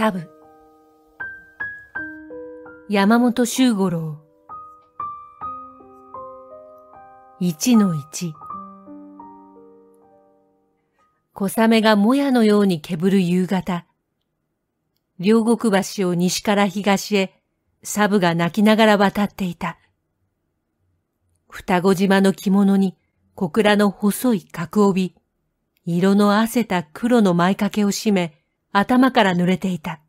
サブ山本周五郎一の一小雨がもやのようにけぶる夕方両国橋を西から東へサブが泣きながら渡っていた双子島の着物に小倉の細い角帯色の汗せた黒の前掛けを締め頭から濡れていた。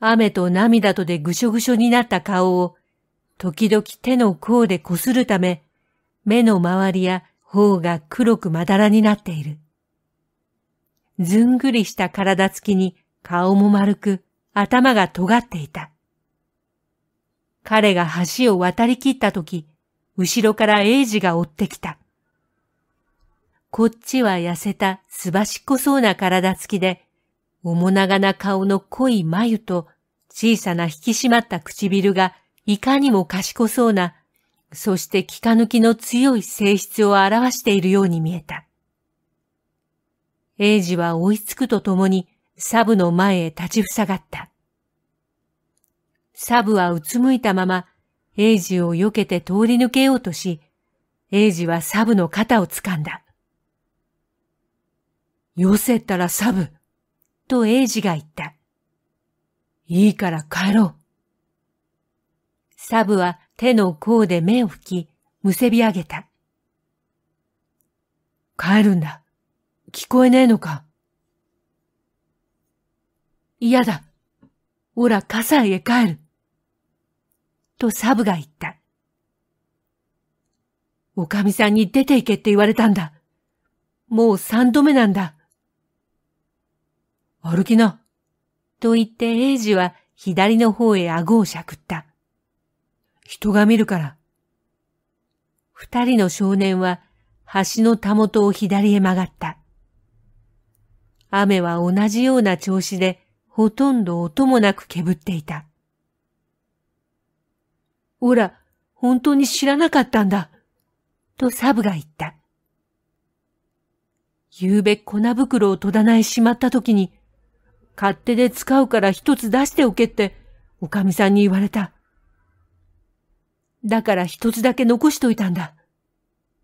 雨と涙とでぐしょぐしょになった顔を、時々手の甲でこするため、目の周りや頬が黒くまだらになっている。ずんぐりした体つきに顔も丸く頭が尖っていた。彼が橋を渡り切った時、後ろから英治が追ってきた。こっちは痩せたすばしっこそうな体つきで、面長な顔の濃い眉と小さな引き締まった唇がいかにも賢そうな、そして気か抜きの強い性質を表しているように見えた。英ジは追いつくとともにサブの前へ立ちふさがった。サブはうつむいたまま、英ジを避けて通り抜けようとし、英ジはサブの肩を掴んだ。よせたらサブ、と英ジが言った。いいから帰ろう。サブは手の甲で目を拭き、むせび上げた。帰るんだ。聞こえねえのか。嫌だ。おら、火災へ帰る。とサブが言った。おかみさんに出て行けって言われたんだ。もう三度目なんだ。歩きな。と言って英ジは左の方へ顎をしゃくった。人が見るから。二人の少年は橋のたもとを左へ曲がった。雨は同じような調子でほとんど音もなくけぶっていた。おら、本当に知らなかったんだ。とサブが言った。ゆうべ粉袋を戸棚へしまった時に、勝手で使うから一つ出しておけって、おかみさんに言われた。だから一つだけ残しといたんだ。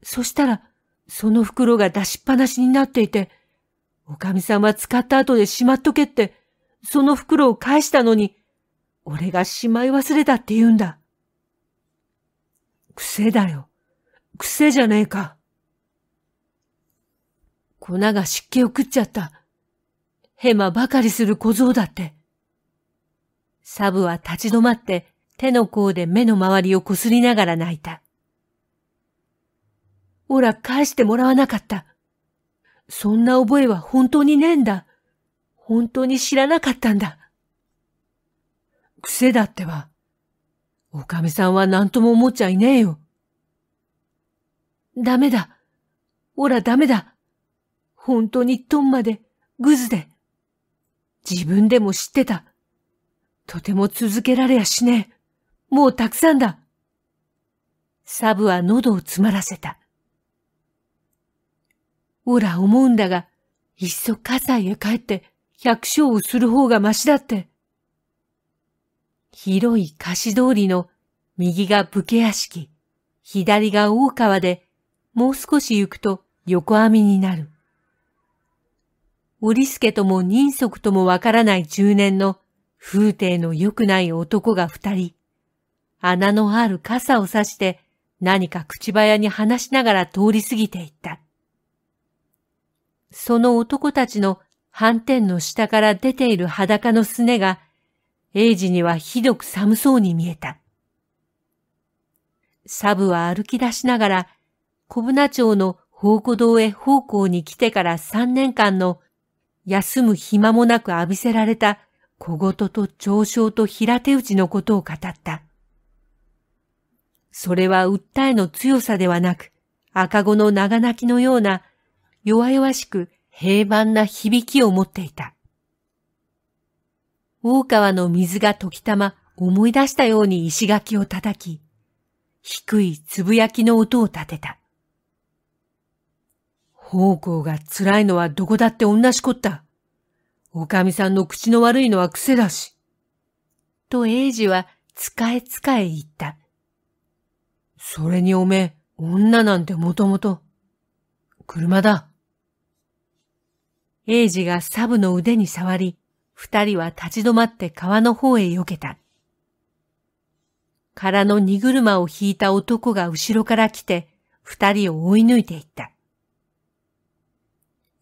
そしたら、その袋が出しっぱなしになっていて、おかみさんは使った後でしまっとけって、その袋を返したのに、俺がしまい忘れたって言うんだ。癖だよ。癖じゃねえか。粉が湿気を食っちゃった。ヘマばかりする小僧だって。サブは立ち止まって手の甲で目の周りをこすりながら泣いた。おら返してもらわなかった。そんな覚えは本当にねえんだ。本当に知らなかったんだ。癖だっては、おかみさんは何とも思っちゃいねえよ。ダメだ。おらダメだ。本当にトンまで、グズで、自分でも知ってた。とても続けられやしねえ。もうたくさんだ。サブは喉を詰まらせた。おら思うんだが、いっそ火災へ帰って百姓をする方がましだって。広い貸し通りの右が武家屋敷、左が大川で、もう少し行くと横網になる。織助とも人足ともわからない中年の風体の良くない男が二人、穴のある傘を差して何か口早に話しながら通り過ぎていった。その男たちの斑点の下から出ている裸のすねが、英治にはひどく寒そうに見えた。サブは歩き出しながら、小舟町の宝庫堂へ奉公に来てから三年間の休む暇もなく浴びせられた小言と嘲笑と平手打ちのことを語った。それは訴えの強さではなく、赤子の長泣きのような弱々しく平凡な響きを持っていた。大川の水が時たま思い出したように石垣を叩き、低いつぶやきの音を立てた。奉公が辛いのはどこだって同じこった。おかみさんの口の悪いのは癖だし。と英治は使え使え言った。それにおめえ、女なんてもともと。車だ。英治がサブの腕に触り、二人は立ち止まって川の方へ避けた。空の荷車を引いた男が後ろから来て、二人を追い抜いていった。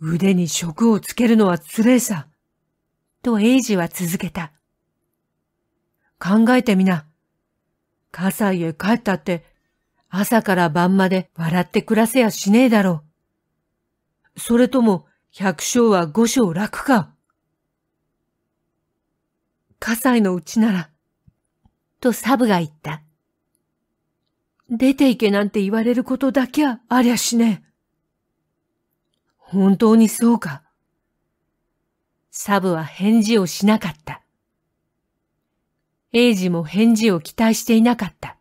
腕に職をつけるのはつれいさ。とエイジは続けた。考えてみな。母さへ帰ったって、朝から晩まで笑って暮らせやしねえだろう。それとも、百姓は五章楽か。火災のうちなら、とサブが言った。出ていけなんて言われることだけはありゃしねえ。本当にそうか。サブは返事をしなかった。エイジも返事を期待していなかった。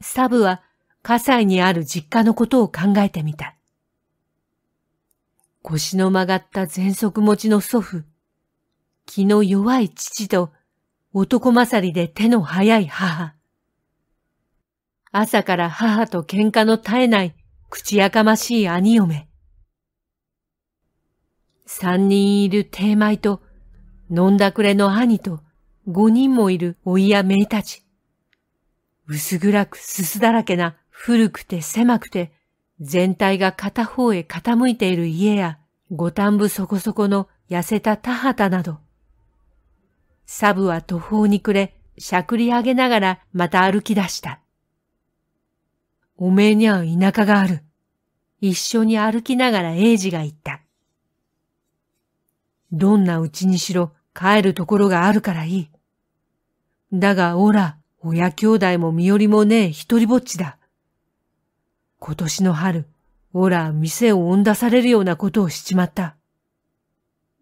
サブは、火災にある実家のことを考えてみた。腰の曲がった喘息持ちの祖父、気の弱い父と男勝りで手の早い母。朝から母と喧嘩の絶えない口やかましい兄嫁。三人いる手前と、飲んだくれの兄と、五人もいるおいやいたち。薄暗くすすだらけな古くて狭くて、全体が片方へ傾いている家や、五反部そこそこの痩せた田畑など。サブは途方に暮れ、しゃくり上げながらまた歩き出した。おめえには田舎がある。一緒に歩きながら英治が言った。どんなうちにしろ帰るところがあるからいい。だが、おら、親兄弟も身寄りもねえ一人ぼっちだ。今年の春、おら、店を追ん出されるようなことをしちまった。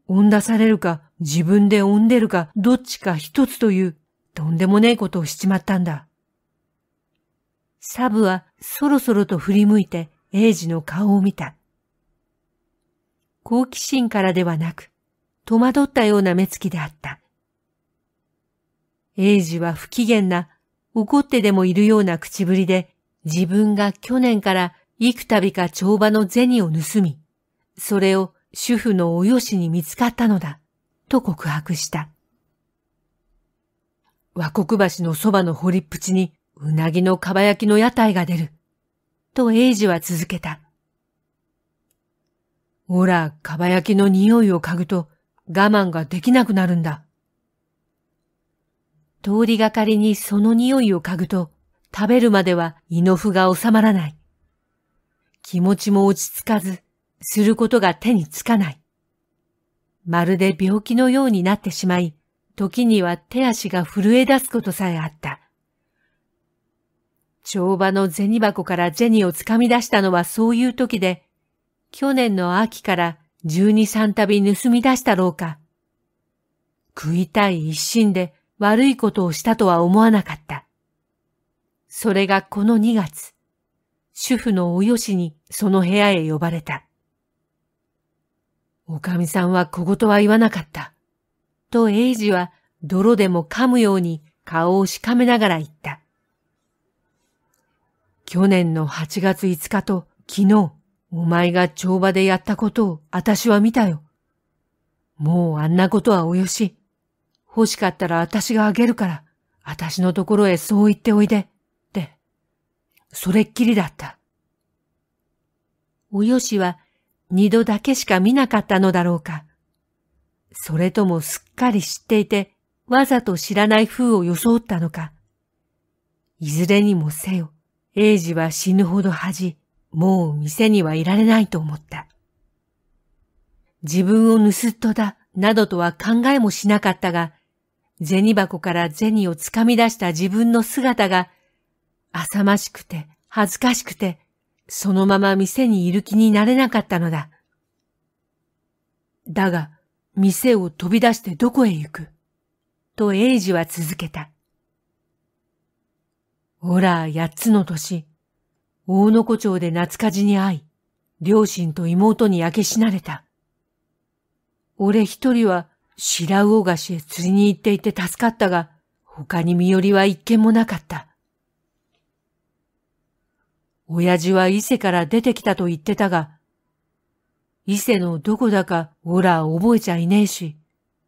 追ん出されるか、自分で追んでるか、どっちか一つという、とんでもねえことをしちまったんだ。サブはそろそろと振り向いて、英治の顔を見た。好奇心からではなく、戸惑ったような目つきであった。英治は不機嫌な、怒ってでもいるような口ぶりで、自分が去年から幾度か帳場の銭を盗み、それを主婦のおよしに見つかったのだ、と告白した。和国橋のそばの掘りっぷちにうなぎのかば焼きの屋台が出る。と英治は続けた。ほら、かば焼きの匂いを嗅ぐと、我慢ができなくなるんだ。通りがかりにその匂いを嗅ぐと、食べるまでは胃の腑が収まらない。気持ちも落ち着かず、することが手につかない。まるで病気のようになってしまい、時には手足が震え出すことさえあった。帳場の銭箱から銭をつかみ出したのはそういう時で、去年の秋から十二三度盗み出したろうか。食いたい一心で悪いことをしたとは思わなかった。それがこの二月、主婦のおよしにその部屋へ呼ばれた。おかみさんは小言は言わなかった。と英ジは泥でも噛むように顔をしかめながら言った。去年の8月5日と昨日、お前が帳場でやったことを私は見たよ。もうあんなことはおよし。欲しかったら私があげるから、私のところへそう言っておいで、って。それっきりだった。およしは二度だけしか見なかったのだろうか。それともすっかり知っていて、わざと知らない風を装ったのか。いずれにもせよ、英治は死ぬほど恥。もう店にはいられないと思った。自分を盗っ人だ、などとは考えもしなかったが、銭箱から銭をつかみ出した自分の姿が、浅ましくて恥ずかしくて、そのまま店にいる気になれなかったのだ。だが、店を飛び出してどこへ行くと英治は続けた。ほら、八つの年、大野古町で夏火事に会い、両親と妹に焼け死なれた。俺一人は白魚菓子へ釣りに行っていて助かったが、他に身寄りは一件もなかった。親父は伊勢から出てきたと言ってたが、伊勢のどこだかオラ覚えちゃいねえし、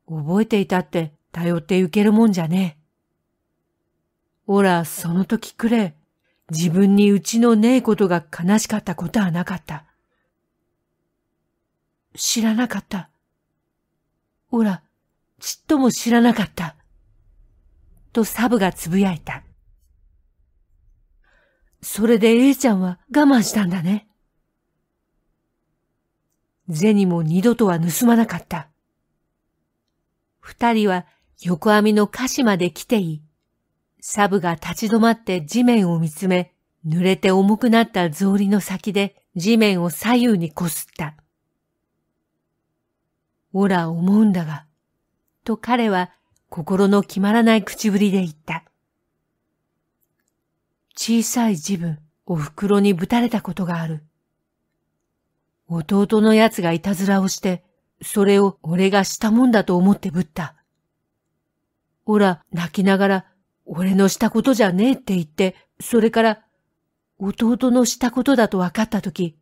覚えていたって頼って行けるもんじゃねえ。オラその時くれ自分にうちのねえことが悲しかったことはなかった。知らなかった。おら、ちっとも知らなかった。とサブがつぶやいた。それで A ちゃんは我慢したんだね。銭も二度とは盗まなかった。二人は横網の歌詞まで来ていい。サブが立ち止まって地面を見つめ、濡れて重くなった草履の先で地面を左右にこすった。おら思うんだが、と彼は心の決まらない口ぶりで言った。小さい自分、お袋にぶたれたことがある。弟の奴がいたずらをして、それを俺がしたもんだと思ってぶった。おら泣きながら俺のしたことじゃねえって言って、それから、弟のしたことだと分かったとき、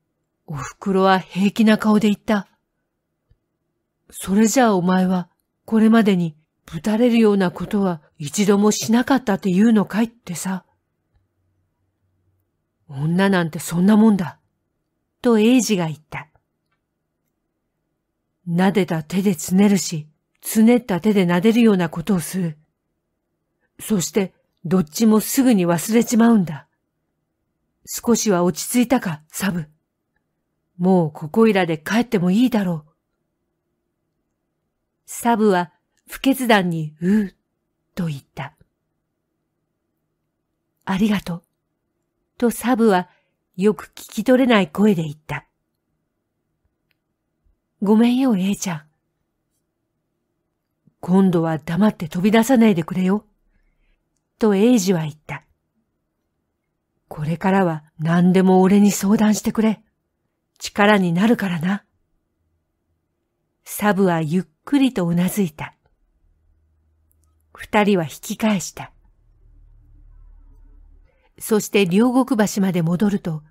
お袋は平気な顔で言った。それじゃあお前は、これまでに、ぶたれるようなことは一度もしなかったって言うのかいってさ。女なんてそんなもんだ。と英二が言った。撫でた手でつねるし、つねった手で撫でるようなことをする。そして、どっちもすぐに忘れちまうんだ。少しは落ち着いたか、サブ。もうここいらで帰ってもいいだろう。サブは不決断にうーと言った。ありがとう。とサブはよく聞き取れない声で言った。ごめんよ、A ちゃん。今度は黙って飛び出さないでくれよ。とエイジは言った。これからは何でも俺に相談してくれ。力になるからな。サブはゆっくりとうなずいた。二人は引き返した。そして両国橋まで戻ると、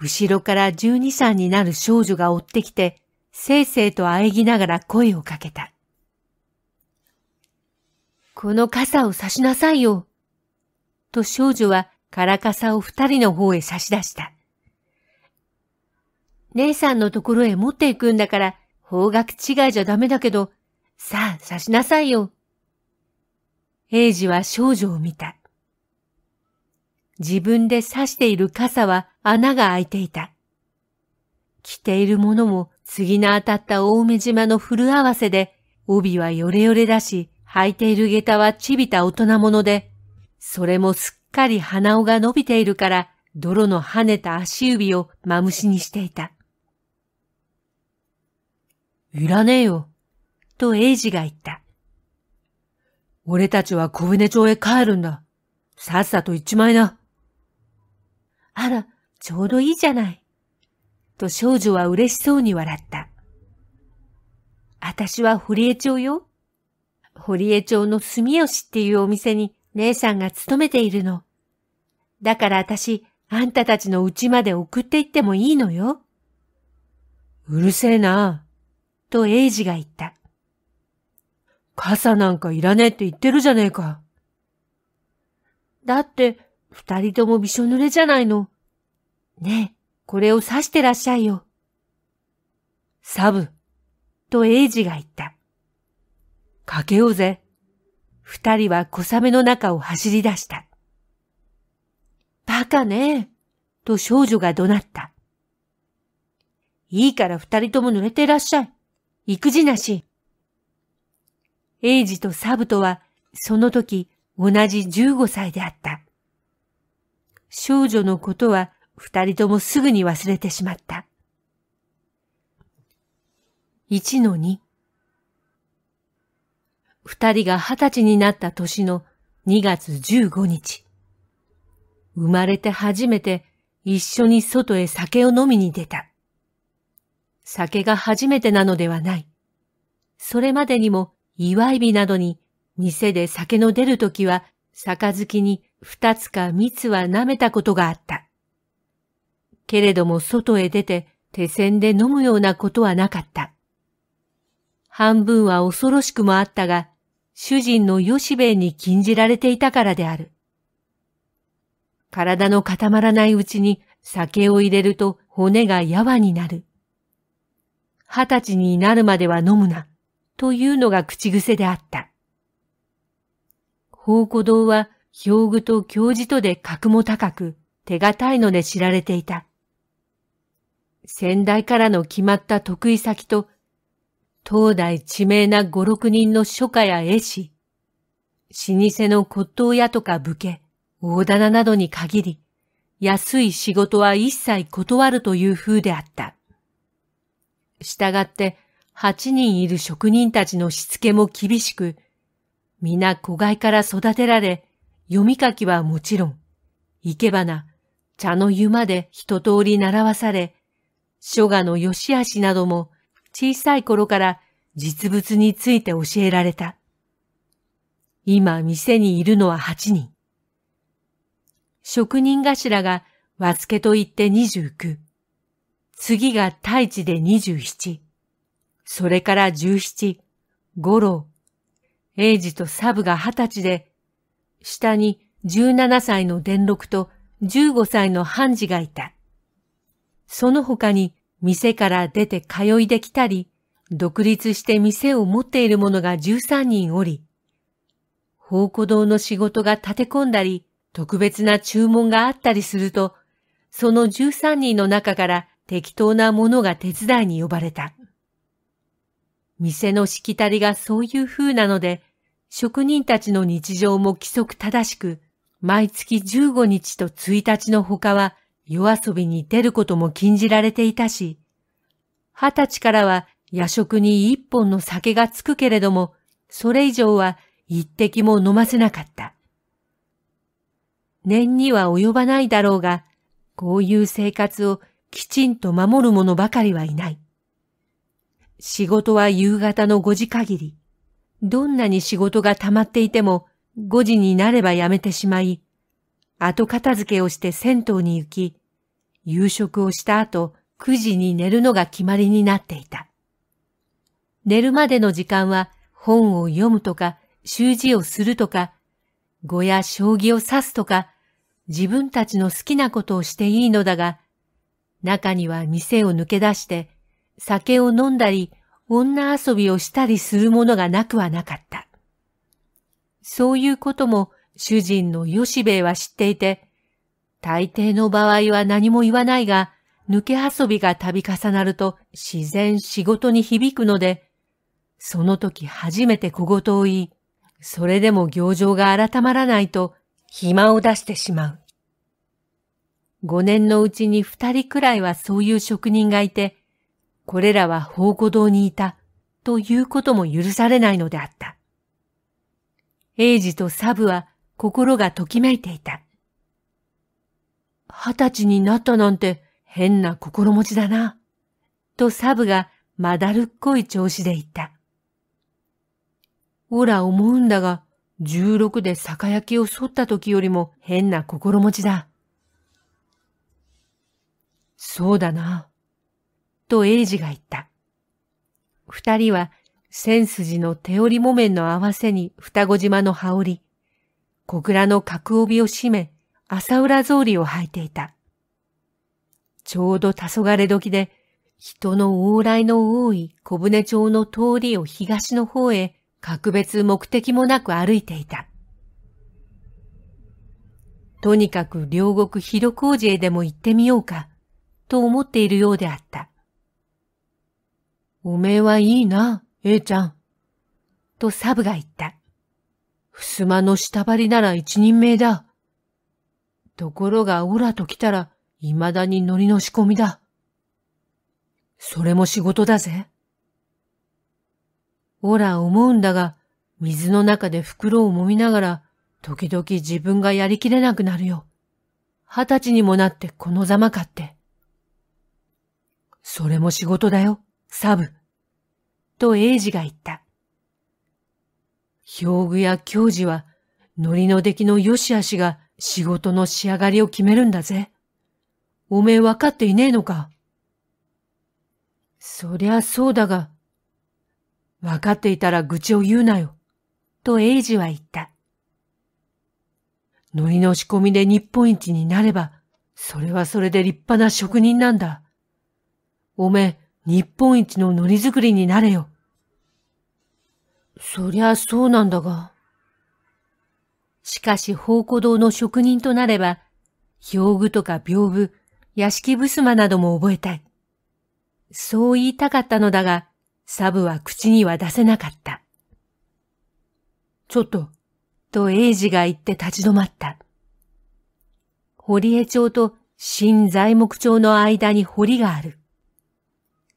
後ろから十二歳になる少女が追ってきて、せいせいと喘ぎながら声をかけた。この傘を差しなさいよ。と少女はからかさを二人の方へ差し出した。姉さんのところへ持っていくんだから、方角違いじゃダメだけど、さあ差しなさいよ。英治は少女を見た。自分で刺している傘は穴が開いていた。着ているものも次の当たった大梅島の古合わせで、帯はヨレヨレだし、履いている下駄はちびた大人もので、それもすっかり鼻緒が伸びているから、泥の跳ねた足指をまむしにしていた。いらねえよ、と英ジが言った。俺たちは小舟町へ帰るんだ。さっさと行っちまいな。あら、ちょうどいいじゃない。と少女は嬉しそうに笑った。あたしは堀江町よ。堀江町の住吉っていうお店に姉さんが勤めているの。だから私、あんたたちの家まで送って行ってもいいのよ。うるせえな、とエイジが言った。傘なんかいらねえって言ってるじゃねえか。だって、二人ともびしょ濡れじゃないの。ねえ、これを刺してらっしゃいよ。サブ、とエイジが言った。かけようぜ。二人は小雨の中を走り出した。バカねと少女が怒鳴った。いいから二人とも濡れてらっしゃい。育児なし。エイジとサブとは、その時、同じ15歳であった。少女のことは、二人ともすぐに忘れてしまった。一の二。二人が二十歳になった年の2月15日。生まれて初めて一緒に外へ酒を飲みに出た。酒が初めてなのではない。それまでにも祝い日などに店で酒の出るときは杯に二つか蜜は舐めたことがあった。けれども外へ出て手線で飲むようなことはなかった。半分は恐ろしくもあったが、主人の吉兵衛に禁じられていたからである。体の固まらないうちに酒を入れると骨が柔になる。二十歳になるまでは飲むな、というのが口癖であった。宝庫堂は表具と教授とで格も高く、手堅いので知られていた。先代からの決まった得意先と当代知名な五六人の書家や絵師、老舗の骨董屋とか武家、大棚などに限り、安い仕事は一切断るという風であった。従って、八人いる職人たちのしつけも厳しく、皆子飼いから育てられ、読み書きはもちろん、生け花、茶の湯まで一通り習わされ、書画の良し悪しなども小さい頃から実物について教えられた。今店にいるのは8人。職人頭が和付けと言って29。次が太一で27。それから17。五郎。英二とサブが二十歳で、下に17歳の伝六と15歳の判事がいた。その他に店から出て通いできたり、独立して店を持っている者が13人おり、宝庫堂の仕事が立て込んだり、特別な注文があったりすると、その13人の中から適当なものが手伝いに呼ばれた。店のしきたりがそういう風なので、職人たちの日常も規則正しく、毎月15日と1日の他は夜遊びに出ることも禁じられていたし、二十歳からは夜食に一本の酒がつくけれども、それ以上は一滴も飲ませなかった。念には及ばないだろうが、こういう生活をきちんと守る者ばかりはいない。仕事は夕方の5時限り。どんなに仕事が溜まっていても5時になればやめてしまい、後片付けをして銭湯に行き、夕食をした後、9時に寝るのが決まりになっていた。寝るまでの時間は本を読むとか、習字をするとか、語や将棋を指すとか、自分たちの好きなことをしていいのだが、中には店を抜け出して、酒を飲んだり、女遊びをしたりするものがなくはなかった。そういうことも主人の吉兵衛は知っていて、大抵の場合は何も言わないが、抜け遊びが度重なると自然仕事に響くので、その時初めて小言を言い、それでも行情が改まらないと暇を出してしまう。5年のうちに2人くらいはそういう職人がいて、これらは宝庫堂にいたということも許されないのであった。英治とサブは心がときめいていた。二十歳になったなんて変な心持ちだな、とサブがまだるっこい調子で言った。おら思うんだが、十六で酒焼きを剃った時よりも変な心持ちだ。そうだな、とエイジが言った。二人は、千筋の手織木綿の合わせに双子島の羽織、小倉の角帯を締め、朝浦草履を履いていた。ちょうど黄昏時で、人の往来の多い小舟町の通りを東の方へ格別目的もなく歩いていた。とにかく両国広小路へでも行ってみようか、と思っているようであった。おめえはいいな、えいちゃん。とサブが言った。襖の下張りなら一人名だ。ところがオラと来たら、未だにノりの仕込みだ。それも仕事だぜ。オラ思うんだが、水の中で袋を揉みながら、時々自分がやりきれなくなるよ。二十歳にもなってこのざまかって。それも仕事だよ、サブ。とエイジが言った。表具や教授は、ノリの出来の良し悪しが仕事の仕上がりを決めるんだぜ。おめえ分かっていねえのかそりゃそうだが、分かっていたら愚痴を言うなよ、とエイジは言った。ノリの仕込みで日本一になれば、それはそれで立派な職人なんだ。おめえ、日本一のノリ作りになれよ。そりゃそうなんだが。しかし宝庫堂の職人となれば、表具とか屏風、屋敷襖なども覚えたい。そう言いたかったのだが、サブは口には出せなかった。ちょっと、と英ジが言って立ち止まった。堀江町と新材木町の間に堀がある。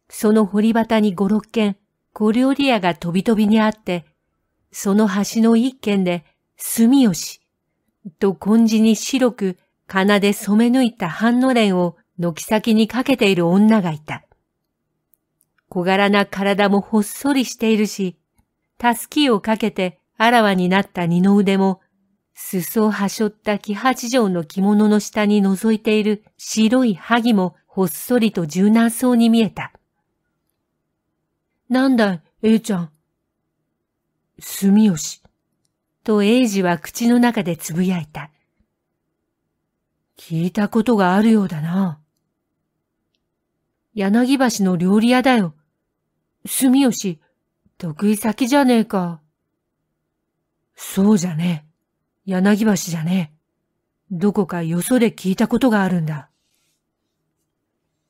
その堀端に五六軒、小料理屋が飛び飛びにあって、その橋の一軒で、住吉、と根地に白く、金で染め抜いた半のレンを軒先にかけている女がいた。小柄な体もほっそりしているし、たすきをかけてあらわになった二の腕も、裾をはしょった木八条の着物の下に覗いている白い萩もほっそりと柔軟そうに見えた。なんだい、A ちゃん。住吉。と英二は口の中でつぶやいた。聞いたことがあるようだな。柳橋の料理屋だよ。住吉、得意先じゃねえか。そうじゃねえ。柳橋じゃねえ。どこかよそで聞いたことがあるんだ。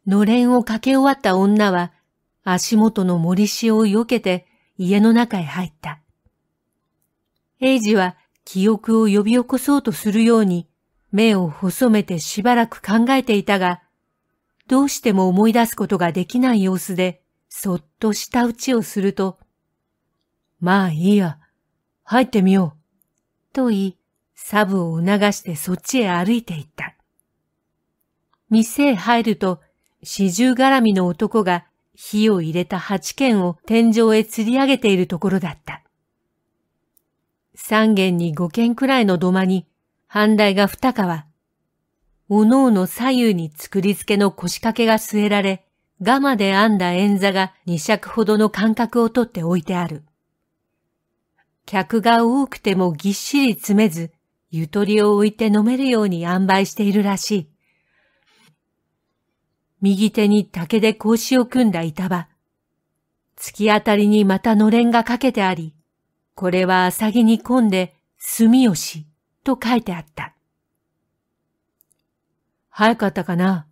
のれんをかけ終わった女は、足元の森塩を避けて家の中へ入った。英治は記憶を呼び起こそうとするように目を細めてしばらく考えていたが、どうしても思い出すことができない様子で、そっと舌打ちをすると、まあいいや、入ってみよう。と言い、サブを促してそっちへ歩いていった。店へ入ると、四十絡みの男が火を入れた8軒を天井へ吊り上げているところだった。3軒に5軒くらいの土間に、半対が2川、おのおの左右に作り付けの腰掛けが据えられ、ガマで編んだ円座が2尺ほどの間隔をとって置いてある。客が多くてもぎっしり詰めず、ゆとりを置いて飲めるように塩梅しているらしい。右手に竹で格子を組んだ板場。突き当たりにまたのれんがかけてあり、これは浅木に込んで、住吉と書いてあった。早かったかな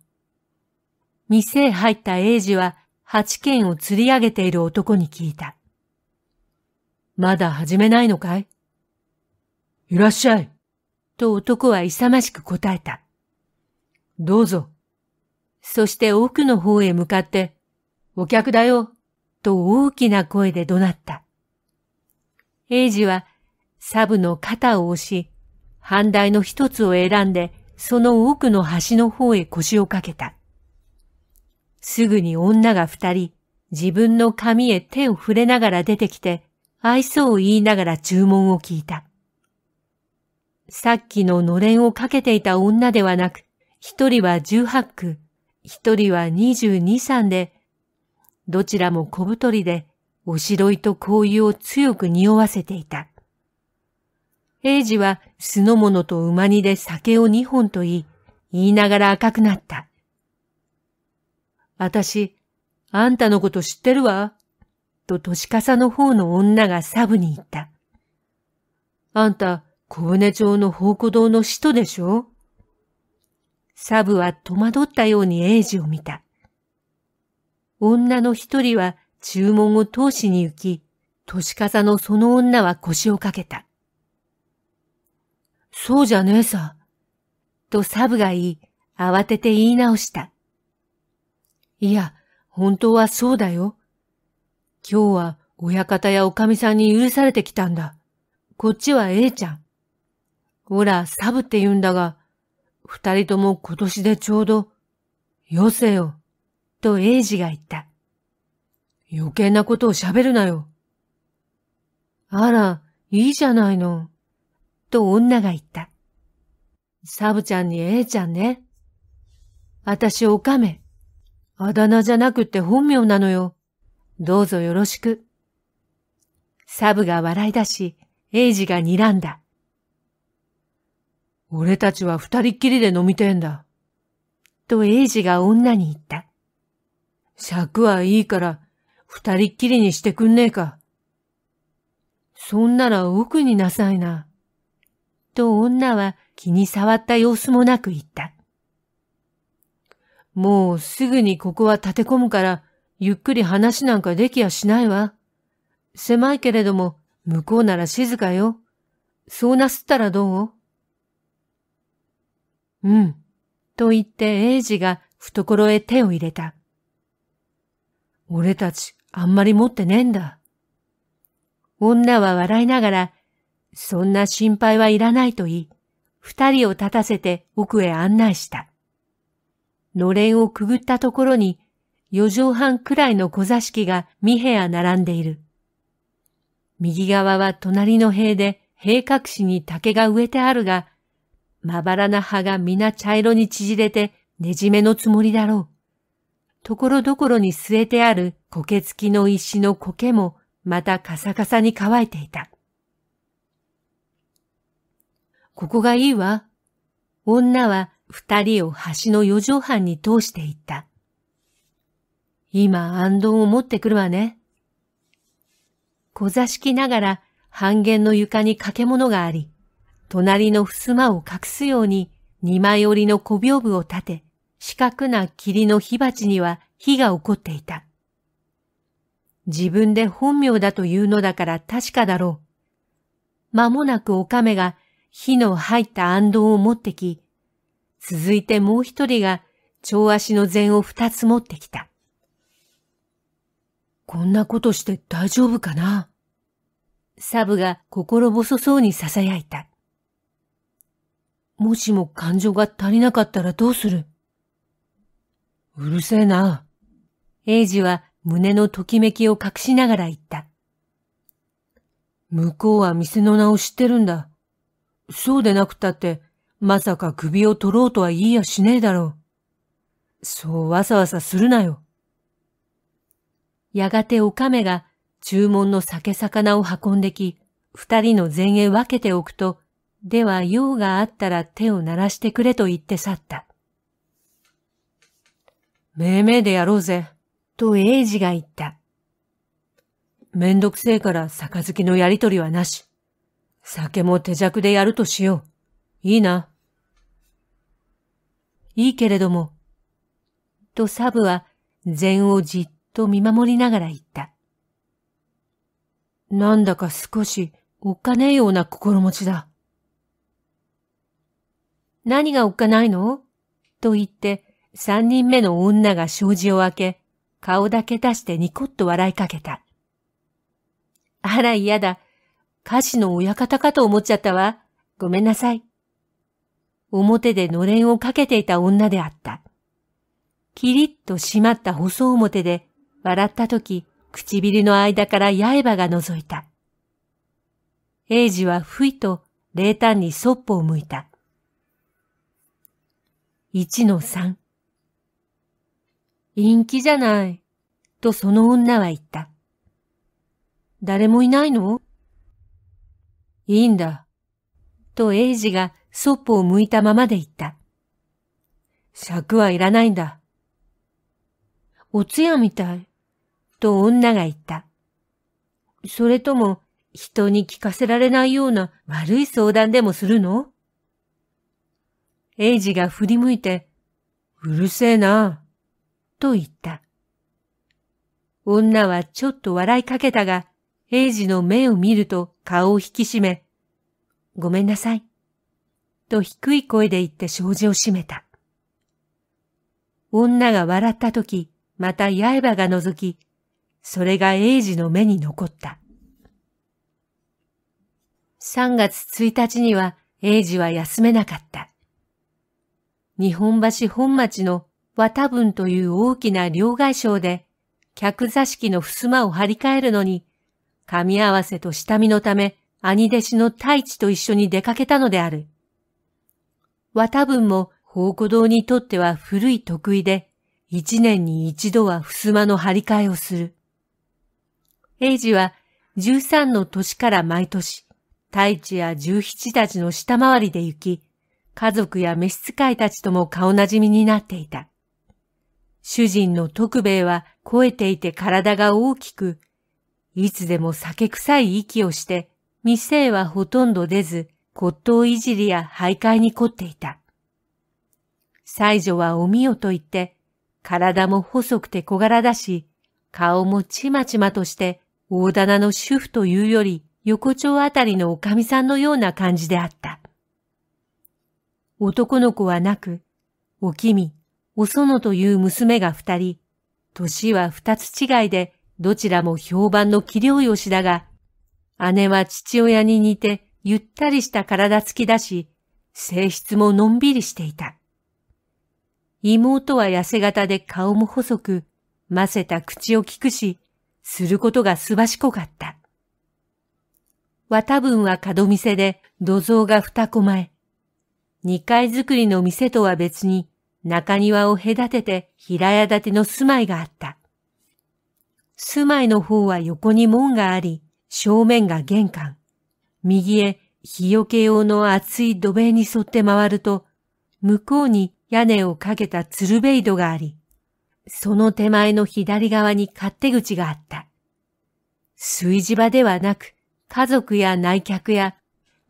店へ入った英治は八軒を釣り上げている男に聞いた。まだ始めないのかいいらっしゃい。と男は勇ましく答えた。どうぞ。そして奥の方へ向かって、お客だよ、と大きな声で怒鳴った。英二は、サブの肩を押し、反対の一つを選んで、その奥の端の方へ腰をかけた。すぐに女が二人、自分の髪へ手を触れながら出てきて、愛想を言いながら注文を聞いた。さっきののれんをかけていた女ではなく、一人は十八区、一人は22、三で、どちらも小太りで、おしろいと香油を強く匂わせていた。平治は酢の物と馬煮で酒を二本と言い、言いながら赤くなった。私、あんたのこと知ってるわ。と、年笠の方の女がサブに言った。あんた、小舟町の宝庫堂の使徒でしょサブは戸惑ったようにエイジを見た。女の一人は注文を通しに行き、年笠のその女は腰をかけた。そうじゃねえさ。とサブが言い、慌てて言い直した。いや、本当はそうだよ。今日は親方やおかみさんに許されてきたんだ。こっちは A ちゃん。ほら、サブって言うんだが、二人とも今年でちょうど、よせよ、と英二が言った。余計なことを喋るなよ。あら、いいじゃないの、と女が言った。サブちゃんに英ちゃんね。あたしおかめ。あだ名じゃなくて本名なのよ。どうぞよろしく。サブが笑い出し、エイジが睨んだ。俺たちは二人っきりで飲みてえんだ。とエイジが女に言った。尺はいいから、二人っきりにしてくんねえか。そんなら奥になさいな。と女は気に触った様子もなく言った。もうすぐにここは立て込むから、ゆっくり話なんかできやしないわ。狭いけれども、向こうなら静かよ。そうなすったらどううん。と言って英治が懐へ手を入れた。俺たちあんまり持ってねえんだ。女は笑いながら、そんな心配はいらないと言い、二人を立たせて奥へ案内した。のれんをくぐったところに、四畳半くらいの小座敷が三部屋並んでいる。右側は隣の塀で閉隠しに竹が植えてあるが、まばらな葉が皆茶色に縮れてねじめのつもりだろう。ところどころに据えてある苔付きの石の苔もまたカサカサに乾いていた。ここがいいわ。女は二人を橋の四畳半に通していった。今、暗丼を持ってくるわね。小座敷ながら半減の床に掛け物があり、隣の襖を隠すように二枚折りの小屏風を立て、四角な霧の火鉢には火が起こっていた。自分で本名だというのだから確かだろう。間もなくおかめが火の入った暗道を持ってき、続いてもう一人が蝶足の禅を二つ持ってきた。こんなことして大丈夫かなサブが心細そうに囁いた。もしも感情が足りなかったらどうするうるせえな。エイジは胸のときめきを隠しながら言った。向こうは店の名を知ってるんだ。そうでなくたって、まさか首を取ろうとは言いやしねえだろう。そうわさわさするなよ。やがておカメが注文の酒魚を運んでき、二人の前へ分けておくと、では用があったら手を鳴らしてくれと言って去った。めいめいでやろうぜ。と英二が言った。めんどくせえから杯のやりとりはなし。酒も手弱でやるとしよう。いいな。いいけれども。とサブは禅をじっと見守りながら言った。なんだか少しおっかねえような心持ちだ。何がおっかないのと言って、三人目の女が障子を開け、顔だけ出してニコッと笑いかけた。あら嫌だ。歌詞の親方かと思っちゃったわ。ごめんなさい。表でのれんをかけていた女であった。キリッと閉まった細表で笑った時、唇の間から刃が覗いた。英治はふいと冷淡にそっぽを向いた。1-3陰気じゃない、とその女は言った。誰もいないのいいんだ、とエイジがそっぽを向いたままで言った。尺はいらないんだ。お通夜みたい、と女が言った。それとも、人に聞かせられないような悪い相談でもするの英ジが振り向いて、うるせえな、と言った。女はちょっと笑いかけたが、英ジの目を見ると顔を引き締め、ごめんなさい、と低い声で言って障子を閉めた。女が笑った時、また刃が覗き、それが英ジの目に残った。3月1日には英ジは休めなかった。日本橋本町の和田文という大きな両替商で、客座敷の襖を張り替えるのに、噛み合わせと下見のため、兄弟子の太一と一緒に出かけたのである。和田文も宝庫堂にとっては古い得意で、一年に一度は襖の張り替えをする。英治は13の年から毎年、太一や十七たちの下回りで行き、家族や召使いたちとも顔なじみになっていた。主人の徳兵衛は肥えていて体が大きく、いつでも酒臭い息をして、店へはほとんど出ず、骨董いじりや徘徊に凝っていた。西女はおみよと言って、体も細くて小柄だし、顔もちまちまとして、大棚の主婦というより、横丁あたりのおかみさんのような感じであった。男の子はなく、おきみ、おそのという娘が二人、年は二つ違いで、どちらも評判の器量よしだが、姉は父親に似てゆったりした体つきだし、性質ものんびりしていた。妹は痩せ型で顔も細く、ませた口を利くし、することがすばしこかった。ぶ分は角店で土蔵が二コマ二階造りの店とは別に中庭を隔てて平屋建ての住まいがあった。住まいの方は横に門があり、正面が玄関。右へ日よけ用の厚い土塀に沿って回ると、向こうに屋根をかけた鶴瓶イ戸があり、その手前の左側に勝手口があった。炊事場ではなく、家族や内客や、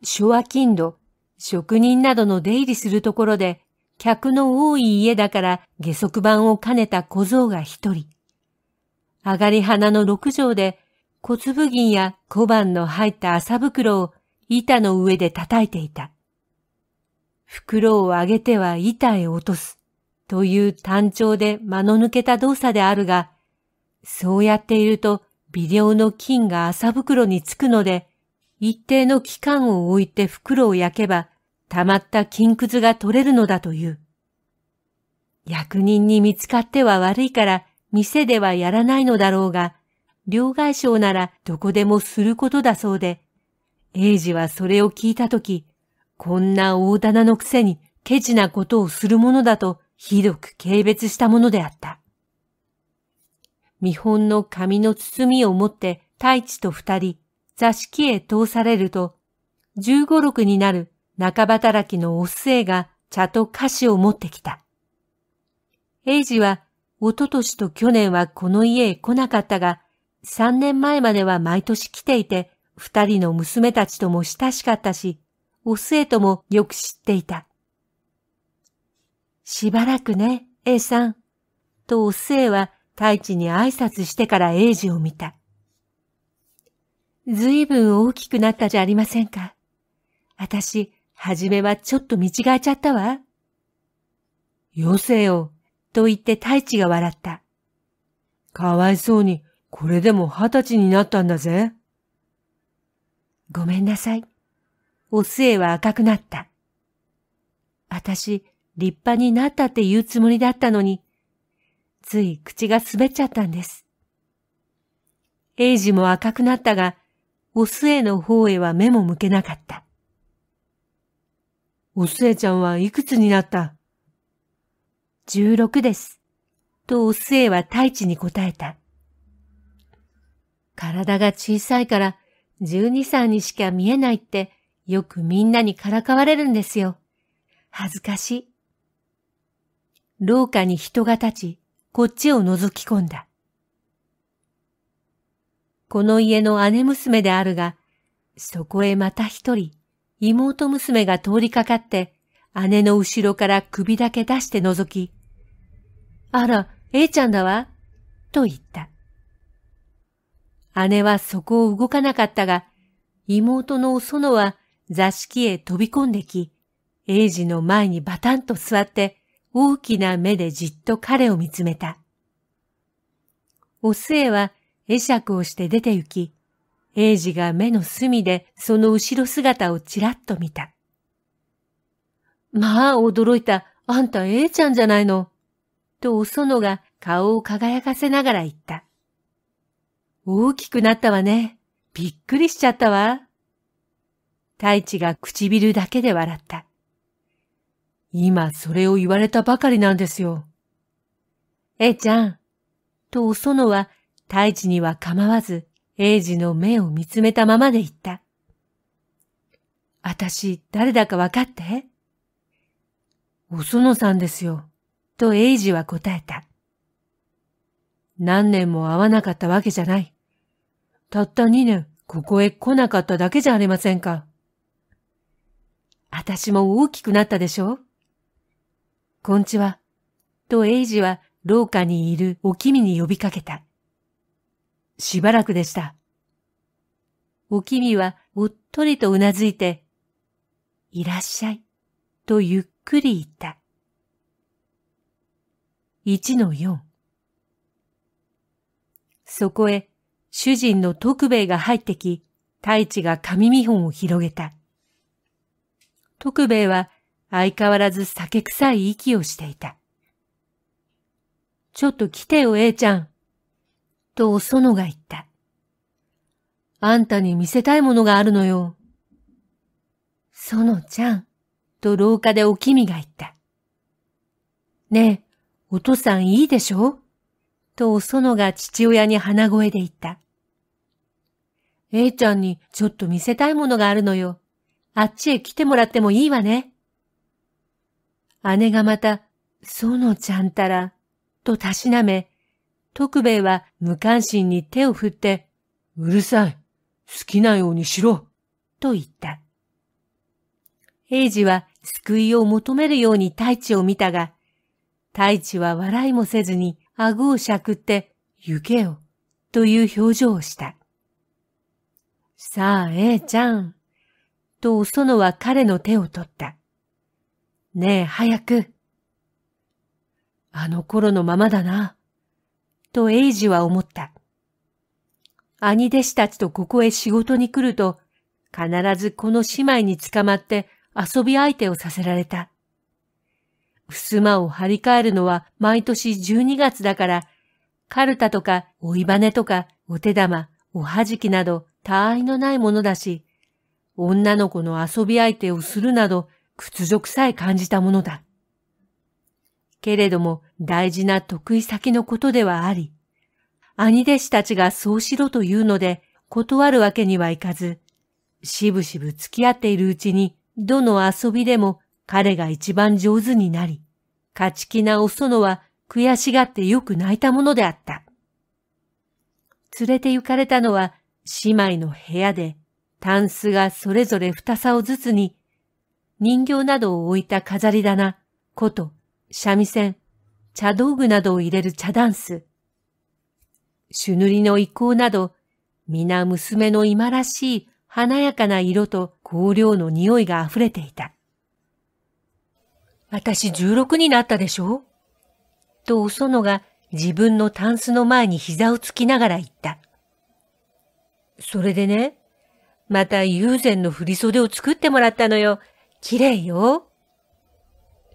昭和金土、職人などの出入りするところで、客の多い家だから下足板を兼ねた小僧が一人。上がり花の六畳で小粒銀や小判の入った麻袋を板の上で叩いていた。袋を上げては板へ落とすという単調で間の抜けた動作であるが、そうやっていると微量の金が麻袋につくので、一定の期間を置いて袋を焼けば、溜まった金くずが取れるのだという。役人に見つかっては悪いから、店ではやらないのだろうが、両外省ならどこでもすることだそうで、英治はそれを聞いたとき、こんな大棚のくせにケチなことをするものだとひどく軽蔑したものであった。見本の紙の包みを持って太一と二人、座敷へ通されると、十五六になる中働きのお末が茶と菓子を持ってきた。英治は、おととしと去年はこの家へ来なかったが、三年前までは毎年来ていて、二人の娘たちとも親しかったし、お末ともよく知っていた。しばらくね、A さん。とお末は太一に挨拶してから英治を見た。ずいぶん大きくなったじゃありませんか。私、はじめはちょっと見違えちゃったわ。よせよ、と言って太一が笑った。かわいそうに、これでも二十歳になったんだぜ。ごめんなさい。お末は赤くなった。私、立派になったって言うつもりだったのに、つい口が滑っちゃったんです。エイジも赤くなったが、お末の方へは目も向けなかった。お末ちゃんはいくつになった十六です。とお末は太一に答えた。体が小さいから十二歳にしか見えないってよくみんなにからかわれるんですよ。恥ずかしい。廊下に人が立ち、こっちを覗き込んだ。この家の姉娘であるが、そこへまた一人、妹娘が通りかかって、姉の後ろから首だけ出して覗き、あら、A ちゃんだわ、と言った。姉はそこを動かなかったが、妹のお園は座敷へ飛び込んでき、英二の前にバタンと座って大きな目でじっと彼を見つめた。お末は会釈をして出て行き、英二が目の隅でその後ろ姿をちらっと見た。まあ、驚いた。あんた、えいちゃんじゃないの。と、おそのが顔を輝かせながら言った。大きくなったわね。びっくりしちゃったわ。太一が唇だけで笑った。今、それを言われたばかりなんですよ。えいちゃん、と、おそのは大地には構わず、英治の目を見つめたままで言った。あたし、誰だか分かってお園さんですよ、と英治は答えた。何年も会わなかったわけじゃない。たった2年、ここへ来なかっただけじゃありませんか。あたしも大きくなったでしょこんちは、とエイジは廊下にいるおきみに呼びかけた。しばらくでした。おきみはおっとりとうなずいて、いらっしゃい、とゆっくり言った。1の4そこへ主人の徳兵衛が入ってき、太一が紙見本を広げた。徳兵衛は相変わらず酒臭い息をしていた。ちょっと来てよ、A ちゃん。とおそのが言った。あんたに見せたいものがあるのよ。そのちゃん、と廊下でおきみが言った。ねえ、お父さんいいでしょとおそのが父親に鼻声で言った。えいちゃんにちょっと見せたいものがあるのよ。あっちへ来てもらってもいいわね。姉がまた、そのちゃんたら、とたしなめ、徳兵衛は無関心に手を振って、うるさい。好きなようにしろ。と言った。平治は救いを求めるように太一を見たが、太一は笑いもせずに顎をしゃくって、行けよ、という表情をした。さあ、ええちゃん、とおそのは彼の手を取った。ねえ、早く。あの頃のままだな。とエイジは思った。兄弟子たちとここへ仕事に来ると、必ずこの姉妹に捕まって遊び相手をさせられた。襖を張り替えるのは毎年12月だから、カルタとか追いバネとかお手玉、おはじきなど他愛のないものだし、女の子の遊び相手をするなど屈辱さえ感じたものだ。けれども大事な得意先のことではあり、兄弟子たちがそうしろというので断るわけにはいかず、しぶしぶ付き合っているうちにどの遊びでも彼が一番上手になり、勝ち気なおそのは悔しがってよく泣いたものであった。連れて行かれたのは姉妹の部屋で、タンスがそれぞれ二竿ずつに、人形などを置いた飾り棚、こと三味線、茶道具などを入れる茶ダンス、朱塗りの遺構など、皆娘の今らしい華やかな色と香料の匂いが溢れていた。私十六になったでしょとおそのが自分のタンスの前に膝をつきながら言った。それでね、また友禅の振袖を作ってもらったのよ。綺麗よ。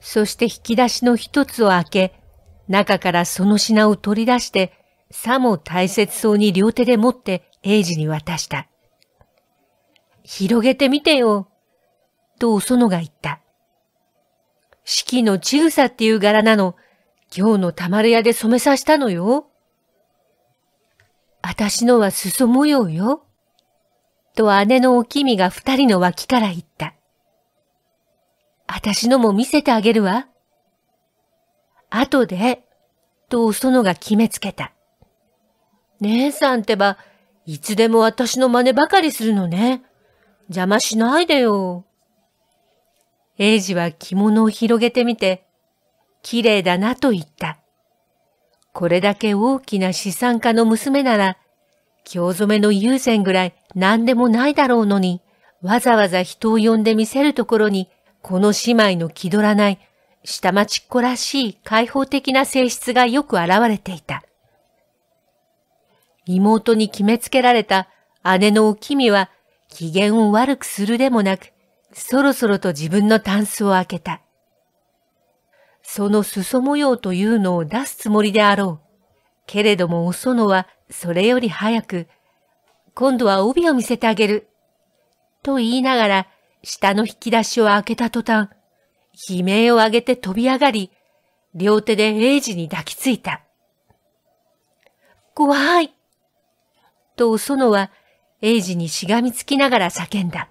そして引き出しの一つを開け、中からその品を取り出して、さも大切そうに両手で持って英治に渡した。広げてみてよ、とお園が言った。四季のちぐさっていう柄なの、今日のたまる屋で染めさせたのよ。私のは裾模様よ。と姉のおきみが二人の脇から言った。私のも見せてあげるわ。後で、とおそのが決めつけた。姉さんってば、いつでも私の真似ばかりするのね。邪魔しないでよ。英二は着物を広げてみて、綺麗だなと言った。これだけ大きな資産家の娘なら、京染めの友禅ぐらい何でもないだろうのに、わざわざ人を呼んで見せるところにこの姉妹の気取らない、下町っ子らしい開放的な性質がよく現れていた。妹に決めつけられた姉のおきみは機嫌を悪くするでもなく、そろそろと自分のタンスを開けた。その裾模様というのを出すつもりであろう。けれどもおそのはそれより早く、今度は帯を見せてあげる。と言いながら下の引き出しを開けた途端、悲鳴を上げて飛び上がり、両手でエイジに抱きついた。怖いとおそのは、エイジにしがみつきながら叫んだ。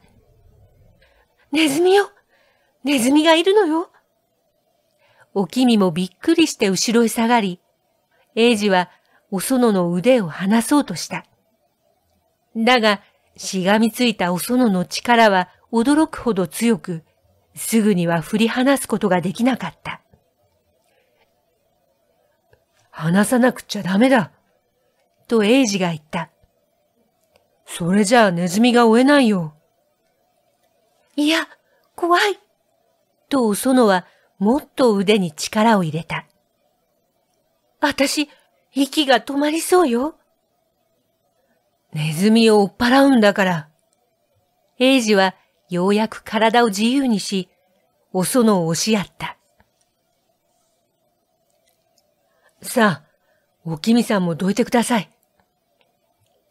ネズミよネズミがいるのよおきみもびっくりして後ろへ下がり、エイジはお園の腕を離そうとした。だが、しがみついたお園の力は驚くほど強く、すぐには振り離すことができなかった。話さなくちゃダメだ。とエイジが言った。それじゃあネズミが追えないよ。いや、怖い。とおそのはもっと腕に力を入れた。私、息が止まりそうよ。ネズミを追っ払うんだから。エイジはようやく体を自由にし、おそのを押し合った。さあ、おきみさんもどいてください。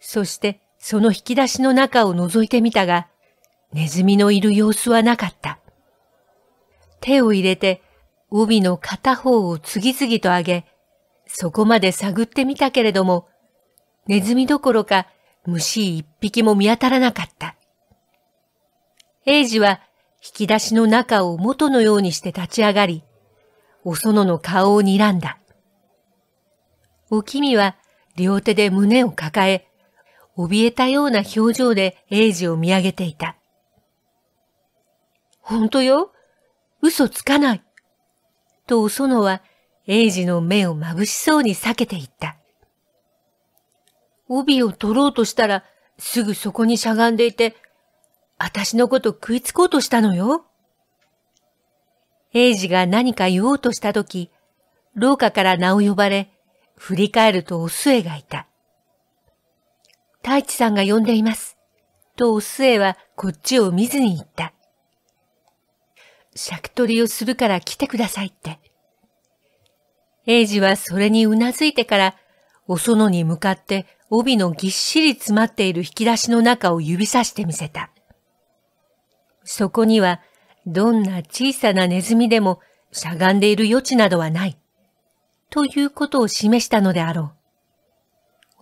そしてその引き出しの中を覗いてみたが、ネズミのいる様子はなかった。手を入れて帯の片方を次々と上げ、そこまで探ってみたけれども、ネズミどころか虫一匹も見当たらなかった。イジは引き出しの中を元のようにして立ち上がり、お園の顔を睨んだ。おきみは両手で胸を抱え、怯えたような表情で英ジを見上げていた。本当よ嘘つかない。とお園は英ジの目を眩しそうに避けていった。帯を取ろうとしたらすぐそこにしゃがんでいて私のこと食いつこうとしたのよ。英治が何か言おうとしたとき、廊下から名を呼ばれ、振り返るとお末がいた。太一さんが呼んでいます。とお末はこっちを見ずに言った。尺取りをするから来てくださいって。英治はそれにうなずいてから、お園に向かって帯のぎっしり詰まっている引き出しの中を指さしてみせた。そこには、どんな小さなネズミでもしゃがんでいる余地などはない。ということを示したのであろ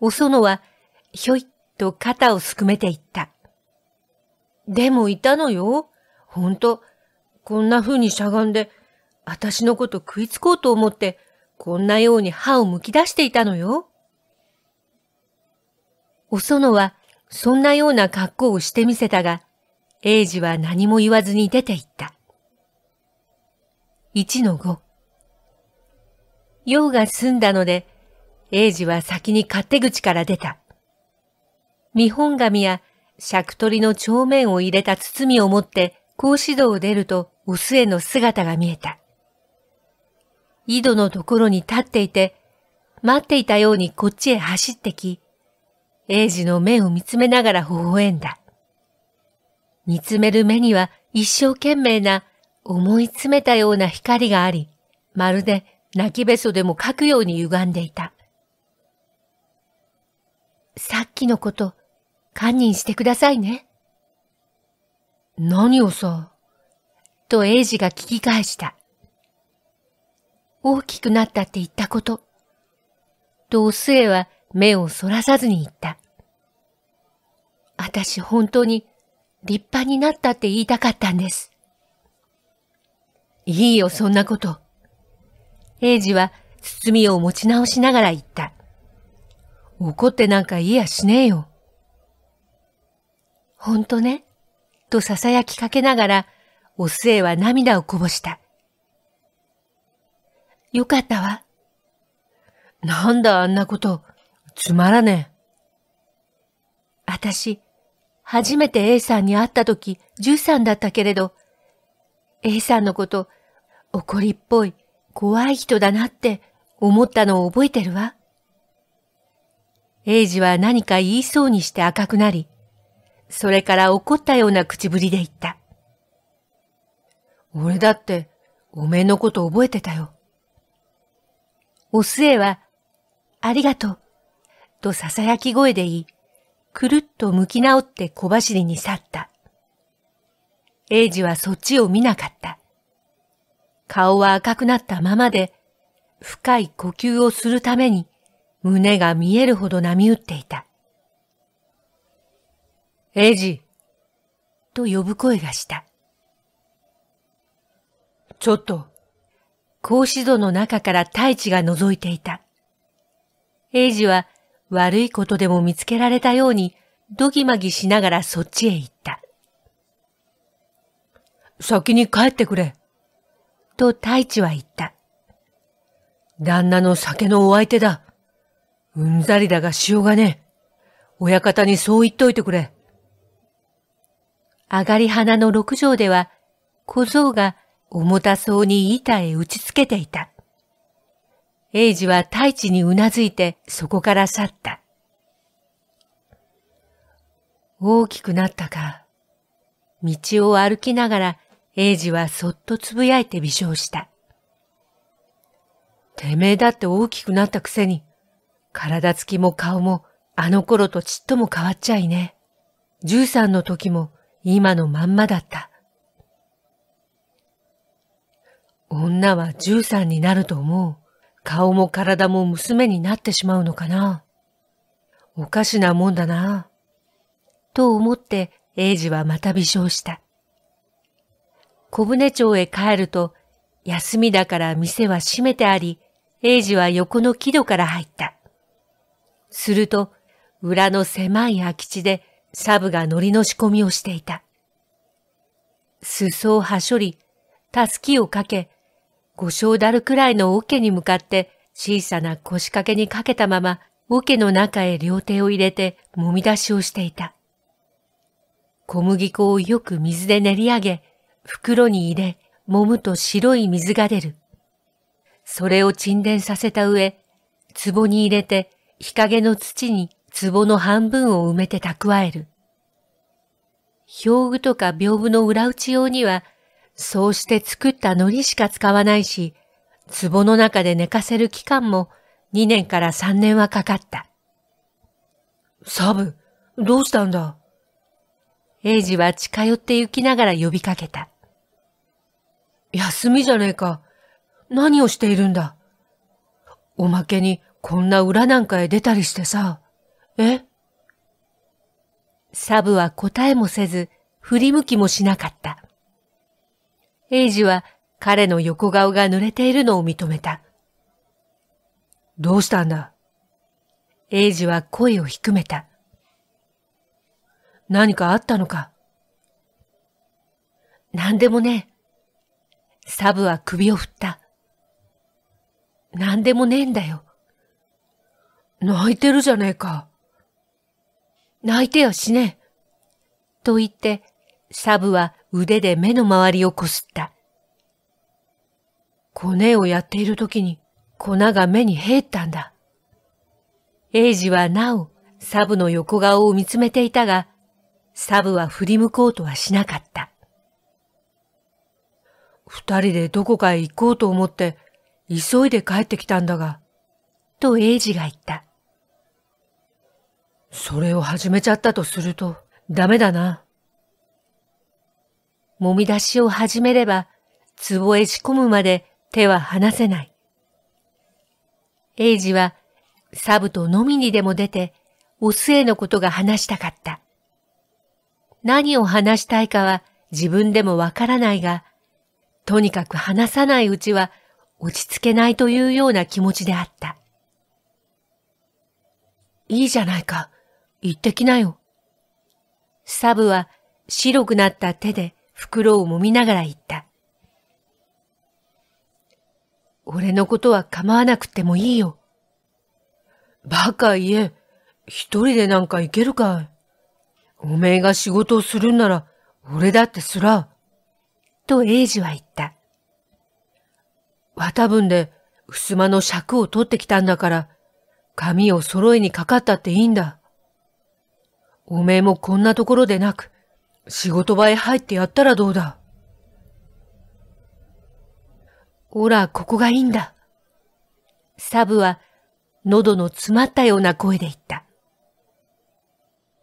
う。おそのは、ひょいっと肩をすくめていった。でもいたのよ。ほんと、こんな風にしゃがんで、私のこと食いつこうと思って、こんなように歯をむき出していたのよ。おそのは、そんなような格好をしてみせたが、英ジは何も言わずに出て行った。一の五。用が済んだので、英ジは先に勝手口から出た。見本紙や尺取りの帳面を入れた包みを持って格子戸を出るとお末の姿が見えた。井戸のところに立っていて、待っていたようにこっちへ走ってき、英ジの目を見つめながら微笑んだ。見つめる目には一生懸命な思い詰めたような光があり、まるで泣きべそでも書くように歪んでいた。さっきのこと、堪忍してくださいね。何をさ、とエイジが聞き返した。大きくなったって言ったこと。とおすは目をそらさずに言った。私本当に立派になったって言いたかったんです。いいよ、そんなこと。英二は包みを持ち直しながら言った。怒ってなんか言いやしねえよ。ほんとね、と囁きかけながら、お末は涙をこぼした。よかったわ。なんだあんなこと、つまらねえ。あたし、初めて A さんに会った時、13だったけれど、A さんのこと、怒りっぽい、怖い人だなって思ったのを覚えてるわ。エイジは何か言いそうにして赤くなり、それから怒ったような口ぶりで言った。俺だって、おめえのこと覚えてたよ。お末は、ありがとう、と囁き声で言い、くるっと向き直って小走りに去った。エイジはそっちを見なかった。顔は赤くなったままで、深い呼吸をするために胸が見えるほど波打っていた。エイジと呼ぶ声がした。ちょっと、格子戸の中から大地が覗いていた。エイジは悪いことでも見つけられたように、どぎまぎしながらそっちへ行った。先に帰ってくれ。と太一は言った。旦那の酒のお相手だ。うんざりだがしようがねえ。親方にそう言っといてくれ。上がり花の六条では、小僧が重たそうに板へ打ちつけていた。英ジは大地にうなずいてそこから去った。大きくなったか。道を歩きながら英ジはそっとつぶやいて微笑した。てめえだって大きくなったくせに、体つきも顔もあの頃とちっとも変わっちゃいね。十三の時も今のまんまだった。女は十三になると思う。顔も体も娘になってしまうのかな。おかしなもんだな。と思って英治はまた微笑した。小舟町へ帰ると、休みだから店は閉めてあり、英治は横の木戸から入った。すると、裏の狭い空き地でサブが乗りの仕込みをしていた。裾をはしょり、たすきをかけ、五章だるくらいの桶に向かって小さな腰掛けにかけたまま桶の中へ両手を入れて揉み出しをしていた。小麦粉をよく水で練り上げ、袋に入れ、揉むと白い水が出る。それを沈殿させた上、壺に入れて日陰の土に壺の半分を埋めて蓄える。表具とか屏風の裏打ち用にはそうして作った糊しか使わないし、壺の中で寝かせる期間も2年から3年はかかった。サブ、どうしたんだ英ジは近寄って行きながら呼びかけた。休みじゃねえか。何をしているんだ。おまけにこんな裏なんかへ出たりしてさ。えサブは答えもせず、振り向きもしなかった。エイジは彼の横顔が濡れているのを認めた。どうしたんだエイジは声を低めた。何かあったのか何でもねサブは首を振った。何でもねえんだよ。泣いてるじゃねえか。泣いてやしねえ。と言って、サブは腕で目の周りをこすった。コネをやっている時に粉が目に入ったんだ。エイジはなおサブの横顔を見つめていたが、サブは振り向こうとはしなかった。二人でどこかへ行こうと思って、急いで帰ってきたんだが、とエイジが言った。それを始めちゃったとすると、ダメだな。揉み出しを始めれば、壺へ仕込むまで手は離せない。英ジは、サブと飲みにでも出て、オスへのことが話したかった。何を話したいかは自分でもわからないが、とにかく話さないうちは落ち着けないというような気持ちであった。いいじゃないか。行ってきなよ。サブは白くなった手で袋を揉みながら言った。俺のことは構わなくてもいいよ。バカ言え、一人でなんか行けるかい。おめえが仕事をするんなら、俺だってすら。と英ジは言った。綿分で、襖の尺を取ってきたんだから、髪を揃えにかかったっていいんだ。おめえもこんなところでなく、仕事場へ入ってやったらどうだおら、ここがいいんだ。サブは喉の詰まったような声で言った。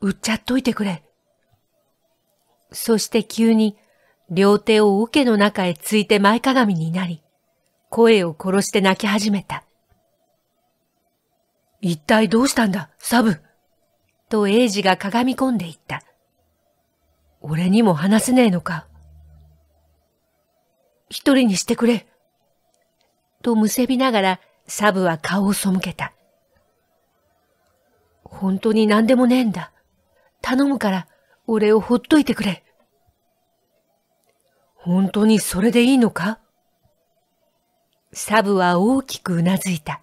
売っちゃっといてくれ。そして急に両手を桶の中へついて前かがみになり、声を殺して泣き始めた。一体どうしたんだ、サブとエイジが鏡込んでいった。俺にも話せねえのか。一人にしてくれ。とむせびながらサブは顔を背けた。本当に何でもねえんだ。頼むから俺をほっといてくれ。本当にそれでいいのかサブは大きくうなずいた。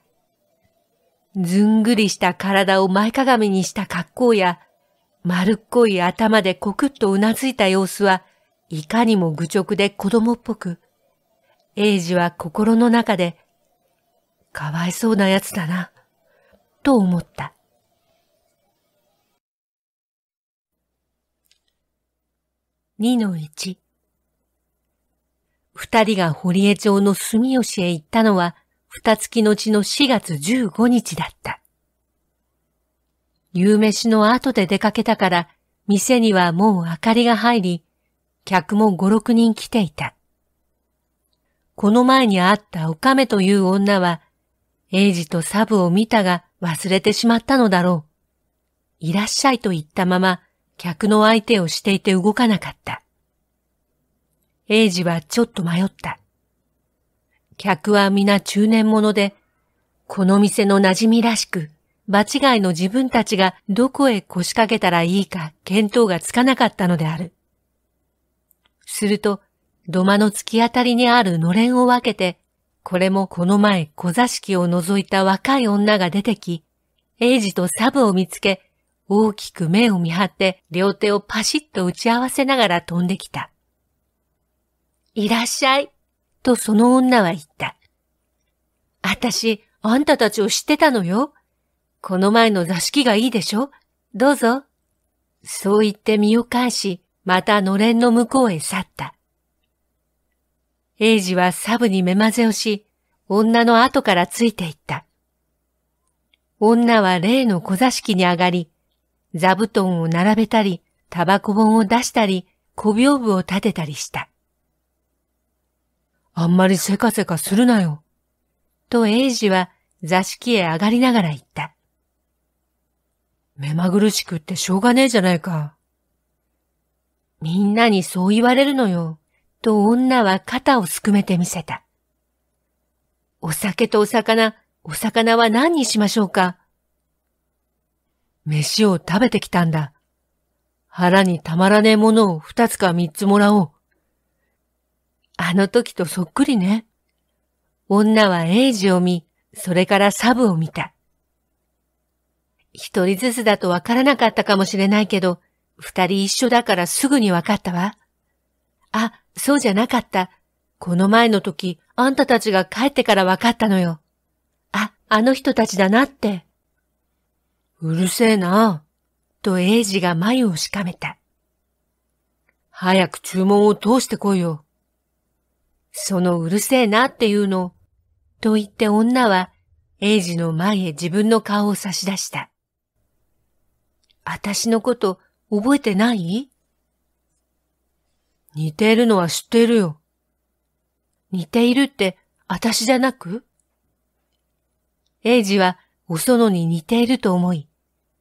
ずんぐりした体を前かがみにした格好や、丸っこい頭でコクッとうなずいた様子はいかにも愚直で子供っぽく、英ジは心の中で、かわいそうな奴だな、と思った。二の一。二人が堀江町の住吉へ行ったのは、二月のちの四月十五日だった。夕飯の後で出かけたから、店にはもう明かりが入り、客も五六人来ていた。この前に会ったおかめという女は、英二とサブを見たが忘れてしまったのだろう。いらっしゃいと言ったまま、客の相手をしていて動かなかった。英二はちょっと迷った。客は皆中年者で、この店の馴染みらしく、場違いの自分たちがどこへ腰掛けたらいいか見当がつかなかったのである。すると、土間の突き当たりにあるのれんを分けて、これもこの前小座敷を覗いた若い女が出てき、英ジとサブを見つけ、大きく目を見張って両手をパシッと打ち合わせながら飛んできた。いらっしゃい、とその女は言った。あたし、あんたたちを知ってたのよ。この前の座敷がいいでしょどうぞ。そう言って身を返し、またのれんの向こうへ去った。英ジはサブに目まぜをし、女の後からついていった。女は例の小座敷に上がり、座布団を並べたり、タバコ本を出したり、小屏風を立てたりした。あんまりせかせかするなよ。と英ジは座敷へ上がりながら言った。目まぐるしくってしょうがねえじゃないか。みんなにそう言われるのよ、と女は肩をすくめてみせた。お酒とお魚、お魚は何にしましょうか飯を食べてきたんだ。腹にたまらねえものを二つか三つもらおう。あの時とそっくりね。女はエイジを見、それからサブを見た。一人ずつだとわからなかったかもしれないけど、二人一緒だからすぐにわかったわ。あ、そうじゃなかった。この前の時、あんたたちが帰ってからわかったのよ。あ、あの人たちだなって。うるせえな。とエイジが眉をしかめた。早く注文を通してこいよ。そのうるせえなっていうの。と言って女は、エイジの前へ自分の顔を差し出した。私のこと覚えてない似てるのは知ってるよ。似ているって私じゃなくエイジはおそのに似ていると思い、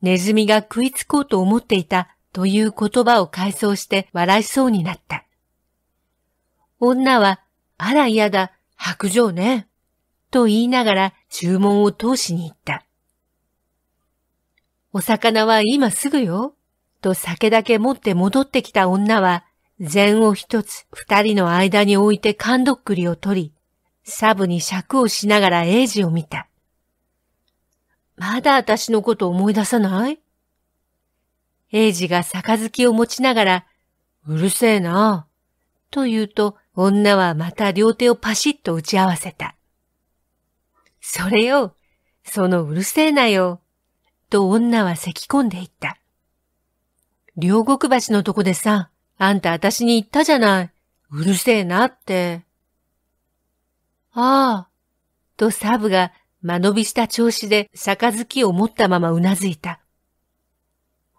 ネズミが食いつこうと思っていたという言葉を回想して笑いそうになった。女は、あら嫌だ、白状ね、と言いながら注文を通しに行った。お魚は今すぐよ。と酒だけ持って戻ってきた女は、禅を一つ二人の間に置いて缶どっくりを取り、サブに尺をしながらエイジを見た。まだ私のこと思い出さないエイジが杯を持ちながら、うるせえなと言うと、女はまた両手をパシッと打ち合わせた。それよ、そのうるせえなよ。と女は咳き込んでいった。両国橋のとこでさ、あんた私に言ったじゃない。うるせえなって。ああ、とサブが間延びした調子で杯を持ったままうなずいた。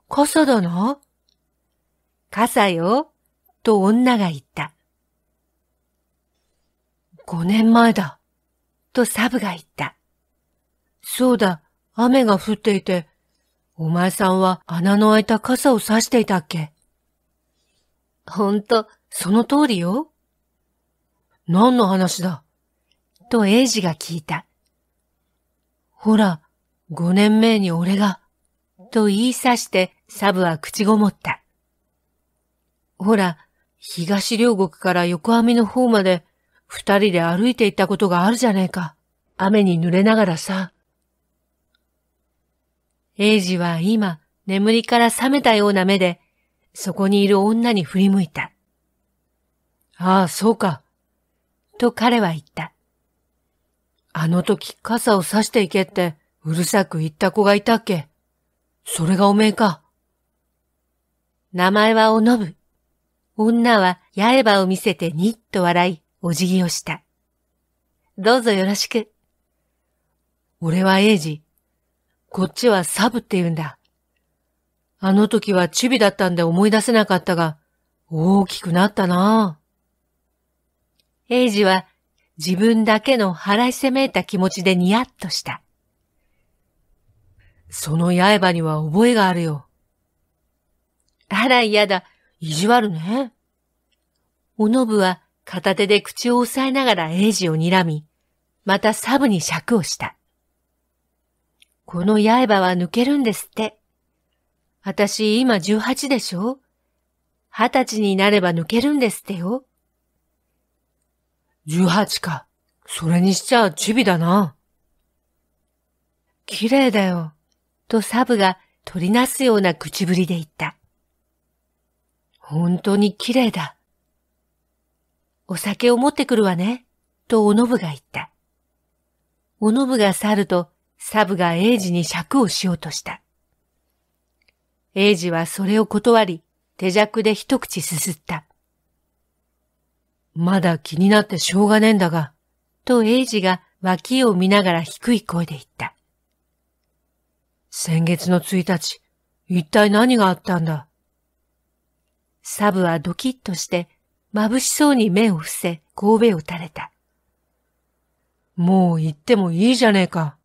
傘だな傘よ、と女が言った。五年前だ、とサブが言った。そうだ、雨が降っていて、お前さんは穴の開いた傘を差していたっけほんと、その通りよ。何の話だとエイジが聞いた。ほら、五年前に俺が、と言いさしてサブは口ごもった。ほら、東両国から横網の方まで二人で歩いて行ったことがあるじゃねえか。雨に濡れながらさ。エイジは今、眠りから覚めたような目で、そこにいる女に振り向いた。ああ、そうか。と彼は言った。あの時傘を差していけってうるさく言った子がいたっけそれがおめえか。名前はおのぶ。女は八重歯を見せてにっと笑い、お辞儀をした。どうぞよろしく。俺はエイジ。こっちはサブって言うんだ。あの時はチュビだったんで思い出せなかったが、大きくなったなエイジは自分だけの腹いせめいた気持ちでニヤッとした。その刃には覚えがあるよ。あら嫌だ、意地悪ね。おのぶは片手で口を押さえながらエイジを睨み、またサブに尺をした。この刃は抜けるんですって。私今十八でしょ二十歳になれば抜けるんですってよ。十八か。それにしちゃチビだな。綺麗だよ。とサブが取りなすような口ぶりで言った。本当に綺麗だ。お酒を持ってくるわね。とおのぶが言った。おのぶが去るとサブがエイジに尺をしようとした。エイジはそれを断り、手尺で一口すすった。まだ気になってしょうがねえんだが、とエイジが脇を見ながら低い声で言った。先月の1日、一体何があったんだサブはドキッとして、眩しそうに目を伏せ、神戸を垂れた。もう行ってもいいじゃねえか。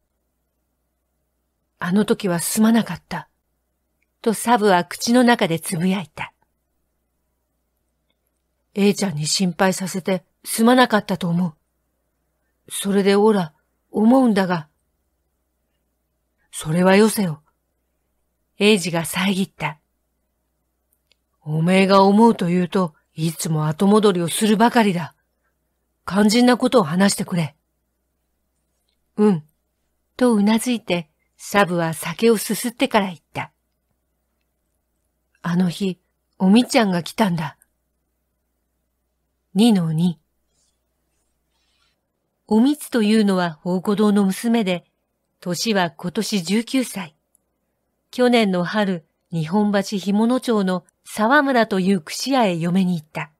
あの時はすまなかった。とサブは口の中でつぶやいた。A ちゃんに心配させてすまなかったと思う。それでオラ、思うんだが。それはよせよ。エイジが遮った。おめえが思うと言うといつも後戻りをするばかりだ。肝心なことを話してくれ。うん。とうなずいてサブは酒をすすってから言った。あの日、おみちゃんが来たんだ。2の2。おみつというのは宝庫堂の娘で、年は今年19歳。去年の春、日本橋干物町の沢村という串屋へ嫁に行った。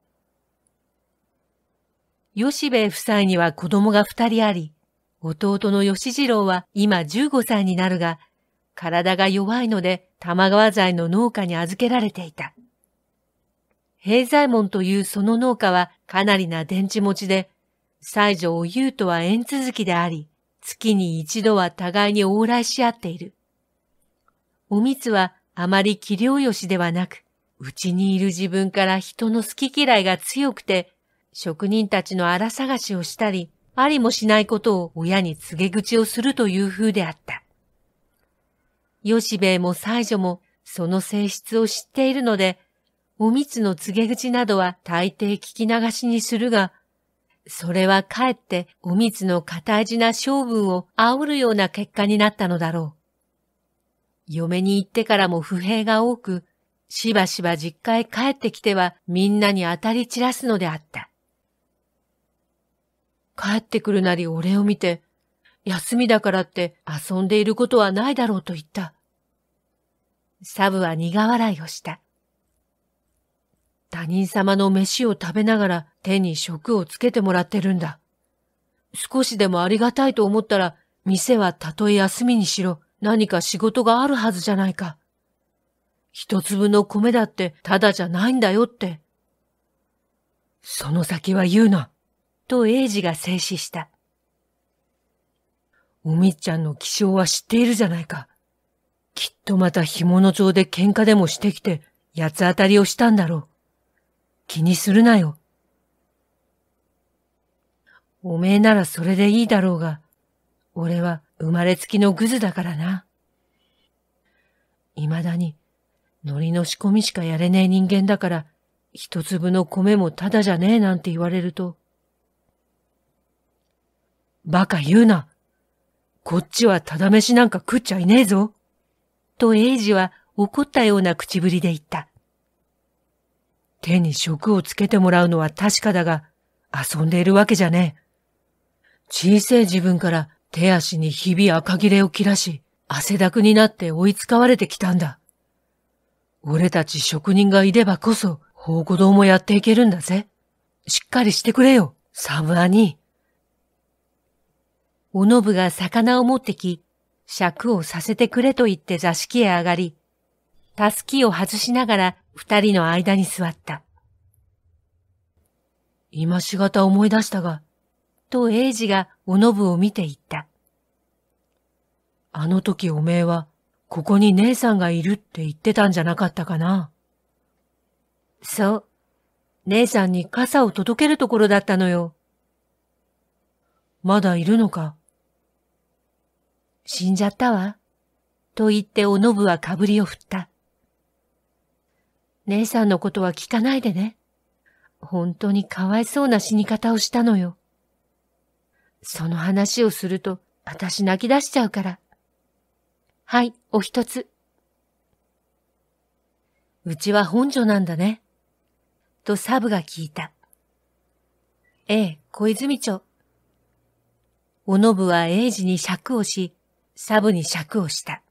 吉部夫妻には子供が二人あり、弟の吉次郎は今15歳になるが、体が弱いので玉川材の農家に預けられていた。平左衛門というその農家はかなりな電池持ちで、西条お優とは縁続きであり、月に一度は互いに往来し合っている。おみつはあまり器量よしではなく、うちにいる自分から人の好き嫌いが強くて、職人たちの荒探しをしたり、ありもしないことを親に告げ口をするという風であった。吉兵衛も西女もその性質を知っているので、おみつの告げ口などは大抵聞き流しにするが、それはかえっておみつの堅い地な性分を煽るような結果になったのだろう。嫁に行ってからも不平が多く、しばしば実家へ帰ってきてはみんなに当たり散らすのであった。帰ってくるなり俺を見て、休みだからって遊んでいることはないだろうと言った。サブは苦笑いをした。他人様の飯を食べながら手に食をつけてもらってるんだ。少しでもありがたいと思ったら、店はたとえ休みにしろ、何か仕事があるはずじゃないか。一粒の米だってただじゃないんだよって。その先は言うな。と英二が静止した。おみっちゃんの気性は知っているじゃないか。きっとまた干物帳で喧嘩でもしてきて、八つ当たりをしたんだろう。気にするなよ。おめえならそれでいいだろうが、俺は生まれつきのグズだからな。未だに、海苔の仕込みしかやれねえ人間だから、一粒の米もただじゃねえなんて言われると、バカ言うな。こっちはただ飯なんか食っちゃいねえぞ。とエイジは怒ったような口ぶりで言った。手に職をつけてもらうのは確かだが、遊んでいるわけじゃねえ。小せえ自分から手足に日々赤切れを切らし、汗だくになって追いつかわれてきたんだ。俺たち職人がいればこそ、宝庫堂もやっていけるんだぜ。しっかりしてくれよ、サブアニー。おのぶが魚を持ってき、尺をさせてくれと言って座敷へ上がり、たすきを外しながら二人の間に座った。今しがた思い出したが、と英二がおのぶを見て言った。あの時おめえは、ここに姉さんがいるって言ってたんじゃなかったかな。そう。姉さんに傘を届けるところだったのよ。まだいるのか死んじゃったわ。と言っておのぶはかぶりを振った。姉さんのことは聞かないでね。本当にかわいそうな死に方をしたのよ。その話をすると、私泣き出しちゃうから。はい、お一つ。うちは本女なんだね。とサブが聞いた。ええ、小泉町。おのぶは英治に尺をし、サブに尺をした。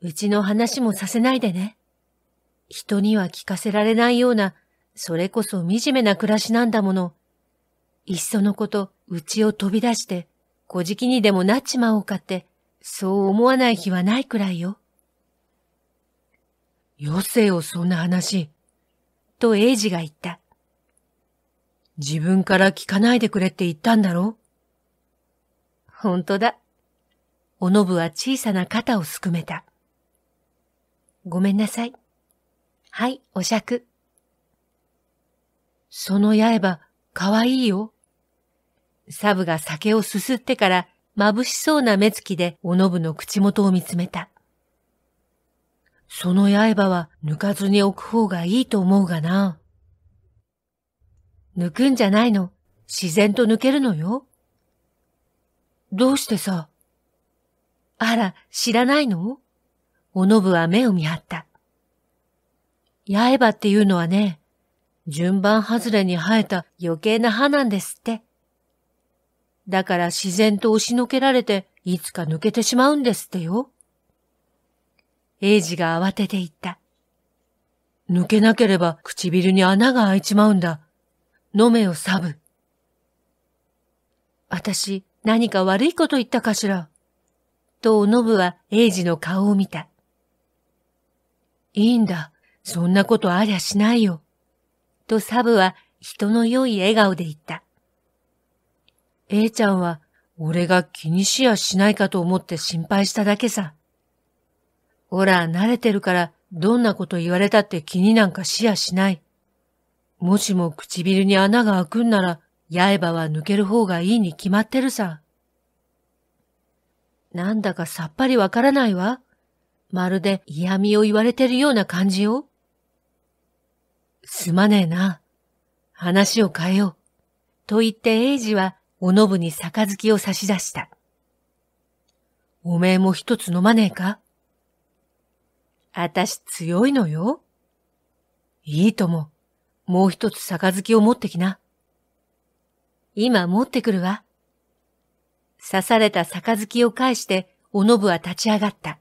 うちの話もさせないでね。人には聞かせられないような、それこそ惨めな暮らしなんだもの。いっそのこと、うちを飛び出して、小じきにでもなっちまおうかって、そう思わない日はないくらいよ。よせよ、そんな話。と英治が言った。自分から聞かないでくれって言ったんだろ本当だ。おのぶは小さな肩をすくめた。ごめんなさい。はい、お酌。その刃、かわいいよ。サブが酒をすすってから眩しそうな目つきでおのぶの口元を見つめた。その刃は抜かずに置く方がいいと思うがな。抜くんじゃないの。自然と抜けるのよ。どうしてさ。あら、知らないのおのぶは目を見張った。八重歯っていうのはね、順番外れに生えた余計な歯なんですって。だから自然と押しのけられて、いつか抜けてしまうんですってよ。英ジが慌てて言った。抜けなければ唇に穴が開いちまうんだ。飲めよ、サブ。私、何か悪いこと言ったかしらと、おのぶは英二の顔を見た。いいんだ。そんなことありゃしないよ。とサブは人の良い笑顔で言った。A ちゃんは俺が気にしやしないかと思って心配しただけさ。ほら、慣れてるからどんなこと言われたって気になんかしやしない。もしも唇に穴が開くんなら刃は抜ける方がいいに決まってるさ。なんだかさっぱりわからないわ。まるで嫌味を言われてるような感じよ。すまねえな。話を変えよう。と言って英治はおのぶに杯を差し出した。おめえも一つ飲まねえかあたし強いのよ。いいとも。もう一つ杯を持ってきな。今持ってくるわ。刺された杯を返して、おのぶは立ち上がった。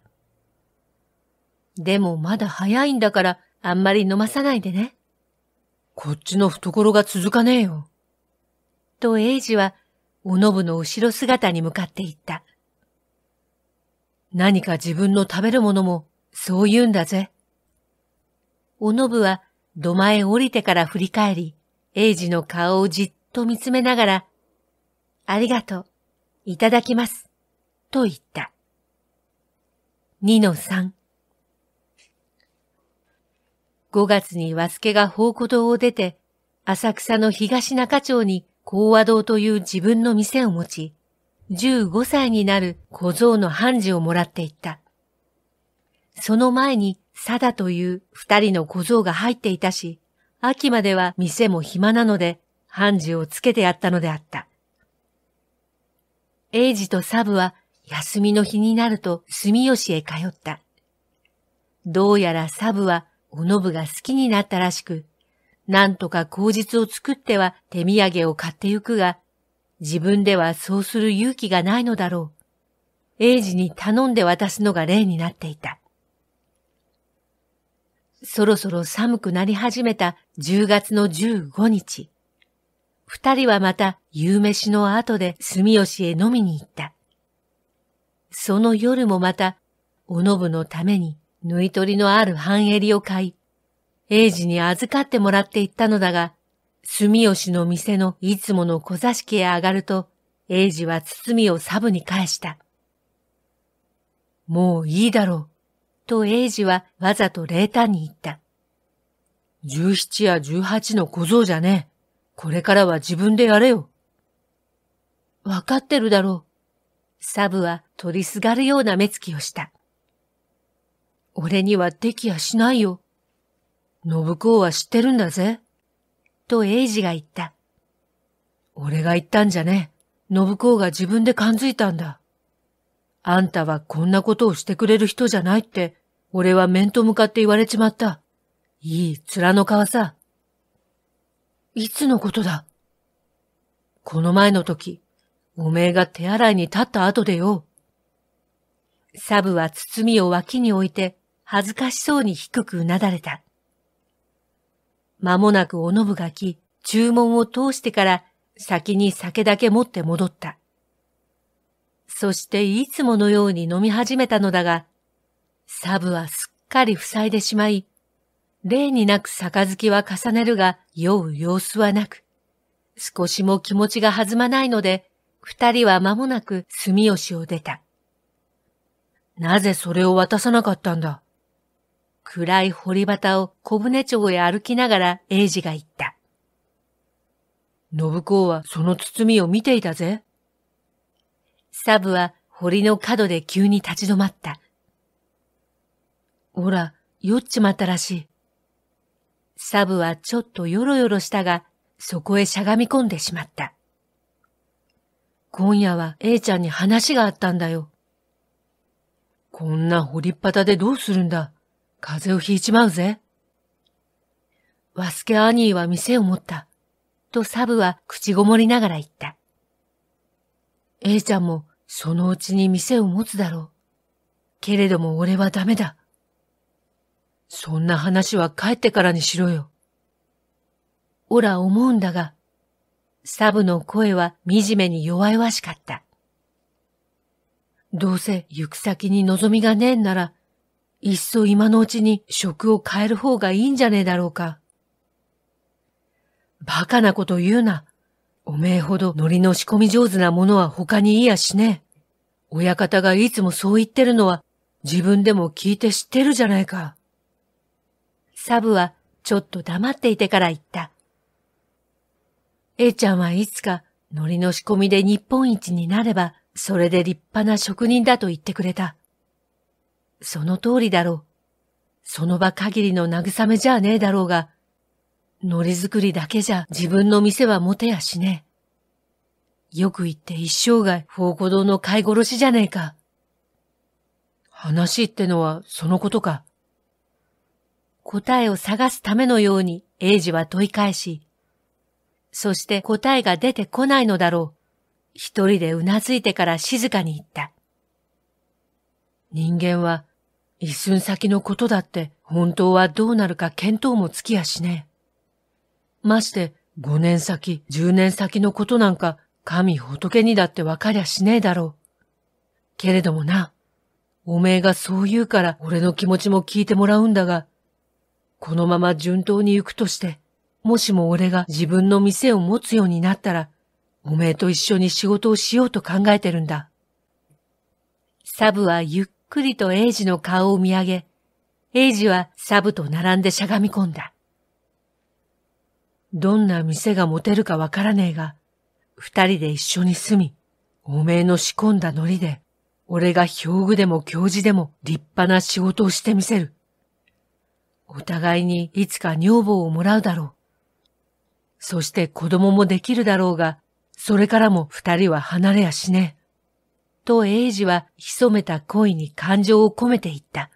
でもまだ早いんだから、あんまり飲まさないでね。こっちの懐が続かねえよ。と、エイジは、おのぶの後ろ姿に向かって言った。何か自分の食べるものも、そう言うんだぜ。おのぶは、土間へ降りてから振り返り、エイジの顔をじっと見つめながら、ありがとう、いただきます、と言った。2-3 5月に和助が宝庫堂を出て、浅草の東中町に講和堂という自分の店を持ち、15歳になる小僧の判事をもらっていった。その前に、サダという二人の小僧が入っていたし、秋までは店も暇なので、判事をつけてやったのであった。エイジとサブは休みの日になると住吉へ通った。どうやらサブはおのぶが好きになったらしく、なんとか口実を作っては手土産を買ってゆくが、自分ではそうする勇気がないのだろう。エイジに頼んで渡すのが例になっていた。そろそろ寒くなり始めた10月の15日。二人はまた夕飯の後で住吉へ飲みに行った。その夜もまた、おのぶのために縫い取りのある半襟を買い、英治に預かってもらって行ったのだが、住吉の店のいつもの小座敷へ上がると、英治は包みをサブに返した。もういいだろう、と英治はわざと冷淡に言った。十七や十八の小僧じゃねえ。これからは自分でやれよ。わかってるだろう。サブは取りすがるような目つきをした。俺にはできやしないよ。信子は知ってるんだぜ。と英二が言った。俺が言ったんじゃね信子が自分で感づいたんだ。あんたはこんなことをしてくれる人じゃないって、俺は面と向かって言われちまった。いい面の顔さ。いつのことだこの前の時、おめえが手洗いに立った後でよ。サブは包みを脇に置いて恥ずかしそうに低くうなだれた。間もなくおのぶが来、注文を通してから先に酒だけ持って戻った。そしていつものように飲み始めたのだが、サブはすっかり塞いでしまい、例になく杯は重ねるが酔う様子はなく、少しも気持ちが弾まないので、二人は間もなく住吉を出た。なぜそれを渡さなかったんだ暗い堀端を小舟町へ歩きながら英治が言った。信子はその包みを見ていたぜ。サブは堀の角で急に立ち止まった。ほら、酔っちまったらしい。サブはちょっとよろよろしたが、そこへしゃがみ込んでしまった。今夜は A ちゃんに話があったんだよ。こんな掘りっぱたでどうするんだ。風邪をひいちまうぜ。ワスケアニーは店を持った。とサブは口ごもりながら言った。A ちゃんもそのうちに店を持つだろう。けれども俺はダメだ。そんな話は帰ってからにしろよ。オラ思うんだが、サブの声は惨めに弱々しかった。どうせ行く先に望みがねえんなら、いっそ今のうちに職を変える方がいいんじゃねえだろうか。バカなこと言うな。おめえほどノリの仕込み上手なものは他にいやしねえ。親方がいつもそう言ってるのは自分でも聞いて知ってるじゃないか。サブはちょっと黙っていてから言った。A ちゃんはいつか海苔の仕込みで日本一になれば、それで立派な職人だと言ってくれた。その通りだろう。その場限りの慰めじゃねえだろうが、海苔作りだけじゃ自分の店は持てやしねえ。よく言って一生涯、宝庫堂の飼い殺しじゃねえか。話ってのはそのことか。答えを探すためのように英治は問い返し、そして答えが出てこないのだろう。一人でうなずいてから静かに言った。人間は一寸先のことだって本当はどうなるか見当もつきやしねえ。まして五年先、十年先のことなんか神仏にだってわかりゃしねえだろう。けれどもな、おめえがそう言うから俺の気持ちも聞いてもらうんだが、このまま順当に行くとして、もしも俺が自分の店を持つようになったら、おめえと一緒に仕事をしようと考えてるんだ。サブはゆっくりとエイジの顔を見上げ、エイジはサブと並んでしゃがみ込んだ。どんな店が持てるかわからねえが、二人で一緒に住み、おめえの仕込んだノリで、俺が表具でも教授でも立派な仕事をしてみせる。お互いにいつか女房をもらうだろう。そして子供もできるだろうが、それからも二人は離れやしねえ。と英治は潜めた恋に感情を込めていった。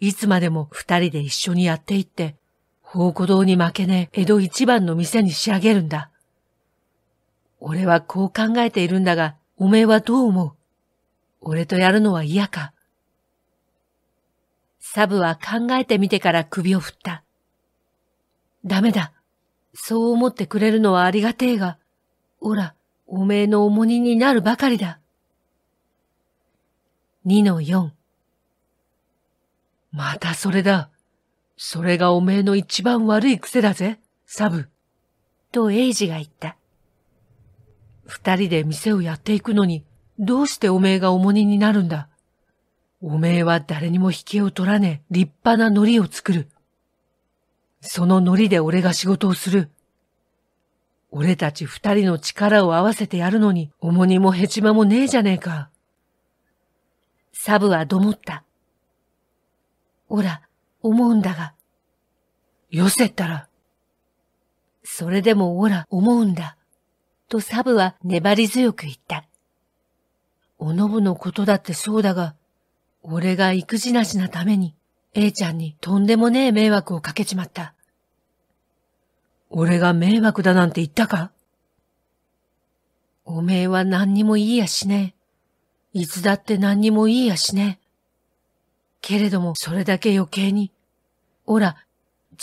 いつまでも二人で一緒にやっていって、宝庫堂に負けねえ江戸一番の店に仕上げるんだ。俺はこう考えているんだが、おめえはどう思う俺とやるのは嫌かサブは考えてみてから首を振った。ダメだ。そう思ってくれるのはありがてえが、おら、おめえの重荷になるばかりだ。二の四。またそれだ。それがおめえの一番悪い癖だぜ、サブ。とエイジが言った。二人で店をやっていくのに、どうしておめえが重荷になるんだおめえは誰にも引けを取らねえ立派な糊を作る。その糊で俺が仕事をする。俺たち二人の力を合わせてやるのに、重荷もへちまもねえじゃねえか。サブはどもった。おら、思うんだが。よせったら。それでもおら、思うんだ。とサブは粘り強く言った。おのぶのことだってそうだが、俺が育児なしなために、A ちゃんにとんでもねえ迷惑をかけちまった。俺が迷惑だなんて言ったかおめえは何にもいいやしねえ。いつだって何にもいいやしねえ。けれどもそれだけ余計に、おら、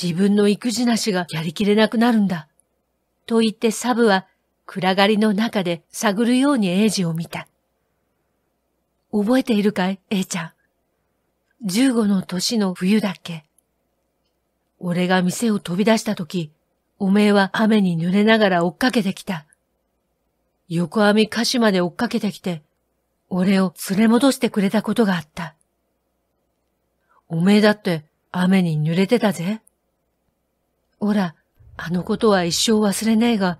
自分の育児なしがやりきれなくなるんだ。と言ってサブは暗がりの中で探るようにエイジを見た。覚えているかい ?A ちゃん。15の年の冬だっけ俺が店を飛び出した時、おめえは雨に濡れながら追っかけてきた。横網菓子まで追っかけてきて、俺を連れ戻してくれたことがあった。おめえだって雨に濡れてたぜ。ほら、あのことは一生忘れねえが、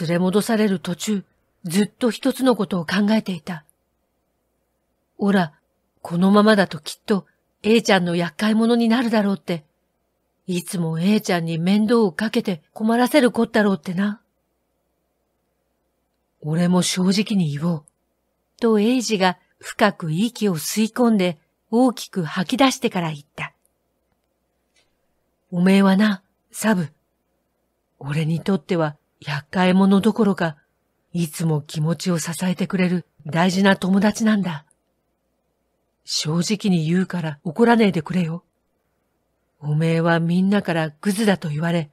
連れ戻される途中、ずっと一つのことを考えていた。おら、このままだときっと A ちゃんの厄介者になるだろうって。いつも A ちゃんに面倒をかけて困らせるこったろうってな。俺も正直に言おう。とエイジが深く息を吸い込んで大きく吐き出してから言った。おめえはな、サブ。俺にとっては厄介者どころか、いつも気持ちを支えてくれる大事な友達なんだ。正直に言うから怒らねえでくれよ。おめえはみんなからグズだと言われ、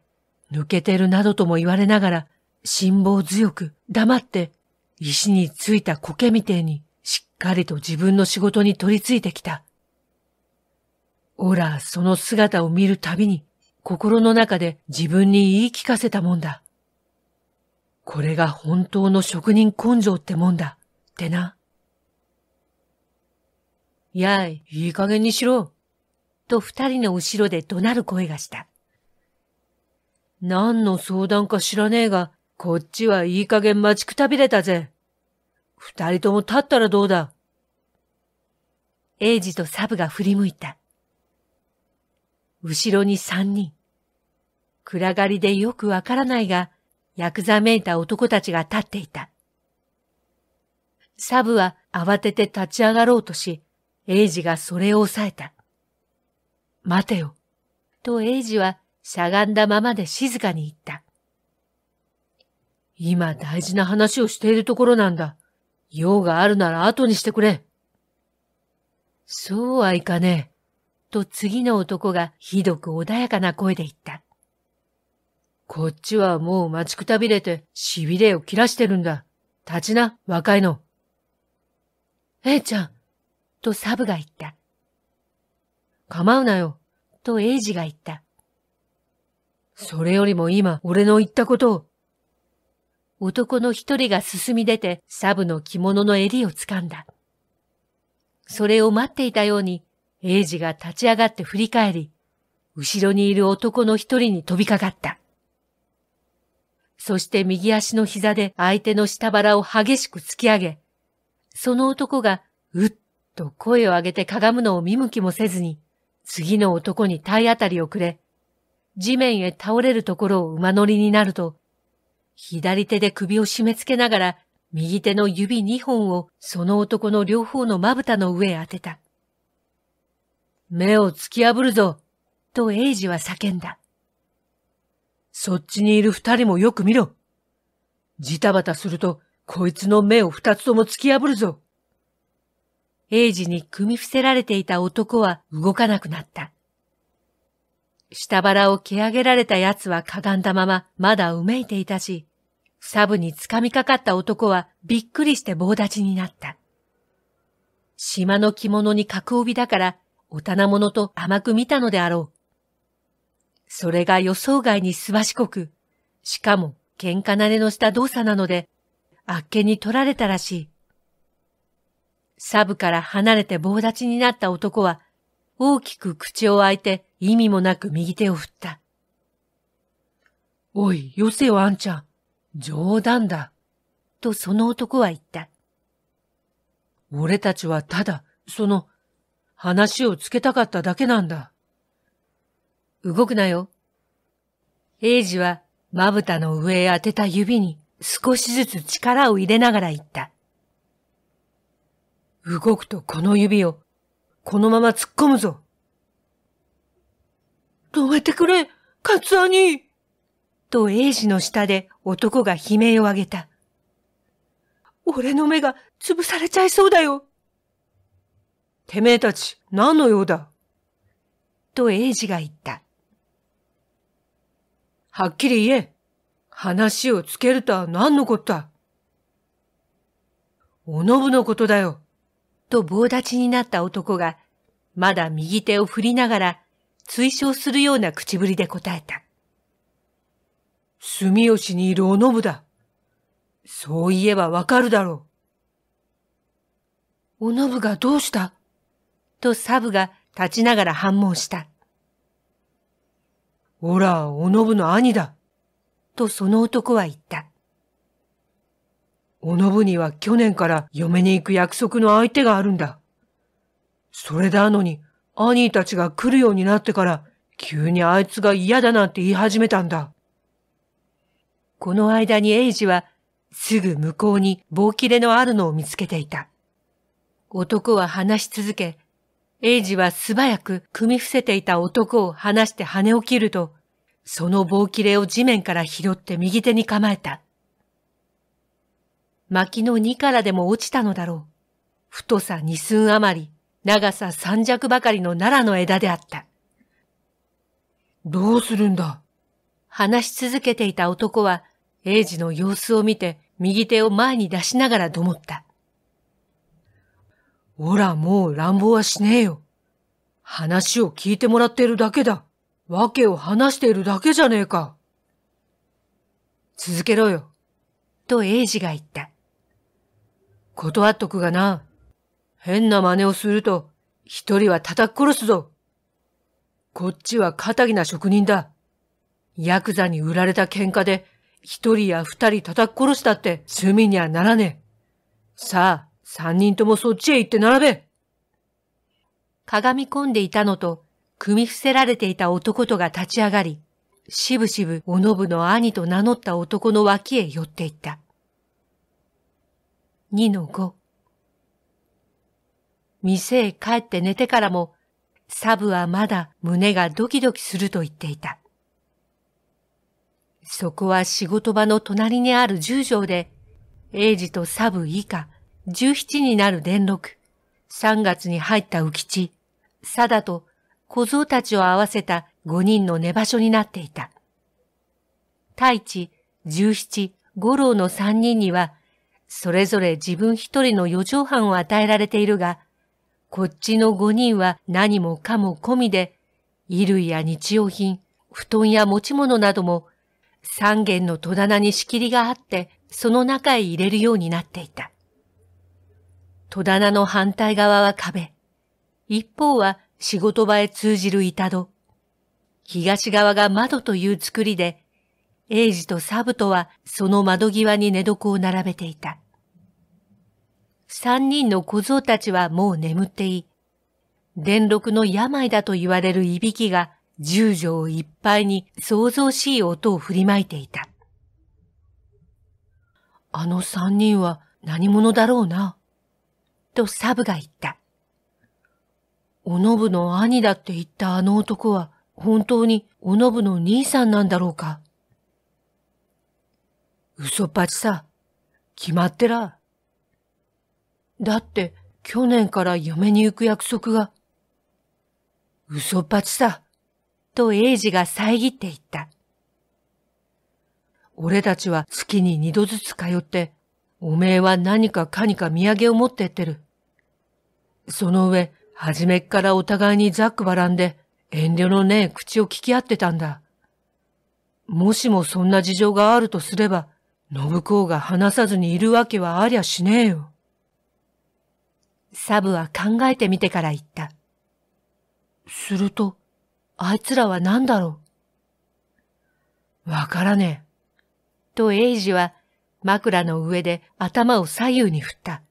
抜けてるなどとも言われながら、辛抱強く黙って石についた苔みてえにしっかりと自分の仕事に取り付いてきた。おら、その姿を見るたびに心の中で自分に言い聞かせたもんだ。これが本当の職人根性ってもんだ、ってな。やい、いい加減にしろ。と二人の後ろで怒鳴る声がした。何の相談か知らねえが、こっちはいい加減待ちくたびれたぜ。二人とも立ったらどうだエイジとサブが振り向いた。後ろに三人。暗がりでよくわからないが、ヤクザめいた男たちが立っていた。サブは慌てて立ち上がろうとし、英ジがそれを抑えた。待てよ。と英ジはしゃがんだままで静かに言った。今大事な話をしているところなんだ。用があるなら後にしてくれ。そうはいかねえ。と次の男がひどく穏やかな声で言った。こっちはもう待ちくたびれて痺れを切らしてるんだ。立ちな、若いの。えちゃん、とサブが言った。構うなよ、とエイジが言った。それよりも今、俺の言ったことを。男の一人が進み出て、サブの着物の襟を掴んだ。それを待っていたように、エイジが立ち上がって振り返り、後ろにいる男の一人に飛びかかった。そして右足の膝で相手の下腹を激しく突き上げ、その男がうっと声を上げてかがむのを見向きもせずに、次の男に体当たりをくれ、地面へ倒れるところを馬乗りになると、左手で首を締め付けながら、右手の指二本をその男の両方のまぶたの上へ当てた。目を突き破るぞとエイジは叫んだ。そっちにいる二人もよく見ろ。ジタバタすると、こいつの目を二つとも突き破るぞ。英治に組み伏せられていた男は動かなくなった。下腹を蹴上げられた奴はかがんだまままだうめいていたし、サブにつかみかかった男はびっくりして棒立ちになった。島の着物に角帯だからお棚物と甘く見たのであろう。それが予想外にすばしこく、しかも喧嘩なれのした動作なので、あっけに取られたらしい。サブから離れて棒立ちになった男は、大きく口を開いて意味もなく右手を振った。おい、よせよあんちゃん。冗談だ。とその男は言った。俺たちはただ、その、話をつけたかっただけなんだ。動くなよ。英ジはまぶたの上へ当てた指に少しずつ力を入れながら言った。動くとこの指を、このまま突っ込むぞ。止めてくれ、カツアニとイジの下で男が悲鳴を上げた。俺の目が潰されちゃいそうだよ。てめえたち何の用だとイジが言った。はっきり言え。話をつけるとは何のことだおのぶのことだよ。と棒立ちになった男が、まだ右手を振りながら、追唱するような口ぶりで答えた。住吉にいるおのぶだ。そう言えばわかるだろう。おのぶがどうしたとサブが立ちながら反問した。おら、おのぶの兄だ。とその男は言った。おのぶには去年から嫁に行く約束の相手があるんだ。それなのに、兄たちが来るようになってから、急にあいつが嫌だなんて言い始めたんだ。この間にエイジは、すぐ向こうに棒切れのあるのを見つけていた。男は話し続け、エイジは素早く組み伏せていた男を離して跳ね起きると、その棒切れを地面から拾って右手に構えた。薪の2からでも落ちたのだろう。太さ2寸余り、長さ3尺ばかりの奈良の枝であった。どうするんだ話し続けていた男は、英二の様子を見て、右手を前に出しながらどもった。おら、もう乱暴はしねえよ。話を聞いてもらっているだけだ。訳を話しているだけじゃねえか。続けろよ。と英二が言った。断っとくがな。変な真似をすると、一人は叩き殺すぞ。こっちは堅気な職人だ。ヤクザに売られた喧嘩で、一人や二人叩き殺したって罪にはならねえ。さあ、三人ともそっちへ行って並べ。かがみ込んでいたのと、組み伏せられていた男とが立ち上がり、しぶしぶおのぶの兄と名乗った男の脇へ寄っていった。2の5店へ帰って寝てからも、サブはまだ胸がドキドキすると言っていた。そこは仕事場の隣にある十条で、英二とサブ以下、十七になる電六、三月に入った浮吉、サダと小僧たちを合わせた五人の寝場所になっていた。太一、十七、五郎の三人にはそれぞれ自分一人の余剰半を与えられているが、こっちの五人は何もかも込みで、衣類や日用品、布団や持ち物なども三軒の戸棚に仕切りがあって、その中へ入れるようになっていた。戸棚の反対側は壁。一方は仕事場へ通じる板戸。東側が窓という作りで、英ジとサブとはその窓際に寝床を並べていた。三人の小僧たちはもう眠ってい、電録の病だと言われるいびきが十条いっぱいに想像しい音を振りまいていた。あの三人は何者だろうな、とサブが言った。おのぶの兄だって言ったあの男は本当におのぶの兄さんなんだろうか。嘘っぱちさ。決まってら。だって、去年から嫁に行く約束が。嘘っぱちさ。と英治が遮っていった。俺たちは月に二度ずつ通って、おめえは何かかにか土産を持ってってる。その上、初めっからお互いにざっくばらんで、遠慮のねえ口を聞き合ってたんだ。もしもそんな事情があるとすれば、信子が話さずにいるわけはありゃしねえよ。サブは考えてみてから言った。すると、あいつらは何だろうわからねえ。とエイジは枕の上で頭を左右に振った。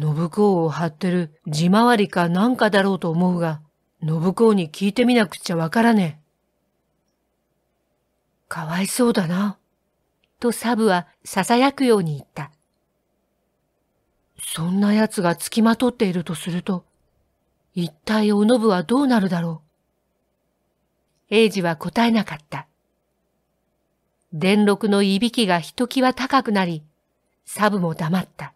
信子を張ってる地回りかなんかだろうと思うが、信子に聞いてみなくちゃわからねえ。かわいそうだな。とサブは囁くように言った。そんな奴が付きまとっているとすると、一体おのぶはどうなるだろう。英治は答えなかった。電録のいびきがひときわ高くなり、サブも黙った。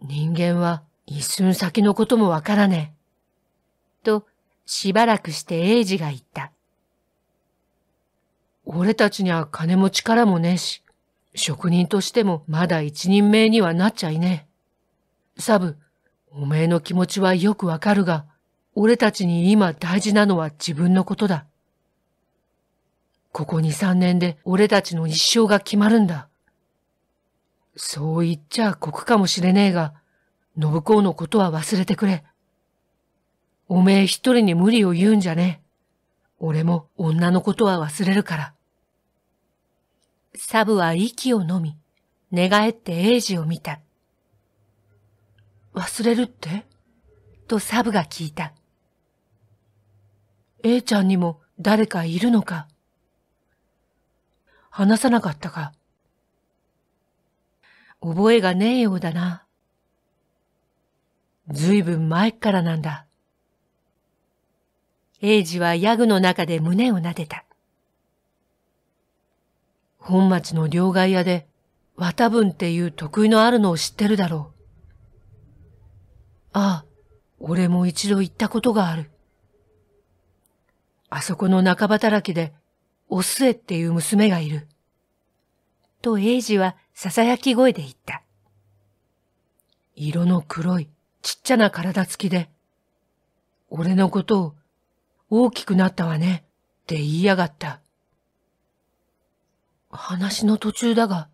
人間は一寸先のこともわからねえ。と、しばらくして英治が言った。俺たちには金も力もねえし、職人としてもまだ一人前にはなっちゃいねえ。サブ、おめえの気持ちはよくわかるが、俺たちに今大事なのは自分のことだ。ここ2、3年で俺たちの一生が決まるんだ。そう言っちゃ酷かもしれねえが、信子のことは忘れてくれ。おめえ一人に無理を言うんじゃねえ。俺も女のことは忘れるから。サブは息をのみ、寝返ってエイジを見た。忘れるってとサブが聞いた。イちゃんにも誰かいるのか話さなかったか覚えがねえようだな。ずいぶん前からなんだ。エイジはヤグの中で胸を撫でた。本町の両替屋で、綿分っていう得意のあるのを知ってるだろう。ああ、俺も一度行ったことがある。あそこの中働きで、おすえっていう娘がいる。と英治は囁き声で言った。色の黒いちっちゃな体つきで、俺のことを大きくなったわねって言いやがった。話の途中だが、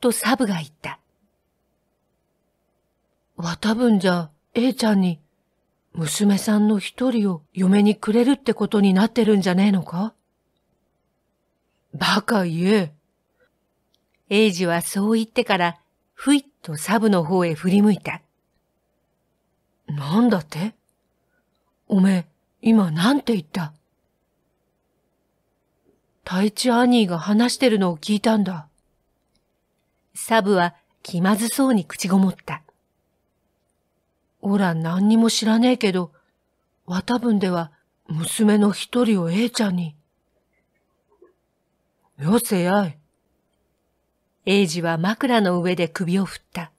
とサブが言った。わたぶんじゃ、A ちゃんに、娘さんの一人を嫁にくれるってことになってるんじゃねえのかバカ言え。エイジはそう言ってから、ふいっとサブの方へ振り向いた。なんだっておめえ、今なんて言った太一アニーが話してるのを聞いたんだ。サブは気まずそうに口ごもった。オら何にも知らねえけど、わたぶんでは娘の一人を A ちゃんに。よせやい。エイジは枕の上で首を振った。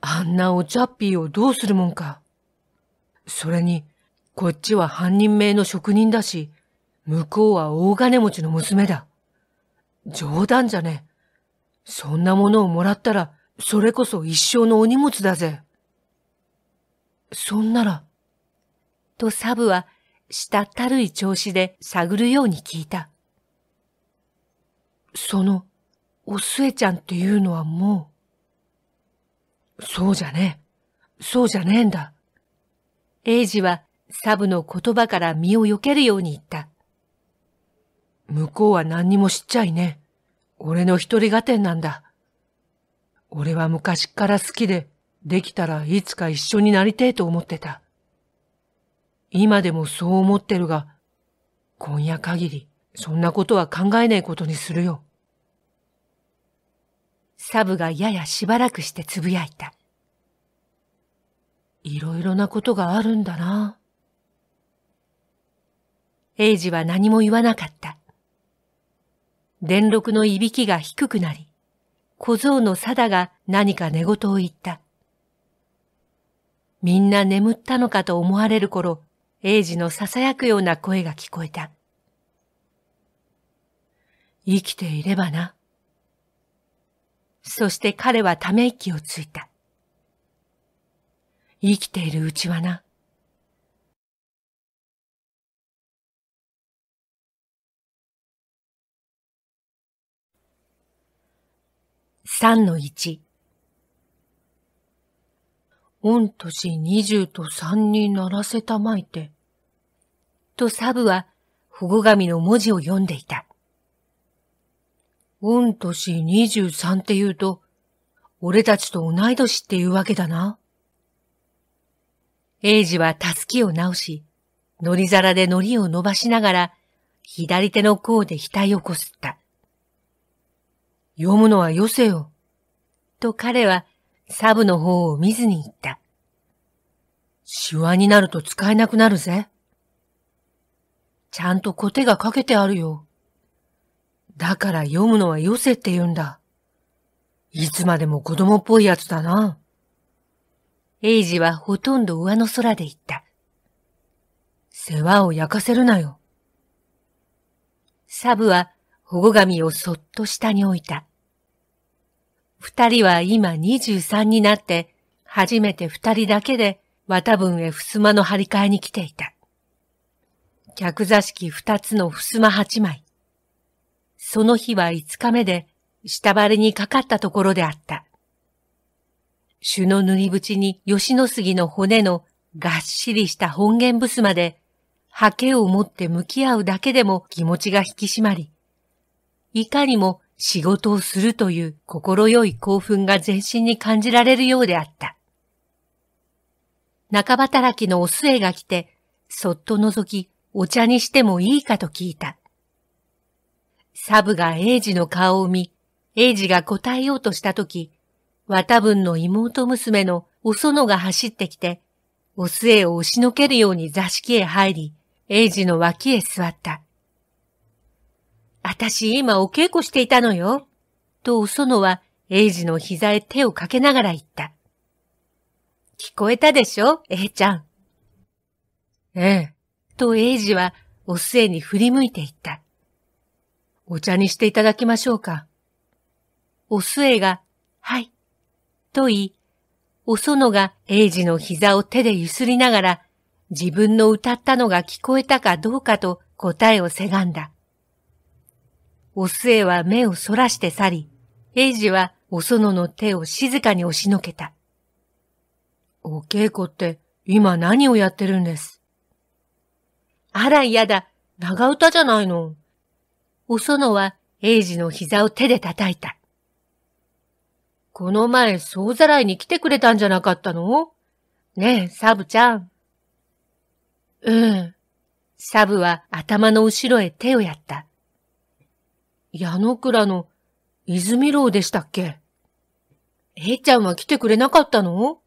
あんなおちゃっぴーをどうするもんか。それに、こっちは犯人名の職人だし、向こうは大金持ちの娘だ。冗談じゃねえ。そんなものをもらったら、それこそ一生のお荷物だぜ。そんなら。とサブは、したったるい調子で探るように聞いた。その、お寿恵ちゃんっていうのはもう。そうじゃねえ。そうじゃねえんだ。エイジはサブの言葉から身を避けるように言った。向こうは何にも知っちゃいね。俺の一人がてんなんだ。俺は昔から好きで、できたらいつか一緒になりてえと思ってた。今でもそう思ってるが、今夜限り、そんなことは考えねえことにするよ。サブがややしばらくしてつぶやいた。いろいろなことがあるんだな。エイジは何も言わなかった。電録のいびきが低くなり、小僧の貞が何か寝言を言った。みんな眠ったのかと思われる頃、英治の囁くような声が聞こえた。生きていればな。そして彼はため息をついた。生きているうちはな。3-1御年20と3にならせたまいて。とサブは保護神の文字を読んでいた。御年23って言うと、俺たちと同い年っていうわけだな。エイジはたすきを直し、のり皿でのりを伸ばしながら、左手の甲で額をこすった。読むのはよせよ。と彼はサブの方を見ずに言った。シワになると使えなくなるぜ。ちゃんとコテがかけてあるよ。だから読むのはよせって言うんだ。いつまでも子供っぽいやつだな。エイジはほとんど上の空で言った。世話を焼かせるなよ。サブは保護紙をそっと下に置いた。二人は今23になって、初めて二人だけで綿分へ襖の張り替えに来ていた。客座敷二つの襖八枚。その日は五日目で、下張りにかかったところであった。朱の塗り縁に吉野杉の骨のがっしりした本源ブスまで、刷毛を持って向き合うだけでも気持ちが引き締まり、いかにも仕事をするという心よい興奮が全身に感じられるようであった。中働きのお末が来て、そっと覗き、お茶にしてもいいかと聞いた。サブが英治の顔を見、英治が答えようとしたとき、綿分の妹娘のお園が走ってきて、お末を押しのけるように座敷へ入り、英治の脇へ座った。私今お稽古していたのよ。とお園は英治の膝へ手をかけながら言った。聞こえたでしょ、英ちゃん。ええ。と英治はお末に振り向いていった。お茶にしていただきましょうか。お末が、はい、と言い、お園が英治の膝を手でゆすりながら、自分の歌ったのが聞こえたかどうかと答えをせがんだ。お末は目をそらして去り、イジはお園の手を静かに押しのけた。お稽古って今何をやってるんですあら嫌だ、長唄じゃないの。お園はイ治の膝を手で叩いた。この前、総ざらいに来てくれたんじゃなかったのねえ、サブちゃん。うん。サブは頭の後ろへ手をやった。矢野倉の泉楼でしたっけえいちゃんは来てくれなかったの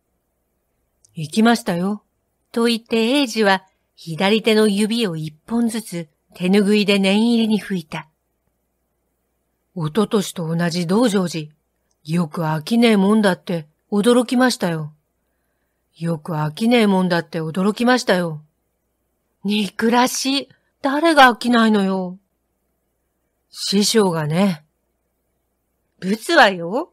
行きましたよ。と言って英二は左手の指を一本ずつ手ぬぐいで念入りに拭いた。おととしと同じ道場寺。よく飽きねえもんだって驚きましたよ。よく飽きねえもんだって驚きましたよ。憎らしい。誰が飽きないのよ。師匠がね。ぶつわよ。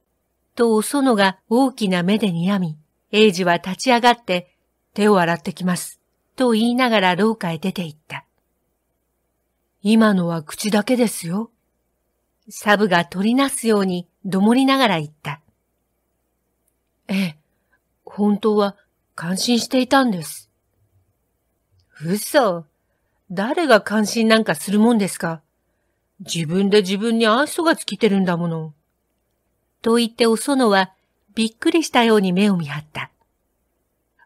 とお園が大きな目で睨み、英治は立ち上がって手を洗ってきます。と言いながら廊下へ出て行った。今のは口だけですよ。サブが取りなすようにどもりながら言った。ええ、本当は感心していたんです。嘘。誰が感心なんかするもんですか。自分で自分に愛想が尽きてるんだもの。と言っておそのはびっくりしたように目を見張った。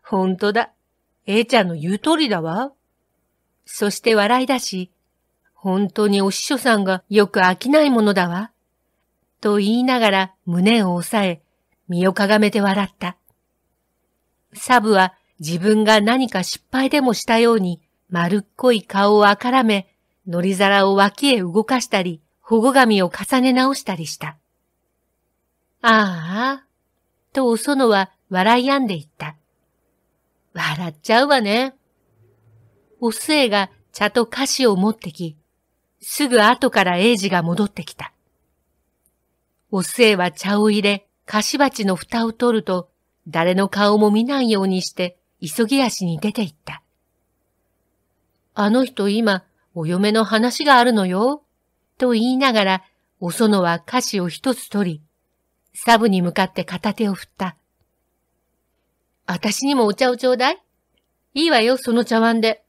ほんとだ。えちゃんの言う通りだわ。そして笑い出し、本当にお師匠さんがよく飽きないものだわ。と言いながら胸を押さえ、身をかがめて笑った。サブは自分が何か失敗でもしたように丸っこい顔をあからめ、のり皿を脇へ動かしたり、保護紙を重ね直したりした。ああ、とおそのは笑い止んでいった。笑っちゃうわね。おすえが茶と菓子を持ってき、すぐ後から英治が戻ってきた。おすえは茶を入れ、菓子鉢の蓋を取ると、誰の顔も見ないようにして、急ぎ足に出て行った。あの人今、お嫁の話があるのよ、と言いながら、お園は菓子を一つ取り、サブに向かって片手を振った。あたしにもお茶をちょうだい。いいわよ、その茶碗で。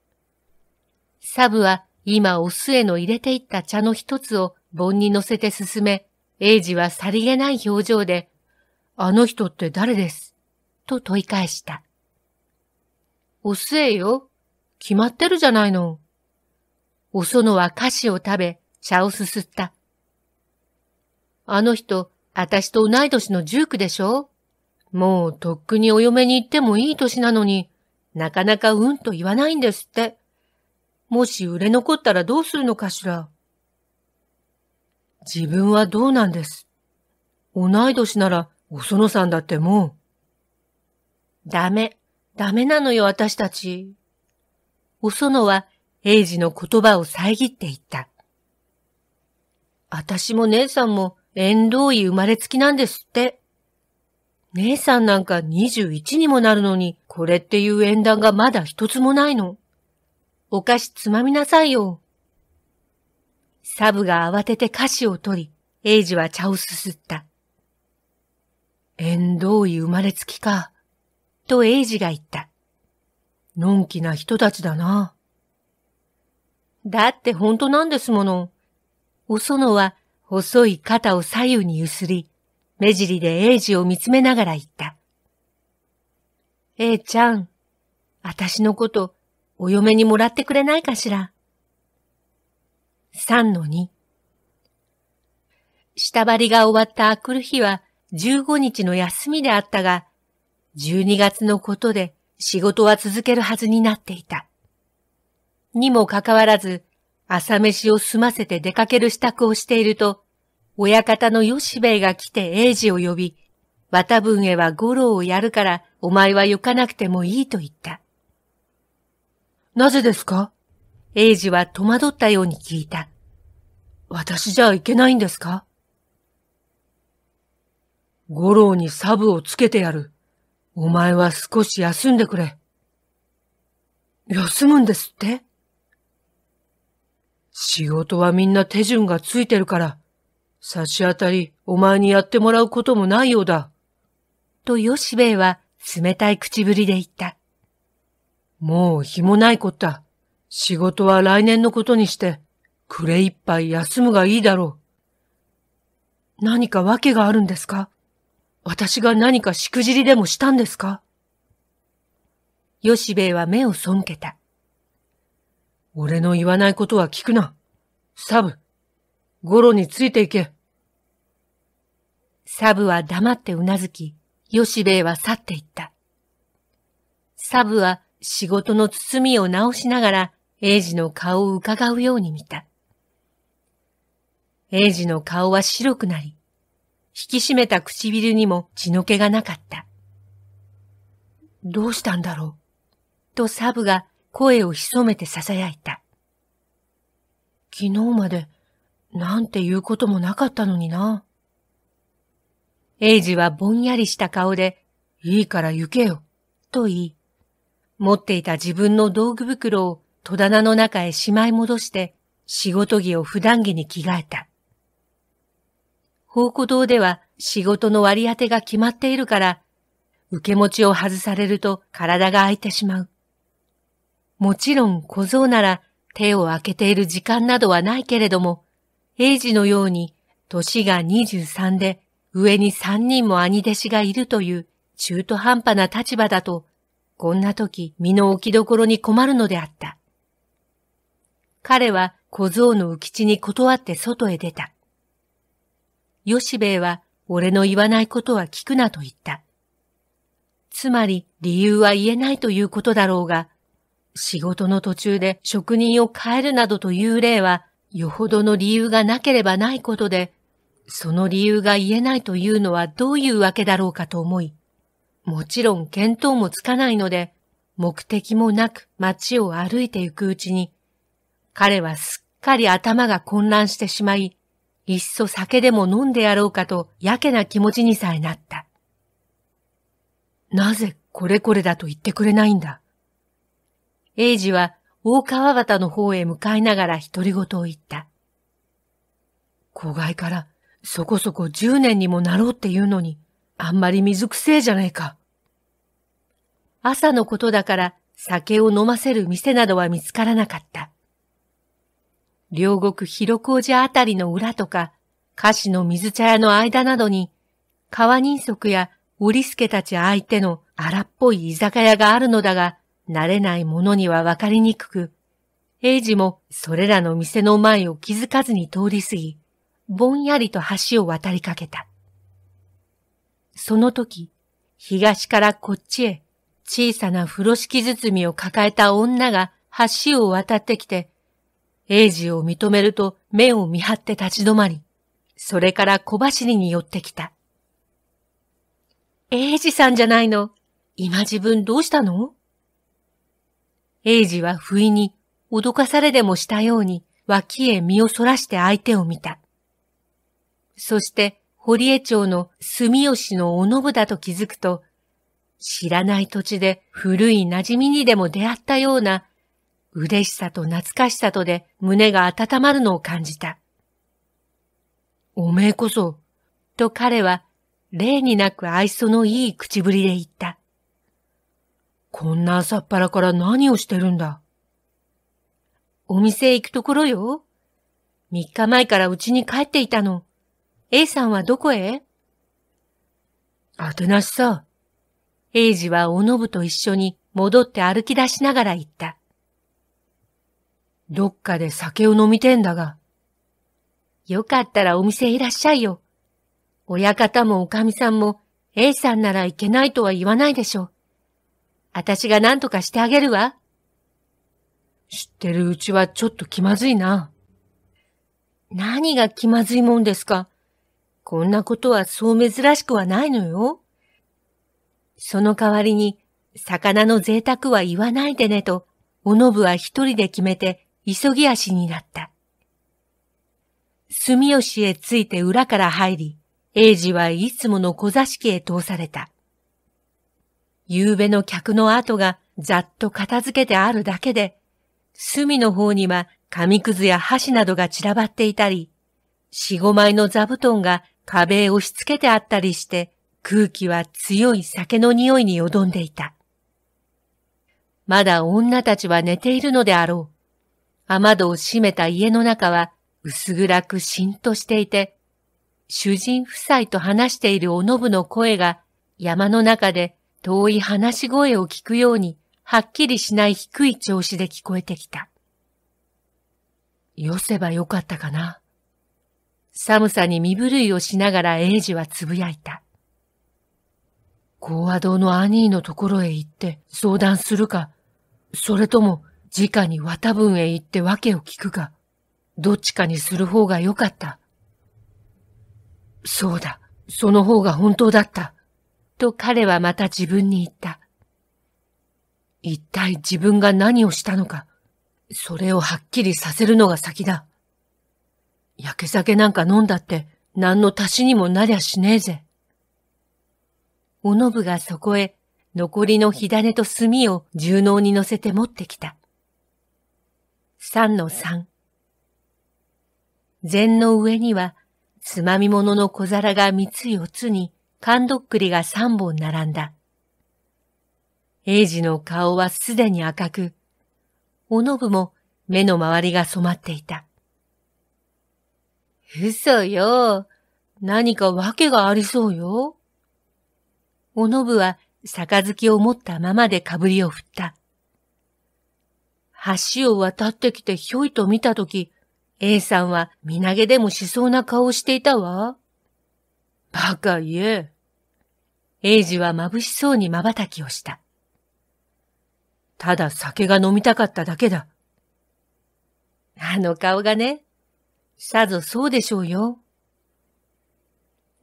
サブは今お酢への入れていった茶の一つを盆に乗せて進め、英治はさりげない表情で、あの人って誰ですと問い返した。お寿恵よ。決まってるじゃないの。お園は菓子を食べ、茶をすすった。あの人、私と同い年の19でしょもうとっくにお嫁に行ってもいい年なのに、なかなかうんと言わないんですって。もし売れ残ったらどうするのかしら。自分はどうなんです。同い年ならお園さんだってもう。ダメ、ダメなのよ私たち。お園はエイジの言葉を遮っていった。私も姉さんも縁遠い生まれつきなんですって。姉さんなんか21にもなるのに、これっていう縁談がまだ一つもないの。お菓子つまみなさいよ。サブが慌てて菓子を取り、エイジは茶をすすった。縁遠い生まれつきか、とエイジが言った。のんきな人たちだな。だって本当なんですもの。お園は細い肩を左右にゆすり、目尻で英治を見つめながら言った。えいちゃん、あたしのこと、お嫁にもらってくれないかしら。三の二。下張りが終わった明くる日は15日の休みであったが、12月のことで仕事は続けるはずになっていた。にもかかわらず、朝飯を済ませて出かける支度をしていると、親方の吉兵衛が来て英治を呼び、綿文へは五郎をやるから、お前は行かなくてもいいと言った。なぜですか英治は戸惑ったように聞いた。私じゃ行けないんですか五郎にサブをつけてやる。お前は少し休んでくれ。休むんですって仕事はみんな手順がついてるから、差し当たりお前にやってもらうこともないようだ。と吉兵衛は冷たい口ぶりで言った。もう日もないこった。仕事は来年のことにして、暮れ一杯休むがいいだろう。何か訳があるんですか私が何かしくじりでもしたんですか吉兵衛は目を背けた。俺の言わないことは聞くな。サブ、ゴロについていけ。サブは黙ってうなずき、シベイは去っていった。サブは仕事の包みを直しながら、英ジの顔を伺うように見た。英ジの顔は白くなり、引き締めた唇にも血の気がなかった。どうしたんだろうとサブが声を潜めて囁いた。昨日まで、なんて言うこともなかったのにな。エイジはぼんやりした顔で、いいから行けよ、と言い、持っていた自分の道具袋を戸棚の中へしまい戻して、仕事着を普段着に着替えた。宝庫堂では仕事の割り当てが決まっているから、受け持ちを外されると体が空いてしまう。もちろん小僧なら手を開けている時間などはないけれども、英治のように年が23で上に3人も兄弟子がいるという中途半端な立場だと、こんな時身の置きどころに困るのであった。彼は小僧の浮地に断って外へ出た。吉兵衛は俺の言わないことは聞くなと言った。つまり理由は言えないということだろうが、仕事の途中で職人を変えるなどという例は、よほどの理由がなければないことで、その理由が言えないというのはどういうわけだろうかと思い、もちろん見当もつかないので、目的もなく街を歩いて行くうちに、彼はすっかり頭が混乱してしまい、いっそ酒でも飲んでやろうかとやけな気持ちにさえなった。なぜこれこれだと言ってくれないんだ英治は大川端の方へ向かいながら独り言を言った。郊外からそこそこ10年にもなろうっていうのに、あんまり水くせえじゃねえか。朝のことだから酒を飲ませる店などは見つからなかった。両国広小路あたりの裏とか、菓子の水茶屋の間などに、川人足や織助たち相手の荒っぽい居酒屋があるのだが、慣れないものにはわかりにくく、英治もそれらの店の前を気づかずに通り過ぎ、ぼんやりと橋を渡りかけた。その時、東からこっちへ小さな風呂敷包みを抱えた女が橋を渡ってきて、英治を認めると目を見張って立ち止まり、それから小走りに寄ってきた。英治さんじゃないの。今自分どうしたの英治は不意に、脅かされでもしたように、脇へ身を反らして相手を見た。そして、堀江町の住吉のおぶだと気づくと、知らない土地で古い馴染みにでも出会ったような、嬉しさと懐かしさとで胸が温まるのを感じた。おめえこそ、と彼は、例になく愛想のいい口ぶりで言った。こんな朝っぱらから何をしてるんだお店へ行くところよ。3日前からうちに帰っていたの。A さんはどこへあてなしさ。英二はおのぶと一緒に戻って歩き出しながら言った。どっかで酒を飲みてんだが。よかったらお店へいらっしゃいよ。親方もおかみさんも A さんならいけないとは言わないでしょう。私が何とかしてあげるわ。知ってるうちはちょっと気まずいな。何が気まずいもんですか。こんなことはそう珍しくはないのよ。その代わりに、魚の贅沢は言わないでねと、おのぶは一人で決めて、急ぎ足になった。住吉へ着いて裏から入り、英治はいつもの小座敷へ通された。夕べの客の跡がざっと片付けてあるだけで、隅の方には紙くずや箸などが散らばっていたり、四五枚の座布団が壁へ押し付けてあったりして、空気は強い酒の匂いによどんでいた。まだ女たちは寝ているのであろう。雨戸を閉めた家の中は薄暗くしんとしていて、主人夫妻と話しているおのぶの声が山の中で遠い話し声を聞くように、はっきりしない低い調子で聞こえてきた。よせばよかったかな。寒さに身震いをしながら英治はつぶやいた。高和堂のアニーのところへ行って相談するか、それとも直に綿分へ行って訳を聞くか、どっちかにする方がよかった。そうだ、その方が本当だった。と彼はまた自分に言った。一体自分が何をしたのか、それをはっきりさせるのが先だ。焼け酒なんか飲んだって何の足しにもなりゃしねえぜ。おのぶがそこへ残りの火種と炭を重納に乗せて持ってきた。三の三。禅の上にはつまみ物の小皿が三つ四つに缶どっくりが三本並んだ。英二の顔はすでに赤く、おのぶも目の周りが染まっていた。嘘よ。何か訳がありそうよ。おのぶは杯を持ったままでかぶりを振った。橋を渡ってきてひょいと見たとき、A さんは身投げでもしそうな顔をしていたわ。バカ言え。エイジは眩しそうに瞬きをした。ただ酒が飲みたかっただけだ。あの顔がね、さぞそうでしょうよ。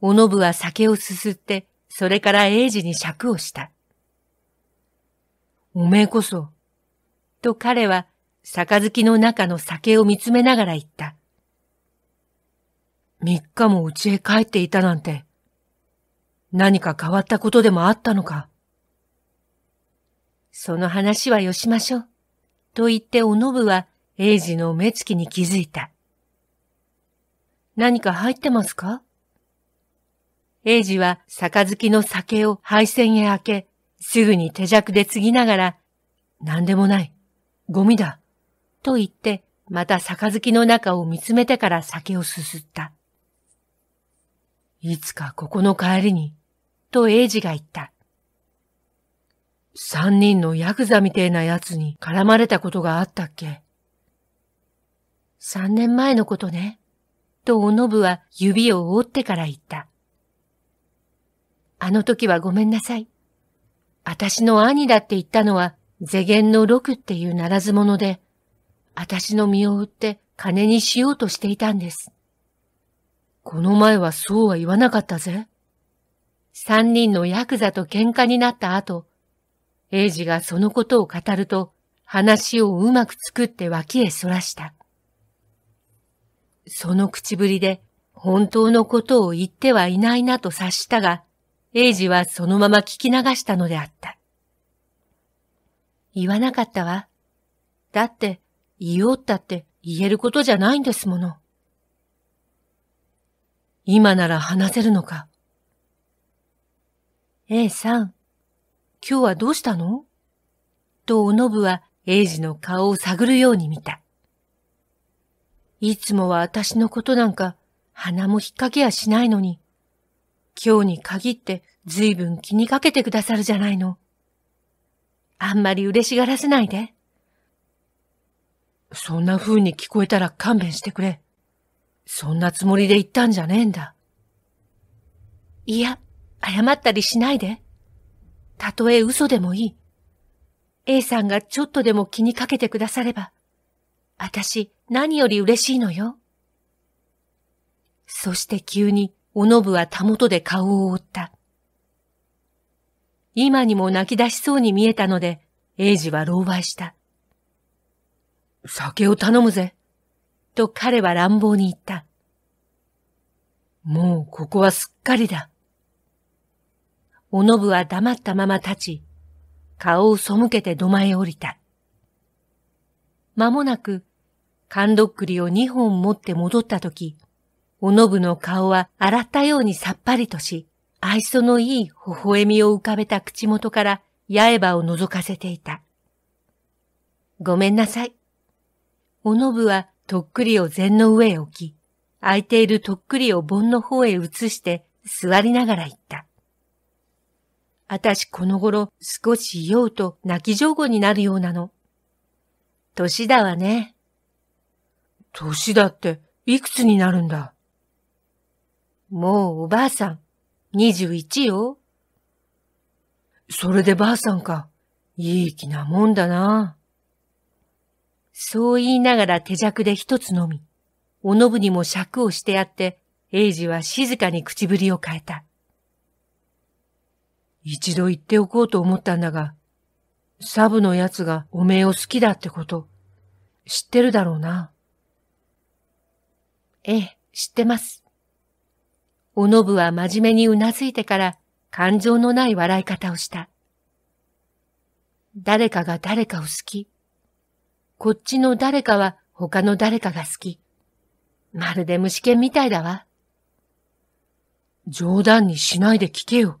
おのぶは酒をすすって、それからエイジに尺をした。おめえこそ、と彼は、杯の中の酒を見つめながら言った。3日も家へ帰っていたなんて、何か変わったことでもあったのか。その話はよしましょう。と言っておのぶは英ジの目つきに気づいた。何か入ってますか英ジは杯の酒を配線へ開け、すぐに手酌で継ぎながら、何でもない、ゴミだ、と言って、また杯の中を見つめてから酒をすすった。いつかここの帰りに、と英治が言った。三人のヤクザみてえな奴に絡まれたことがあったっけ三年前のことね、とおのぶは指を折ってから言った。あの時はごめんなさい。私の兄だって言ったのは、世間の六っていうならず者で、私の身を売って金にしようとしていたんです。この前はそうは言わなかったぜ。三人のヤクザと喧嘩になった後、エイジがそのことを語ると、話をうまく作って脇へそらした。その口ぶりで本当のことを言ってはいないなと察したが、エイジはそのまま聞き流したのであった。言わなかったわ。だって、言おったって言えることじゃないんですもの。今なら話せるのか。A さん、今日はどうしたのとおのぶは英二の顔を探るように見た。いつもは私のことなんか鼻も引っ掛けやしないのに、今日に限って随分気にかけてくださるじゃないの。あんまり嬉しがらせないで。そんな風に聞こえたら勘弁してくれ。そんなつもりで言ったんじゃねえんだ。いや、謝ったりしないで。たとえ嘘でもいい。A さんがちょっとでも気にかけてくだされば、私何より嬉しいのよ。そして急に、おのぶはたもとで顔を覆った。今にも泣き出しそうに見えたので、英二は狼狽した。酒を頼むぜ。と彼は乱暴に言った。もうここはすっかりだ。おのぶは黙ったまま立ち、顔を背けて土間へ降りた。まもなく、んどっくりを二本持って戻ったとき、おのぶの顔は洗ったようにさっぱりとし、愛想のいい微笑みを浮かべた口元から八重歯を覗かせていた。ごめんなさい。おのぶはとっくりを禅の上へ置き、空いているとっくりを盆の方へ移して座りながら言った。あたしこの頃少し酔うと泣き上戸になるようなの。歳だわね。歳だっていくつになるんだもうおばあさん、二十一よ。それでばあさんか。いい気なもんだな。そう言いながら手尺で一つのみ、おのぶにも尺をしてやって、英二は静かに口ぶりを変えた。一度言っておこうと思ったんだが、サブの奴がおめえを好きだってこと、知ってるだろうな。ええ、知ってます。おのぶは真面目にうなずいてから感情のない笑い方をした。誰かが誰かを好き。こっちの誰かは他の誰かが好き。まるで虫犬みたいだわ。冗談にしないで聞けよ。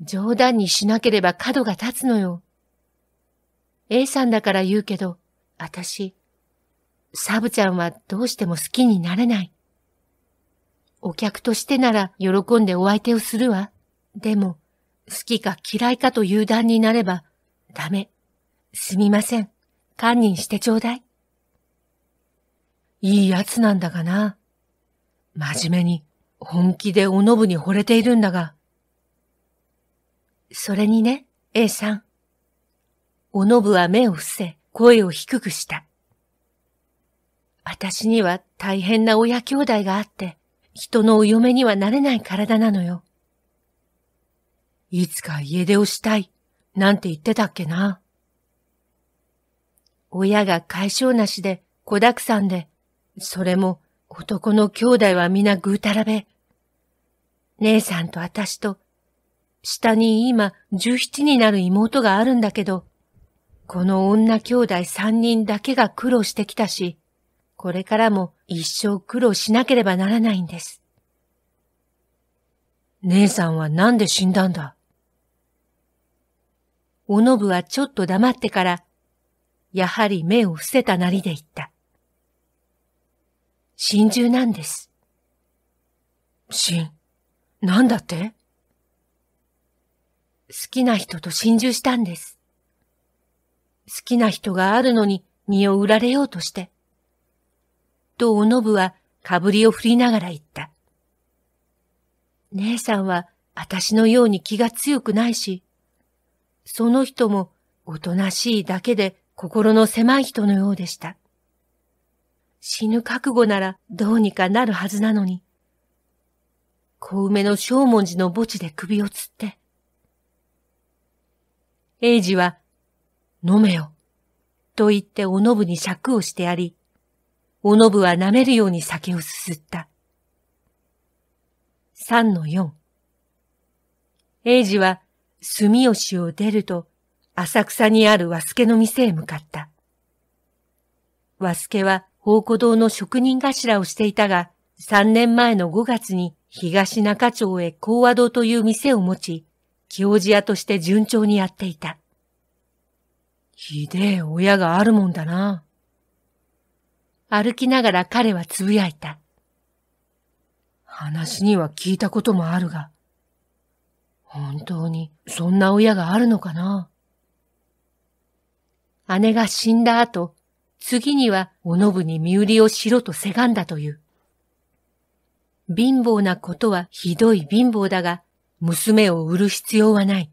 冗談にしなければ角が立つのよ。A さんだから言うけど、私、サブちゃんはどうしても好きになれない。お客としてなら喜んでお相手をするわ。でも、好きか嫌いかという段になれば、ダメ。すみません。堪忍してちょうだい。いいやつなんだがな。真面目に、本気でおのぶに惚れているんだが。それにね、A さん。おのぶは目を伏せ、声を低くした。私には大変な親兄弟があって、人のお嫁にはなれない体なのよ。いつか家出をしたい、なんて言ってたっけな。親が解消なしで、子沢山で、それも男の兄弟は皆ぐうたらべ。姉さんと私と、下に今十七になる妹があるんだけど、この女兄弟三人だけが苦労してきたし、これからも一生苦労しなければならないんです。姉さんはなんで死んだんだおのぶはちょっと黙ってからやはり目を伏せたなりで言った。真珠なんです。真、なんだって好きな人と心中したんです。好きな人があるのに身を売られようとして。と、おのぶはかぶりを振りながら言った。姉さんは私のように気が強くないし、その人もおとなしいだけで心の狭い人のようでした。死ぬ覚悟ならどうにかなるはずなのに、小梅の正文寺の墓地で首を吊って、英治は、飲めよ、と言っておのぶに尺をしてやり、おのぶは舐めるように酒をすすった。三の四。英治は、住吉を出ると、浅草にある和助の店へ向かった。和助は宝庫堂の職人頭をしていたが、3年前の5月に東中町へ講和堂という店を持ち、教授屋として順調にやっていた。ひでえ親があるもんだな。歩きながら彼はつぶやいた。話には聞いたこともあるが、本当にそんな親があるのかな姉が死んだ後、次にはおのぶに身売りをしろとせがんだという。貧乏なことはひどい貧乏だが、娘を売る必要はない。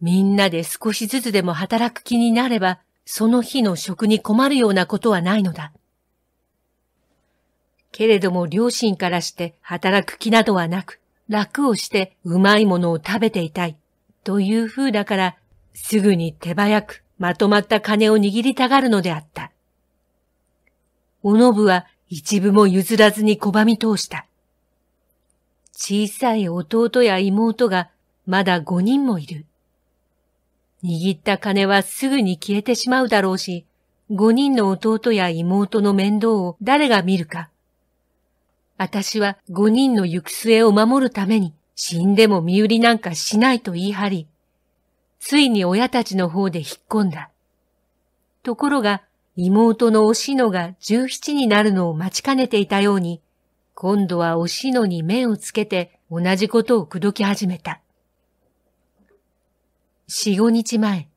みんなで少しずつでも働く気になれば、その日の食に困るようなことはないのだ。けれども両親からして働く気などはなく、楽をしてうまいものを食べていたい、という風だから、すぐに手早くまとまった金を握りたがるのであった。おのぶは一部も譲らずに拒み通した。小さい弟や妹がまだ五人もいる。握った金はすぐに消えてしまうだろうし、五人の弟や妹の面倒を誰が見るか。私は五人の行く末を守るために死んでも身売りなんかしないと言い張り、ついに親たちの方で引っ込んだ。ところが、妹のおしのが十七になるのを待ちかねていたように、今度はおしのに目をつけて同じことを口説き始めた。四五日前、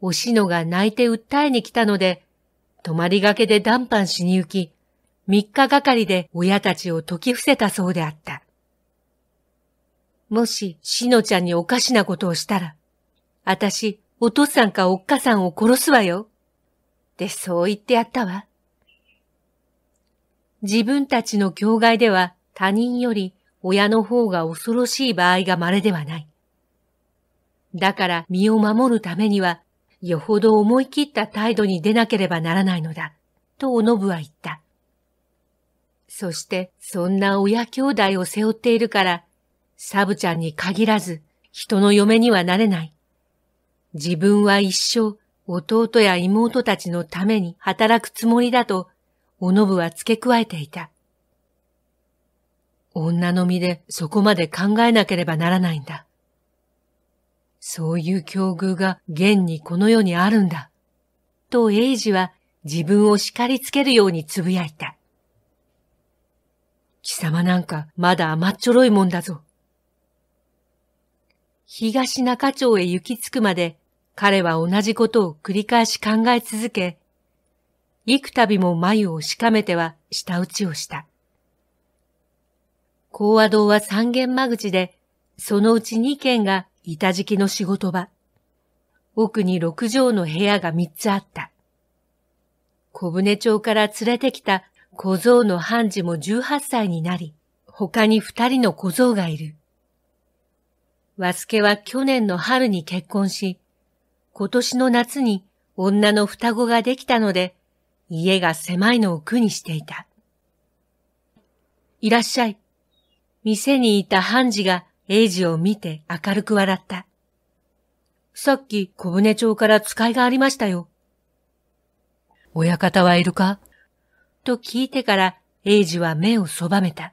おしのが泣いて訴えに来たので、泊まりがけで断判しに行き、三日がかりで親たちを解き伏せたそうであった。もし、しのちゃんにおかしなことをしたら、あたし、お父さんかおっかさんを殺すわよ。ってそう言ってやったわ。自分たちの境界では他人より親の方が恐ろしい場合が稀ではない。だから身を守るためには、よほど思い切った態度に出なければならないのだ、とおのぶは言った。そしてそんな親兄弟を背負っているから、サブちゃんに限らず人の嫁にはなれない。自分は一生弟や妹たちのために働くつもりだと、おのぶは付け加えていた。女の身でそこまで考えなければならないんだ。そういう境遇が現にこの世にあるんだ。と英治は自分を叱りつけるように呟いた。貴様なんかまだ甘っちょろいもんだぞ。東中町へ行き着くまで彼は同じことを繰り返し考え続け、幾度も眉をしかめては舌打ちをした。講和堂は三軒間口で、そのうち二軒が板敷きの仕事場。奥に六畳の部屋が三つあった。小舟町から連れてきた小僧の判事も十八歳になり、他に二人の小僧がいる。和助は去年の春に結婚し、今年の夏に女の双子ができたので、家が狭いのを苦にしていた。いらっしゃい。店にいた判事が英治を見て明るく笑った。さっき小舟町から使いがありましたよ。親方はいるかと聞いてから英治は目をそばめた。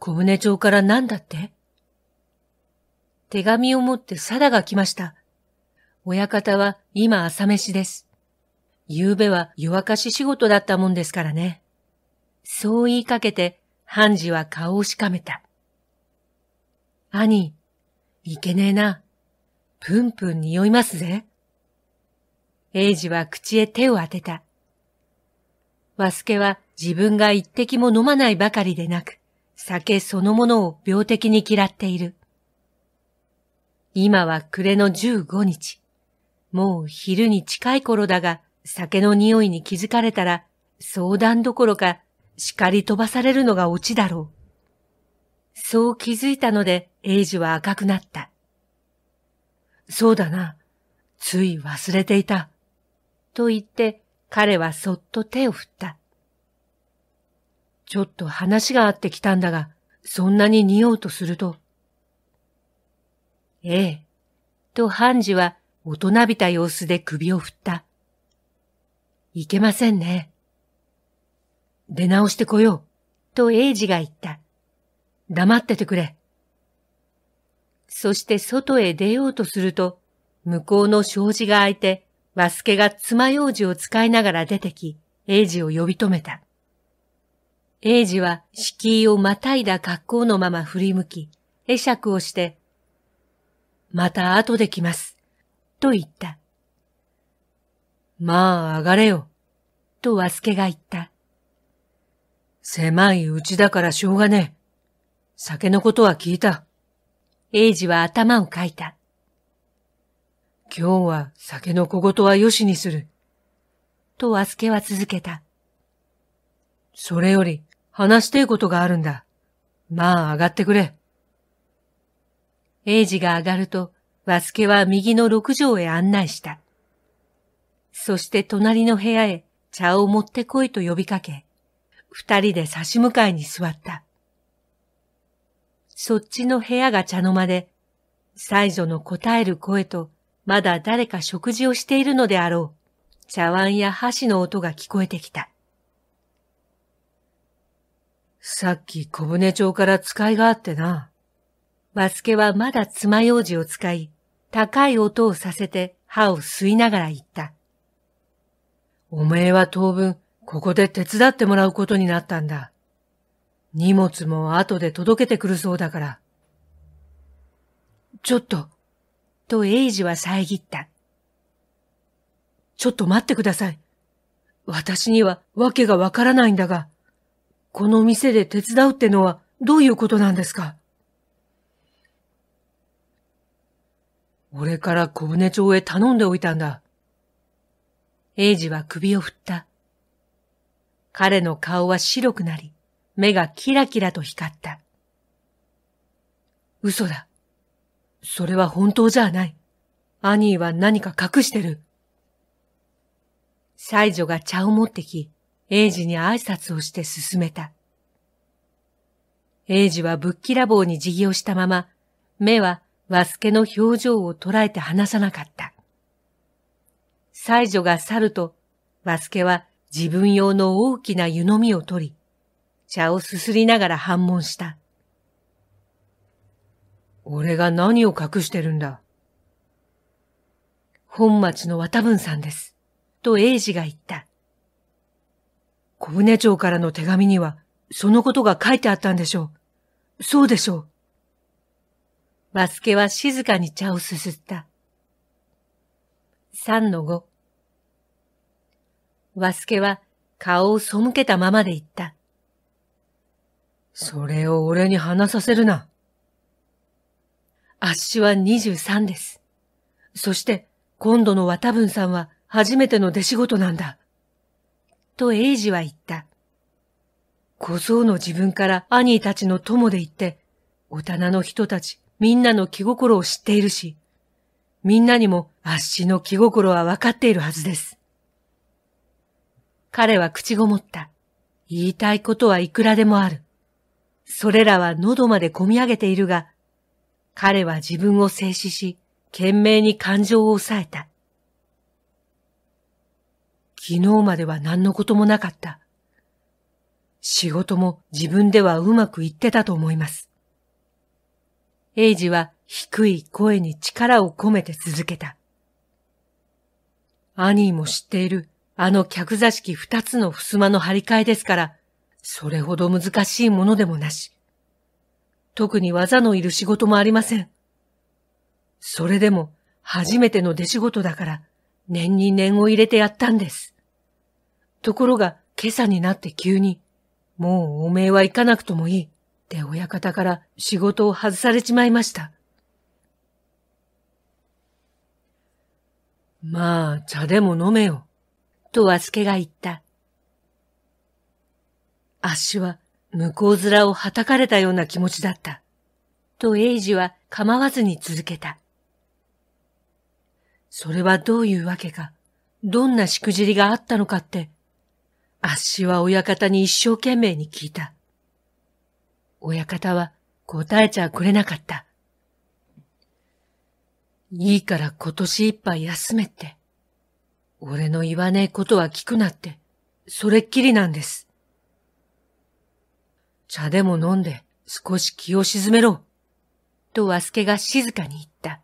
小舟町から何だって手紙を持って貞が来ました。親方は今朝飯です。夕べは夜明かし仕事だったもんですからね。そう言いかけて、ハジは顔をしかめた。兄、いけねえな。プンプン匂いますぜ。英ジは口へ手を当てた。和助は自分が一滴も飲まないばかりでなく、酒そのものを病的に嫌っている。今は暮れの15日。もう昼に近い頃だが、酒の匂いに気づかれたら、相談どころか叱り飛ばされるのがオチだろう。そう気づいたので、エイジは赤くなった。そうだな。つい忘れていた。と言って、彼はそっと手を振った。ちょっと話があってきたんだが、そんなに匂うとすると。ええ。とハンジは大人びた様子で首を振った。いけませんね。出直してこよう、と英治が言った。黙っててくれ。そして外へ出ようとすると、向こうの障子が開いて、バスケが爪楊枝を使いながら出てき、英治を呼び止めた。英治は敷居をまたいだ格好のまま振り向き、会釈をして、また後で来ます。と言った。まあ上がれよ、と和助が言った。狭いうちだからしょうがねえ。酒のことは聞いた。英ジは頭をかいた。今日は酒の小言はよしにする。と和助は続けた。それより話してえことがあるんだ。まあ上がってくれ。英ジが上がると、和助は右の六畳へ案内した。そして隣の部屋へ茶を持ってこいと呼びかけ、二人で差し向かいに座った。そっちの部屋が茶の間で、最女の答える声と、まだ誰か食事をしているのであろう、茶碗や箸の音が聞こえてきた。さっき小舟町から使いがあってな。バスケはまだ爪楊枝を使い、高い音をさせて歯を吸いながら言った。おめえは当分、ここで手伝ってもらうことになったんだ。荷物も後で届けてくるそうだから。ちょっと、とエイジは遮った。ちょっと待ってください。私には訳がわからないんだが、この店で手伝うってのはどういうことなんですか俺から小舟町へ頼んでおいたんだ。英二は首を振った。彼の顔は白くなり、目がキラキラと光った。嘘だ。それは本当じゃない。アニーは何か隠してる。才女が茶を持ってき、英ジに挨拶をして進めた。英ジはぶっきらぼうに辞儀をしたまま、目は和助の表情を捉えて話さなかった。西女が去ると、和助は自分用の大きな湯飲みを取り、茶をすすりながら反問した。俺が何を隠してるんだ本町の渡文さんです。と英二が言った。小舟町からの手紙には、そのことが書いてあったんでしょう。そうでしょう。バスケは静かに茶をすすった。三の五。バスケは顔を背けたままで言った。それを俺に話させるな。あっしは二十三です。そして今度の渡文さんは初めての出仕事なんだ。と英二は言った。小僧の自分から兄たちの友で言って、お棚の人たちみんなの気心を知っているし、みんなにもあっしの気心はわかっているはずです。彼は口ごもった。言いたいことはいくらでもある。それらは喉まで込み上げているが、彼は自分を静止し、懸命に感情を抑えた。昨日までは何のこともなかった。仕事も自分ではうまくいってたと思います。エイジは低い声に力を込めて続けた。アニーも知っているあの客座敷二つの襖の張り替えですから、それほど難しいものでもなし。特に技のいる仕事もありません。それでも初めての出仕事だから念に念を入れてやったんです。ところが今朝になって急に、もうおめえは行かなくともいい。で、親方から仕事を外されちまいました。まあ、茶でも飲めよ。と和助が言った。あっしは向こう面をはたかれたような気持ちだった。とイジは構わずに続けた。それはどういうわけか、どんなしくじりがあったのかって、あっしは親方に一生懸命に聞いた。親方は答えちゃくれなかった。いいから今年いっぱい休めって。俺の言わねえことは聞くなって、それっきりなんです。茶でも飲んで少し気を沈めろ。と和助が静かに言った。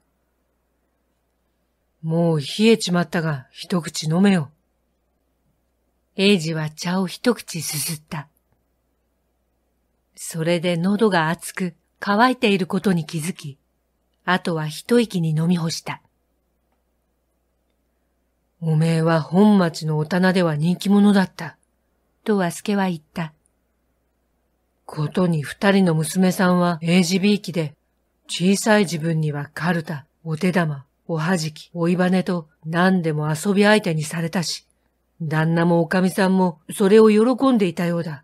もう冷えちまったが一口飲めよ。英治は茶を一口すすった。それで喉が熱く乾いていることに気づき、あとは一息に飲み干した。おめえは本町のお棚では人気者だった。と和助は言った。ことに二人の娘さんは a ビー機で、小さい自分にはカルタ、お手玉、おはじき、おいばねと何でも遊び相手にされたし、旦那もおかみさんもそれを喜んでいたようだ。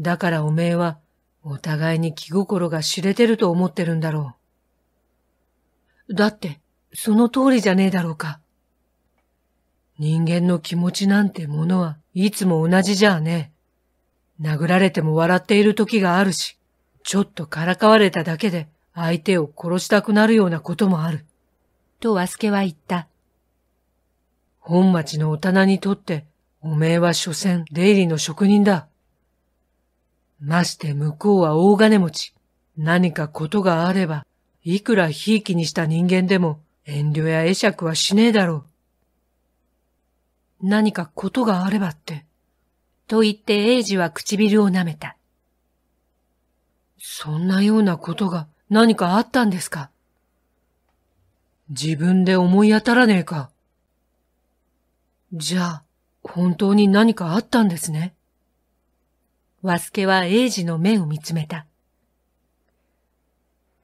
だからおめえは、お互いに気心が知れてると思ってるんだろう。だって、その通りじゃねえだろうか。人間の気持ちなんてものはいつも同じじゃあねえ。殴られても笑っている時があるし、ちょっとからかわれただけで相手を殺したくなるようなこともある。と和助は言った。本町のお棚にとって、おめえは所詮出入りの職人だ。まして向こうは大金持ち。何かことがあれば、いくらひいきにした人間でも遠慮や会釈はしねえだろう。何かことがあればって。と言って英治は唇を舐めた。そんなようなことが何かあったんですか自分で思い当たらねえか。じゃあ、本当に何かあったんですね。和助は英治の目を見つめた。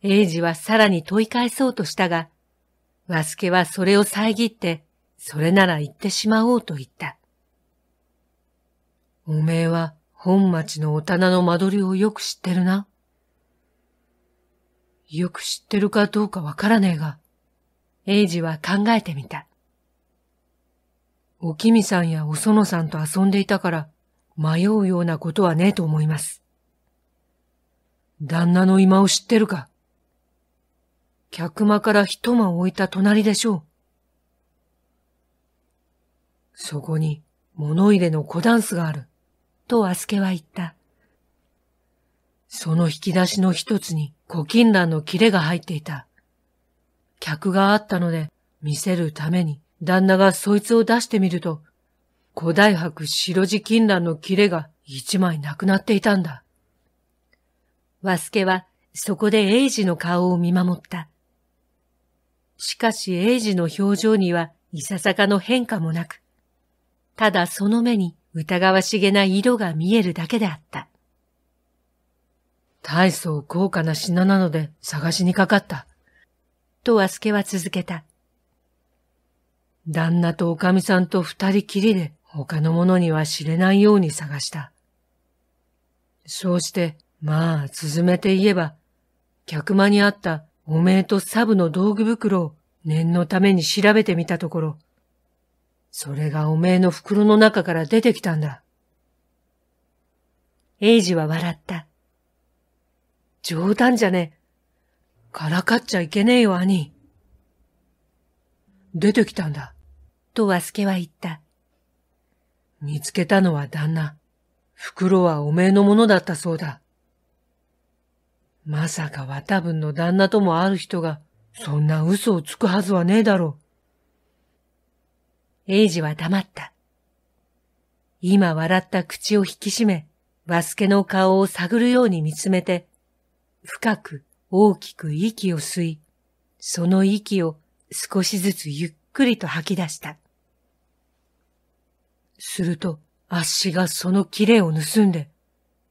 英治はさらに問い返そうとしたが、和助はそれを遮って、それなら行ってしまおうと言った。おめえは本町のお棚の間取りをよく知ってるな。よく知ってるかどうかわからねえが、英治は考えてみた。おきみさんやおそのさんと遊んでいたから、迷うようなことはねえと思います。旦那の今を知ってるか客間から一間置いた隣でしょう。そこに物入れの小ダンスがある、とアスケは言った。その引き出しの一つに古金蘭の切れが入っていた。客があったので見せるために旦那がそいつを出してみると古代白白地金蘭の切れが一枚なくなっていたんだ。和助はそこで英治の顔を見守った。しかし英治の表情にはいささかの変化もなく、ただその目に疑わしげな色が見えるだけであった。大層高価な品なので探しにかかった。と和助は続けた。旦那とおかみさんと二人きりで他のものには知れないように探した。そうして、まあ、続めて言えば、客間にあったおめえとサブの道具袋を念のために調べてみたところ、それがおめえの袋の中から出てきたんだ。エイジは笑った。冗談じゃねえ。からかっちゃいけねえよ、兄。出てきたんだ。と和助は言った。見つけたのは旦那。袋はおめえのものだったそうだ。まさか綿分の旦那ともある人が、そんな嘘をつくはずはねえだろう。エイジは黙った。今笑った口を引き締め、バスケの顔を探るように見つめて、深く大きく息を吸い、その息を少しずつゆっくりと吐き出した。すると、あっしがその切れを盗んで、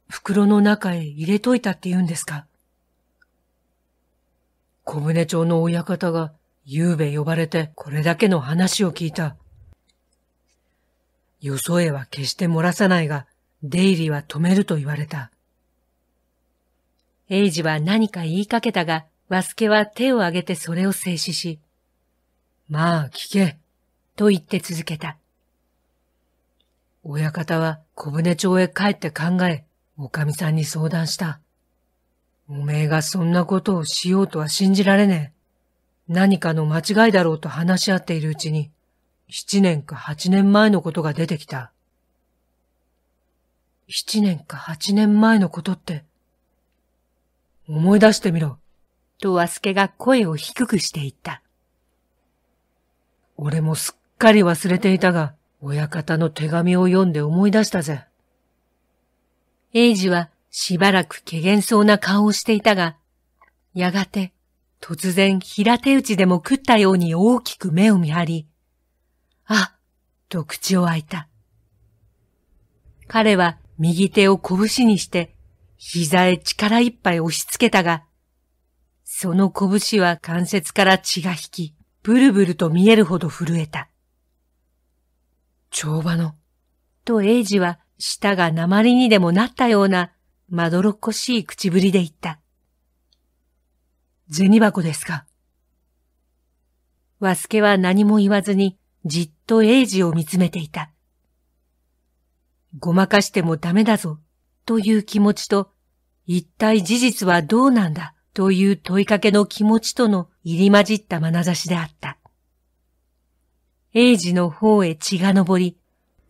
袋の中へ入れといたって言うんですか小舟町の親方が、ゆうべ呼ばれてこれだけの話を聞いた。よそへは決して漏らさないが、出入りは止めると言われた。エイジは何か言いかけたが、和助は手を挙げてそれを制止し、まあ聞け、と言って続けた。親方は小舟町へ帰って考え、おかみさんに相談した。おめえがそんなことをしようとは信じられねえ。何かの間違いだろうと話し合っているうちに、七年か八年前のことが出てきた。七年か八年前のことって、思い出してみろ。と和助が声を低くしていった。俺もすっかり忘れていたが、親方の手紙を読んで思い出したぜ。英治はしばらく怪げそうな顔をしていたが、やがて突然平手打ちでも食ったように大きく目を見張り、あと口を開いた。彼は右手を拳にして膝へ力いっぱい押し付けたが、その拳は関節から血が引き、ブルブルと見えるほど震えた。帳場の。と英治は舌が鉛にでもなったようなまどろっこしい口ぶりで言った。銭箱ですか和助は何も言わずにじっと英治を見つめていた。ごまかしてもダメだぞという気持ちと一体事実はどうなんだという問いかけの気持ちとの入り混じった眼差しであった。英治の方へ血が昇り、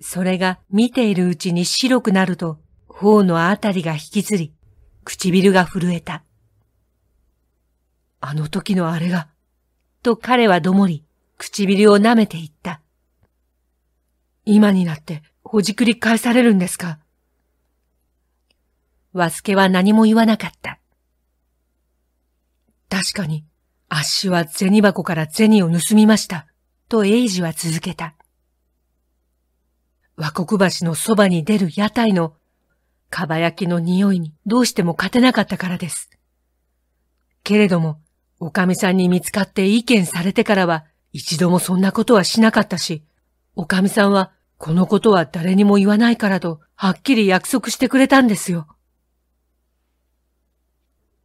それが見ているうちに白くなると、頬のあたりが引きずり、唇が震えた。あの時のあれが、と彼はどもり、唇を舐めていった。今になってほじくり返されるんですか和助は何も言わなかった。確かに、あっしは銭箱から銭を盗みました。とエイジは続けた。和国橋のそばに出る屋台の、かば焼きの匂いにどうしても勝てなかったからです。けれども、おかみさんに見つかって意見されてからは、一度もそんなことはしなかったし、おかみさんは、このことは誰にも言わないからと、はっきり約束してくれたんですよ。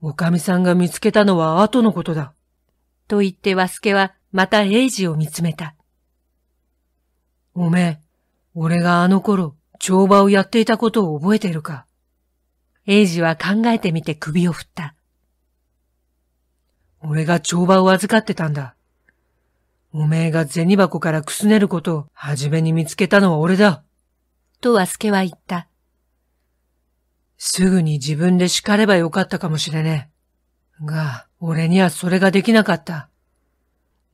おかみさんが見つけたのは後のことだ。と言って和助はまたエイジを見つめた。おめえ、俺があの頃、帳場をやっていたことを覚えているか。エイジは考えてみて首を振った。俺が帳場を預かってたんだ。おめえが銭箱からくすねることを初めに見つけたのは俺だ。とス助は言った。すぐに自分で叱ればよかったかもしれねえ。が、俺にはそれができなかった。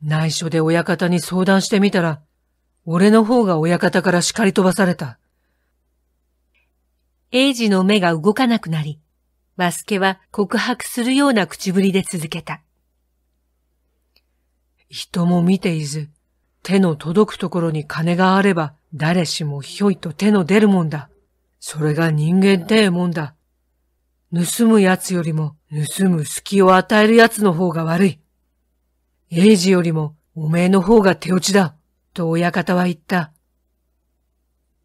内緒で親方に相談してみたら、俺の方が親方から叱り飛ばされた。エイジの目が動かなくなり、バスケは告白するような口ぶりで続けた。人も見ていず、手の届くところに金があれば、誰しもひょいと手の出るもんだ。それが人間ってえもんだ。盗む奴よりも、盗む隙を与える奴の方が悪い。英治よりもおめえの方が手落ちだ、と親方は言った。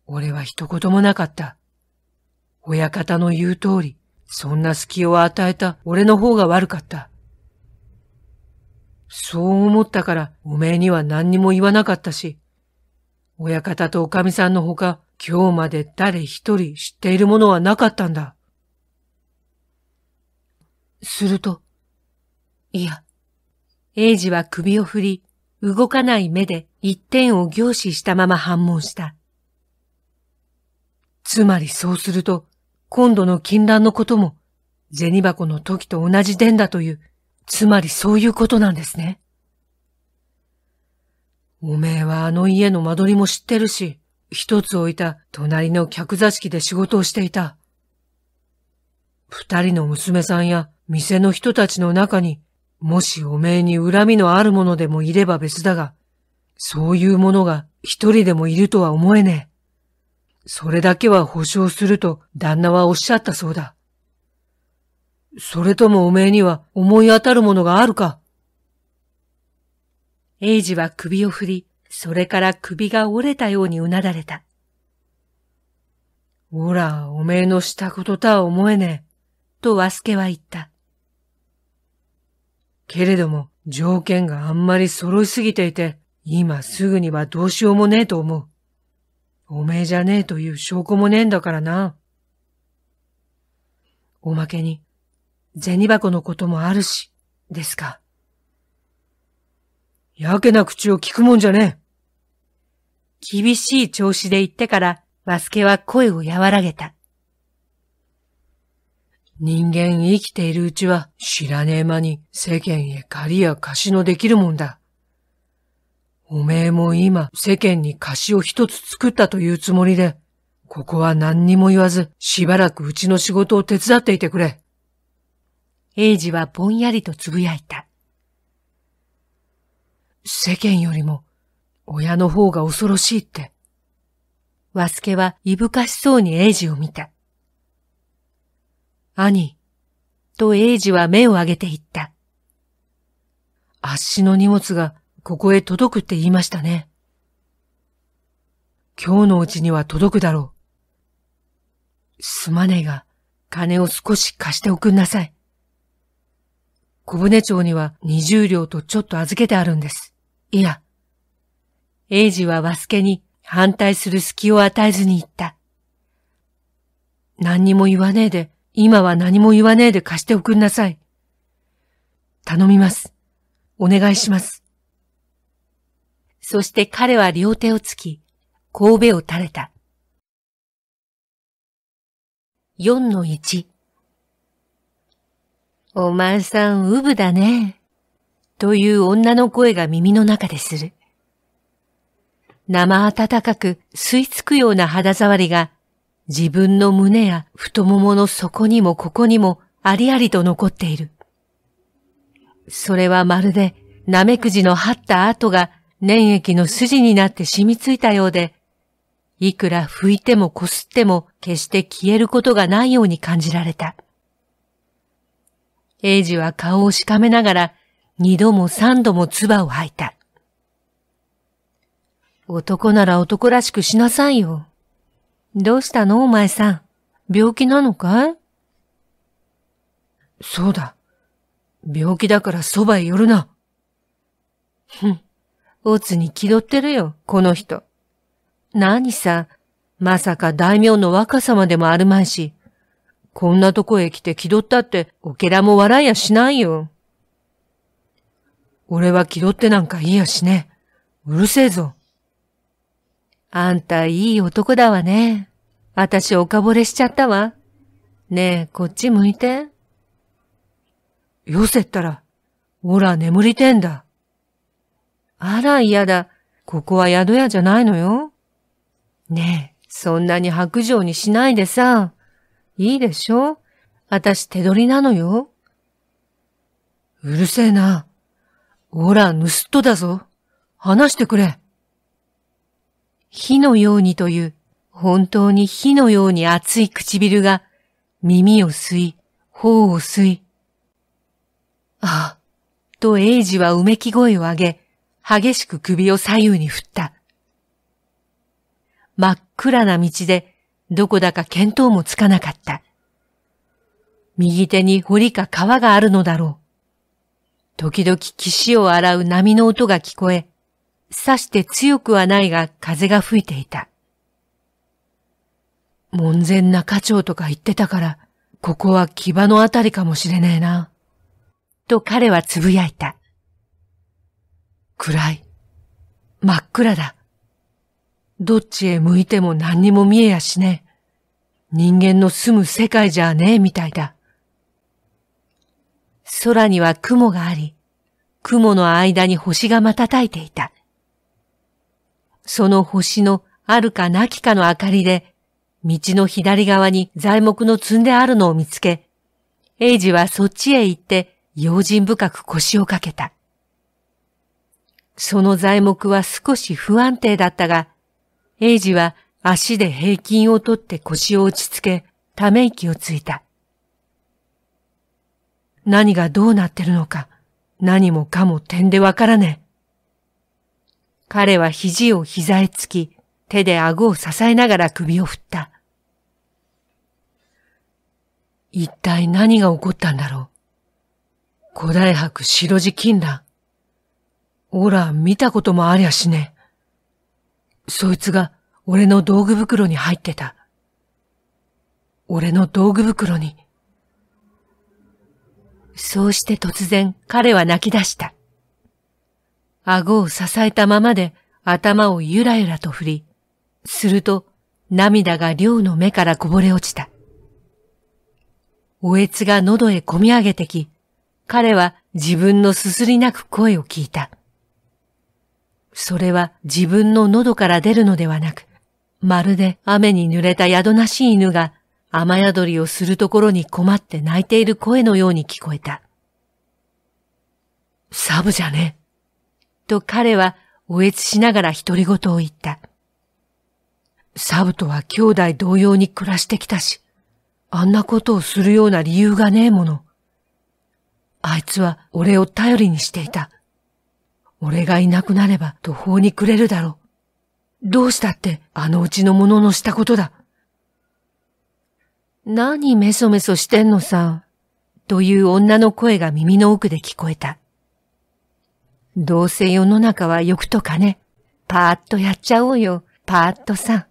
俺は一言もなかった。親方の言う通り、そんな隙を与えた俺の方が悪かった。そう思ったからおめえには何にも言わなかったし、親方とおかみさんのほか、今日まで誰一人知っているものはなかったんだ。すると、いや、英治は首を振り、動かない目で一点を凝視したまま反問した。つまりそうすると、今度の禁断のことも、銭箱の時と同じ伝だという、つまりそういうことなんですね。おめえはあの家の間取りも知ってるし、一つ置いた隣の客座敷で仕事をしていた。二人の娘さんや店の人たちの中にもしおめえに恨みのある者でもいれば別だが、そういう者が一人でもいるとは思えねえ。それだけは保証すると旦那はおっしゃったそうだ。それともおめえには思い当たるものがあるか英治は首を振り、それから首が折れたようにうなだれた。おら、おめえのしたこととは思えねえ、と和助は言った。けれども、条件があんまり揃いすぎていて、今すぐにはどうしようもねえと思う。おめえじゃねえという証拠もねえんだからな。おまけに、銭箱のこともあるし、ですか。やけな口を聞くもんじゃねえ。厳しい調子で言ってから、マスケは声を和らげた。人間生きているうちは知らねえ間に世間へ借りや貸しのできるもんだ。おめえも今世間に貸しを一つ作ったというつもりで、ここは何にも言わずしばらくうちの仕事を手伝っていてくれ。英ジはぼんやりとつぶやいた。世間よりも親の方が恐ろしいって。和助はいぶかしそうに英ジを見た。兄、と英ジは目を上げていった。あっしの荷物がここへ届くって言いましたね。今日のうちには届くだろう。すまねえが、金を少し貸しておくんなさい。小舟町には二十両とちょっと預けてあるんです。いや。英ジは和助に反対する隙を与えずに言った。何にも言わねえで、今は何も言わねえで貸しておくんなさい。頼みます。お願いします。そして彼は両手をつき、神戸を垂れた。4-1お前さん、うぶだね。という女の声が耳の中でする。生暖かく吸い付くような肌触りが自分の胸や太ももの底にもここにもありありと残っている。それはまるで、ナメクジの張った跡が粘液の筋になって染みついたようで、いくら拭いてもこすっても決して消えることがないように感じられた。エイジは顔をしかめながら二度も三度も唾を吐いた。男なら男らしくしなさいよ。どうしたのお前さん。病気なのかいそうだ。病気だからそばへ寄るな。ふん。おつに気取ってるよ、この人。何さ、まさか大名の若様でもあるまいし、こんなとこへ来て気取ったっておけらも笑いやしないよ。俺は気取ってなんかいいやしね。うるせえぞ。あんたいい男だわね。あたしおかぼれしちゃったわ。ねえ、こっち向いて。よせったら、おら眠りてんだ。あら嫌だ。ここは宿屋じゃないのよ。ねえ、そんなに白状にしないでさ。いいでしょあたし手取りなのよ。うるせえな。ほら、盗っ人だぞ。話してくれ。火のようにという、本当に火のように熱い唇が、耳を吸い、頬を吸い。ああ、と英治はうめき声を上げ、激しく首を左右に振った。真っ暗な道で、どこだか見当もつかなかった。右手に堀か川があるのだろう。時々岸を洗う波の音が聞こえ、さして強くはないが風が吹いていた。門前仲町とか言ってたから、ここは牙のあたりかもしれねえな。と彼はつぶやいた。暗い。真っ暗だ。どっちへ向いても何にも見えやしねえ。人間の住む世界じゃねえみたいだ。空には雲があり、雲の間に星が瞬いていた。その星のあるかなきかの明かりで、道の左側に材木の積んであるのを見つけ、エイジはそっちへ行って用心深く腰をかけた。その材木は少し不安定だったが、エイジは足で平均を取って腰を落ち着け、ため息をついた。何がどうなってるのか、何もかも点でわからねえ。彼は肘を膝へつき、手で顎を支えながら首を振った。一体何が起こったんだろう。古代博白地金蘭。オラ見たこともありゃしねえ。そいつが俺の道具袋に入ってた。俺の道具袋に。そうして突然彼は泣き出した。顎を支えたままで頭をゆらゆらと振り、すると涙が亮の目からこぼれ落ちた。おえつが喉へこみ上げてき、彼は自分のすすり泣く声を聞いた。それは自分の喉から出るのではなく、まるで雨に濡れた宿なし犬が雨宿りをするところに困って泣いている声のように聞こえた。サブじゃね。と彼はおえつしながら独り言を言った。サブとは兄弟同様に暮らしてきたし、あんなことをするような理由がねえもの。あいつは俺を頼りにしていた。俺がいなくなれば途方に暮れるだろう。どうしたってあのうちの者のしたことだ。何メソメソしてんのさ、という女の声が耳の奥で聞こえた。どうせ世の中は欲とかね。パーッとやっちゃおうよ、パーッとさ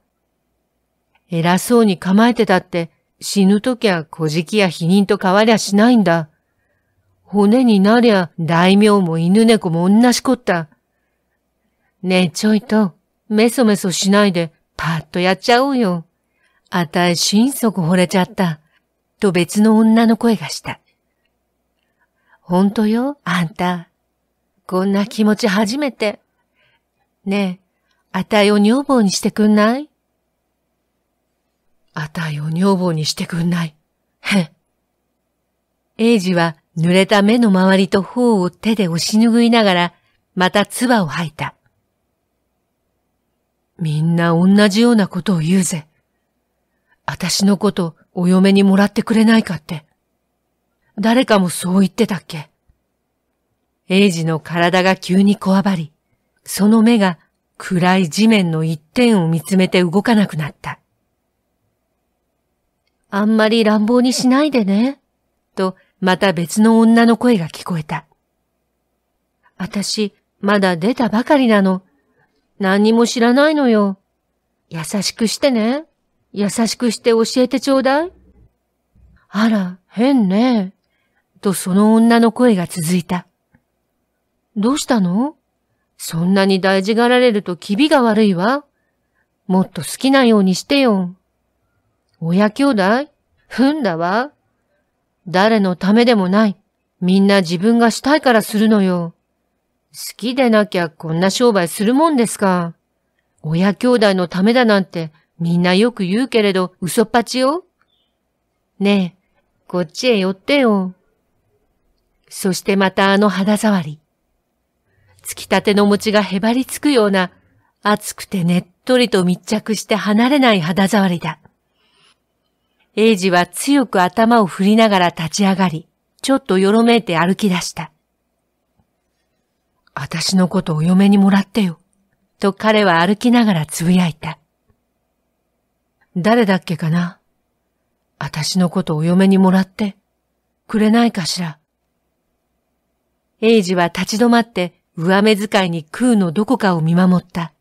偉そうに構えてたって、死ぬときゃ小じきや否認と変わりゃしないんだ。骨になりゃ大名も犬猫も同じこった。ねえちょいと、メソメソしないでパッとやっちゃおうよ。あたい心底惚れちゃった。と別の女の声がした。ほんとよ、あんた。こんな気持ち初めて。ねえ、あたいを女房にしてくんないあたいを女房にしてくんない。へエ英治は濡れた目の周りと頬を手で押し拭いながら、また唾を吐いた。みんな同じようなことを言うぜ。私のことお嫁にもらってくれないかって。誰かもそう言ってたっけ英治の体が急にこわばり、その目が暗い地面の一点を見つめて動かなくなった。あんまり乱暴にしないでね、とまた別の女の声が聞こえた。私、まだ出たばかりなの。何にも知らないのよ。優しくしてね。優しくして教えてちょうだい。あら、変ね。とその女の声が続いた。どうしたのそんなに大事がられると気味が悪いわ。もっと好きなようにしてよ。親兄弟ふんだわ。誰のためでもない。みんな自分がしたいからするのよ。好きでなきゃこんな商売するもんですか。親兄弟のためだなんてみんなよく言うけれど嘘っぱちよ。ねえ、こっちへ寄ってよ。そしてまたあの肌触り。つきたての餅がへばりつくような、熱くてねっとりと密着して離れない肌触りだ。エイジは強く頭を振りながら立ち上がり、ちょっとよろめいて歩き出した。私のことお嫁にもらってよ。と彼は歩きながら呟いた。誰だっけかな私のことお嫁にもらってくれないかしら。エイジは立ち止まって上目遣いに空のどこかを見守った。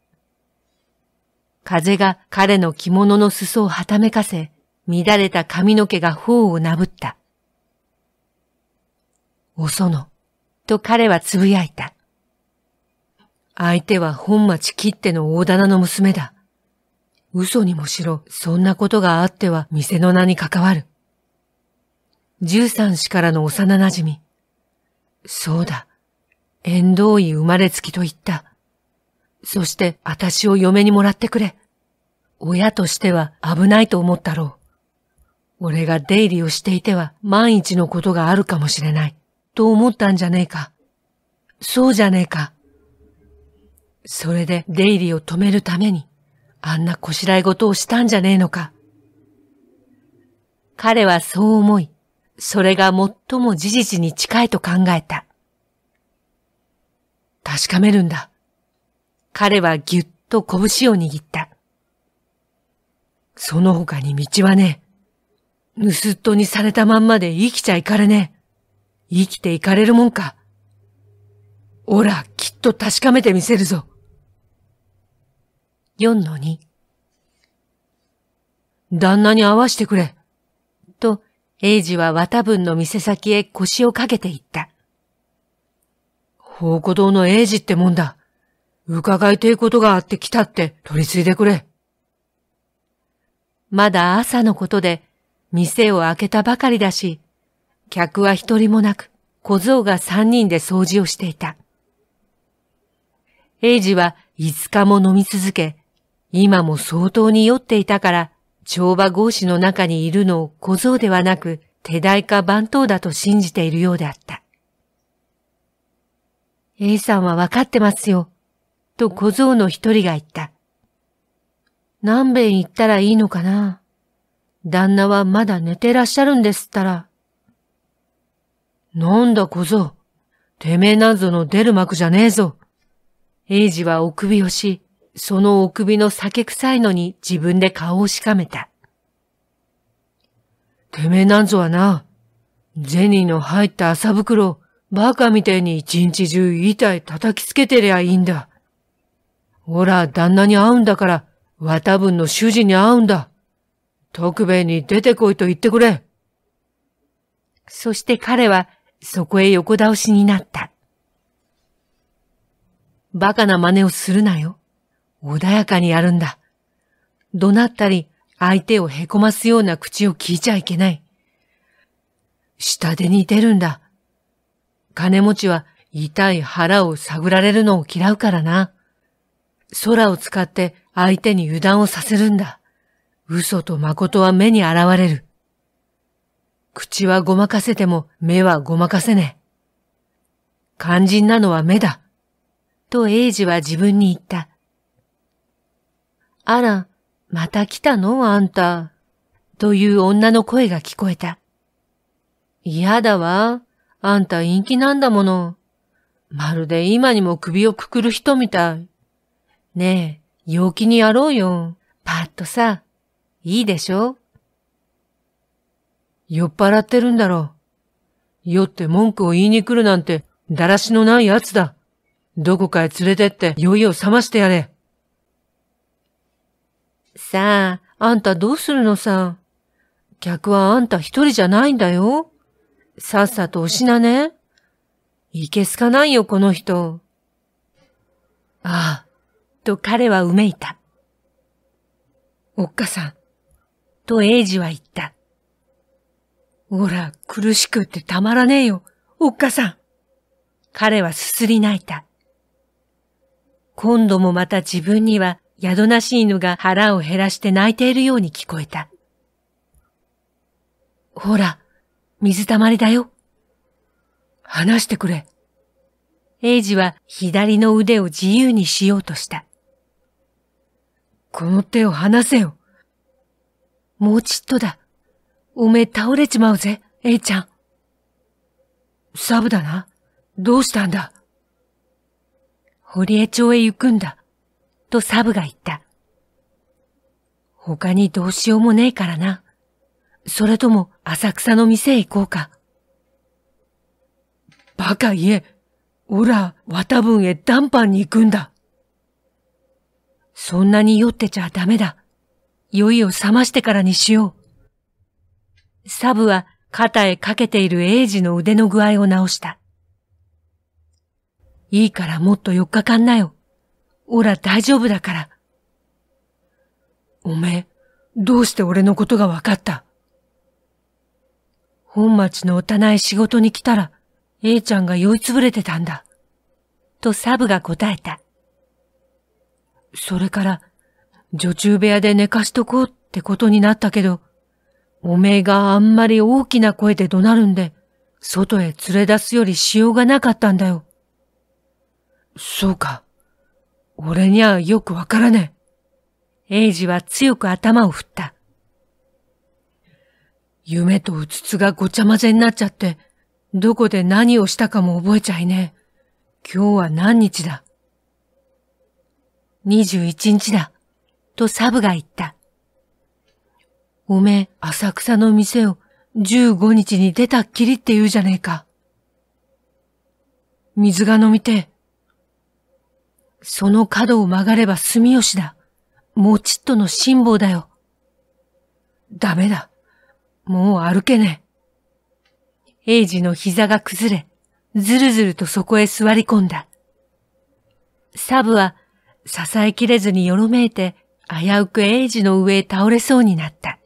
風が彼の着物の裾をはためかせ、乱れた髪の毛が頬をなぶった。おその、と彼はつぶやいた。相手は本町切手の大棚の娘だ。嘘にもしろ、そんなことがあっては店の名に関わる。十三氏からの幼馴染み。そうだ、縁遠い生まれつきと言った。そして私を嫁にもらってくれ。親としては危ないと思ったろう。俺が出入りをしていては万一のことがあるかもしれない。と思ったんじゃねえか。そうじゃねえか。それで出入りを止めるために、あんなこしらえとをしたんじゃねえのか。彼はそう思い、それが最も事実に近いと考えた。確かめるんだ。彼はぎゅっと拳を握った。その他に道はねえ。盗っ人にされたまんまで生きちゃいかれねえ。生きていかれるもんか。おら、きっと確かめてみせるぞ。四の二。旦那に会わしてくれ。と、エイジは綿分の店先へ腰をかけていった。宝庫堂の英治ってもんだ。伺いていことがあって来たって取り継いでくれ。まだ朝のことで、店を開けたばかりだし、客は一人もなく、小僧が三人で掃除をしていた。英治は五日も飲み続け、今も相当に酔っていたから、帳場合子の中にいるのを小僧ではなく、手代か番頭だと信じているようであった。A さんはわかってますよ、と小僧の一人が言った。何べん行ったらいいのかな旦那はまだ寝てらっしゃるんですったら。なんだ小僧、てめえなんぞの出る幕じゃねえぞ。英ジはお首をし、そのお首の酒臭いのに自分で顔をしかめた。てめえなんぞはな、銭の入った麻袋、バカみてえに一日中痛い叩きつけてりゃいいんだ。ほら、旦那に会うんだから、綿分の主人に会うんだ。徳兵衛に出てこいと言ってくれ。そして彼は、そこへ横倒しになった。バカな真似をするなよ。穏やかにやるんだ。怒鳴ったり、相手をへこますような口を聞いちゃいけない。下手に出るんだ。金持ちは痛い腹を探られるのを嫌うからな。空を使って相手に油断をさせるんだ。嘘と誠は目に現れる。口はごまかせても目はごまかせねえ。肝心なのは目だ。と英治は自分に言った。あら、また来たのあんた。という女の声が聞こえた。嫌だわ。あんた陰気なんだもの。まるで今にも首をくくる人みたい。ねえ、陽気にやろうよ。パッとさ、いいでしょ酔っ払ってるんだろう。酔って文句を言いに来るなんて、だらしのない奴だ。どこかへ連れてって酔いを覚ましてやれ。さあ、あんたどうするのさ。客はあんた一人じゃないんだよ。さっさとおしなね。いけすかないよ、この人。ああ、と彼はうめいた。おっかさん、とエイジは言った。おら、苦しくってたまらねえよ、おっかさん。彼はすすり泣いた。今度もまた自分には宿なし犬が腹を減らして泣いているように聞こえた。ほら、水たまりだよ。話してくれ。エイジは左の腕を自由にしようとした。この手を離せよ。もうちっとだ。おめえ倒れちまうぜ、エイちゃん。サブだな。どうしたんだ堀江町へ行くんだ。とサブが言った。他にどうしようもねえからな。それとも浅草の店へ行こうか。バカ言え。おら、綿分へパ判に行くんだ。そんなに酔ってちゃダメだ。酔いを覚ましてからにしよう。サブは肩へかけているエイジの腕の具合を直した。いいからもっと4日間なよ。おら大丈夫だから。おめえ、どうして俺のことが分かった本町のお棚い仕事に来たら、A ちゃんが酔いつぶれてたんだ。とサブが答えた。それから、女中部屋で寝かしとこうってことになったけど、おめえがあんまり大きな声で怒鳴るんで、外へ連れ出すよりしようがなかったんだよ。そうか。俺にはよくわからねえ。エイジは強く頭を振った。夢とうつつがごちゃ混ぜになっちゃって、どこで何をしたかも覚えちゃいねえ。今日は何日だ ?21 日だ。とサブが言った。おめえ、浅草の店を15日に出たっきりって言うじゃねえか。水が飲みて。その角を曲がれば住吉だ。もちっとの辛抱だよ。ダメだ。もう歩けねえ。エイジの膝が崩れ、ずるずるとそこへ座り込んだ。サブは支えきれずによろめいて危うくエイジの上へ倒れそうになった。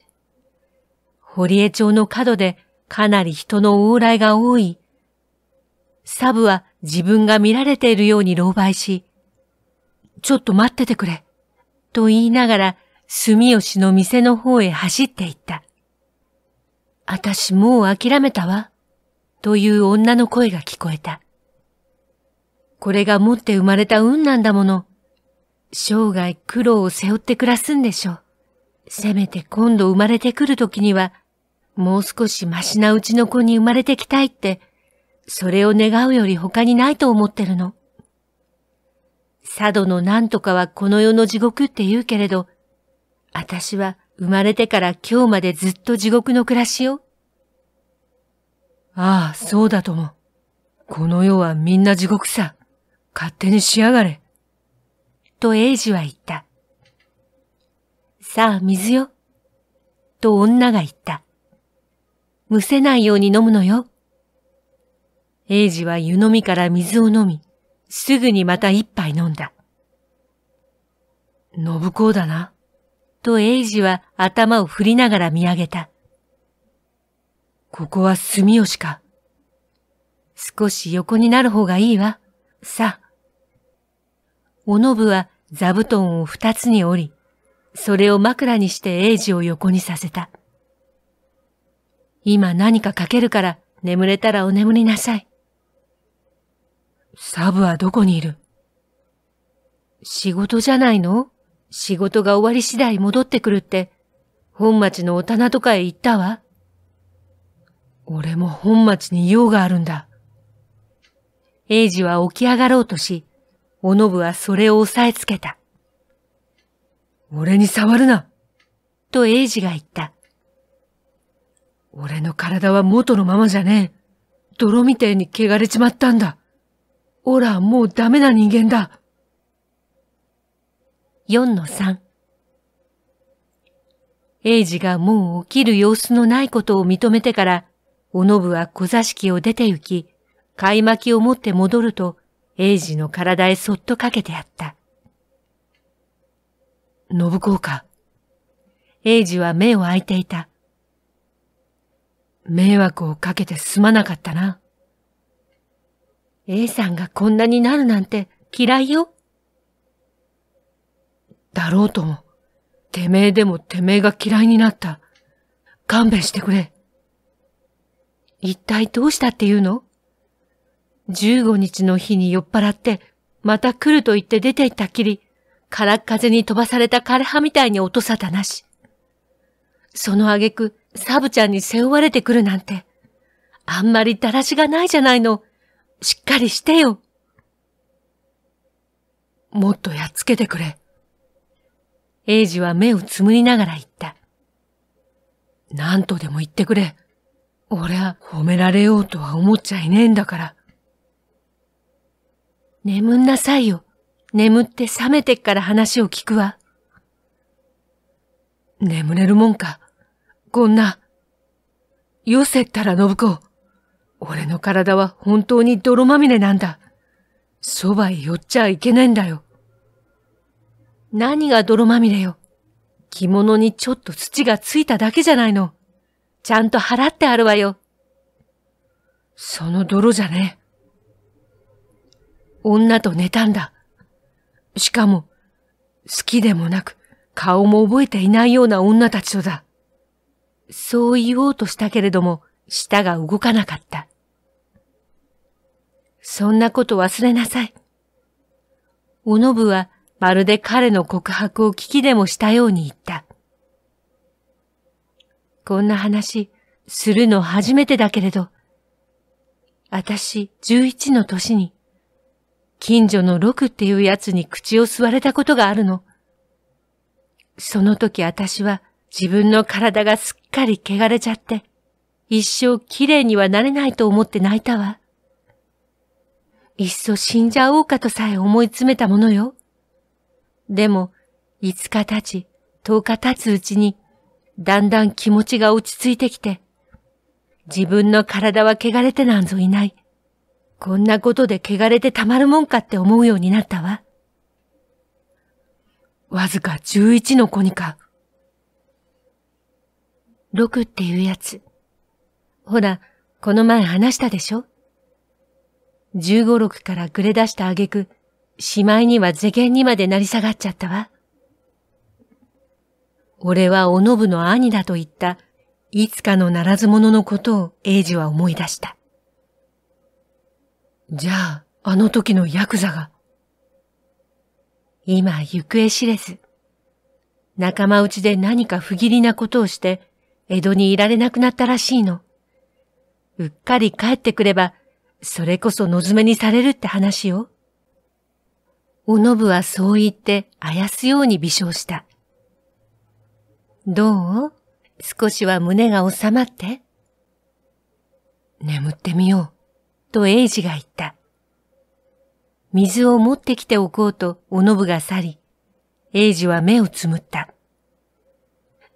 堀江町の角でかなり人の往来が多い。サブは自分が見られているように狼狽し、ちょっと待っててくれ、と言いながら住吉の店の方へ走っていった。私もう諦めたわ。という女の声が聞こえた。これが持って生まれた運なんだもの。生涯苦労を背負って暮らすんでしょう。せめて今度生まれてくる時には、もう少しマシなうちの子に生まれてきたいって、それを願うより他にないと思ってるの。佐渡の何とかはこの世の地獄って言うけれど、私は生まれてから今日までずっと地獄の暮らしよ。ああ、そうだとも。この世はみんな地獄さ。勝手にしやがれ。と英治は言った。さあ、水よ。と女が言った。むせないように飲むのよ。英治は湯飲みから水を飲み、すぐにまた一杯飲んだ。信子だな。と英ジは頭を振りながら見上げた。ここは住吉か。少し横になる方がいいわ。さあ。おのぶは座布団を二つに折り、それを枕にして英ジを横にさせた。今何かかけるから眠れたらお眠りなさい。サブはどこにいる仕事じゃないの仕事が終わり次第戻ってくるって、本町のお棚とかへ行ったわ。俺も本町に用があるんだ。英二は起き上がろうとし、おのぶはそれを押さえつけた。俺に触るなと英二が言った。俺の体は元のままじゃねえ。泥みてえに汚れちまったんだ。オラはもうダメな人間だ。4-3英治がもう起きる様子のないことを認めてから、おのぶは小座敷を出て行き、貝巻きを持って戻ると、英治の体へそっとかけてあった。信子か。英治は目を開いていた。迷惑をかけてすまなかったな。A さんがこんなになるなんて嫌いよ。だろうとも。てめえでもてめえが嫌いになった。勘弁してくれ。一体どうしたって言うの十五日の日に酔っ払って、また来ると言って出て行ったきり、空っ風に飛ばされた枯葉みたいに音沙汰なし。その挙句、サブちゃんに背負われてくるなんて、あんまりだらしがないじゃないの。しっかりしてよ。もっとやっつけてくれ。英ジは目をつむりながら言った。何とでも言ってくれ。俺は褒められようとは思っちゃいねえんだから。眠んなさいよ。眠って冷めてっから話を聞くわ。眠れるもんか。こんな。よせったら信子。俺の体は本当に泥まみれなんだ。そばへ寄っちゃいけねえんだよ。何が泥まみれよ。着物にちょっと土がついただけじゃないの。ちゃんと払ってあるわよ。その泥じゃね。女と寝たんだ。しかも、好きでもなく、顔も覚えていないような女たちとだ。そう言おうとしたけれども、舌が動かなかった。そんなこと忘れなさい。おのぶはまるで彼の告白を聞きでもしたように言った。こんな話、するの初めてだけれど、私、十一の年に、近所の六っていうやつに口を吸われたことがあるの。その時私は自分の体がすっかり汚れちゃって、一生綺麗にはなれないと思って泣いたわ。いっそ死んじゃおうかとさえ思い詰めたものよ。でも、5日経ち、10日経つうちに、だんだん気持ちが落ち着いてきて、自分の体は汚れてなんぞいない。こんなことで汚れてたまるもんかって思うようになったわ。わずか11の子にか。6っていうやつ。ほら、この前話したでしょ ?15、6からぐれ出した挙句、しまいには世間にまで成り下がっちゃったわ。俺はおのぶの兄だと言った、いつかのならず者のことを英治は思い出した。じゃあ、あの時のヤクザが。今、行方知れず。仲間内で何か不義理なことをして、江戸にいられなくなったらしいの。うっかり帰ってくれば、それこそのずめにされるって話よ。おのぶはそう言ってあやすように微笑した。どう少しは胸が収まって。眠ってみよう、と英ジが言った。水を持ってきておこうとおのぶが去り、英ジは目をつむった。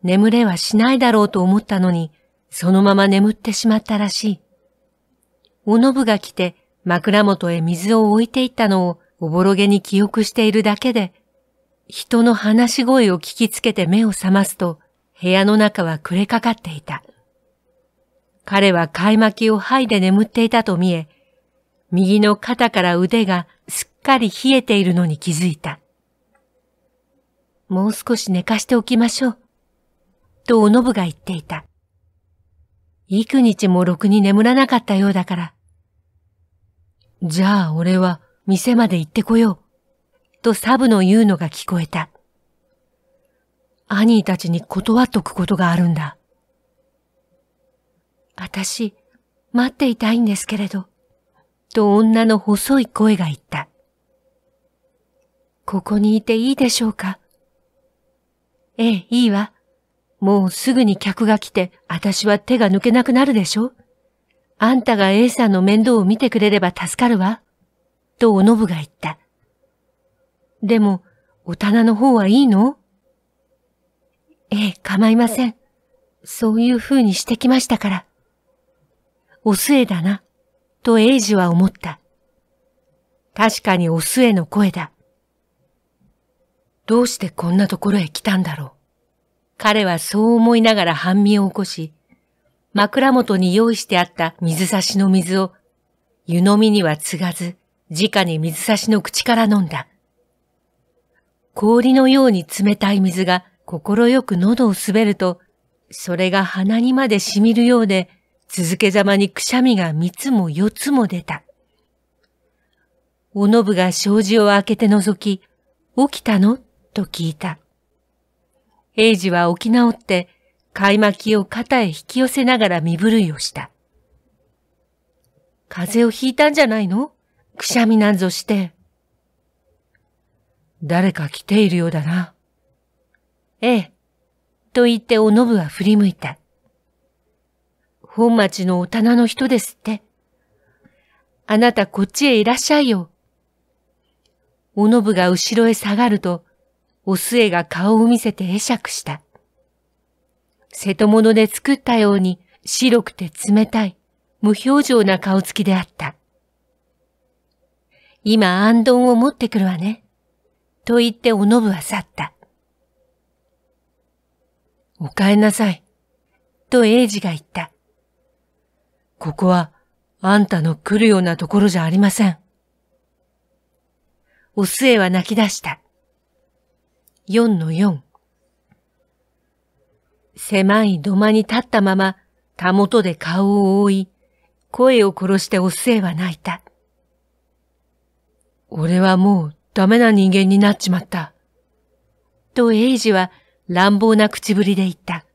眠れはしないだろうと思ったのに、そのまま眠ってしまったらしい。おのぶが来て枕元へ水を置いていったのをおぼろげに記憶しているだけで、人の話し声を聞きつけて目を覚ますと、部屋の中は暮れかかっていた。彼はい巻きを剥いで眠っていたと見え、右の肩から腕がすっかり冷えているのに気づいた。もう少し寝かしておきましょう。とおのぶが言っていた。幾日もろくに眠らなかったようだから。じゃあ俺は店まで行ってこよう、とサブの言うのが聞こえた。アニーたちに断っとくことがあるんだ。私、待っていたいんですけれど、と女の細い声が言った。ここにいていいでしょうかええ、いいわ。もうすぐに客が来て、私は手が抜けなくなるでしょあんたが A さんの面倒を見てくれれば助かるわ。とおのぶが言った。でも、お棚の方はいいのええ、構いません。そういう風にしてきましたから。お末だな、と英イは思った。確かにお末の声だ。どうしてこんなところへ来たんだろう。彼はそう思いながら半身を起こし、枕元に用意してあった水差しの水を湯飲みには継がず、直に水差しの口から飲んだ。氷のように冷たい水が心よく喉を滑ると、それが鼻にまで染みるようで、続けざまにくしゃみが三つも四つも出た。おのぶが障子を開けて覗き、起きたのと聞いた。英治は起き直って、買い巻きを肩へ引き寄せながら身震いをした。風邪をひいたんじゃないのくしゃみなんぞして。誰か来ているようだな。ええ。と言っておのぶは振り向いた。本町のお棚の人ですって。あなたこっちへいらっしゃいよ。おのぶが後ろへ下がると、お末が顔を見せて会釈した。瀬戸物で作ったように白くて冷たい、無表情な顔つきであった。今安頓を持ってくるわね。と言っておのぶは去った。お帰えなさい。と英ジが言った。ここはあんたの来るようなところじゃありません。お末は泣き出した。四の四。狭い土間に立ったまま、たもとで顔を覆い、声を殺してお末は泣いた。俺はもうダメな人間になっちまった。とイジは乱暴な口ぶりで言った。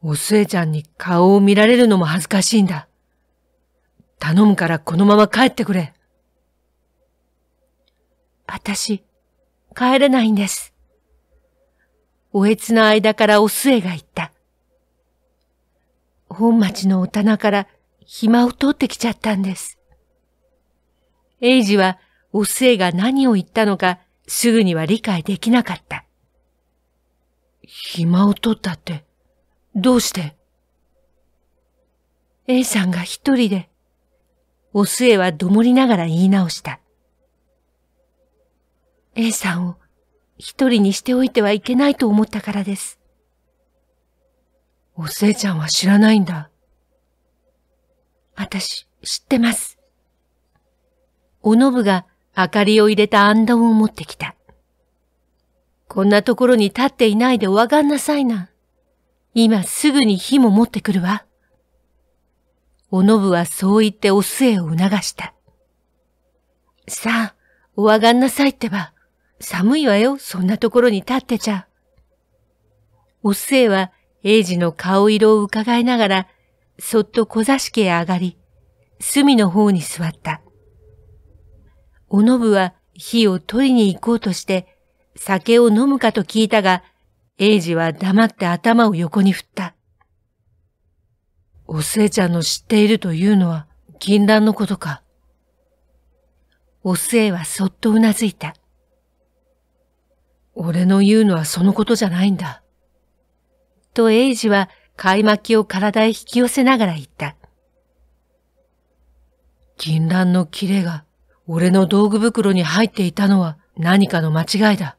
お末ちゃんに顔を見られるのも恥ずかしいんだ。頼むからこのまま帰ってくれ。私、帰れないんです。おえつの間からお末が言った。本町のお棚から暇を通ってきちゃったんです。エイジはお末が何を言ったのかすぐには理解できなかった。暇を取ったって、どうして ?A さんが一人で、お末はどもりながら言い直した。A さんを一人にしておいてはいけないと思ったからです。お末ちゃんは知らないんだ。私、知ってます。おのぶが明かりを入れた暗談を持ってきた。こんなところに立っていないでお上がんなさいな。今すぐに火も持ってくるわ。おのぶはそう言ってお末を促した。さあ、お上がんなさいってば。寒いわよ、そんなところに立ってちゃ。お末は、英治の顔色を伺いながら、そっと小座敷へ上がり、隅の方に座った。おのぶは火を取りに行こうとして、酒を飲むかと聞いたが、英二は黙って頭を横に振った。お寿恵ちゃんの知っているというのは禁断のことか。お寿恵はそっとうなずいた。俺の言うのはそのことじゃないんだ。と英二は買い巻きを体へ引き寄せながら言った。禁断のキれが俺の道具袋に入っていたのは何かの間違いだ。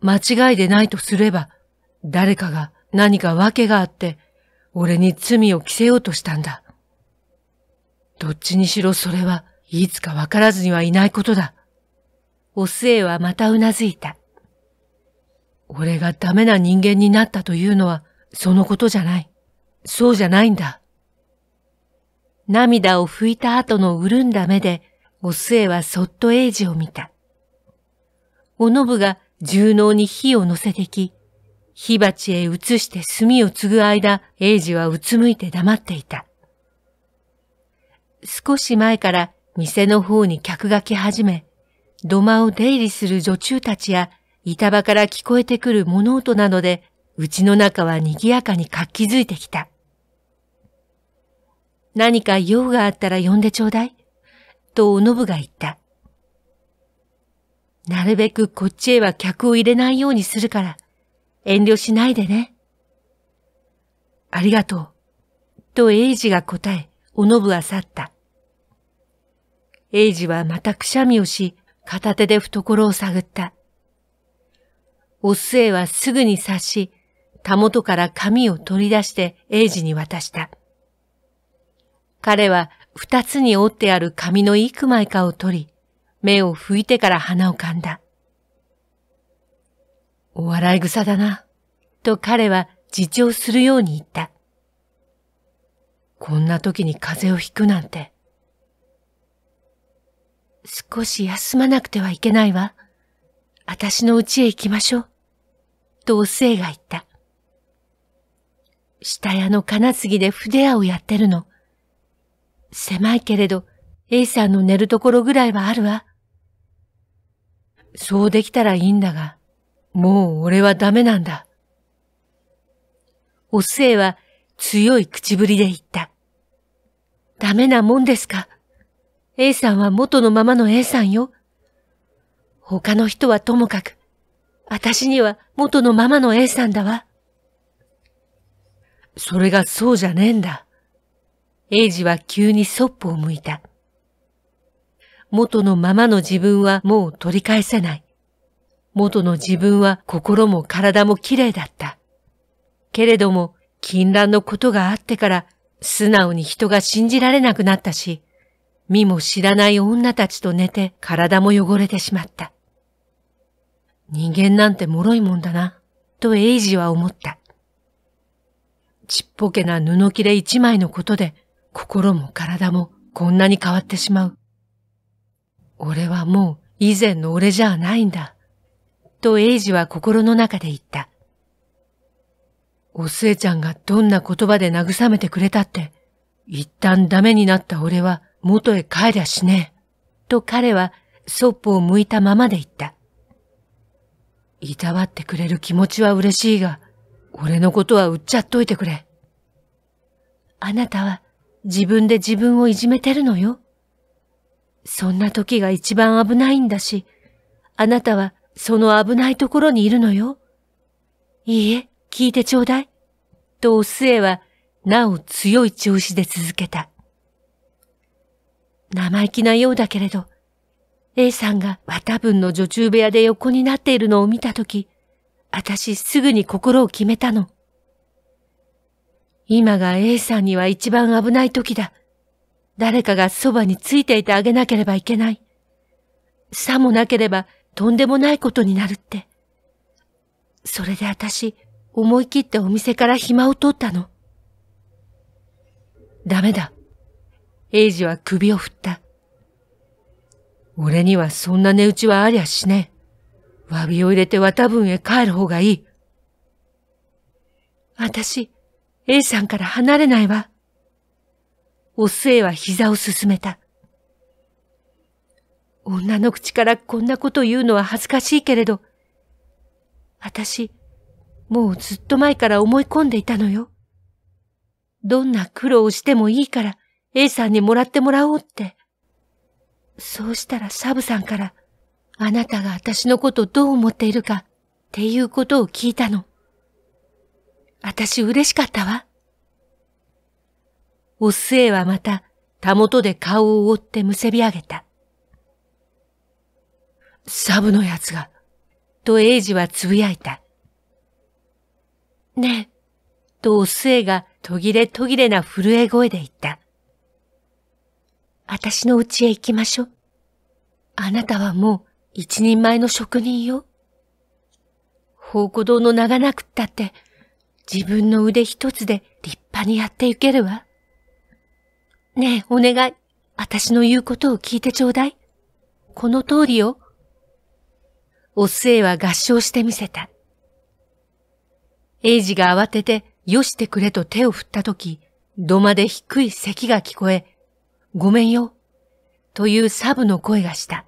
間違いでないとすれば、誰かが何か訳があって、俺に罪を着せようとしたんだ。どっちにしろそれはいつかわからずにはいないことだ。お末はまたうなずいた。俺がダメな人間になったというのはそのことじゃない。そうじゃないんだ。涙を拭いた後の潤んだ目で、お末はそっと英治を見た。おのぶが重納に火を乗せてき、火鉢へ移して炭を継ぐ間、英治はうつむいて黙っていた。少し前から店の方に客が来始め、土間を出入りする女中たちや、板場から聞こえてくる物音などで、うちの中は賑やかに活気づいてきた。何か用があったら呼んでちょうだい。と、おのぶが言った。なるべくこっちへは客を入れないようにするから、遠慮しないでね。ありがとう。と、エイジが答え、おのぶは去った。エイジはまたくしゃみをし、片手で懐を探った。お末はすぐに察し、たもとから紙を取り出してエイジに渡した。彼は二つに折ってある紙の幾枚かを取り、目を拭いてから鼻を噛んだ。お笑い草だな、と彼は自重するように言った。こんな時に風邪をひくなんて。少し休まなくてはいけないわ。私の家へ行きましょう。とお末が言った。下屋の金継ぎで筆屋をやってるの。狭いけれど、A さんの寝るところぐらいはあるわ。そうできたらいいんだが、もう俺はダメなんだ。お寿恵は強い口ぶりで言った。ダメなもんですか。A さんは元のままの A さんよ。他の人はともかく、私には元のままの A さんだわ。それがそうじゃねえんだ。英治は急にそっぽを向いた。元のままの自分はもう取り返せない。元の自分は心も体も綺麗だった。けれども、禁乱のことがあってから素直に人が信じられなくなったし、身も知らない女たちと寝て体も汚れてしまった。人間なんて脆いもんだな、とエイジは思った。ちっぽけな布切れ一枚のことで心も体もこんなに変わってしまう。俺はもう以前の俺じゃないんだ。とエイジは心の中で言った。お寿恵ちゃんがどんな言葉で慰めてくれたって、一旦ダメになった俺は元へ帰りゃしねえ。と彼はそっぽを向いたままで言った。いたわってくれる気持ちは嬉しいが、俺のことは売っちゃっといてくれ。あなたは自分で自分をいじめてるのよ。そんな時が一番危ないんだし、あなたはその危ないところにいるのよ。いいえ、聞いてちょうだい。とお末は、なお強い調子で続けた。生意気なようだけれど、A さんが綿分の女中部屋で横になっているのを見たとき、しすぐに心を決めたの。今が A さんには一番危ない時だ。誰かがそばについていてあげなければいけない。さもなければとんでもないことになるって。それで私、思い切ってお店から暇を取ったの。ダメだ。エイジは首を振った。俺にはそんな値打ちはありゃしねえ。詫びを入れて綿分へ帰る方がいい。私、A さんから離れないわ。お末は膝をすすめた。女の口からこんなこと言うのは恥ずかしいけれど、私、もうずっと前から思い込んでいたのよ。どんな苦労をしてもいいから A さんにもらってもらおうって。そうしたらサブさんから、あなたが私のことどう思っているかっていうことを聞いたの。私嬉しかったわ。お末はまた、たもとで顔を覆ってむせび上げた。サブのやつが、とエイジはつぶやいた。ねえ、とお末が途切れ途切れな震え声で言った。私の家へ行きましょう。あなたはもう一人前の職人よ。宝庫堂の名がなくったって、自分の腕一つで立派にやっていけるわ。ねえ、お願い。私の言うことを聞いてちょうだい。この通りよ。お末は合唱してみせた。エイジが慌てて、よしてくれと手を振ったとき、土間で低い咳が聞こえ、ごめんよ、というサブの声がした。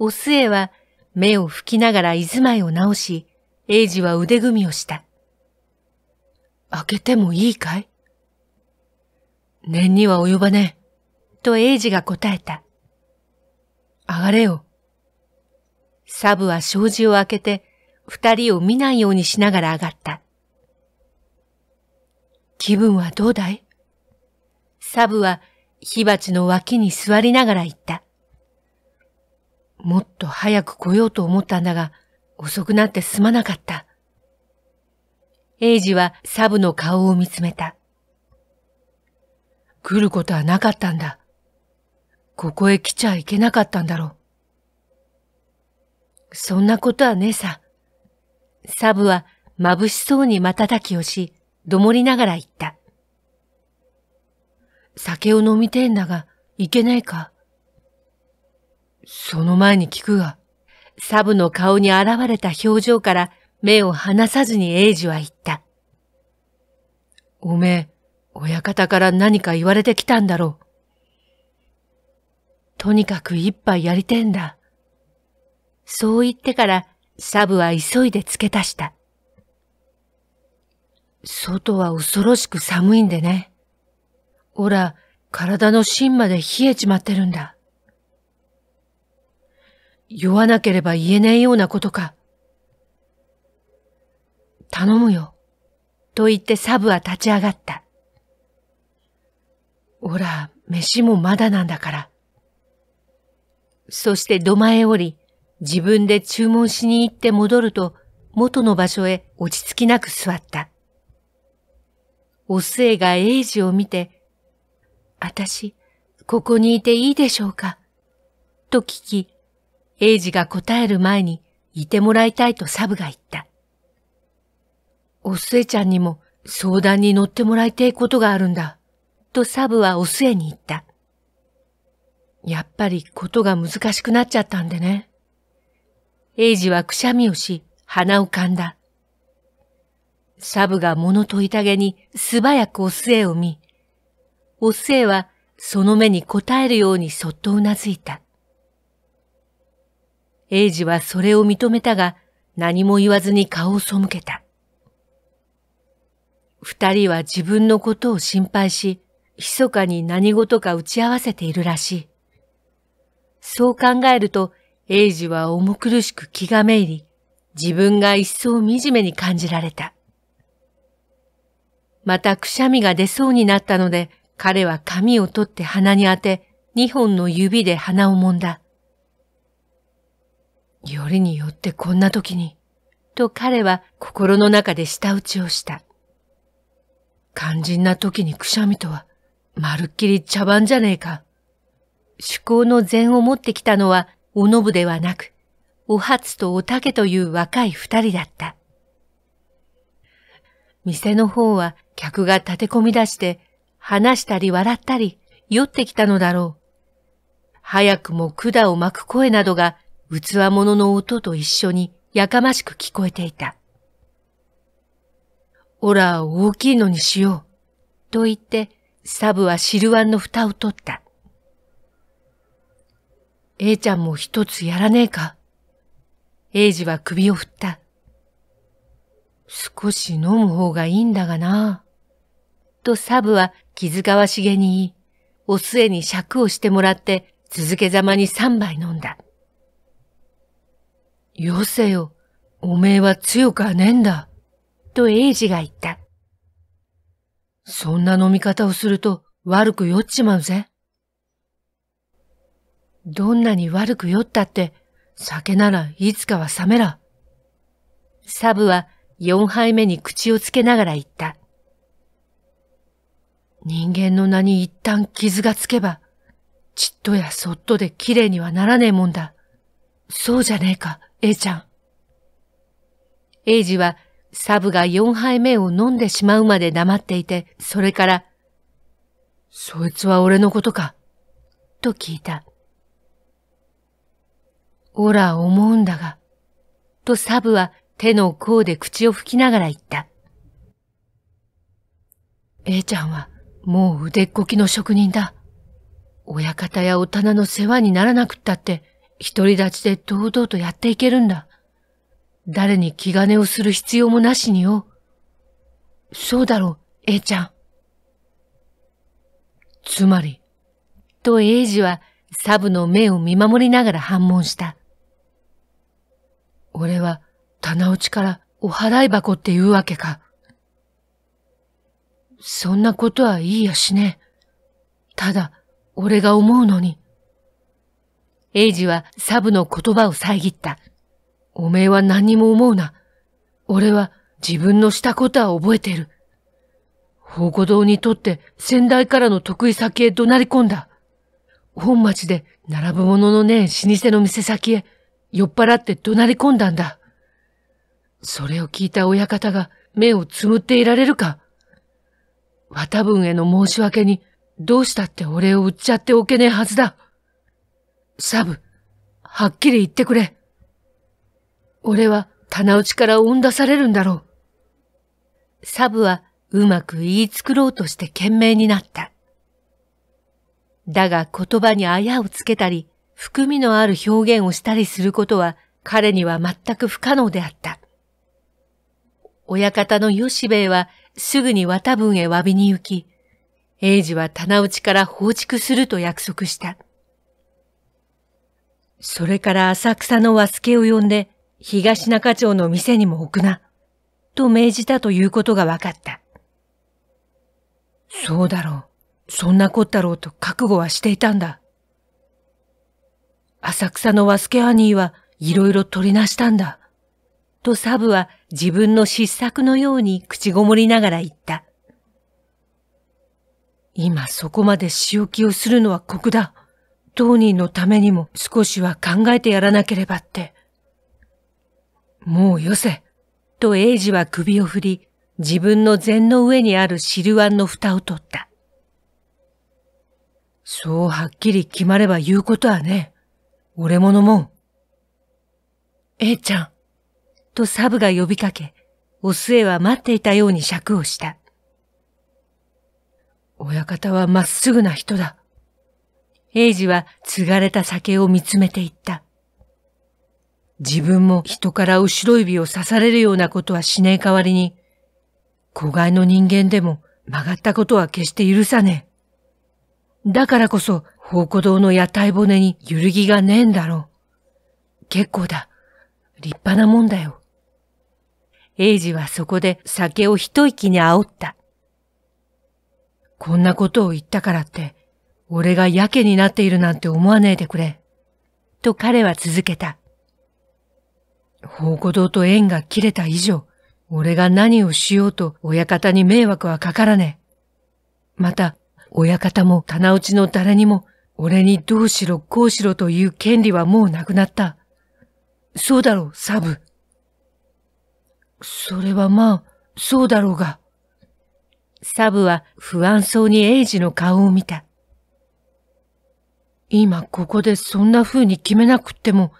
お末は目を拭きながら居住まいを直し、英ジは腕組みをした。開けてもいいかい念には及ばねえ。と英ジが答えた。上がれよ。サブは障子を開けて、二人を見ないようにしながら上がった。気分はどうだいサブは火鉢の脇に座りながら言った。もっと早く来ようと思ったんだが、遅くなってすまなかった。エイジはサブの顔を見つめた。来ることはなかったんだ。ここへ来ちゃいけなかったんだろう。そんなことはねえさ。サブは眩しそうに瞬きをし、どもりながら言った。酒を飲みてえんだが、いけねえか。その前に聞くが、サブの顔に現れた表情から目を離さずに英ジは言った。おめえ、親方から何か言われてきたんだろう。とにかく一杯やりてんだ。そう言ってから、サブは急いで付け足した。外は恐ろしく寒いんでね。おら、体の芯まで冷えちまってるんだ。酔わなければ言えないようなことか。頼むよ。と言ってサブは立ち上がった。ほら、飯もまだなんだから。そして土間へ降り、自分で注文しに行って戻ると、元の場所へ落ち着きなく座った。お末が英治を見て、あたし、ここにいていいでしょうかと聞き、英ジが答える前にいてもらいたいとサブが言った。お寿恵ちゃんにも相談に乗ってもらいたいことがあるんだ、とサブはおすえに言った。やっぱりことが難しくなっちゃったんでね。英ジはくしゃみをし、鼻を噛んだ。サブが物問いたげに素早くおすえを見、おすえはその目に答えるようにそっとうなずいた。英治はそれを認めたが、何も言わずに顔を背けた。二人は自分のことを心配し、密かに何事か打ち合わせているらしい。そう考えると、英治は重苦しく気がめいり、自分が一層惨めに感じられた。またくしゃみが出そうになったので、彼は髪を取って鼻に当て、二本の指で鼻をもんだ。よりによってこんな時に、と彼は心の中で舌打ちをした。肝心な時にくしゃみとは、まるっきり茶番じゃねえか。趣向の禅を持ってきたのは、おのぶではなく、お初とおたけという若い二人だった。店の方は客が立て込み出して、話したり笑ったり、酔ってきたのだろう。早くも管を巻く声などが器物の音と一緒にやかましく聞こえていた。オラ大きいのにしよう。と言って、サブは汁碗の蓋を取った。A ちゃんも一つやらねえか。A ジは首を振った。少し飲む方がいいんだがな。とサブは気遣わしげに言い、お末に尺をしてもらって続けざまに三杯飲んだ。よせよ、おめえは強くはねえんだ。と英治が言った。そんな飲み方をすると悪く酔っちまうぜ。どんなに悪く酔ったって酒ならいつかは冷めら。サブは四杯目に口をつけながら言った。人間の名に一旦傷がつけば、ちっとやそっとで綺麗にはならねえもんだ。そうじゃねえか。A ちゃん。エイジはサブが4杯目を飲んでしまうまで黙っていて、それから、そいつは俺のことか、と聞いた。おら思うんだが、とサブは手の甲で口を拭きながら言った。A ちゃんはもう腕っこきの職人だ。親方やお棚の世話にならなくったって独り立ちで堂々とやっていけるんだ。誰に気兼ねをする必要もなしによ。そうだろう、A ちゃん。つまり、とイジはサブの目を見守りながら反問した。俺は棚落ちからお払い箱って言うわけか。そんなことはいいやしねえ。ただ、俺が思うのに。エイジはサブの言葉を遮った。おめえは何も思うな。俺は自分のしたことは覚えてる。宝庫堂にとって先代からの得意先へ怒鳴り込んだ。本町で並ぶもののねえ老舗の店先へ酔っ払って怒鳴り込んだんだ。それを聞いた親方が目をつむっていられるか。綿分への申し訳にどうしたって俺を売っちゃっておけねえはずだ。サブ、はっきり言ってくれ。俺は棚内から追ん出されるんだろう。サブはうまく言い作ろうとして懸命になった。だが言葉にあやをつけたり、含みのある表現をしたりすることは彼には全く不可能であった。親方の吉兵衛はすぐに綿分へ詫びに行き、英治は棚内から放逐すると約束した。それから浅草の和助を呼んで、東中町の店にも置くな、と命じたということが分かった。そうだろう。そんなこったろうと覚悟はしていたんだ。浅草の和助兄ニーはいろいろ取りなしたんだ。とサブは自分の失策のように口ごもりながら言った。今そこまで仕置きをするのは酷だ。当人のためにも少しは考えてやらなければって。もうよせ。と英治は首を振り、自分の禅の上にある汁腕の蓋を取った。そうはっきり決まれば言うことはね。俺ものもん。えイちゃん。とサブが呼びかけ、お末は待っていたように尺をした。親方はまっすぐな人だ。英次は継がれた酒を見つめていった。自分も人から後ろ指を刺されるようなことはしねえ代わりに、子飼いの人間でも曲がったことは決して許さねえ。だからこそ、宝庫堂の屋台骨に揺るぎがねえんだろう。結構だ。立派なもんだよ。英治はそこで酒を一息に煽った。こんなことを言ったからって、俺がやけになっているなんて思わねえでくれ。と彼は続けた。宝庫堂と縁が切れた以上、俺が何をしようと親方に迷惑はかからねえ。また、親方も棚落ちの誰にも、俺にどうしろこうしろという権利はもうなくなった。そうだろう、サブ。それはまあ、そうだろうが。サブは不安そうにエイジの顔を見た。今ここでそんな風に決めなくっても、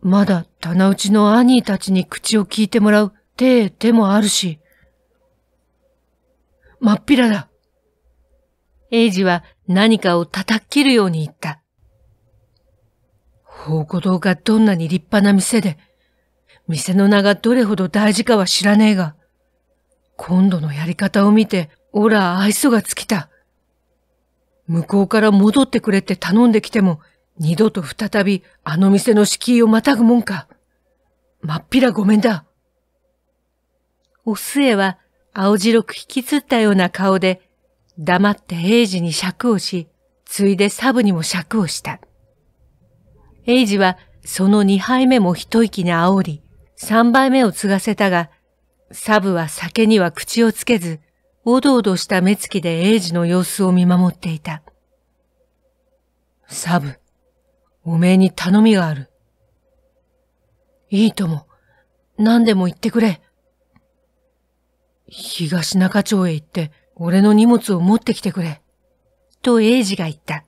まだ棚内の兄たちに口を聞いてもらう手手もあるし。真っ平だ。エイジは何かを叩き切るように言った。宝庫堂がどんなに立派な店で、店の名がどれほど大事かは知らねえが、今度のやり方を見て、オラ愛想が尽きた。向こうから戻ってくれって頼んできても、二度と再びあの店の敷居をまたぐもんか。まっぴらごめんだ。お末は青白く引きつったような顔で、黙って英治に尺をし、ついでサブにも尺をした。英治はその二杯目も一息に煽り、三杯目を継がせたが、サブは酒には口をつけず、おどおどした目つきで英治の様子を見守っていた。サブ、おめえに頼みがある。いいとも、何でも言ってくれ。東中町へ行って、俺の荷物を持ってきてくれ。と英治が言った。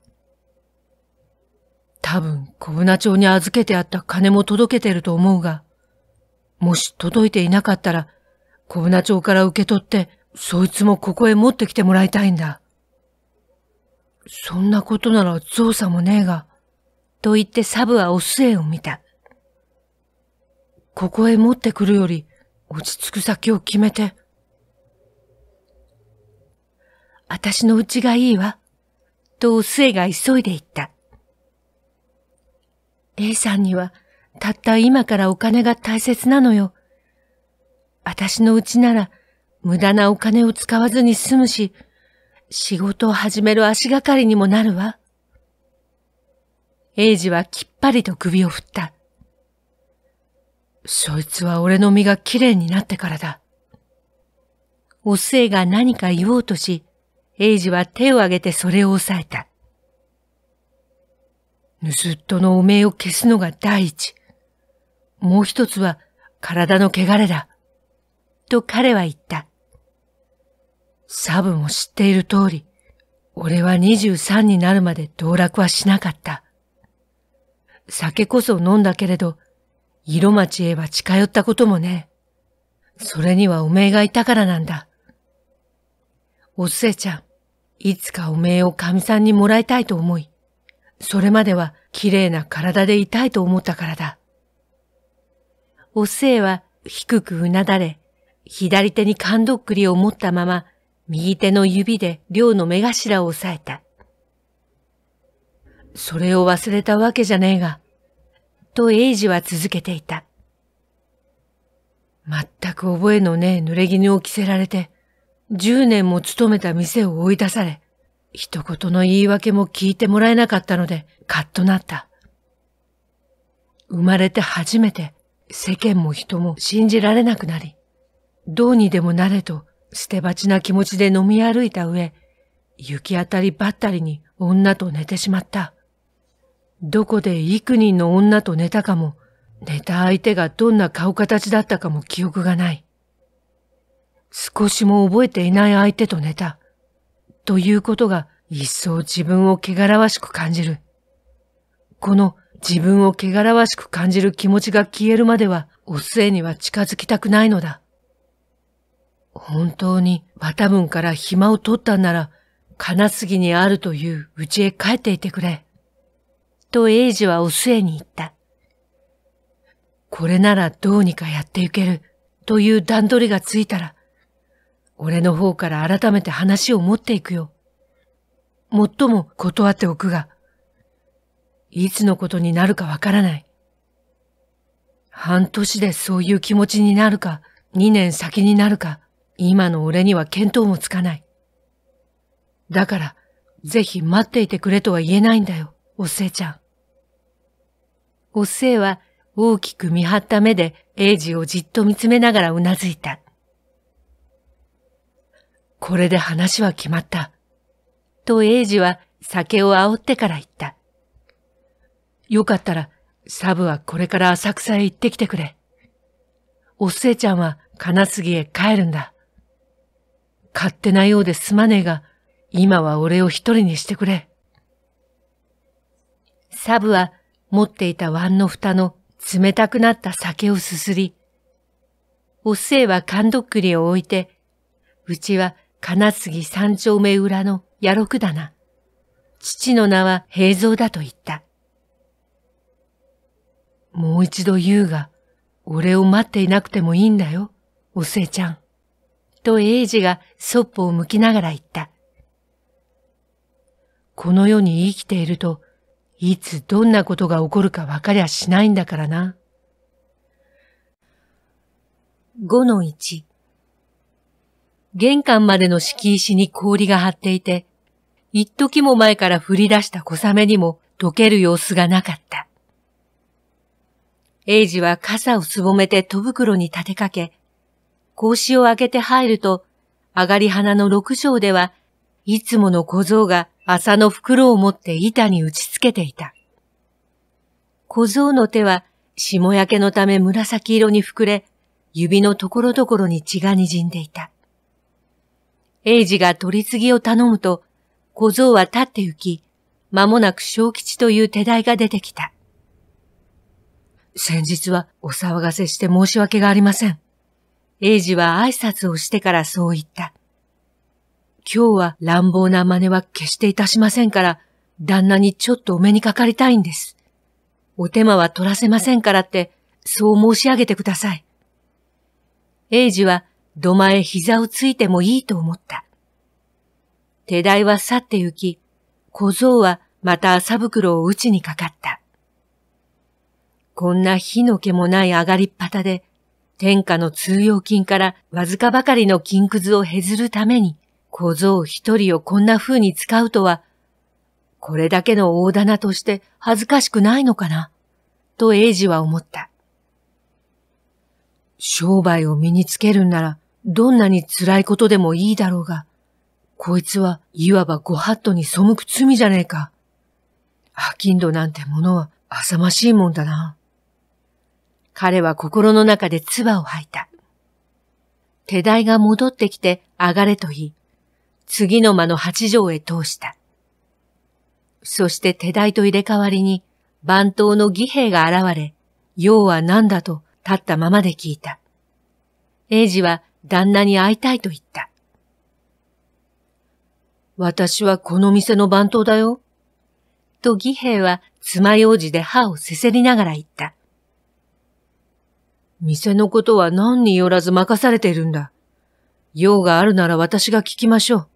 多分、小船町に預けてあった金も届けてると思うが、もし届いていなかったら、小船町から受け取ってそいつもここへ持ってきてもらいたいんだ。そんなことなら造作もねえが。と言ってサブはお末を見た。ここへ持ってくるより落ち着く先を決めて。私のうちがいいわ。とお末が急いで言った。A さんにはたった今からお金が大切なのよ。私のうちなら無駄なお金を使わずに済むし、仕事を始める足がかりにもなるわ。エイジはきっぱりと首を振った。そいつは俺の身がきれいになってからだ。お末が何か言おうとし、エイジは手を挙げてそれを抑えた。盗っ人の汚名を消すのが第一。もう一つは体の汚れだ。と彼は言った。サブンを知っている通り、俺は23になるまで道楽はしなかった。酒こそ飲んだけれど、色町へは近寄ったこともね。それにはおめえがいたからなんだ。おす恵ちゃん、いつかおめえを神さんにもらいたいと思い、それまでは綺麗な体でいたいと思ったからだ。おす恵は低くうなだれ、左手に感どっくりを持ったまま右手の指で寮の目頭を押さえた。それを忘れたわけじゃねえが、とエイジは続けていた。全く覚えのねえ濡れ衣を着せられて、十年も勤めた店を追い出され、一言の言い訳も聞いてもらえなかったので、カッとなった。生まれて初めて世間も人も信じられなくなり、どうにでもなれと捨て鉢な気持ちで飲み歩いた上、行き当たりばったりに女と寝てしまった。どこで幾人の女と寝たかも、寝た相手がどんな顔形だったかも記憶がない。少しも覚えていない相手と寝た。ということが一層自分を汚らわしく感じる。この自分を汚らわしく感じる気持ちが消えるまでは、お末には近づきたくないのだ。本当にバタムンから暇を取ったんなら、金杉にあるという家へ帰っていてくれ。とエイジはお末に言った。これならどうにかやっていけるという段取りがついたら、俺の方から改めて話を持っていくよ。もっとも断っておくが、いつのことになるかわからない。半年でそういう気持ちになるか、二年先になるか、今の俺には見当もつかない。だから、ぜひ待っていてくれとは言えないんだよ、おっせいちゃん。おっせいは大きく見張った目で英治をじっと見つめながらうなずいた。これで話は決まった。と英治は酒を煽ってから言った。よかったら、サブはこれから浅草へ行ってきてくれ。おっせいちゃんは金杉へ帰るんだ。勝手なようですまねえが、今は俺を一人にしてくれ。サブは持っていた碗の蓋の冷たくなった酒をすすり、おっせえは缶どっくりを置いて、うちは金杉三丁目裏の野六棚。父の名は平蔵だと言った。もう一度言うが、俺を待っていなくてもいいんだよ、おせいちゃん。と英治がそっぽを向きながら言った。この世に生きていると、いつどんなことが起こるか分かりゃしないんだからな。5-1玄関までの敷石に氷が張っていて、一時も前から降り出した小雨にも溶ける様子がなかった。エイジは傘をすぼめて戸袋に立てかけ、格子を開けて入ると、上がり花の六章では、いつもの小僧が麻の袋を持って板に打ち付けていた。小僧の手は、霜焼けのため紫色に膨れ、指のところどころに血が滲んでいた。英治が取り次ぎを頼むと、小僧は立って行き、間もなく小吉という手代が出てきた。先日はお騒がせして申し訳がありません。英治は挨拶をしてからそう言った。今日は乱暴な真似は決していたしませんから、旦那にちょっとお目にかかりたいんです。お手間は取らせませんからって、そう申し上げてください。英治は土間へ膝をついてもいいと思った。手代は去って行き、小僧はまた朝袋を打ちにかかった。こんな火の気もない上がりっぱたで、天下の通用金からわずかばかりの金くずを削るために、小僧一人をこんな風に使うとは、これだけの大棚として恥ずかしくないのかな、と英治は思った。商売を身につけるんなら、どんなに辛いことでもいいだろうが、こいつはいわばご法度に背く罪じゃねえか。ハきんどなんてものは浅ましいもんだな。彼は心の中で唾を吐いた。手代が戻ってきて上がれと言い、次の間の八条へ通した。そして手代と入れ替わりに、番頭の義兵が現れ、要は何だと立ったままで聞いた。英治は旦那に会いたいと言った。私はこの店の番頭だよ。と義兵は爪楊枝で歯をせせりながら言った。店のことは何によらず任されているんだ。用があるなら私が聞きましょう。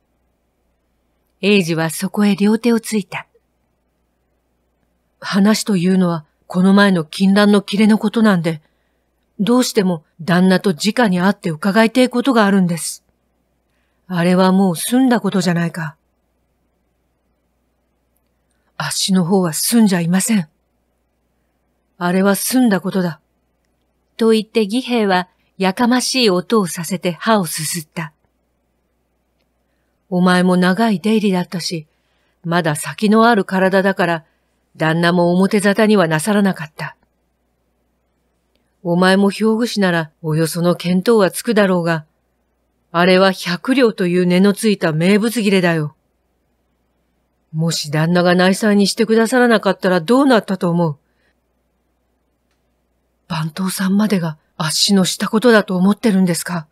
英ジはそこへ両手をついた。話というのはこの前の禁断の切れのことなんで、どうしても旦那と直に会って伺いたいことがあるんです。あれはもう済んだことじゃないか。足の方は済んじゃいません。あれは済んだことだ。と言って義兵はやかましい音をさせて歯をすすった。お前も長い出入りだったし、まだ先のある体だから、旦那も表沙汰にはなさらなかった。お前も兵具師ならおよその見当はつくだろうが、あれは百両という根のついた名物切れだよ。もし旦那が内裁にしてくださらなかったらどうなったと思う番頭さんまでが足のしたことだと思ってるんですか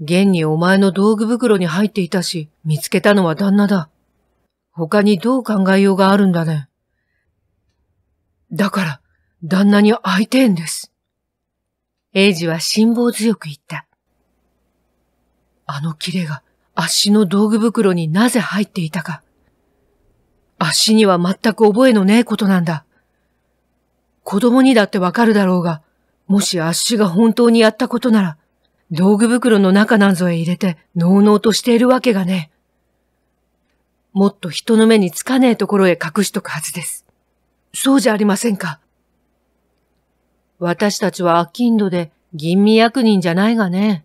現にお前の道具袋に入っていたし、見つけたのは旦那だ。他にどう考えようがあるんだね。だから、旦那に会いてえんです。エイジは辛抱強く言った。あのキレが、足の道具袋になぜ入っていたか。足には全く覚えのねえことなんだ。子供にだってわかるだろうが、もしあっしが本当にやったことなら、道具袋の中なんぞへ入れて、のうのうとしているわけがね。もっと人の目につかねえところへ隠しとくはずです。そうじゃありませんか。私たちは飽きんどで吟味役人じゃないがね。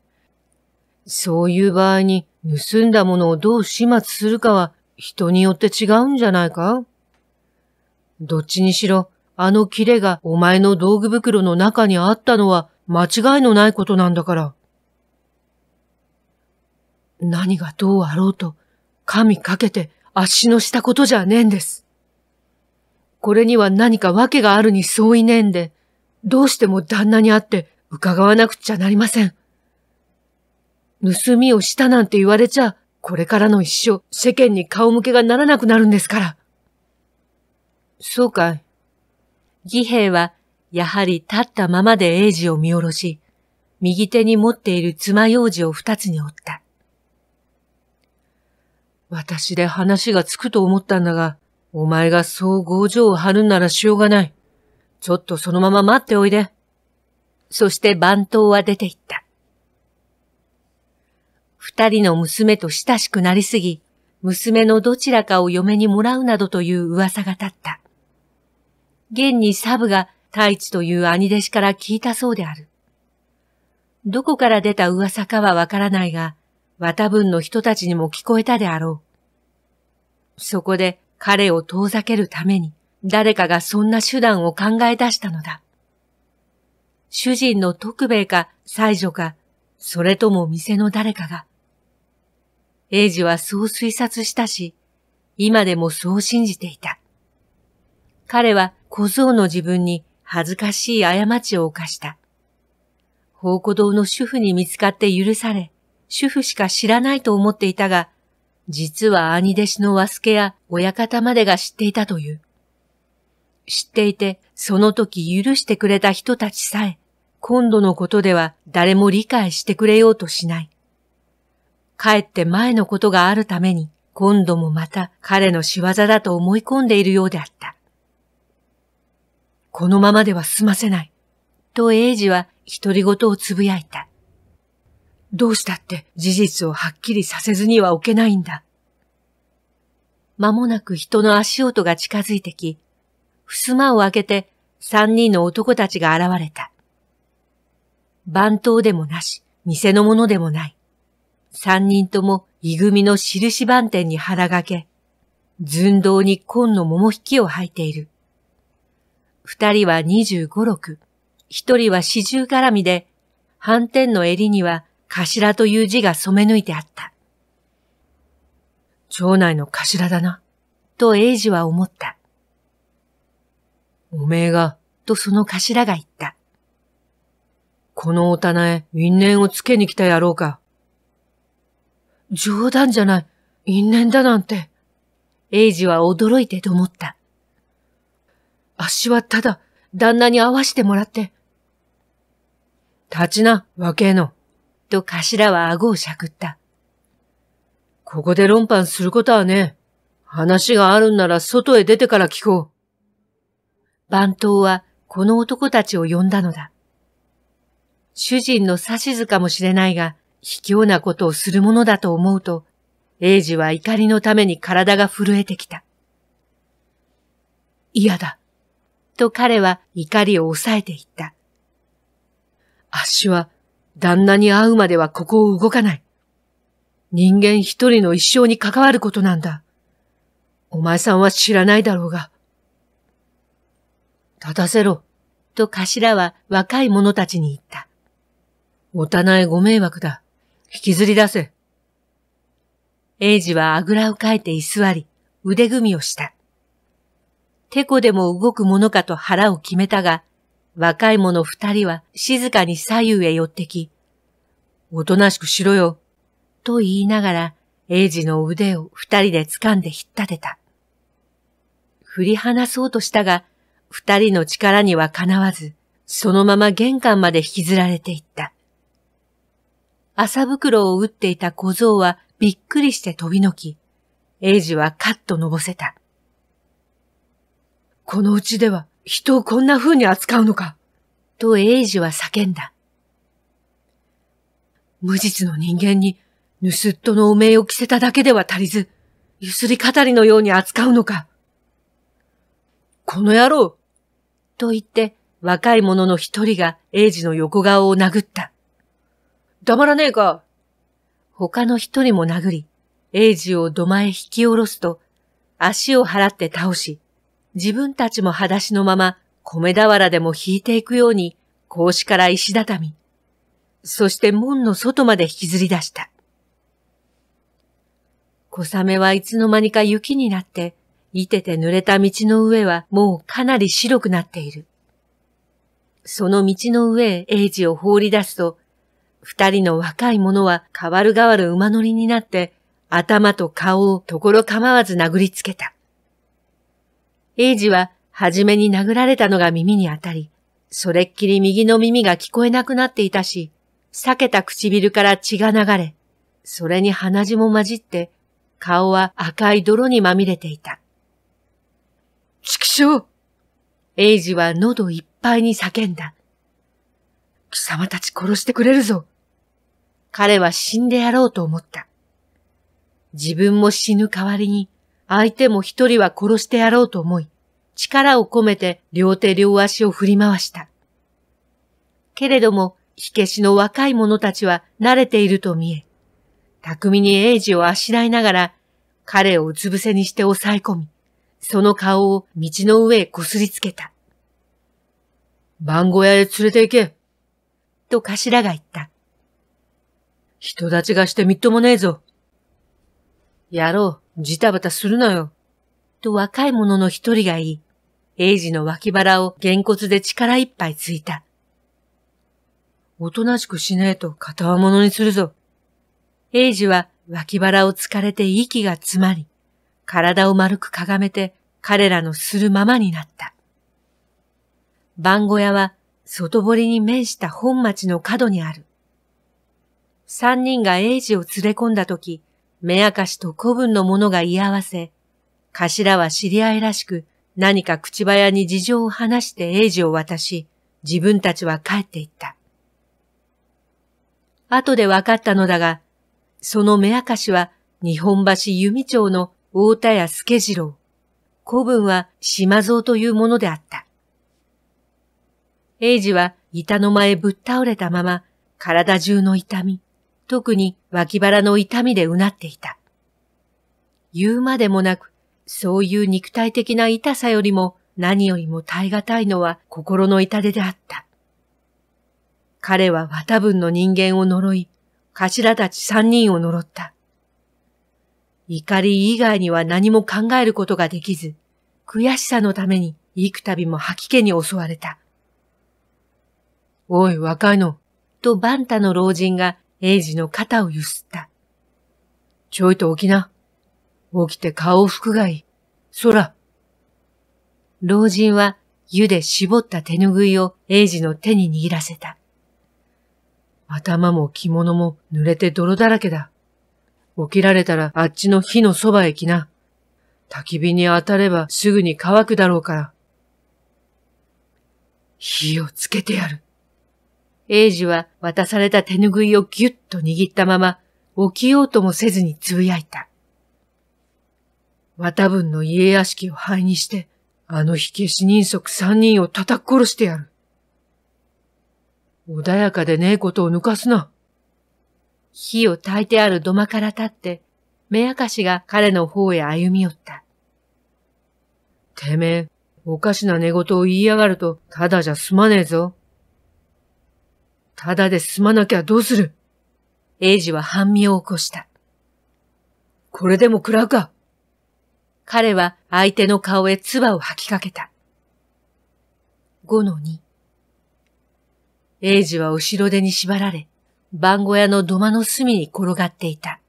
そういう場合に盗んだものをどう始末するかは人によって違うんじゃないかどっちにしろあのキレがお前の道具袋の中にあったのは間違いのないことなんだから。何がどうあろうと、神かけて足のしたことじゃねえんです。これには何か訳があるに相違ねえんで、どうしても旦那に会って伺わなくちゃなりません。盗みをしたなんて言われちゃ、これからの一生、世間に顔向けがならなくなるんですから。そうかい。義兵はやはり立ったままで英治を見下ろし、右手に持っている爪楊枝を二つに折った。私で話がつくと思ったんだが、お前がそう強情を張るんならしょうがない。ちょっとそのまま待っておいで。そして番頭は出て行った。二人の娘と親しくなりすぎ、娘のどちらかを嫁にもらうなどという噂が立った。現にサブが太一という兄弟子から聞いたそうである。どこから出た噂かはわからないが、綿分の人たちにも聞こえたであろう。そこで彼を遠ざけるために、誰かがそんな手段を考え出したのだ。主人の徳兵衛か西女か、それとも店の誰かが。英治はそう推察したし、今でもそう信じていた。彼は小僧の自分に恥ずかしい過ちを犯した。宝庫堂の主婦に見つかって許され、主婦しか知らないと思っていたが、実は兄弟子の和助や親方までが知っていたという。知っていて、その時許してくれた人たちさえ、今度のことでは誰も理解してくれようとしない。かえって前のことがあるために、今度もまた彼の仕業だと思い込んでいるようであった。このままでは済ませない。と英治は独り言をつぶやいた。どうしたって事実をはっきりさせずにはおけないんだ。間もなく人の足音が近づいてき、襖を開けて三人の男たちが現れた。番頭でもなし、店のものでもない。三人とも、いみの印番店に腹掛け、寸胴に紺の桃引きを履いている。二人は二十五六、一人は四十絡みで、反転の襟には頭という字が染め抜いてあった。町内の頭だな、と英二は思った。おめえが、とその頭が言った。このお棚へ因縁をつけに来た野郎か。冗談じゃない。因縁だなんて。エイジは驚いてと思った。あっしはただ、旦那に会わしてもらって。立ちな、若えの。と頭は顎をしゃくった。ここで論破することはね話があるんなら外へ出てから聞こう。番頭はこの男たちを呼んだのだ。主人の指図かもしれないが、卑怯なことをするものだと思うと、英治は怒りのために体が震えてきた。嫌だ。と彼は怒りを抑えていった。あっしは旦那に会うまではここを動かない。人間一人の一生に関わることなんだ。お前さんは知らないだろうが。立たせろ、と頭は若い者たちに言った。お互いご迷惑だ。引きずり出せ。英治はあぐらをかいて居座り、腕組みをした。てこでも動くものかと腹を決めたが、若い者二人は静かに左右へ寄ってき、おとなしくしろよ、と言いながら、英ジの腕を二人で掴んで引っ立てた。振り離そうとしたが、二人の力にはかなわず、そのまま玄関まで引きずられていった。麻袋を打っていた小僧はびっくりして飛びのき、英ジはカッとのぼせた。このうちでは人をこんな風に扱うのか、とエイジは叫んだ。無実の人間に盗っ人の汚名を着せただけでは足りず、ゆすり語りのように扱うのか。この野郎と言って若い者の一人がエイジの横顔を殴った。黙らねえか他の一人も殴り、エイジを土間へ引き下ろすと、足を払って倒し、自分たちも裸足のまま米俵でも引いていくように格子から石畳、そして門の外まで引きずり出した。小雨はいつの間にか雪になって、いてて濡れた道の上はもうかなり白くなっている。その道の上へ英治を放り出すと、二人の若い者は変わる変わる馬乗りになって、頭と顔をところ構わず殴りつけた。エイジは初めに殴られたのが耳に当たり、それっきり右の耳が聞こえなくなっていたし、裂けた唇から血が流れ、それに鼻血も混じって、顔は赤い泥にまみれていた。畜生エイジは喉いっぱいに叫んだ。貴様たち殺してくれるぞ。彼は死んでやろうと思った。自分も死ぬ代わりに、相手も一人は殺してやろうと思い、力を込めて両手両足を振り回した。けれども、火消しの若い者たちは慣れていると見え、巧みに英治をあしらいながら、彼をうつ伏せにして抑え込み、その顔を道の上へこすりつけた。番小屋へ連れて行け。と頭が言った。人立ちがしてみっともねえぞ。やろう、じたばたするなよ。と若い者の一人が言い、エイジの脇腹をげんこつで力いっぱいついた。おとなしくしねえと片物にするぞ。エイジは脇腹を疲れて息が詰まり、体を丸くかがめて彼らのするままになった。番小屋は外堀に面した本町の角にある。三人がエイジを連れ込んだ時、目明かしと古文の者が居合わせ、頭は知り合いらしく、何か口早に事情を話して英治を渡し、自分たちは帰っていった。後で分かったのだが、その目明かしは日本橋弓町の大田屋助次郎、古文は島蔵というものであった。英治は板の前ぶっ倒れたまま、体中の痛み、特に脇腹の痛みでうなっていた。言うまでもなく、そういう肉体的な痛さよりも何よりも耐え難いのは心の痛手であった。彼は綿分の人間を呪い、頭たち三人を呪った。怒り以外には何も考えることができず、悔しさのために幾度も吐き気に襲われた。おい、若いの。とバンタの老人が英治の肩を揺すった。ちょいと起きな。起きて顔を拭くがい。そら。老人は湯で絞った手ぬぐいを英二の手に握らせた。頭も着物も濡れて泥だらけだ。起きられたらあっちの火のそばへ来な。焚き火に当たればすぐに乾くだろうから。火をつけてやる。エイジは渡された手ぬぐいをぎゅっと握ったまま、起きようともせずにつぶやいた。綿分の家屋敷を灰にして、あの火消し人足三人を叩き殺してやる。穏やかでねえことを抜かすな。火を焚いてある土間から立って、目明かしが彼の方へ歩み寄った。てめえ、おかしな寝言を言いやがると、ただじゃ済まねえぞ。ただで済まなきゃどうする英ジは半身を起こした。これでも暗らうか彼は相手の顔へ唾を吐きかけた。5の2。英治は後ろ手に縛られ、番小屋の土間の隅に転がっていた。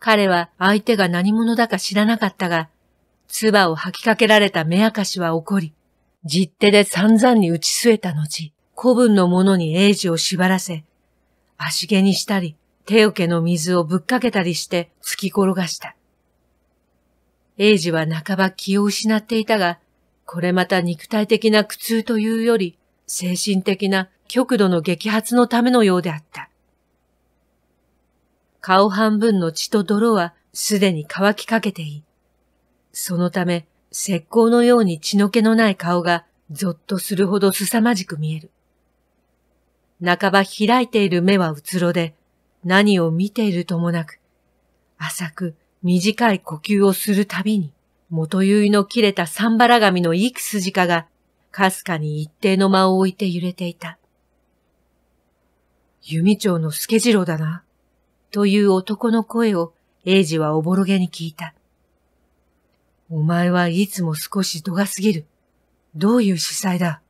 彼は相手が何者だか知らなかったが、唾を吐きかけられた目明かしは起こり、実手で散々に打ち据えた後、古文の者に英治を縛らせ、足毛にしたり、手桶の水をぶっかけたりして突き転がした。エイジは半ば気を失っていたが、これまた肉体的な苦痛というより、精神的な極度の激発のためのようであった。顔半分の血と泥はすでに乾きかけていい。そのため、石膏のように血の気のない顔がぞっとするほど凄まじく見える。半ば開いている目はうつろで、何を見ているともなく、浅く短い呼吸をするたびに、元結の切れた三原髪の幾筋かが、かすかに一定の間を置いて揺れていた。弓長の助次郎だな、という男の声を、英二はおぼろげに聞いた。お前はいつも少し度が過ぎる。どういう司祭だ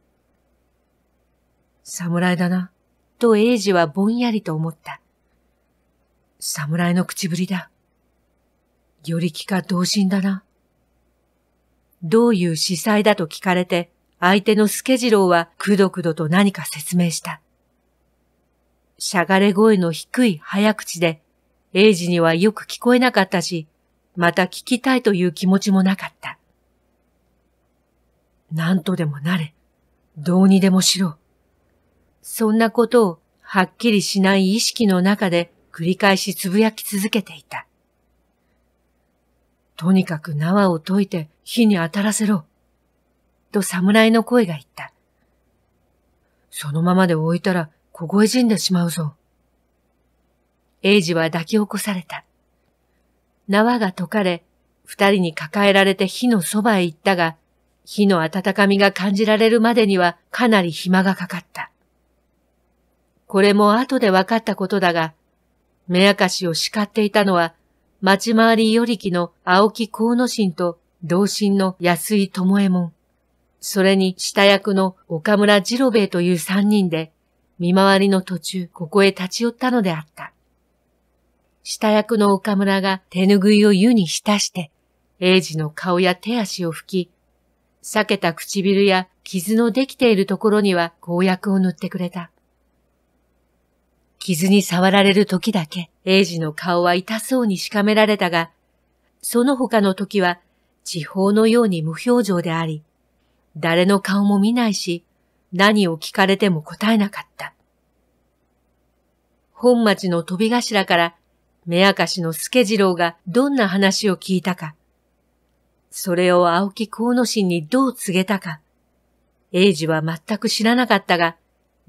侍だな、と英二はぼんやりと思った。侍の口ぶりだ。より気か同心だな。どういう司祭だと聞かれて、相手の助次郎はくどくどと何か説明した。しゃがれ声の低い早口で、英治にはよく聞こえなかったし、また聞きたいという気持ちもなかった。何とでもなれ。どうにでもしろ。そんなことをはっきりしない意識の中で繰り返し呟き続けていた。とにかく縄を解いて火に当たらせろ。と侍の声が言った。そのままで置いたら凍え死んでしまうぞ。英治は抱き起こされた。縄が解かれ、二人に抱えられて火のそばへ行ったが、火の温かみが感じられるまでにはかなり暇がかかった。これも後で分かったことだが、目明かしを叱っていたのは町回りよりきの青木河野心と同心の安井智右衛門、それに下役の岡村次郎兵衛という三人で、見回りの途中、ここへ立ち寄ったのであった。下役の岡村が手ぬぐいを湯に浸して、英治の顔や手足を拭き、裂けた唇や傷のできているところには公約を塗ってくれた。傷に触られる時だけ、英治の顔は痛そうにしかめられたが、その他の時は地方のように無表情であり、誰の顔も見ないし、何を聞かれても答えなかった。本町の飛び頭から、目明かしの助次郎がどんな話を聞いたか、それを青木河野心にどう告げたか、英治は全く知らなかったが、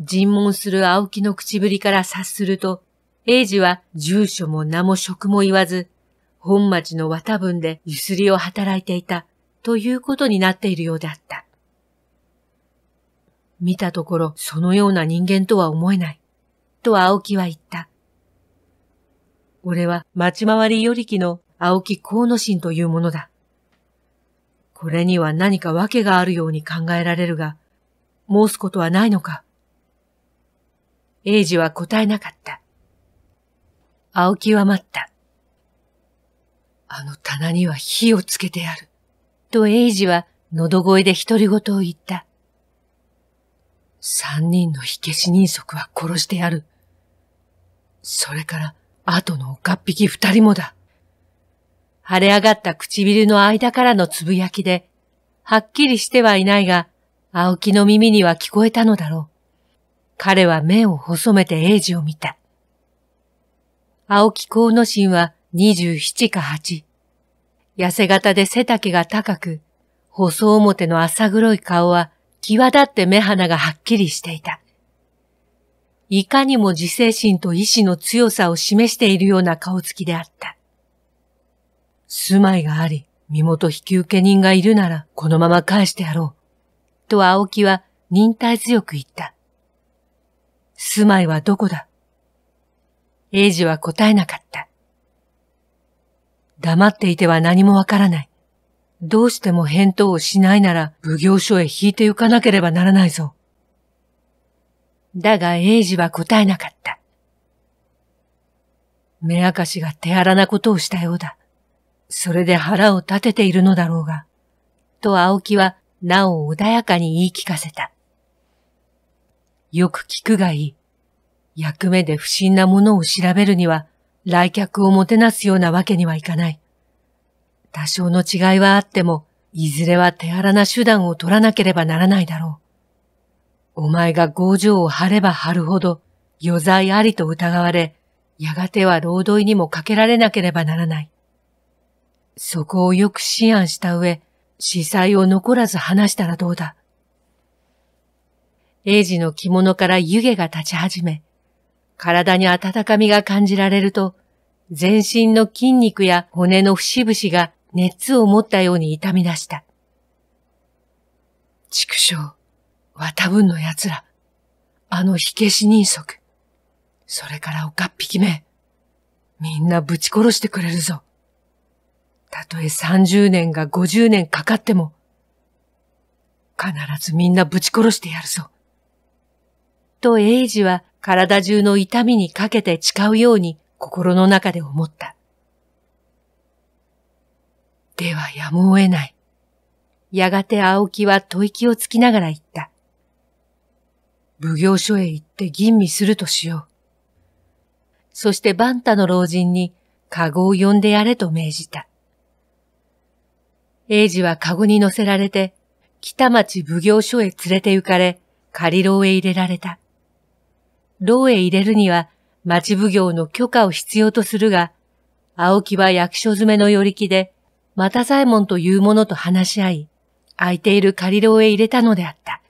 尋問する青木の口ぶりから察すると、英治は住所も名も職も言わず、本町の綿分でゆすりを働いていたということになっているようであった。見たところそのような人間とは思えない、と青木は言った。俺は町回りよりきの青木河野心というものだ。これには何か訳があるように考えられるが、申すことはないのか。英治は答えなかった。青木は待った。あの棚には火をつけてやる。と英治は喉声で独り言を言った。三人の火消し人足は殺してやる。それから後のおかっき二人もだ。腫れ上がった唇の間からのつぶやきで、はっきりしてはいないが、青木の耳には聞こえたのだろう。彼は目を細めて英治を見た。青木河野心は27か8。痩せ型で背丈が高く、細表の浅黒い顔は際立って目鼻がはっきりしていた。いかにも自制心と意志の強さを示しているような顔つきであった。住まいがあり、身元引受人がいるならこのまま返してやろう。と青木は忍耐強く言った。住まいはどこだ英ジは答えなかった。黙っていては何もわからない。どうしても返答をしないなら奉行所へ引いて行かなければならないぞ。だが英ジは答えなかった。目明かしが手荒なことをしたようだ。それで腹を立てているのだろうが、と青木はなお穏やかに言い聞かせた。よく聞くがいい。役目で不審なものを調べるには、来客をもてなすようなわけにはいかない。多少の違いはあっても、いずれは手荒な手段を取らなければならないだろう。お前が強情を張れば張るほど、余罪ありと疑われ、やがては労働にもかけられなければならない。そこをよく思案した上、司祭を残らず話したらどうだ。英治の着物から湯気が立ち始め、体に温かみが感じられると、全身の筋肉や骨の節々が熱を持ったように痛み出した。畜生、綿分の奴ら、あの火消し人足、それからおかっぴきめ、みんなぶち殺してくれるぞ。たとえ三十年が五十年かかっても、必ずみんなぶち殺してやるぞ。とエイジは体中の痛みにかけて誓うように心の中で思った。ではやむを得ない。やがて青木は吐息をつきながら言った。奉行所へ行って吟味するとしよう。そしてバンタの老人にカゴを呼んでやれと命じた。英治はカゴに乗せられて、北町奉行所へ連れて行かれ、仮牢へ入れられた。牢へ入れるには町奉行の許可を必要とするが、青木は役所詰めの寄り気で、又左衛門というものと話し合い、空いている仮牢へ入れたのであった。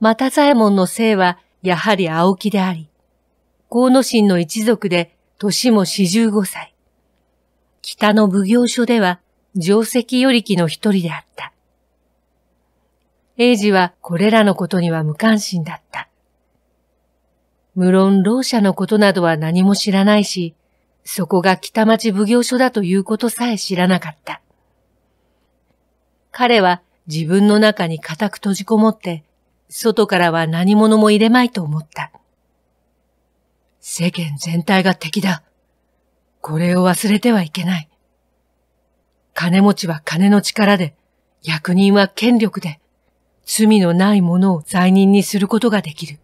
又左衛門の姓はやはり青木であり、河野神の一族で年も四十五歳。北の奉行所では定石寄りきの一人であった。英治はこれらのことには無関心だった。無論老者のことなどは何も知らないし、そこが北町奉行所だということさえ知らなかった。彼は自分の中に固く閉じこもって、外からは何者も入れまいと思った。世間全体が敵だ。これを忘れてはいけない。金持ちは金の力で、役人は権力で、罪のない者を罪人にすることができる。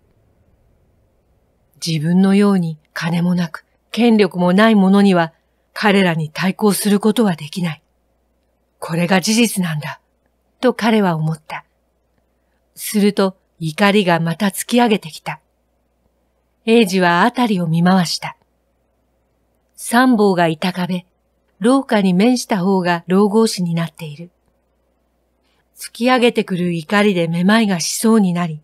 自分のように金もなく、権力もない者には彼らに対抗することはできない。これが事実なんだ、と彼は思った。すると怒りがまた突き上げてきた。英治はあたりを見回した。三坊がいた壁、廊下に面した方が老後死になっている。突き上げてくる怒りでめまいがしそうになり、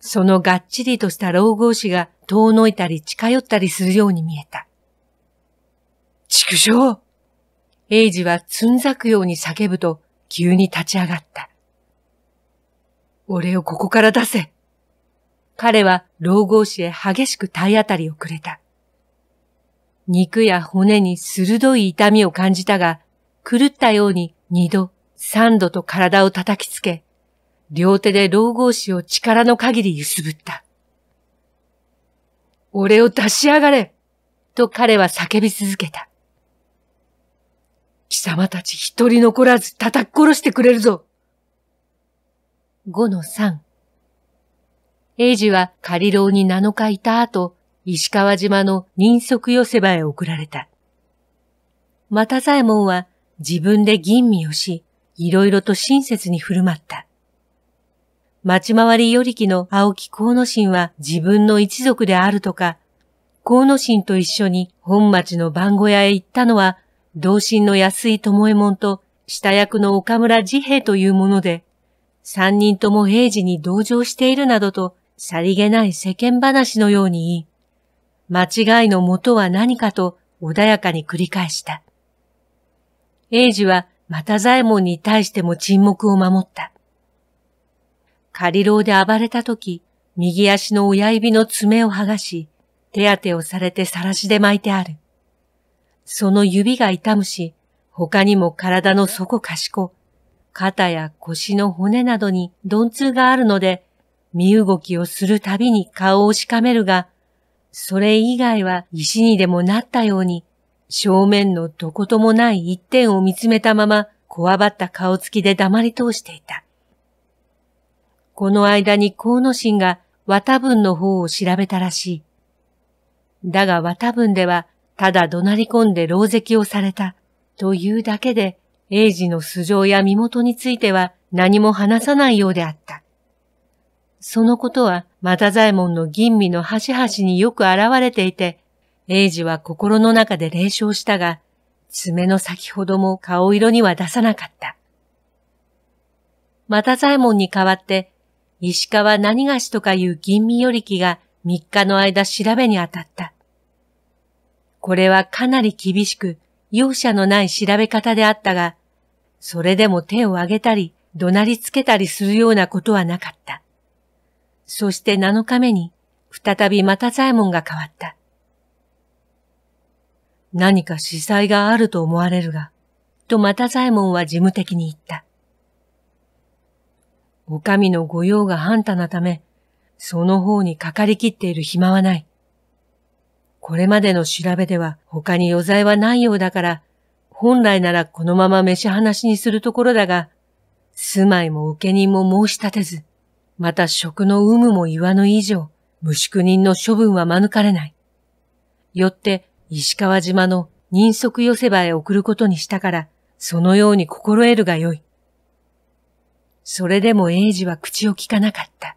そのがっちりとした老後子が遠のいたり近寄ったりするように見えた。畜生イジはつんざくように叫ぶと急に立ち上がった。俺をここから出せ彼は老後子へ激しく体当たりをくれた。肉や骨に鋭い痛みを感じたが、狂ったように二度、三度と体を叩きつけ、両手で老号子を力の限り揺すぶった。俺を出し上がれと彼は叫び続けた。貴様たち一人残らず叩き殺してくれるぞ5のエイジは仮牢に七日いた後、石川島の人足寄せ場へ送られた。又左衛門は自分で吟味をし、いろいろと親切に振る舞った。町回りよりきの青木河野神は自分の一族であるとか、河野神と一緒に本町の番小屋へ行ったのは、同心の安井智右衛門と下役の岡村治兵というもので、三人とも平時に同情しているなどと、さりげない世間話のように言い、間違いのもとは何かと穏やかに繰り返した。英治はまた左衛門に対しても沈黙を守った。仮牢で暴れた時、右足の親指の爪を剥がし、手当てをされて晒しで巻いてある。その指が痛むし、他にも体の底かしこ、肩や腰の骨などに鈍痛があるので、身動きをするたびに顔をしかめるが、それ以外は石にでもなったように、正面のどこともない一点を見つめたまま、こわばった顔つきで黙り通していた。この間に河野心が綿分の方を調べたらしい。だが綿分では、ただ怒鳴り込んで牢石をされた、というだけで、英治の素性や身元については何も話さないようであった。そのことは、又左衛門の吟味の端々によく現れていて、英治は心の中で冷笑したが、爪の先ほども顔色には出さなかった。又左衛門に代わって、石川何がしとかいう吟味よりきが3日の間調べに当たった。これはかなり厳しく、容赦のない調べ方であったが、それでも手を挙げたり、怒鳴りつけたりするようなことはなかった。そして7日目に、再び又左衛門が変わった。何か死災があると思われるが、と又左衛門は事務的に言った。お上の御用が半多なため、その方にかかりきっている暇はない。これまでの調べでは他に余罪はないようだから、本来ならこのまま召し話にするところだが、住まいも受け人も申し立てず、また食の有無も言わぬ以上、無宿人の処分は免れない。よって石川島の人足寄せ場へ送ることにしたから、そのように心得るがよい。それでも英治は口をきかなかった。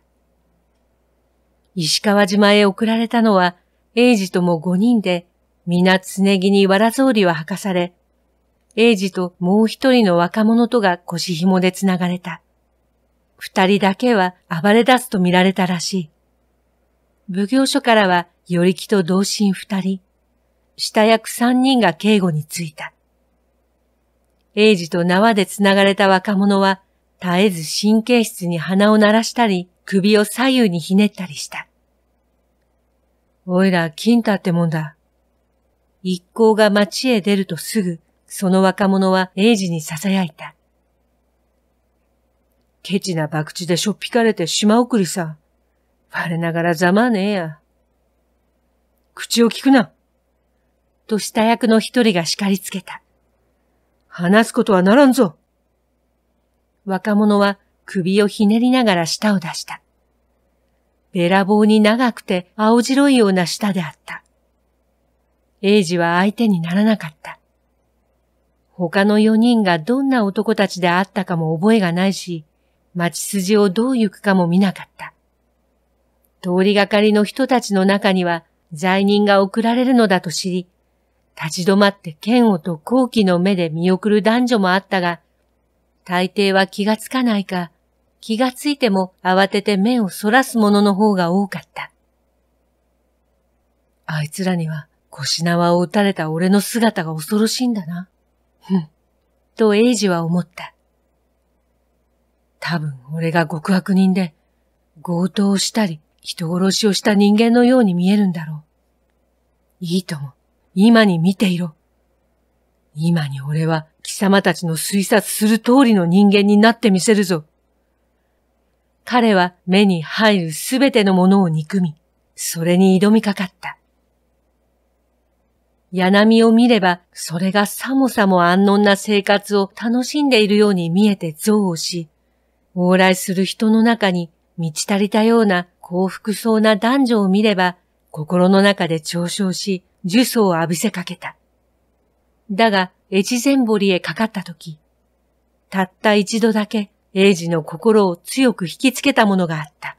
石川島へ送られたのは、英治とも五人で、皆常木に藁草履は履かされ、英治ともう一人の若者とが腰紐で繋がれた。二人だけは暴れ出すと見られたらしい。奉行所からは、よ木と同心二人、下役三人が警護についた。英治と縄で繋がれた若者は、絶えず神経質に鼻を鳴らしたり、首を左右にひねったりした。おいら、金太ってもんだ。一行が町へ出るとすぐ、その若者は英治に囁いた。ケチな博打でしょっぴかれて島送りさ。我ながらざまねえや。口を聞くなと下役の一人が叱りつけた。話すことはならんぞ若者は首をひねりながら舌を出した。べらぼうに長くて青白いような舌であった。英二は相手にならなかった。他の四人がどんな男たちであったかも覚えがないし、町筋をどう行くかも見なかった。通りがかりの人たちの中には罪人が送られるのだと知り、立ち止まって剣をと好奇の目で見送る男女もあったが、大抵は気がつかないか、気がついても慌てて目をそらす者のの方が多かった。あいつらには腰縄を打たれた俺の姿が恐ろしいんだな。ふん、とエイジは思った。多分俺が極悪人で、強盗をしたり、人殺しをした人間のように見えるんだろう。いいとも、今に見ていろ。今に俺は貴様たちの推察する通りの人間になってみせるぞ。彼は目に入るすべてのものを憎み、それに挑みかかった。柳を見れば、それがさもさも安穏な生活を楽しんでいるように見えて憎悪し、往来する人の中に満ち足りたような幸福そうな男女を見れば、心の中で嘲笑し、呪詛を浴びせかけた。だが、越前堀へかかった時、たった一度だけ英治の心を強く引きつけたものがあった。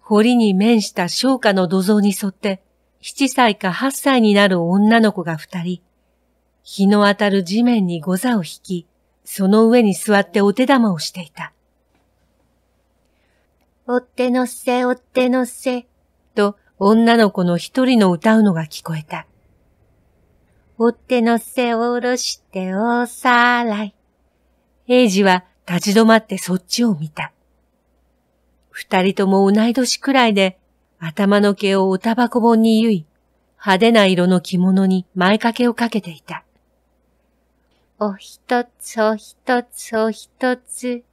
堀に面した商家の土蔵に沿って、七歳か八歳になる女の子が二人、日の当たる地面にござを引き、その上に座ってお手玉をしていた。おってのせ、おってのせ、と女の子の一人の歌うのが聞こえた。追ってのせおろしておさらい。エイジは立ち止まってそっちを見た。二人とも同い年くらいで、頭の毛をおたばこ本に結い、派手な色の着物に前掛けをかけていた。お一つお一つお一つ、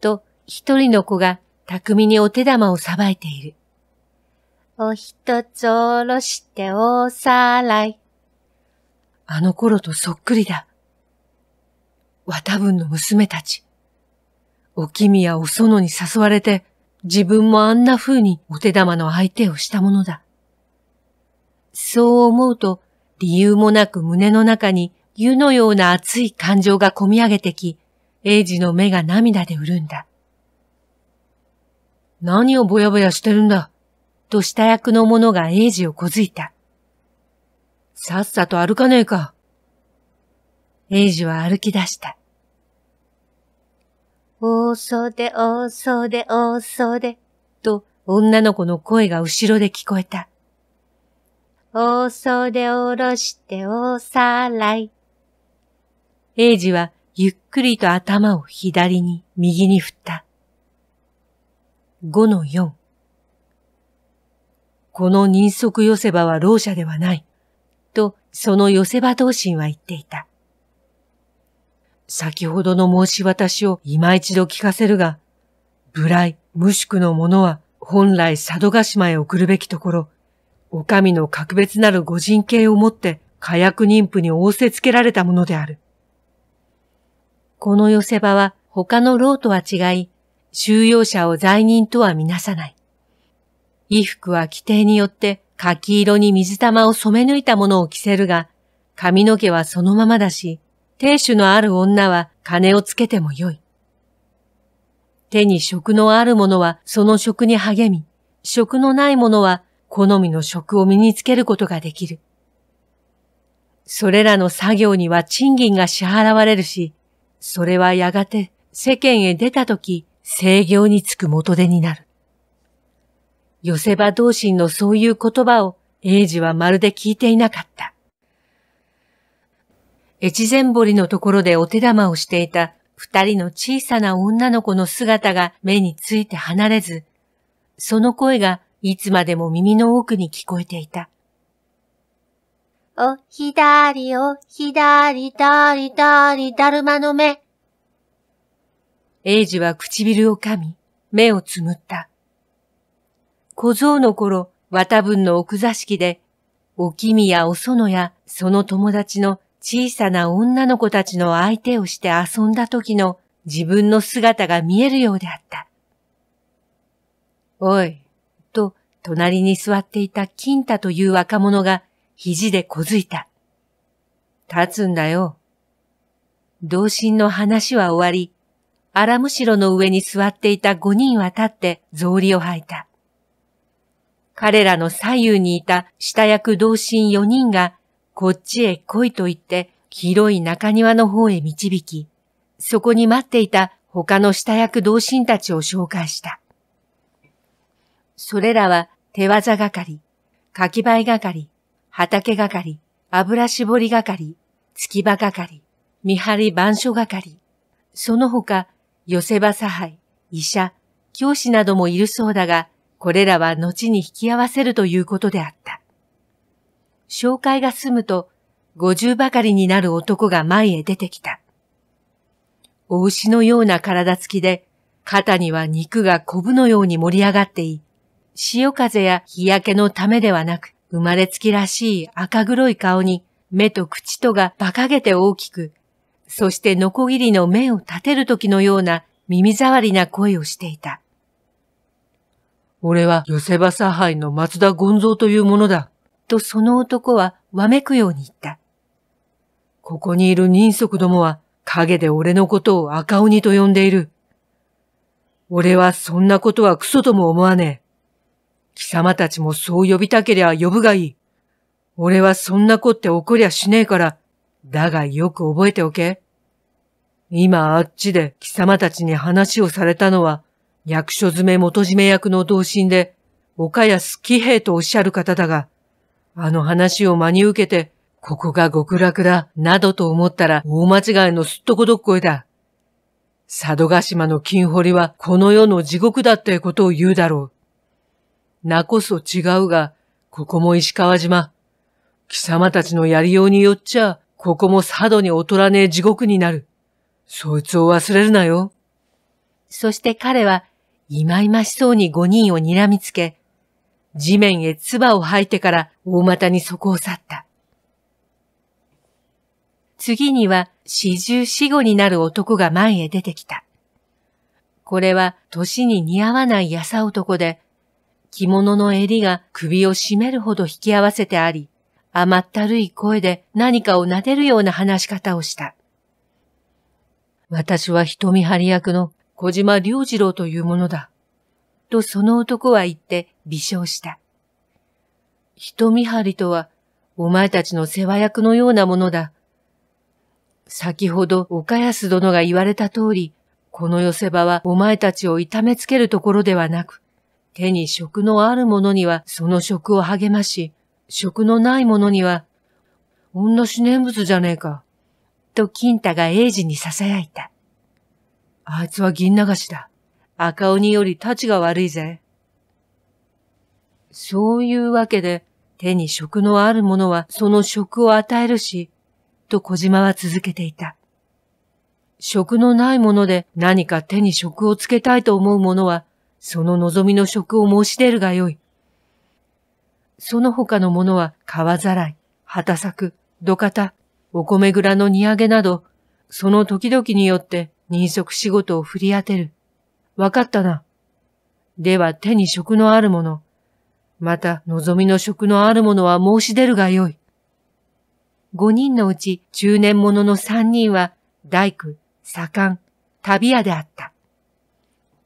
と一人の子が巧みにお手玉をさばいている。お一つおろしておさらい。あの頃とそっくりだ。和多分の娘たち。お君やお園に誘われて、自分もあんな風にお手玉の相手をしたものだ。そう思うと、理由もなく胸の中に湯のような熱い感情が込み上げてき、英治の目が涙で潤んだ。何をぼやぼやしてるんだ、とした役の者が英治をこづいた。さっさと歩かねえか。エイジは歩き出した。おそで、おそで、おそで、と女の子の声が後ろで聞こえた。おそでおろしておさらい。エイジはゆっくりと頭を左に右に振った。5の4。この人足寄せ場はろう者ではない。その寄せ場同心は言っていた。先ほどの申し渡しを今一度聞かせるが、無来、無宿の者は本来佐渡ヶ島へ送るべきところ、お上の格別なる御人形をもって火薬妊婦に仰せつけられたものである。この寄せ場は他の牢とは違い、収容者を罪人とはみなさない。衣服は規定によって柿色に水玉を染め抜いたものを着せるが、髪の毛はそのままだし、亭主のある女は金をつけてもよい。手に職のある者はその職に励み、食のない者は好みの職を身につけることができる。それらの作業には賃金が支払われるし、それはやがて世間へ出た時、制業につく元手になる。寄せ場同心のそういう言葉を英治はまるで聞いていなかった。越前堀のところでお手玉をしていた二人の小さな女の子の姿が目について離れず、その声がいつまでも耳の奥に聞こえていた。お、ひだり、お、ひだり、だり、だり、だるまの目。エイジは唇を噛み、目をつむった。小僧の頃、綿分の奥座敷で、おきみやおそのやその友達の小さな女の子たちの相手をして遊んだ時の自分の姿が見えるようであった。おい、と隣に座っていた金太という若者が肘でこづいた。立つんだよ。同心の話は終わり、荒むしろの上に座っていた五人は立って草履を履いた。彼らの左右にいた下役同心4人が、こっちへ来いと言って、広い中庭の方へ導き、そこに待っていた他の下役同心たちを紹介した。それらは手技係、書き係、畑係、油絞り係、月場係、見張り番所係、その他、寄せ場差配、医者、教師などもいるそうだが、これらは後に引き合わせるということであった。紹介が済むと、五十ばかりになる男が前へ出てきた。お牛のような体つきで、肩には肉がこぶのように盛り上がってい、潮風や日焼けのためではなく、生まれつきらしい赤黒い顔に、目と口とが馬鹿げて大きく、そしてノコギリの目を立てる時のような耳障りな声をしていた。俺はヨセバサハイの松田ゴンゾというものだ。とその男はわめくように言った。ここにいる人足どもは陰で俺のことを赤鬼と呼んでいる。俺はそんなことはクソとも思わねえ。貴様たちもそう呼びたけりゃ呼ぶがいい。俺はそんなこって怒りゃしねえから、だがよく覚えておけ。今あっちで貴様たちに話をされたのは役所詰め元締め役の同心で、岡安喜兵とおっしゃる方だが、あの話を真に受けて、ここが極楽だ、などと思ったら大間違いのすっとこどっこいだ。佐渡島の金堀はこの世の地獄だってことを言うだろう。なこそ違うが、ここも石川島。貴様たちのやりようによっちゃ、ここも佐渡に劣らねえ地獄になる。そいつを忘れるなよ。そして彼はいまいましそうに五人を睨みつけ、地面へ唾を吐いてから大股にそこを去った。次には四十四五になる男が前へ出てきた。これは年に似合わないやさ男で、着物の襟が首を絞めるほど引き合わせてあり、甘ったるい声で何かを撫でるような話し方をした。私は瞳張り役の小島良次郎というものだ。とその男は言って微笑した。人見張りとは、お前たちの世話役のようなものだ。先ほど岡安殿が言われた通り、この寄せ場はお前たちを痛めつけるところではなく、手に職のある者にはその職を励まし、職のない者には、女死念仏じゃねえか、と金太が英治に囁いた。あいつは銀流しだ。赤鬼より立ちが悪いぜ。そういうわけで、手に職のある者はその職を与えるし、と小島は続けていた。職のないもので何か手に職をつけたいと思う者は、その望みの職を申し出るがよい。その他の者は川ざらい、畑作、土方、お米蔵の荷上げなど、その時々によって人足仕事を振り当てる。わかったな。では手に職のあるもの。また望みの職のあるものは申し出るがよい。五人のうち中年者の三人は大工、左官、旅屋であった。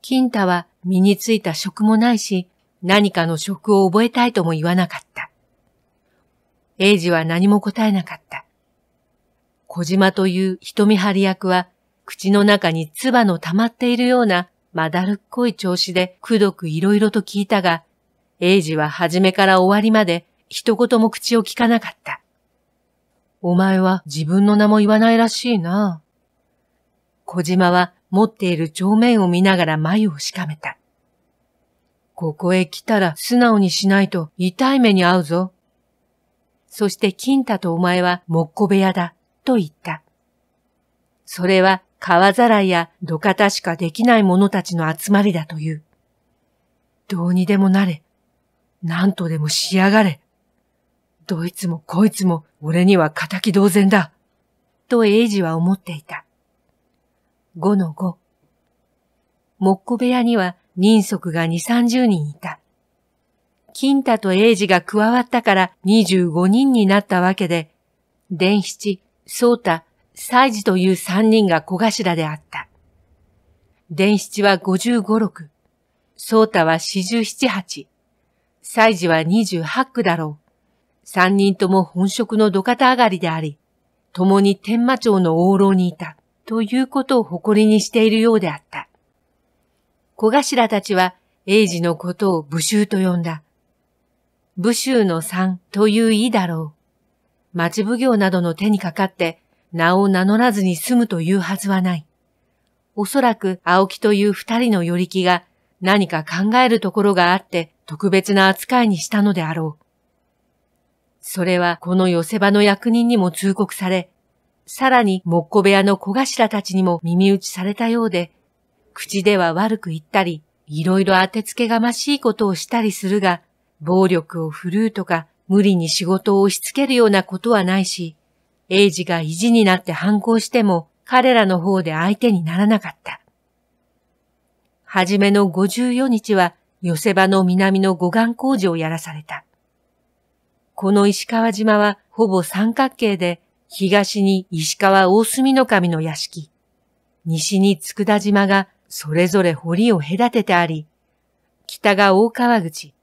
金太は身についた職もないし、何かの職を覚えたいとも言わなかった。英治は何も答えなかった。小島という瞳張り役は口の中に唾の溜まっているようなまだるっこい調子でくどくいろいろと聞いたが、英ジは初めから終わりまで一言も口を聞かなかった。お前は自分の名も言わないらしいな。小島は持っている帳面を見ながら眉をしかめた。ここへ来たら素直にしないと痛い目に遭うぞ。そして金太とお前はもっこ部屋だと言った。それは川皿や土方しかできない者たちの集まりだという。どうにでもなれ。何とでもしやがれ。どいつもこいつも俺には仇同然だ。と英二は思っていた。五の五。木庫部屋には人足が二三十人いた。金太と英二が加わったから二十五人になったわけで、伝七、宗太、祭事という三人が小頭であった。伝七は五十五六、宗太は四十七八、祭事は二十八区だろう。三人とも本職の土方上がりであり、共に天馬町の往廊にいた、ということを誇りにしているようであった。小頭たちは、英治のことを武州と呼んだ。武州の三という意だろう。町奉行などの手にかかって、名を名乗らずに済むというはずはない。おそらく青木という二人の寄り木が何か考えるところがあって特別な扱いにしたのであろう。それはこの寄せ場の役人にも通告され、さらに木こ部屋の小頭たちにも耳打ちされたようで、口では悪く言ったり、いろいろ当てつけがましいことをしたりするが、暴力を振るうとか無理に仕事を押し付けるようなことはないし、英治が意地になって反抗しても彼らの方で相手にならなかった。はじめの54日は寄せ場の南の護岸工事をやらされた。この石川島はほぼ三角形で、東に石川大隅の神の屋敷、西に佃島がそれぞれ堀を隔ててあり、北が大川口、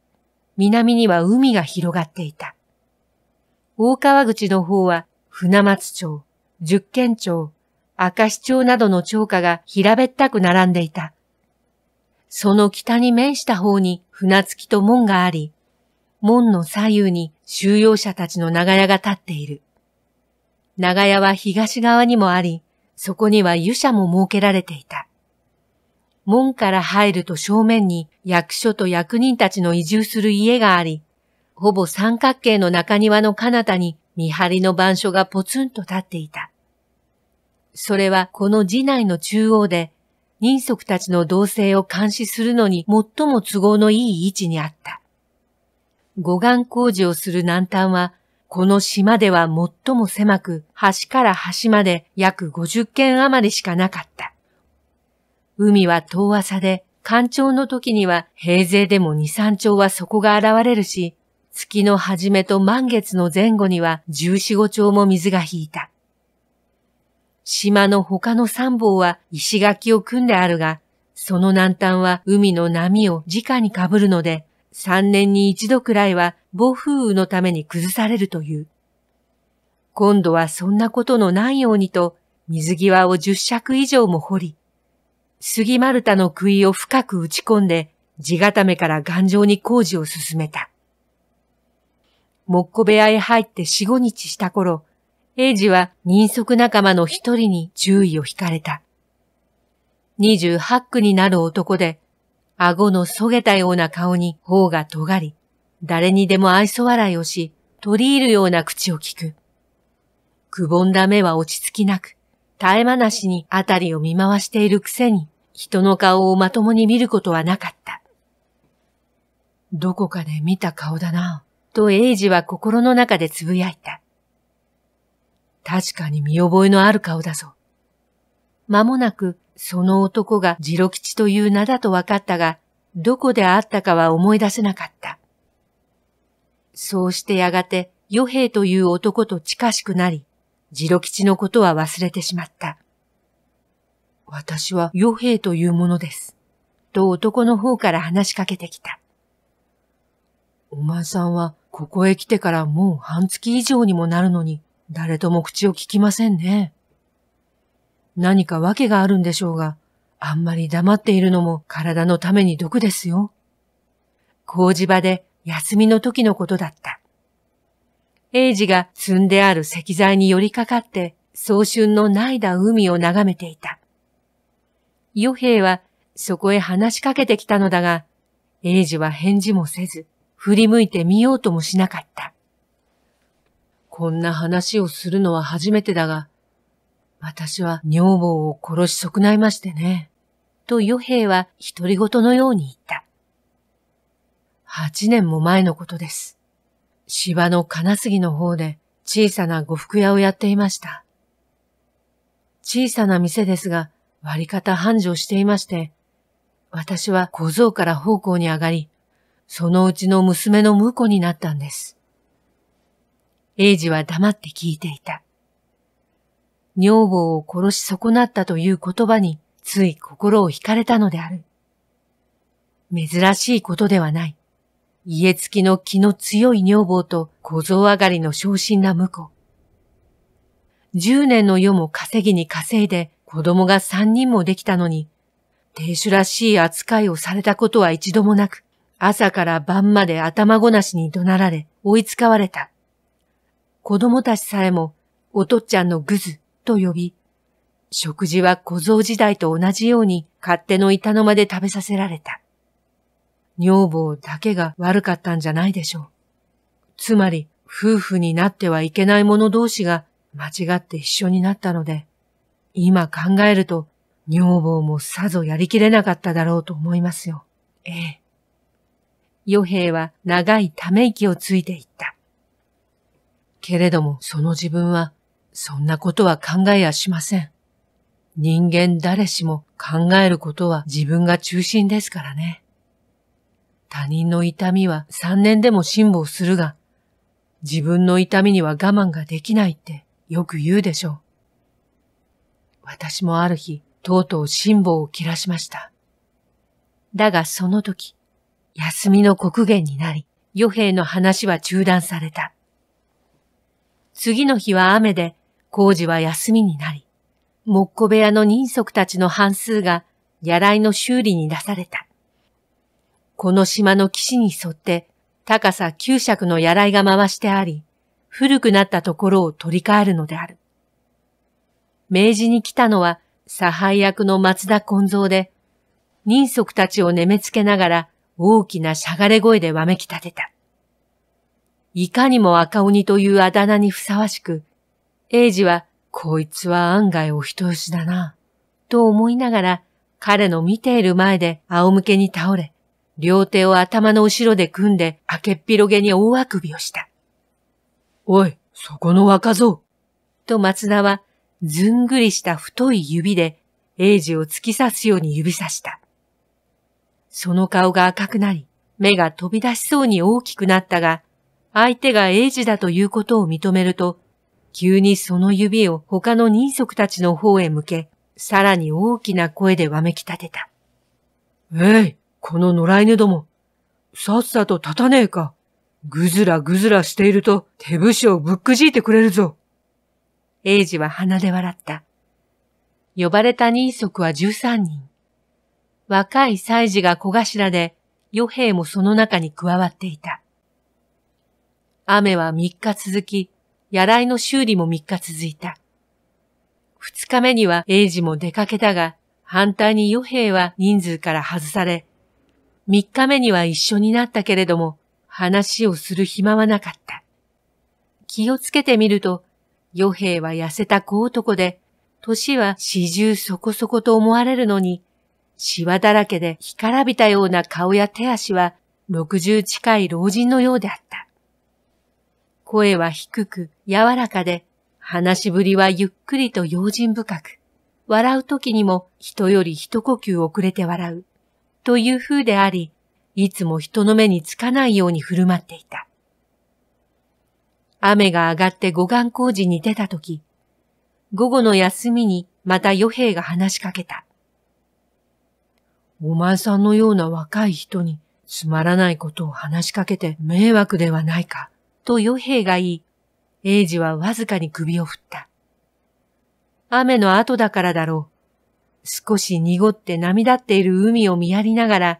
南には海が広がっていた。大川口の方は船松町、十県町、明石町などの町家が平べったく並んでいた。その北に面した方に船着きと門があり、門の左右に収容者たちの長屋が立っている。長屋は東側にもあり、そこには湯舎も設けられていた。門から入ると正面に役所と役人たちの移住する家があり、ほぼ三角形の中庭の彼方に見張りの板書がポツンと立っていた。それはこの寺内の中央で、人足たちの動静を監視するのに最も都合のいい位置にあった。護岸工事をする南端は、この島では最も狭く、端から端まで約50軒余りしかなかった。海は遠浅で、干潮の時には平勢でも2、3丁は底が現れるし、月の初めと満月の前後には十四五丁も水が引いた。島の他の三本は石垣を組んであるが、その南端は海の波を直に被るので、三年に一度くらいは暴風雨のために崩されるという。今度はそんなことのないようにと、水際を十尺以上も掘り、杉丸太の杭を深く打ち込んで、地固めから頑丈に工事を進めた。木庫部屋へ入って四五日した頃、英治は人足仲間の一人に注意を惹かれた。二十八区になる男で、顎のそげたような顔に頬が尖り、誰にでも愛想笑いをし、取り入るような口を聞く。くぼんだ目は落ち着きなく、絶え間なしにあたりを見回しているくせに、人の顔をまともに見ることはなかった。どこかで見た顔だな。と英二は心の中で呟いた。確かに見覚えのある顔だぞ。間もなくその男がジロ吉という名だと分かったが、どこで会ったかは思い出せなかった。そうしてやがて与兵という男と近しくなり、ジロ吉のことは忘れてしまった。私は与兵というものです。と男の方から話しかけてきた。お前さんはここへ来てからもう半月以上にもなるのに、誰とも口を聞きませんね。何か訳があるんでしょうが、あんまり黙っているのも体のために毒ですよ。工事場で休みの時のことだった。英治が積んである石材に寄りかかって、早春のないだ海を眺めていた。与兵はそこへ話しかけてきたのだが、英治は返事もせず、振り向いてみようともしなかった。こんな話をするのは初めてだが、私は女房を殺し損ないましてね。と与兵は独り言のように言った。八年も前のことです。芝の金杉の方で小さな呉服屋をやっていました。小さな店ですが、割り方繁盛していまして、私は小僧から奉公に上がり、そのうちの娘の婿になったんです。英治は黙って聞いていた。女房を殺し損なったという言葉につい心を惹かれたのである。珍しいことではない。家付きの気の強い女房と小僧上がりの昇進な婿。十年の世も稼ぎに稼いで子供が三人もできたのに、亭主らしい扱いをされたことは一度もなく、朝から晩まで頭ごなしに怒鳴られ、追いつかわれた。子供たちさえも、おとっちゃんのぐずと呼び、食事は小僧時代と同じように勝手の板の間で食べさせられた。女房だけが悪かったんじゃないでしょう。つまり、夫婦になってはいけない者同士が間違って一緒になったので、今考えると女房もさぞやりきれなかっただろうと思いますよ。ええ。与兵は長いため息をついていった。けれどもその自分は、そんなことは考えやしません。人間誰しも考えることは自分が中心ですからね。他人の痛みは3年でも辛抱するが、自分の痛みには我慢ができないってよく言うでしょう。私もある日、とうとう辛抱を切らしました。だがその時、休みの刻限になり、与兵の話は中断された。次の日は雨で、工事は休みになり、木工部屋の人足たちの半数が、やらいの修理に出された。この島の岸に沿って、高さ9尺のやらいが回してあり、古くなったところを取り替えるのである。明治に来たのは、差配役の松田根蔵で、人足たちをねめつけながら、大きなしゃがれ声でわめき立てた。いかにも赤鬼というあだ名にふさわしく、英二は、こいつは案外お人よしだな、と思いながら、彼の見ている前で仰向けに倒れ、両手を頭の後ろで組んで開けっ広げに大あくびをした。おい、そこの若造と松田は、ずんぐりした太い指で、英二を突き刺すように指さした。その顔が赤くなり、目が飛び出しそうに大きくなったが、相手が英ジだということを認めると、急にその指を他の人足たちの方へ向け、さらに大きな声でわめき立てた。えい、この野良犬ども、さっさと立たねえか。ぐずらぐずらしていると手節をぶっくじいてくれるぞ。英ジは鼻で笑った。呼ばれた人足は十三人。若い祭司が小頭で、与兵もその中に加わっていた。雨は3日続き、やらいの修理も3日続いた。2日目には英治も出かけたが、反対に与兵は人数から外され、3日目には一緒になったけれども、話をする暇はなかった。気をつけてみると、与兵は痩せた小男で、年は四十そこそこと思われるのに、シワだらけで干からびたような顔や手足は60近い老人のようであった。声は低く柔らかで、話しぶりはゆっくりと用心深く、笑う時にも人より一呼吸遅れて笑う、という風であり、いつも人の目につかないように振る舞っていた。雨が上がって護岸工事に出た時、午後の休みにまた与兵が話しかけた。お前さんのような若い人につまらないことを話しかけて迷惑ではないか、と与兵が言い、英治はわずかに首を振った。雨の後だからだろう。少し濁って波立っている海を見やりながら、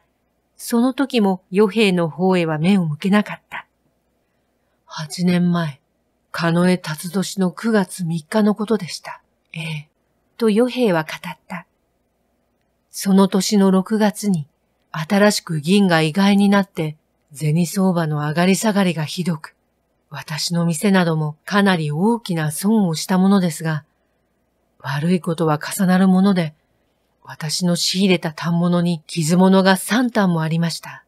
その時も与兵の方へは目を向けなかった。八年前、カノエ辰年の九月三日のことでした。ええ、と与兵は語った。その年の6月に新しく銀が意外になって銭相場の上がり下がりがひどく、私の店などもかなり大きな損をしたものですが、悪いことは重なるもので、私の仕入れた反物に傷物が3単もありました。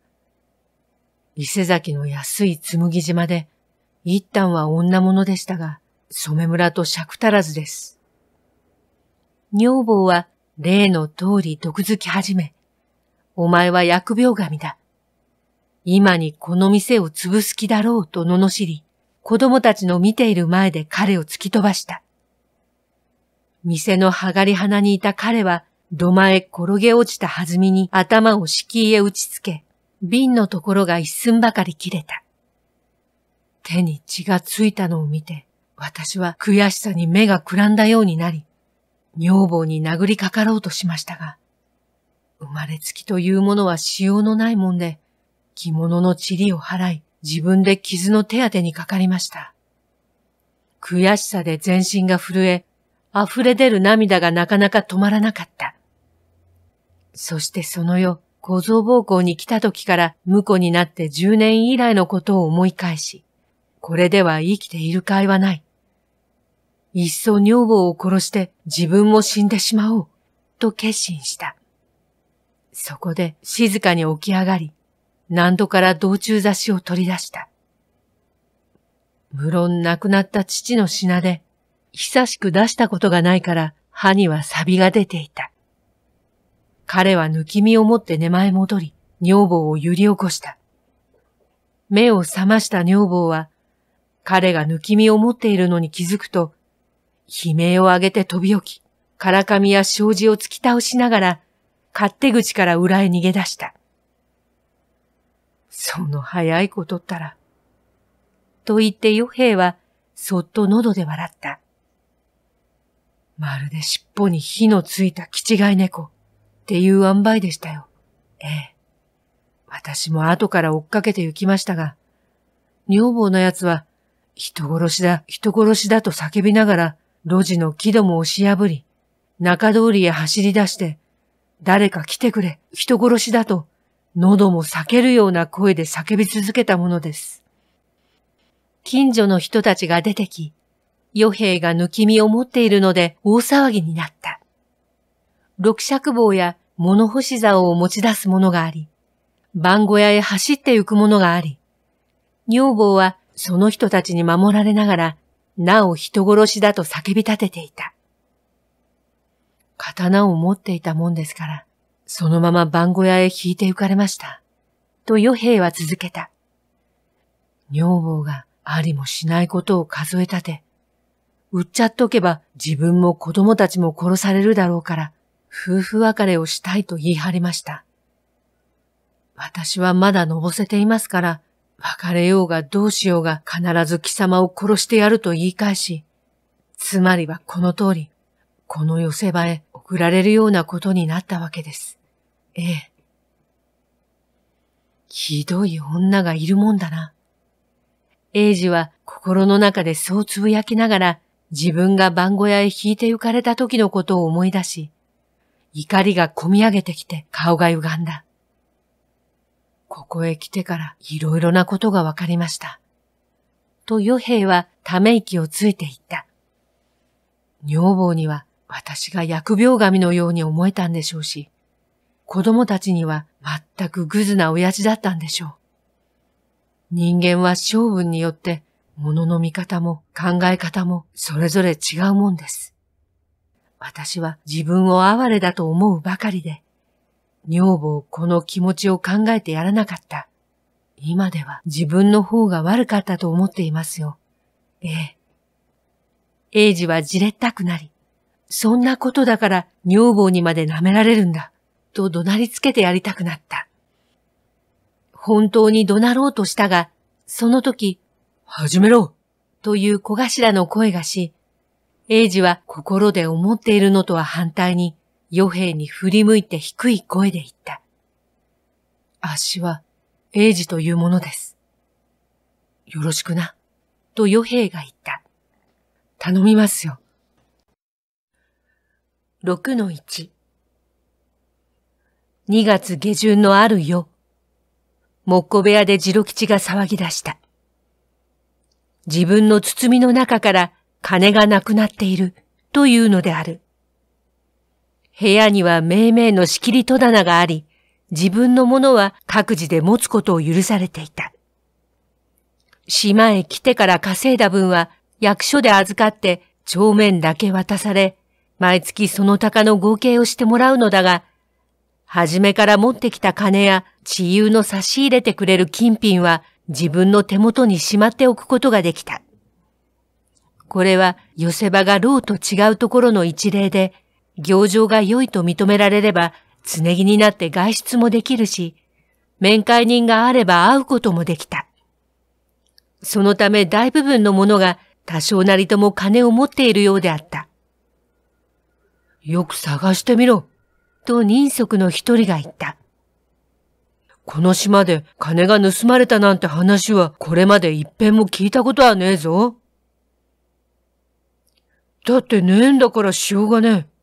伊勢崎の安い紬島で、一単は女物でしたが、染村と尺足らずです。女房は例の通り毒づき始め、お前は疫病神だ。今にこの店を潰す気だろうと罵り、子供たちの見ている前で彼を突き飛ばした。店の剥がり花にいた彼は、土間へ転げ落ちた弾みに頭を敷居へ打ちつけ、瓶のところが一寸ばかり切れた。手に血がついたのを見て、私は悔しさに目がくらんだようになり、女房に殴りかかろうとしましたが、生まれつきというものはしようのないもんで、着物の塵を払い、自分で傷の手当てにかかりました。悔しさで全身が震え、溢れ出る涙がなかなか止まらなかった。そしてその夜、小僧暴行に来た時から婿になって10年以来のことを思い返し、これでは生きている甲斐はない。いっそ女房を殺して自分も死んでしまおう、と決心した。そこで静かに起き上がり、何度から道中差しを取り出した。無論亡くなった父の品で、久しく出したことがないから歯には錆が出ていた。彼は抜き身を持って寝前戻り、女房を揺り起こした。目を覚ました女房は、彼が抜き身を持っているのに気づくと、悲鳴を上げて飛び起き、からかみや障子を突き倒しながら、勝手口から裏へ逃げ出した。その早いことったら。と言って与兵は、そっと喉で笑った。まるで尻尾に火のついた気違い猫っていう塩梅でしたよ。ええ。私も後から追っかけて行きましたが、女房の奴は人殺しだ、人殺しだと叫びながら路地の木戸も押し破り、中通りへ走り出して、誰か来てくれ、人殺しだと、喉も裂けるような声で叫び続けたものです。近所の人たちが出てき、余兵が抜き身を持っているので大騒ぎになった。六尺棒や物干し竿を持ち出す者があり、番小屋へ走って行く者があり、女房はその人たちに守られながらなお人殺しだと叫び立てていた。刀を持っていたもんですから、そのまま番小屋へ引いて行かれました。と与兵は続けた。女房がありもしないことを数え立て、売っちゃっとけば自分も子供たちも殺されるだろうから、夫婦別れをしたいと言い張りました。私はまだのぼせていますから、別れようがどうしようが必ず貴様を殺してやると言い返し、つまりはこの通り、この寄せ場へ送られるようなことになったわけです。ええ。ひどい女がいるもんだな。英治は心の中でそうつぶやきながら自分が番小屋へ引いて行かれた時のことを思い出し、怒りがこみ上げてきて顔が歪んだ。ここへ来てからいろいろなことがわかりました。と与兵はため息をついていった。女房には私が疫病神のように思えたんでしょうし、子供たちには全くグズな親父だったんでしょう。人間は性分によって物の見方も考え方もそれぞれ違うもんです。私は自分を哀れだと思うばかりで、女房この気持ちを考えてやらなかった。今では自分の方が悪かったと思っていますよ。ええ。英治はじれったくなり、そんなことだから女房にまで舐められるんだ、と怒鳴りつけてやりたくなった。本当に怒鳴ろうとしたが、その時、始めろという小頭の声がし、英治は心で思っているのとは反対に、与兵に振り向いて低い声で言った。あっしは、英二というものです。よろしくな、と与兵が言った。頼みますよ。六の一。二月下旬のある夜、木工部屋で次郎吉が騒ぎ出した。自分の包みの中から金がなくなっているというのである。部屋には命名の仕切り戸棚があり、自分のものは各自で持つことを許されていた。島へ来てから稼いだ分は役所で預かって帳面だけ渡され、毎月その鷹の合計をしてもらうのだが、初めから持ってきた金や地友の差し入れてくれる金品は自分の手元にしまっておくことができた。これは寄せ場が牢と違うところの一例で、行状が良いと認められれば、つねぎになって外出もできるし、面会人があれば会うこともできた。そのため大部分の者が多少なりとも金を持っているようであった。よく探してみろ、と人足の一人が言った。この島で金が盗まれたなんて話はこれまで一遍も聞いたことはねえぞ。だってねえんだからしようがねえ。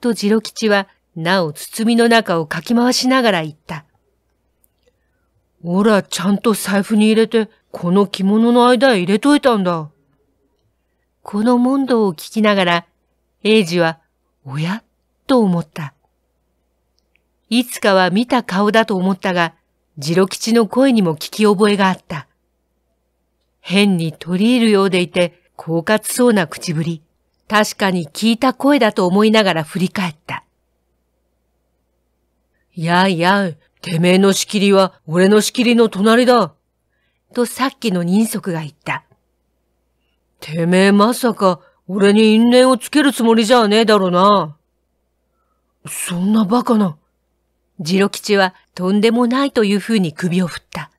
と次郎吉は、なお包みの中をかき回しながら言った。おら、ちゃんと財布に入れて、この着物の間へ入れといたんだ。この問答を聞きながら、英治は、おやと思った。いつかは見た顔だと思ったが、次郎吉の声にも聞き覚えがあった。変に取り入るようでいて、狡猾そうな口ぶり。確かに聞いた声だと思いながら振り返った。やいやい、てめえの仕切りは俺の仕切りの隣だ。とさっきの人足が言った。てめえまさか俺に因縁をつけるつもりじゃねえだろうな。そんなバカな。ジロ吉はとんでもないというふうに首を振った。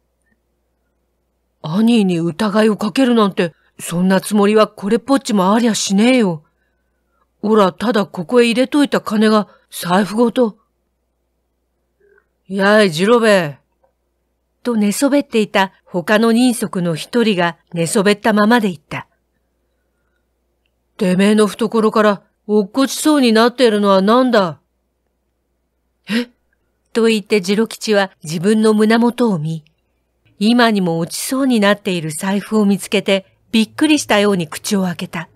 兄に疑いをかけるなんてそんなつもりはこれっぽっちもありゃしねえよ。おら、ただここへ入れといた金が財布ごと。やい、ジロベ。と寝そべっていた他の人足の一人が寝そべったままで言った。てめえの懐から落っこちそうになっているのは何だえと言ってジロ吉は自分の胸元を見、今にも落ちそうになっている財布を見つけてびっくりしたように口を開けた。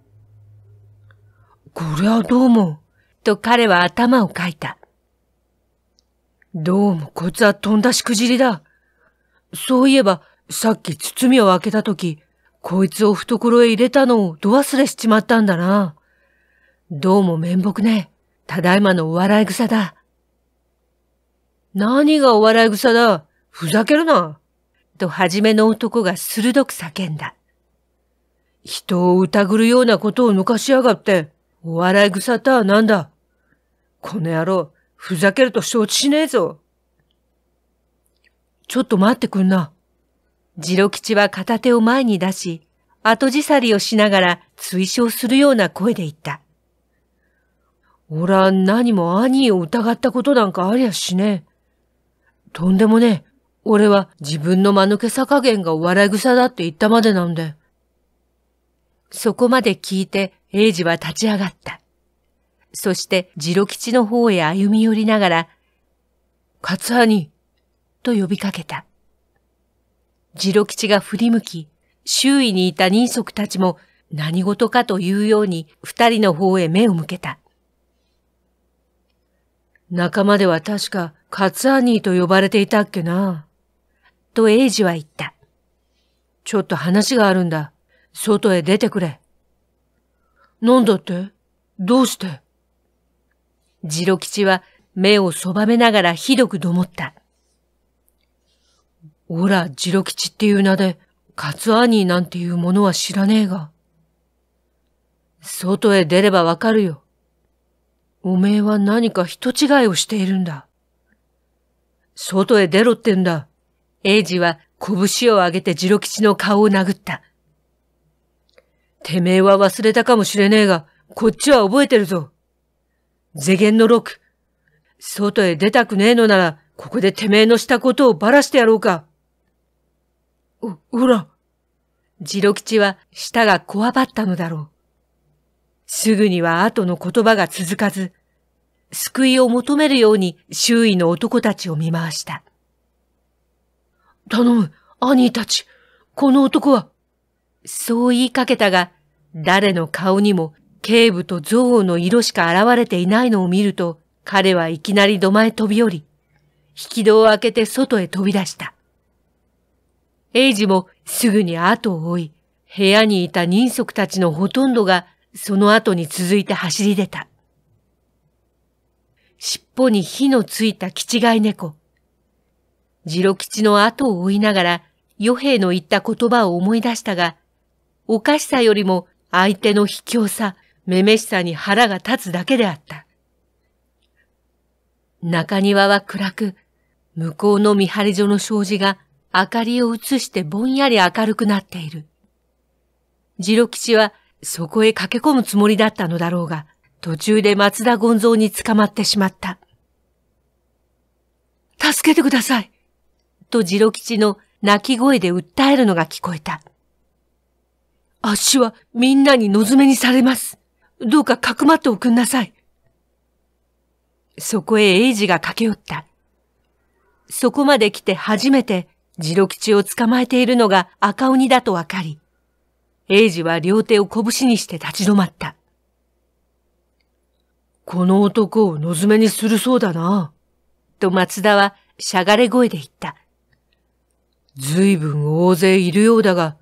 こりゃどうも、と彼は頭をかいた。どうもこいつはとんだしくじりだ。そういえば、さっき包みを開けたとき、こいつを懐へ入れたのをど忘れしちまったんだな。どうも面目ね。ただいまのお笑い草だ。何がお笑い草だふざけるなとはじめの男が鋭く叫んだ。人を疑るようなことを抜かしやがって、お笑い草とはなんだ。この野郎、ふざけると承知しねえぞ。ちょっと待ってくんな。次郎吉は片手を前に出し、後じさりをしながら追奨するような声で言った。俺は何も兄を疑ったことなんかありゃしねえ。とんでもねえ。俺は自分の間抜けさ加減がお笑い草だって言ったまでなんで。そこまで聞いて英二は立ち上がった。そして次郎吉の方へ歩み寄りながら、カツハニと呼びかけた。次郎吉が振り向き、周囲にいた人足たちも何事かというように二人の方へ目を向けた。仲間では確かカツアニーと呼ばれていたっけな。とエイジは言った。ちょっと話があるんだ。外へ出てくれ。なんだってどうしてジロ吉は目をそばめながらひどくどもった。おら、ジロ吉っていう名で、カツアーニーなんていうものは知らねえが。外へ出ればわかるよ。おめえは何か人違いをしているんだ。外へ出ろってんだ。エイジは拳を上げてジロ吉の顔を殴った。てめえは忘れたかもしれねえが、こっちは覚えてるぞ。世間のク。外へ出たくねえのなら、ここでてめえのしたことをばらしてやろうか。お、ほら。次郎吉は舌がこわばったのだろう。すぐには後の言葉が続かず、救いを求めるように周囲の男たちを見回した。頼む、兄たち。この男はそう言いかけたが、誰の顔にも警部と憎悪の色しか現れていないのを見ると、彼はいきなり土間へ飛び降り、引き戸を開けて外へ飛び出した。英ジもすぐに後を追い、部屋にいた人足たちのほとんどがその後に続いて走り出た。尻尾に火のついた気違い猫。ジロ吉の後を追いながら、与兵の言った言葉を思い出したが、おかしさよりも相手の卑怯さ、めめしさに腹が立つだけであった。中庭は暗く、向こうの見張り所の障子が明かりを映してぼんやり明るくなっている。次郎吉はそこへ駆け込むつもりだったのだろうが、途中で松田権蔵に捕まってしまった。助けてくださいと次郎吉の泣き声で訴えるのが聞こえた。あっしはみんなにのずめにされます。どうかかくまっておくんなさい。そこへ英二が駆け寄った。そこまで来て初めて次郎吉を捕まえているのが赤鬼だとわかり、英二は両手を拳にして立ち止まった。この男をのずめにするそうだな。と松田はしゃがれ声で言った。ずいぶん大勢いるようだが、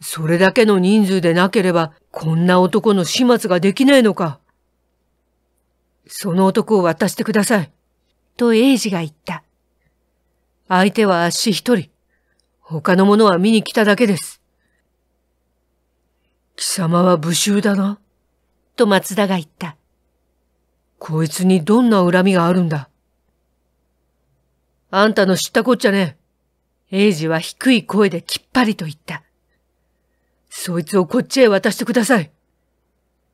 それだけの人数でなければ、こんな男の始末ができないのか。その男を渡してください。と英治が言った。相手は足一人。他の者は見に来ただけです。貴様は武州だな。と松田が言った。こいつにどんな恨みがあるんだ。あんたの知ったこっちゃね。英治は低い声できっぱりと言った。そいつをこっちへ渡してください。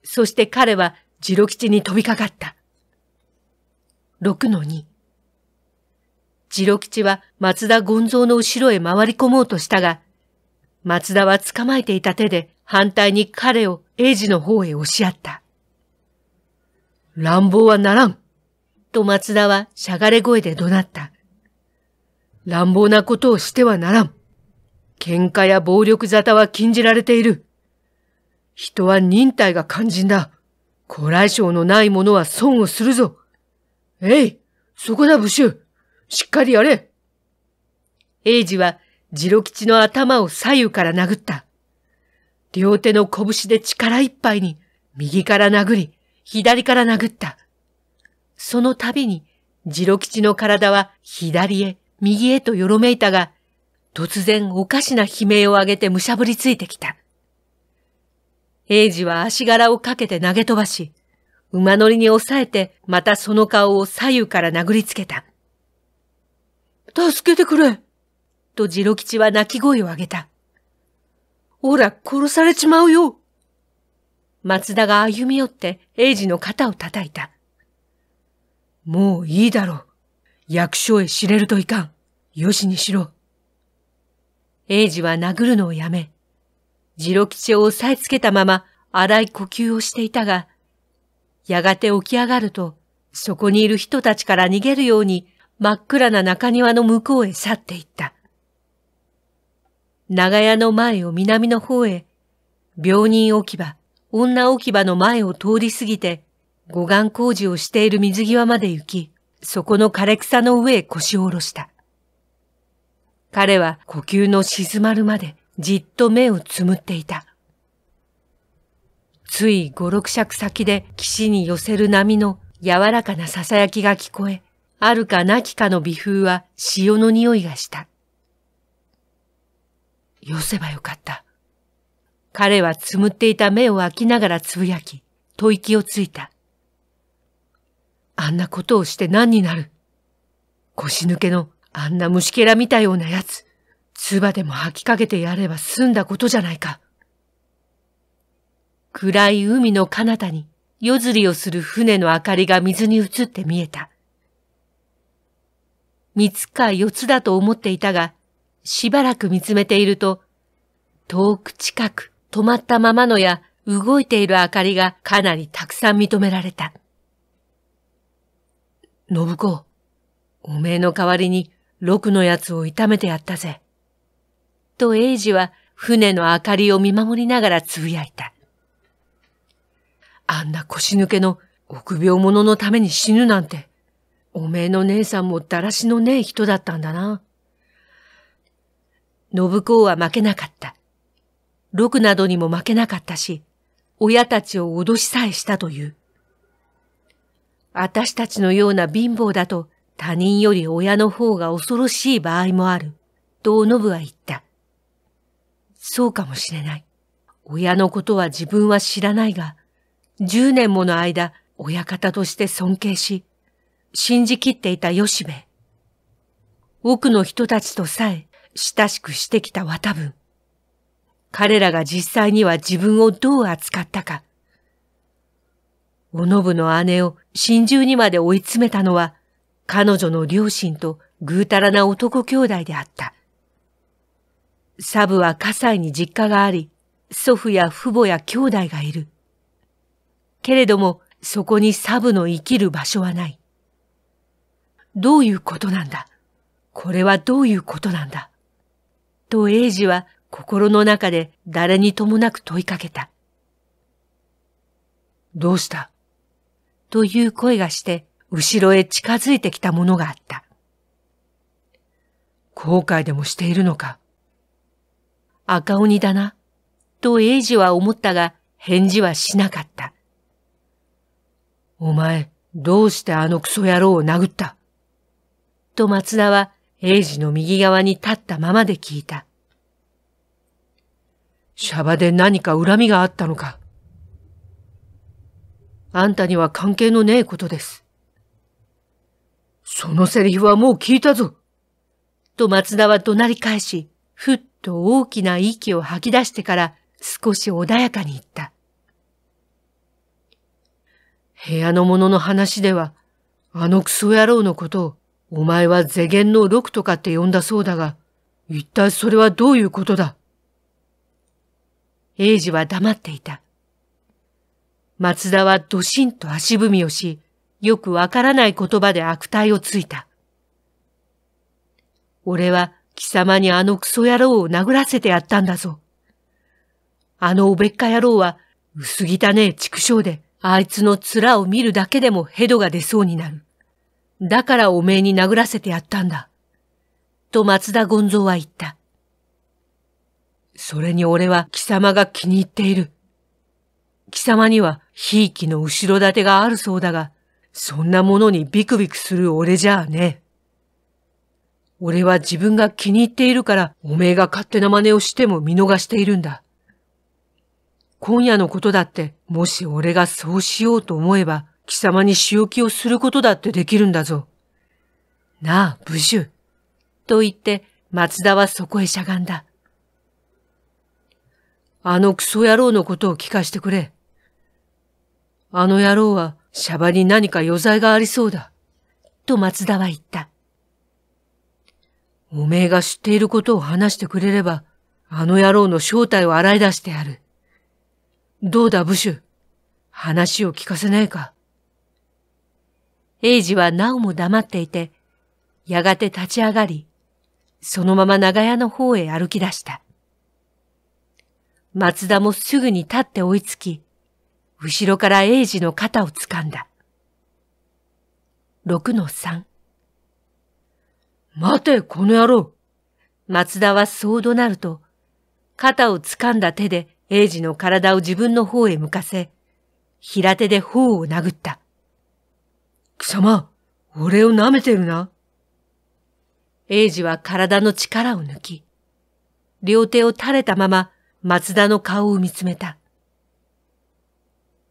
そして彼は次郎吉に飛びかかった。6の二。次郎吉は松田権蔵の後ろへ回り込もうとしたが、松田は捕まえていた手で反対に彼を英治の方へ押し合った。乱暴はならんと松田はしゃがれ声で怒鳴った。乱暴なことをしてはならん。喧嘩や暴力沙汰は禁じられている。人は忍耐が肝心だ。古来性のない者は損をするぞ。えい、そこだ武州。しっかりやれ。英治は、次郎吉の頭を左右から殴った。両手の拳で力いっぱいに、右から殴り、左から殴った。その度に、次郎吉の体は左へ、右へとよろめいたが、突然おかしな悲鳴を上げてむしゃぶりついてきた。英治は足柄をかけて投げ飛ばし、馬乗りに抑えてまたその顔を左右から殴りつけた。助けてくれと次郎吉は泣き声を上げた。ほら、殺されちまうよ松田が歩み寄って英治の肩を叩いた。もういいだろう。役所へ知れるといかん。よしにしろ。英治は殴るのをやめ、次郎吉を押さえつけたまま荒い呼吸をしていたが、やがて起き上がると、そこにいる人たちから逃げるように真っ暗な中庭の向こうへ去っていった。長屋の前を南の方へ、病人置き場、女置き場の前を通り過ぎて、護岸工事をしている水際まで行き、そこの枯れ草の上へ腰を下ろした。彼は呼吸の静まるまでじっと目をつむっていた。つい五六尺先で岸に寄せる波の柔らかな囁きが聞こえ、あるかなきかの微風は潮の匂いがした。寄せばよかった。彼はつむっていた目を開きながらつぶやき、吐息をついた。あんなことをして何になる腰抜けのあんな虫けらみたいようなやつ、唾でも吐きかけてやれば済んだことじゃないか。暗い海の彼方に夜釣りをする船の明かりが水に映って見えた。三つか四つだと思っていたが、しばらく見つめていると、遠く近く止まったままのや動いている明かりがかなりたくさん認められた。信子、おめえの代わりに六のやつを痛めてやったぜ。と英治は船の明かりを見守りながらつぶやいた。あんな腰抜けの臆病者のために死ぬなんて、おめえの姉さんもだらしのねえ人だったんだな。信子は負けなかった。ろなどにも負けなかったし、親たちを脅しさえしたという。私たちのような貧乏だと他人より親の方が恐ろしい場合もある、とぶは言った。そうかもしれない。親のことは自分は知らないが、十年もの間、親方として尊敬し、信じきっていた吉部。奥の人たちとさえ親しくしてきた綿文。彼らが実際には自分をどう扱ったか。おのぶの姉を真珠にまで追い詰めたのは彼女の両親とぐうたらな男兄弟であった。サブは火災に実家があり、祖父や父母や兄弟がいる。けれども、そこにサブの生きる場所はない。どういうことなんだこれはどういうことなんだと英治は心の中で誰にともなく問いかけた。どうしたという声がして、後ろへ近づいてきたものがあった。後悔でもしているのか。赤鬼だな、とエイジは思ったが返事はしなかった。お前、どうしてあのクソ野郎を殴ったと松田はエイジの右側に立ったままで聞いた。シャバで何か恨みがあったのかあんたには関係のねえことです。そのセリフはもう聞いたぞ。と松田は怒鳴り返し、ふっと大きな息を吐き出してから少し穏やかに言った。部屋の者の話では、あのクソ野郎のことを、お前は世間の六とかって呼んだそうだが、一体それはどういうことだ英二は黙っていた。松田はドシンと足踏みをし、よくわからない言葉で悪態をついた。俺は貴様にあのクソ野郎を殴らせてやったんだぞ。あのおべっか野郎は薄汚ねえ畜生で、あいつの面を見るだけでもヘドが出そうになる。だからおめえに殴らせてやったんだ。と松田権蔵は言った。それに俺は貴様が気に入っている。貴様にはひいきの後ろ盾があるそうだが、そんなものにビクビクする俺じゃあね。俺は自分が気に入っているから、おめえが勝手な真似をしても見逃しているんだ。今夜のことだって、もし俺がそうしようと思えば、貴様に仕置きをすることだってできるんだぞ。なあ、武士。と言って、松田はそこへしゃがんだ。あのクソ野郎のことを聞かしてくれ。あの野郎はシャバに何か余罪がありそうだ。と松田は言った。おめえが知っていることを話してくれれば、あの野郎の正体を洗い出してやる。どうだ、武士。話を聞かせねえか。英二はなおも黙っていて、やがて立ち上がり、そのまま長屋の方へ歩き出した。松田もすぐに立って追いつき、後ろから英治の肩を掴んだ。六の三。待て、この野郎松田はそう怒鳴ると、肩を掴んだ手で英治の体を自分の方へ向かせ、平手で頬を殴った。貴様、俺を舐めてるな。英治は体の力を抜き、両手を垂れたまま松田の顔を見つめた。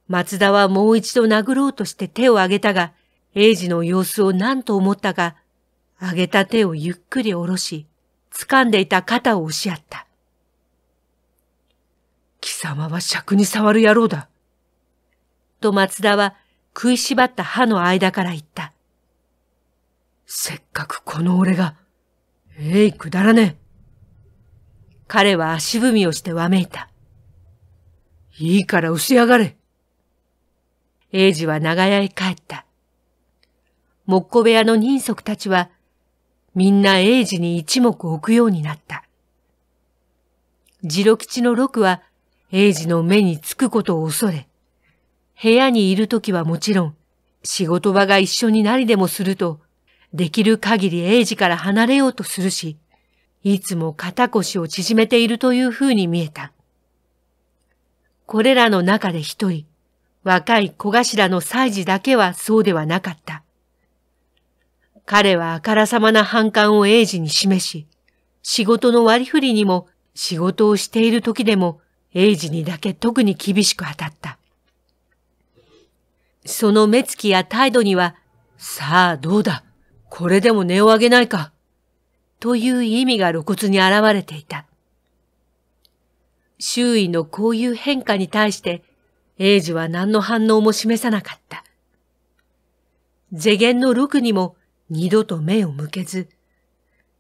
松田はもう一度殴ろうとして手を上げたが、英二の様子を何と思ったか、上げた手をゆっくり下ろし、掴んでいた肩を押し合った。貴様は尺に触る野郎だ。と松田は食いしばった歯の間から言った。せっかくこの俺が、えい、くだらねえ。彼は足踏みをしてわめいた。いいから押し上がれ。英治は長屋へ帰った。木工部屋の人足たちは、みんな英治に一目置くようになった。次郎吉の六は、英治の目につくことを恐れ、部屋にいるときはもちろん、仕事場が一緒になりでもすると、できる限り英治から離れようとするし、いつも肩腰を縮めているという風に見えた。これらの中で一人、若い小頭の祭児だけはそうではなかった。彼はあからさまな反感を英治に示し、仕事の割り振りにも仕事をしている時でも英治にだけ特に厳しく当たった。その目つきや態度には、さあどうだ、これでも値を上げないか、という意味が露骨に現れていた。周囲のこういう変化に対して、英治は何の反応も示さなかった。世間の六にも二度と目を向けず、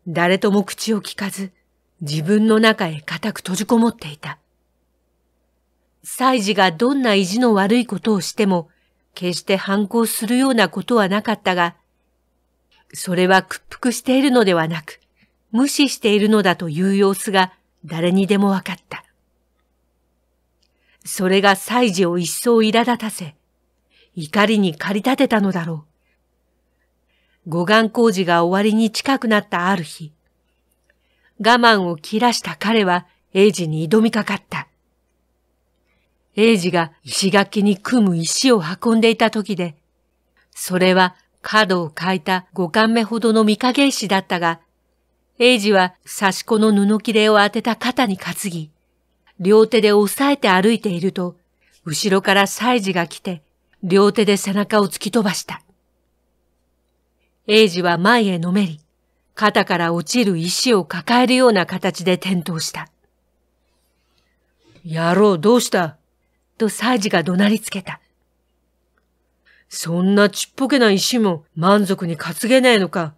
誰とも口を聞かず、自分の中へ固く閉じこもっていた。祭事がどんな意地の悪いことをしても、決して反抗するようなことはなかったが、それは屈服しているのではなく、無視しているのだという様子が誰にでもわかった。それが祭事を一層苛立たせ、怒りに駆り立てたのだろう。護岸工事が終わりに近くなったある日、我慢を切らした彼は英治に挑みかかった。英治が石垣に組む石を運んでいた時で、それは角を欠いた五感目ほどの見影石だったが、英治は刺し子の布切れを当てた肩に担ぎ、両手で押さえて歩いていると、後ろから祭事が来て、両手で背中を突き飛ばした。英治は前へのめり、肩から落ちる石を抱えるような形で転倒した。野郎、どうしたと祭事が怒鳴りつけた。そんなちっぽけな石も満足に担げねえのか。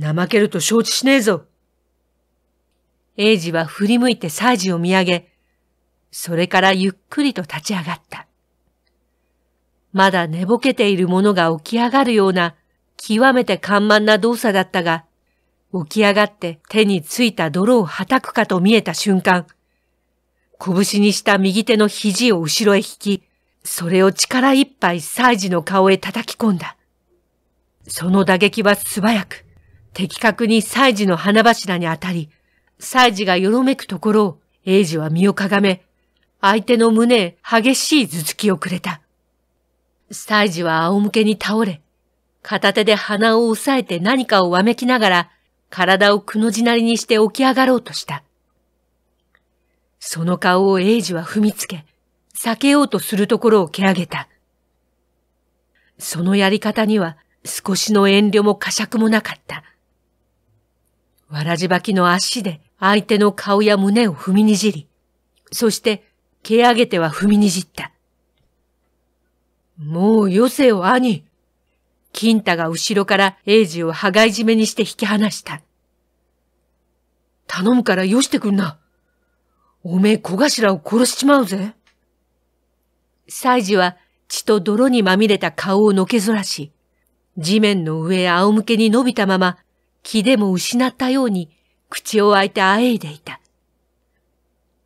怠けると承知しねえぞ。エイジは振り向いてサージを見上げ、それからゆっくりと立ち上がった。まだ寝ぼけているものが起き上がるような、極めて緩慢な動作だったが、起き上がって手についた泥を叩くかと見えた瞬間、拳にした右手の肘を後ろへ引き、それを力いっぱいサイジの顔へ叩き込んだ。その打撃は素早く、的確にサイジの花柱に当たり、サイジがよろめくところを、エイジは身をかがめ、相手の胸へ激しい頭突きをくれた。サイジは仰向けに倒れ、片手で鼻を押さえて何かをわめきながら、体をくの字なりにして起き上がろうとした。その顔をエイジは踏みつけ、避けようとするところを蹴上げた。そのやり方には少しの遠慮も呵責もなかった。わらじばきの足で相手の顔や胸を踏みにじり、そして蹴上げては踏みにじった。もうよせよ、兄。金太が後ろから英二を羽交い締めにして引き離した。頼むからよしてくんな。おめえ小頭を殺しちまうぜ。西事は血と泥にまみれた顔をのけぞらし、地面の上仰向けに伸びたまま、気でも失ったように口を開いてあえいでいた。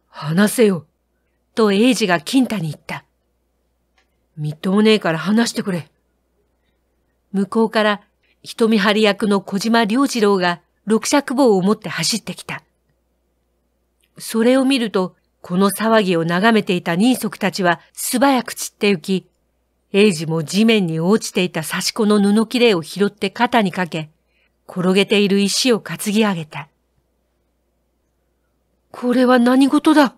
話せよ、と英治が金太に言った。みっともねえから話してくれ。向こうから瞳張り役の小島良次郎が六尺棒を持って走ってきた。それを見ると、この騒ぎを眺めていた人足たちは素早く散って行き、英治も地面に落ちていた刺し子の布切れを拾って肩にかけ、転げている石を担ぎ上げた。これは何事だ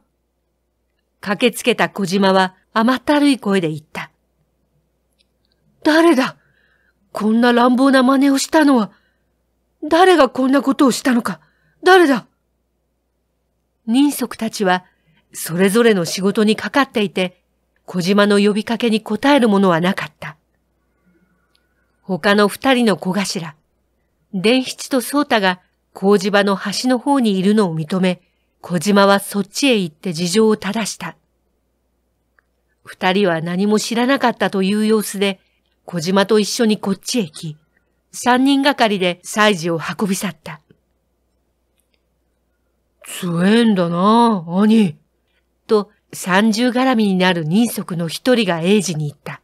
駆けつけた小島は甘ったるい声で言った。誰だこんな乱暴な真似をしたのは、誰がこんなことをしたのか誰だ人足たちは、それぞれの仕事にかかっていて、小島の呼びかけに応えるものはなかった。他の二人の小頭、伝七と蒼太が工事場の端の方にいるのを認め、小島はそっちへ行って事情を正した。二人は何も知らなかったという様子で、小島と一緒にこっちへ来、三人がかりで祭事を運び去った。強えんだな、兄。と、三重絡みになる人足の一人が英治に言った。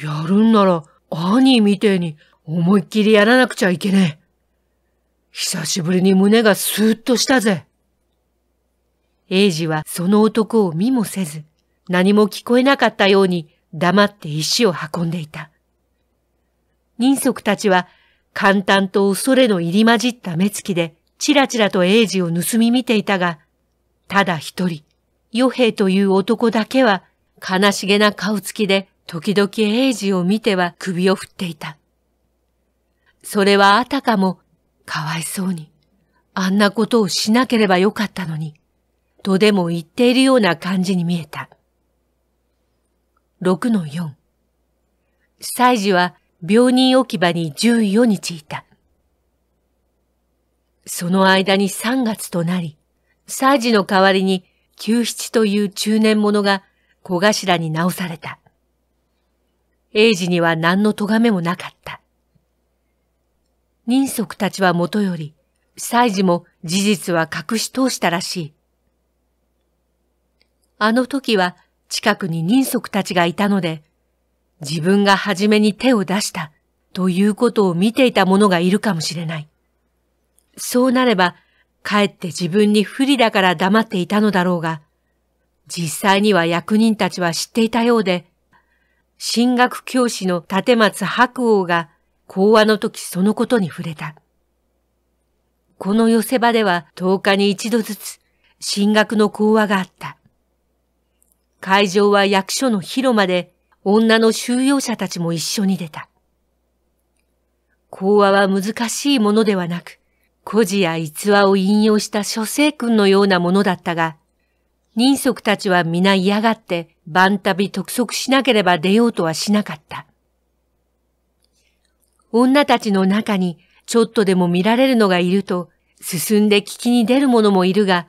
やるんなら、兄みてえに思いっきりやらなくちゃいけねえ。久しぶりに胸がスーッとしたぜ。英二はその男を見もせず、何も聞こえなかったように黙って石を運んでいた。人足たちは簡単と恐れの入り混じった目つきで、ちらちらと英二を盗み見ていたが、ただ一人、与平という男だけは、悲しげな顔つきで、時々英二を見ては首を振っていた。それはあたかもかわいそうに、あんなことをしなければよかったのに、とでも言っているような感じに見えた。6の4。祭事は病人置き場に14日いた。その間に3月となり、祭事の代わりに九七という中年者が小頭に直された。英治には何の咎めもなかった。人足たちはもとより、祭事も事実は隠し通したらしい。あの時は近くに人足たちがいたので、自分が初めに手を出したということを見ていた者がいるかもしれない。そうなれば、かえって自分に不利だから黙っていたのだろうが、実際には役人たちは知っていたようで、進学教師の立松白鸚が講話の時そのことに触れた。この寄せ場では10日に一度ずつ進学の講話があった。会場は役所の広間で女の収容者たちも一緒に出た。講話は難しいものではなく、古事や逸話を引用した諸生君のようなものだったが、人足たちは皆嫌がって、万旅特促しなければ出ようとはしなかった。女たちの中にちょっとでも見られるのがいると、進んで聞きに出る者もいるが、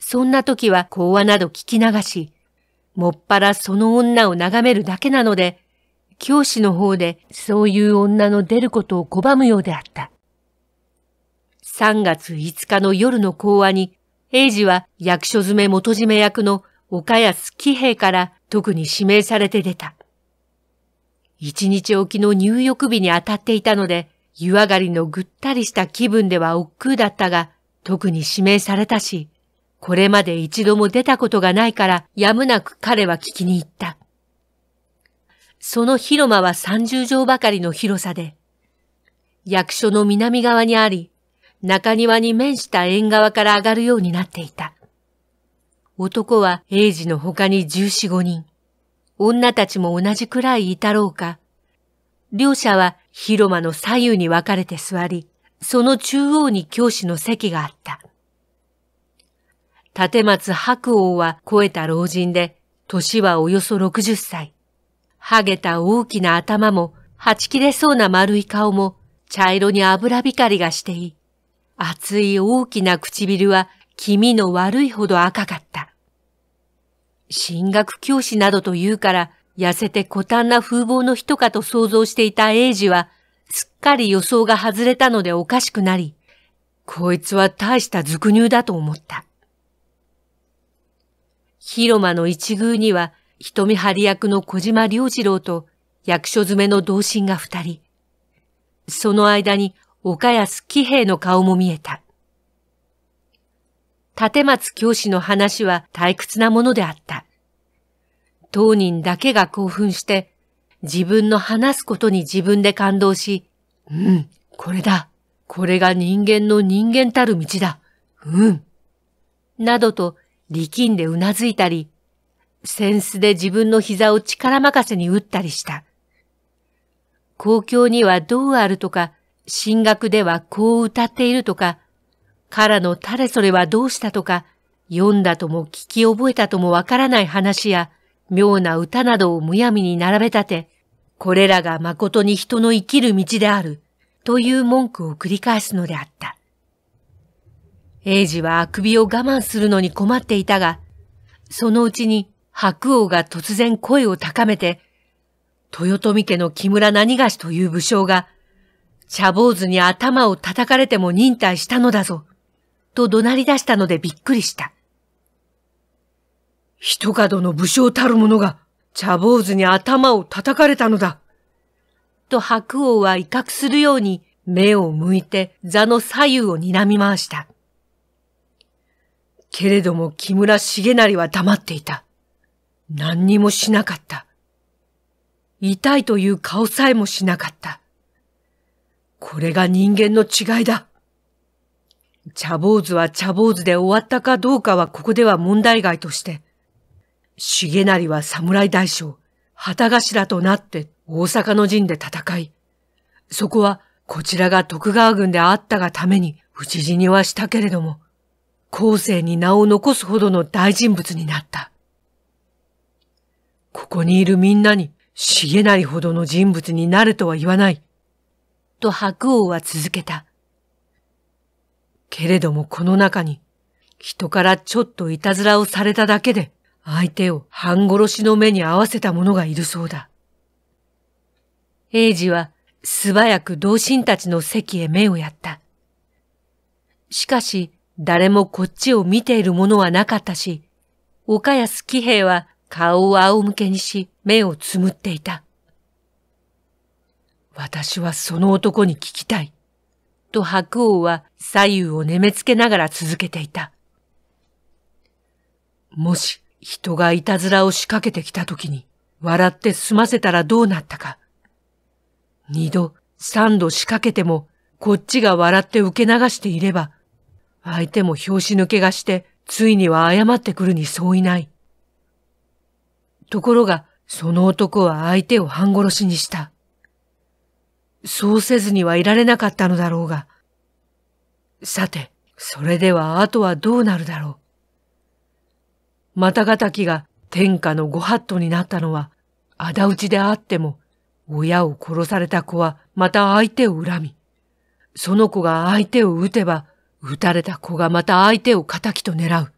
そんな時は講話など聞き流し、もっぱらその女を眺めるだけなので、教師の方でそういう女の出ることを拒むようであった。3月5日の夜の講話に、英治は役所詰め元締め役の岡安喜兵から特に指名されて出た。一日おきの入浴日に当たっていたので、湯上がりのぐったりした気分では億劫だったが、特に指名されたし、これまで一度も出たことがないからやむなく彼は聞きに行った。その広間は三十畳ばかりの広さで、役所の南側にあり、中庭に面した縁側から上がるようになっていた。男は英治の他に十四五人。女たちも同じくらいいたろうか。両者は広間の左右に分かれて座り、その中央に教師の席があった。立松白王は超えた老人で、年はおよそ六十歳。ハゲた大きな頭も、はち切れそうな丸い顔も、茶色に油光がしていい。厚い大きな唇は、気味の悪いほど赤かった。進学教師などと言うから、痩せて古短な風貌の人かと想像していた英治は、すっかり予想が外れたのでおかしくなり、こいつは大した俗乳だと思った。広間の一宮には、瞳張り役の小島良次郎と役所詰めの同心が二人。その間に岡安喜兵衛の顔も見えた。立松教師の話は退屈なものであった。当人だけが興奮して、自分の話すことに自分で感動し、うん、これだ。これが人間の人間たる道だ。うん。などと力んでうなずいたり、扇子で自分の膝を力任せに打ったりした。公共にはどうあるとか、進学ではこう歌っているとか、からの誰それはどうしたとか、読んだとも聞き覚えたともわからない話や、妙な歌などをむやみに並べ立て、これらが誠に人の生きる道である、という文句を繰り返すのであった。英治はあくびを我慢するのに困っていたが、そのうちに白王が突然声を高めて、豊臣家の木村何がしという武将が、茶坊主に頭を叩かれても忍耐したのだぞ。と怒鳴り出したのでびっくりした。一角の武将たる者が茶坊主に頭を叩かれたのだ。と白王は威嚇するように目を向いて座の左右を睨み回した。けれども木村重成は黙っていた。何にもしなかった。痛いという顔さえもしなかった。これが人間の違いだ。茶坊主は茶坊主で終わったかどうかはここでは問題外として、重成は侍大将、旗頭となって大阪の陣で戦い、そこはこちらが徳川軍であったがために討ち死にはしたけれども、後世に名を残すほどの大人物になった。ここにいるみんなに重成ほどの人物になるとは言わない。と白王は続けた。けれどもこの中に、人からちょっといたずらをされただけで、相手を半殺しの目に合わせた者がいるそうだ。英治は素早く同心たちの席へ目をやった。しかし、誰もこっちを見ている者はなかったし、岡安喜兵は顔を仰向けにし、目をつむっていた。私はその男に聞きたい。と白王は左右をねめつけながら続けていた。もし人がいたずらを仕掛けてきた時に笑って済ませたらどうなったか。二度、三度仕掛けてもこっちが笑って受け流していれば、相手も拍子抜けがして、ついには謝ってくるにそういない。ところが、その男は相手を半殺しにした。そうせずにはいられなかったのだろうが。さて、それでは後はどうなるだろう。またがたきが天下のご法度になったのは、仇討ちであっても、親を殺された子はまた相手を恨み、その子が相手を撃てば、撃たれた子がまた相手を仇と狙う。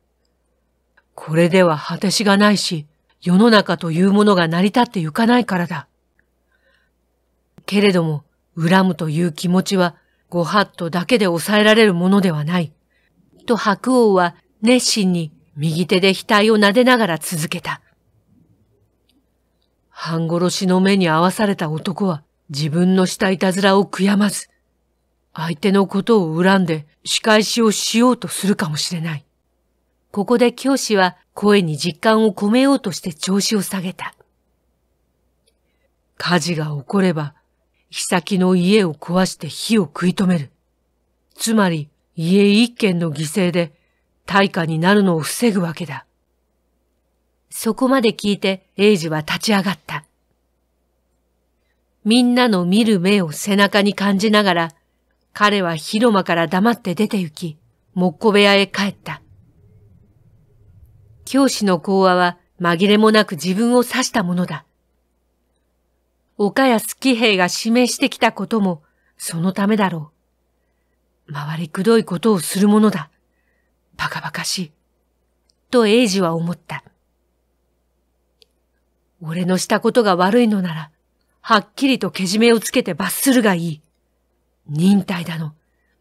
これでは果てしがないし、世の中というものが成り立ってゆかないからだ。けれども、恨むという気持ちはご法度だけで抑えられるものではない。と白王は熱心に右手で額を撫でながら続けた。半殺しの目に合わされた男は自分のしたいたずらを悔やまず、相手のことを恨んで仕返しをしようとするかもしれない。ここで教師は声に実感を込めようとして調子を下げた。火事が起これば妃の家を壊して火を食い止める。つまり家一軒の犠牲で対価になるのを防ぐわけだ。そこまで聞いて英治は立ち上がった。みんなの見る目を背中に感じながら、彼は広間から黙って出て行き、木庫部屋へ帰った。教師の講話は紛れもなく自分を刺したものだ。岡安喜兵がが示してきたこともそのためだろう。回りくどいことをするものだ。バカバカしい。と英治は思った。俺のしたことが悪いのなら、はっきりとけじめをつけて罰するがいい。忍耐だの、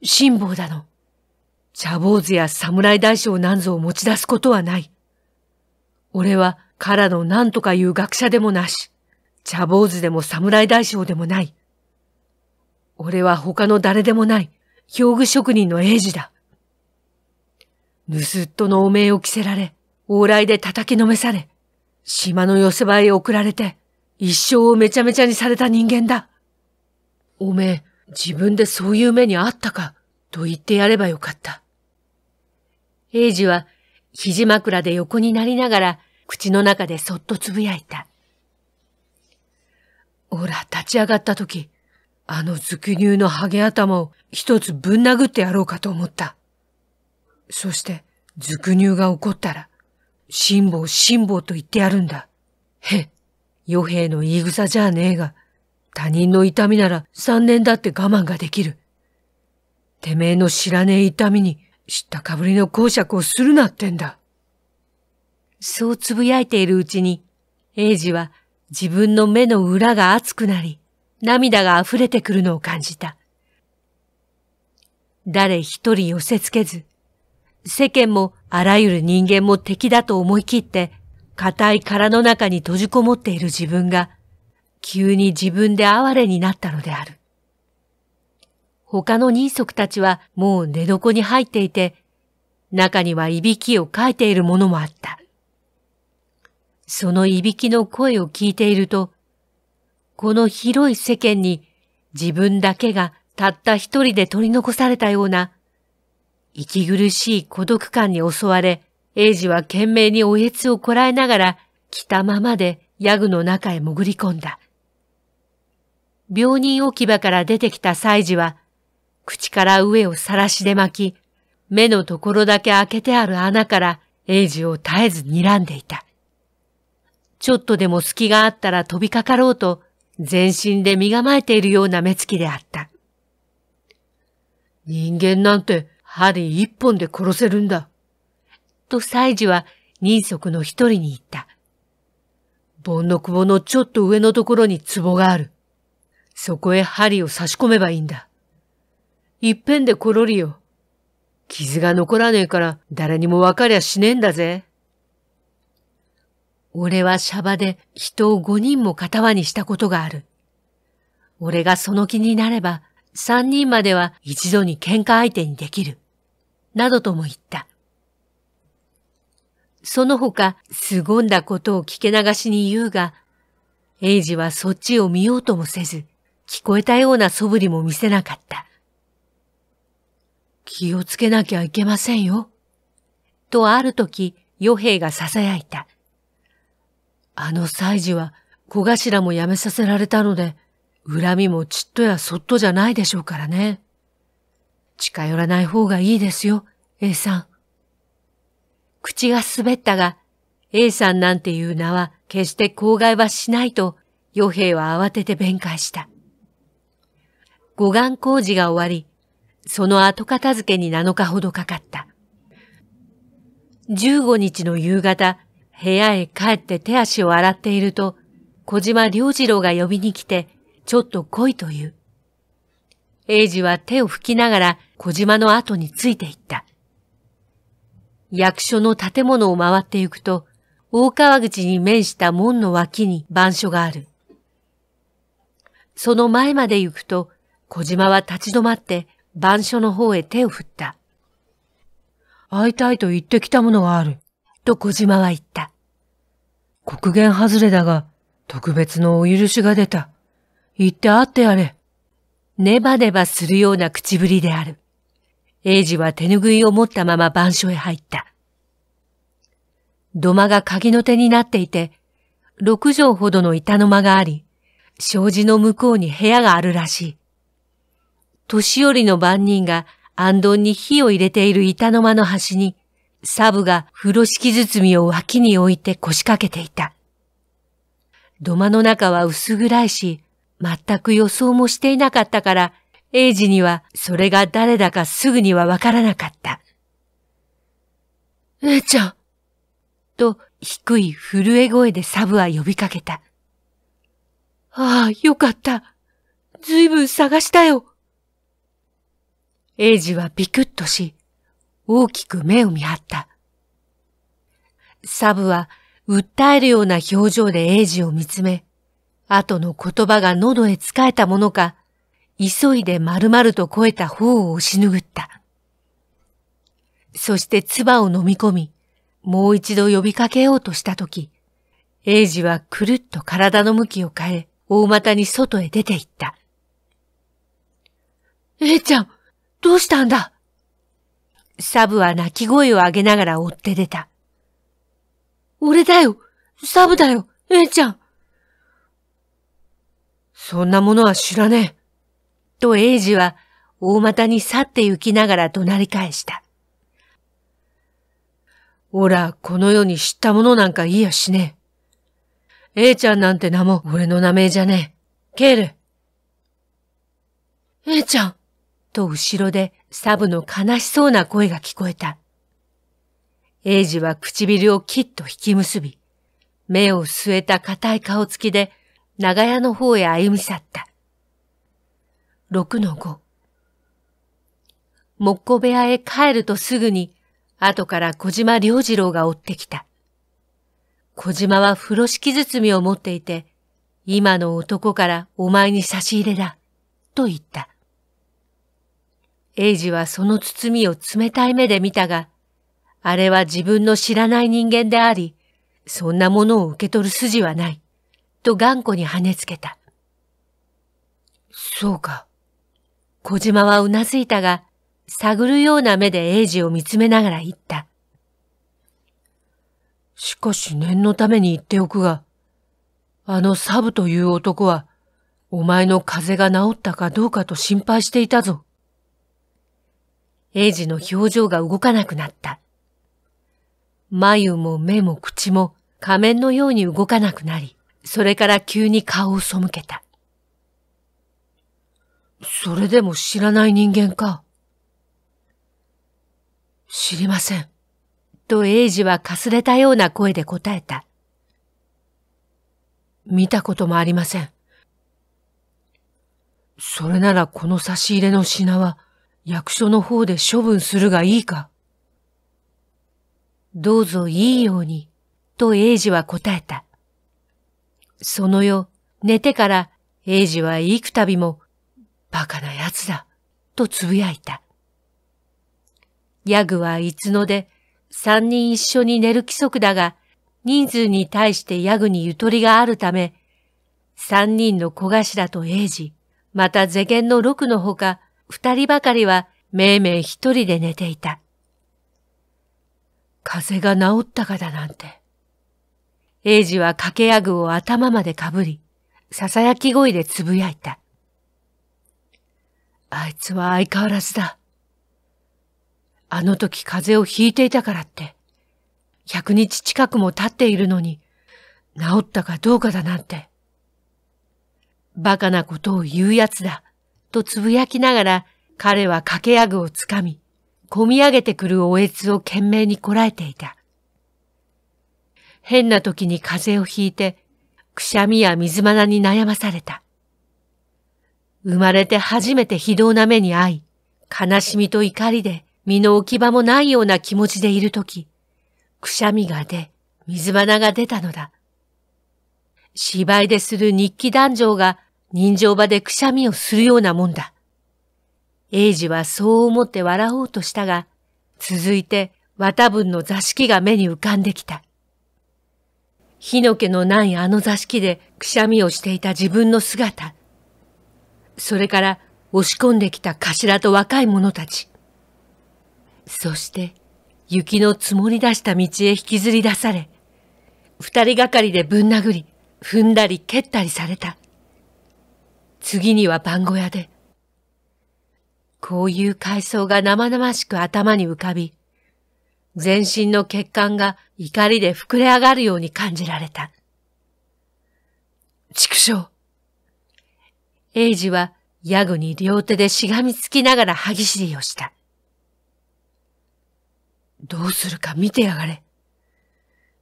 辛抱だの。茶坊主や侍大将なんぞを持ち出すことはない。俺はからの何とかいう学者でもなし。茶坊主でも侍大将でもない。俺は他の誰でもない、表具職人の英治だ。盗っ人の汚名を着せられ、往来で叩きのめされ、島の寄せ場へ送られて、一生をめちゃめちゃにされた人間だ。おめえ、自分でそういう目にあったか、と言ってやればよかった。英治は、肘枕で横になりながら、口の中でそっとつぶやいた。おら、立ち上がった時、あの俗乳のハゲ頭を一つぶん殴ってやろうかと思った。そして、俗乳が怒ったら、辛抱辛抱と言ってやるんだ。へっ、余兵の言い草じゃねえが、他人の痛みなら三年だって我慢ができる。てめえの知らねえ痛みに知ったかぶりの公釈をするなってんだ。そうつぶやいているうちに、英治は自分の目の裏が熱くなり、涙が溢れてくるのを感じた。誰一人寄せつけず、世間もあらゆる人間も敵だと思い切って、硬い殻の中に閉じこもっている自分が、急に自分で哀れになったのである。他の人足たちはもう寝床に入っていて、中にはいびきをかいているものもあった。そのいびきの声を聞いていると、この広い世間に自分だけがたった一人で取り残されたような、息苦しい孤独感に襲われ、英治は懸命におえつをこらえながら、着たままでヤグの中へ潜り込んだ。病人置き場から出てきた祭事は、口から上をさらしで巻き、目のところだけ開けてある穴から英治を絶えず睨んでいた。ちょっとでも隙があったら飛びかかろうと、全身で身構えているような目つきであった。人間なんて針一本で殺せるんだ。と祭ジは人足の一人に言った。盆の窪のちょっと上のところに壺がある。そこへ針を差し込めばいいんだ。いっぺんでころりよ。傷が残らねえから誰にもわかりゃしねえんだぜ。俺はシャバで人を五人も片にしたことがある。俺がその気になれば、三人までは一度に喧嘩相手にできる。などとも言った。その他、凄んだことを聞け流しに言うが、エイジはそっちを見ようともせず、聞こえたような素振りも見せなかった。気をつけなきゃいけませんよ。とある時、与兵が囁いた。あの祭事は小頭も辞めさせられたので、恨みもちっとやそっとじゃないでしょうからね。近寄らない方がいいですよ、A さん。口が滑ったが、A さんなんていう名は決して口外はしないと、与兵は慌てて弁解した。護岸工事が終わり、その後片付けに7日ほどかかった。15日の夕方、部屋へ帰って手足を洗っていると、小島良次郎が呼びに来て、ちょっと来いと言う。英治は手を拭きながら小島の後についていった。役所の建物を回って行くと、大川口に面した門の脇に番所がある。その前まで行くと、小島は立ち止まって番所の方へ手を振った。会いたいと言ってきたものがある。と小島は言った。国言外れだが、特別のお許しが出た。言ってあってやれ。ネバネバするような口ぶりである。英ジは手ぬぐいを持ったまま番所へ入った。土間が鍵の手になっていて、六畳ほどの板の間があり、障子の向こうに部屋があるらしい。年寄りの番人が暗頓に火を入れている板の間の端に、サブが風呂敷包みを脇に置いて腰掛けていた。土間の中は薄暗いし、全く予想もしていなかったから、エイジにはそれが誰だかすぐにはわからなかった。姉ちゃんと低い震え声でサブは呼びかけた。ああ、よかった。ずいぶん探したよ。エイジはビクッとし、大きく目を見張った。サブは訴えるような表情でエイジを見つめ、後の言葉が喉へ使えたものか、急いで丸々と超えた頬を押し拭った。そして唾を飲み込み、もう一度呼びかけようとしたとき、エイジはくるっと体の向きを変え、大股に外へ出て行った。エイちゃん、どうしたんだサブは泣き声を上げながら追って出た。俺だよサブだよイちゃんそんなものは知らねえ。とエイジは大股に去って行きながら怒鳴り返した。おら、この世に知ったものなんかいいやしねえ。イちゃんなんて名も俺の名前じゃねえ。ケール。イちゃん。と後ろでサブの悲しそうな声が聞こえた。エイジは唇をきっと引き結び、目を据えた硬い顔つきで長屋の方へ歩み去った。六の五。木工部屋へ帰るとすぐに、後から小島良次郎が追ってきた。小島は風呂敷包みを持っていて、今の男からお前に差し入れだ、と言った。英治はその包みを冷たい目で見たが、あれは自分の知らない人間であり、そんなものを受け取る筋はない、と頑固に跳ねつけた。そうか。小島はうなずいたが、探るような目で英治を見つめながら言った。しかし念のために言っておくが、あのサブという男は、お前の風邪が治ったかどうかと心配していたぞ。英ジの表情が動かなくなった。眉も目も口も仮面のように動かなくなり、それから急に顔を背けた。それでも知らない人間か。知りません。と英ジはかすれたような声で答えた。見たこともありません。それならこの差し入れの品は、役所の方で処分するがいいか。どうぞいいように、と英治は答えた。その夜、寝てから英治は幾度も、馬鹿な奴だ、と呟いた。ヤグはいつので、三人一緒に寝る規則だが、人数に対してヤグにゆとりがあるため、三人の小頭と英治、また世間の六のほか、二人ばかりはめいめい一人で寝ていた。風邪が治ったかだなんて。英ジは掛け屋具を頭までかぶり、囁き声でつぶやいた。あいつは相変わらずだ。あの時風邪をひいていたからって、百日近くも経っているのに、治ったかどうかだなんて。馬鹿なことを言う奴だ。とつぶやきながら彼は掛けやぐをつかみ、込み上げてくるおえつを懸命にこらえていた。変な時に風邪をひいて、くしゃみや水まに悩まされた。生まれて初めて非道な目に遭い、悲しみと怒りで身の置き場もないような気持ちでいる時、くしゃみが出、水花が出たのだ。芝居でする日記男女が人情場でくしゃみをするようなもんだ。英治はそう思って笑おうとしたが、続いて綿分の座敷が目に浮かんできた。火の気のないあの座敷でくしゃみをしていた自分の姿。それから押し込んできた頭と若い者たち。そして雪の積もり出した道へ引きずり出され、二人がかりでぶん殴り、踏んだり蹴ったりされた。次には番小屋で。こういう階層が生々しく頭に浮かび、全身の血管が怒りで膨れ上がるように感じられた。畜生。英ジはヤグに両手でしがみつきながら歯ぎしりをした。どうするか見てやがれ。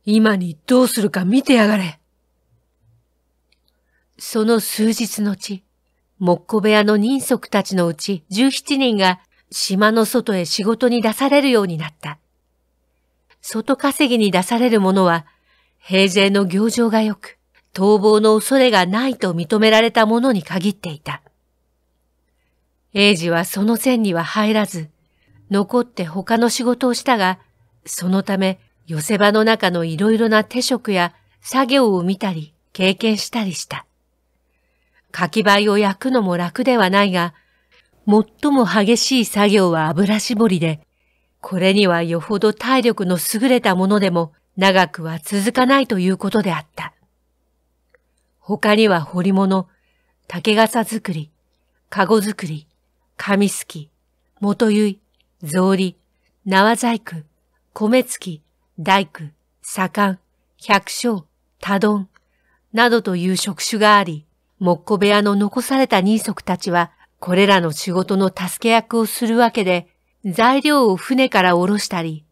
今にどうするか見てやがれ。その数日のち、木工部屋の人足たちのうち17人が島の外へ仕事に出されるようになった。外稼ぎに出される者は、平勢の行状が良く、逃亡の恐れがないと認められた者に限っていた。英治はその線には入らず、残って他の仕事をしたが、そのため寄せ場の中のいろいろな手職や作業を見たり経験したりした。柿灰を焼くのも楽ではないが、最も激しい作業は油絞りで、これにはよほど体力の優れたものでも長くは続かないということであった。他には彫り物、竹傘作り、籠作り、紙すき、元結、草履、縄細工、米付き、大工、左官、百姓、多丼、などという職種があり、木工部屋の残された人足たちは、これらの仕事の助け役をするわけで、材料を船から下ろしたり、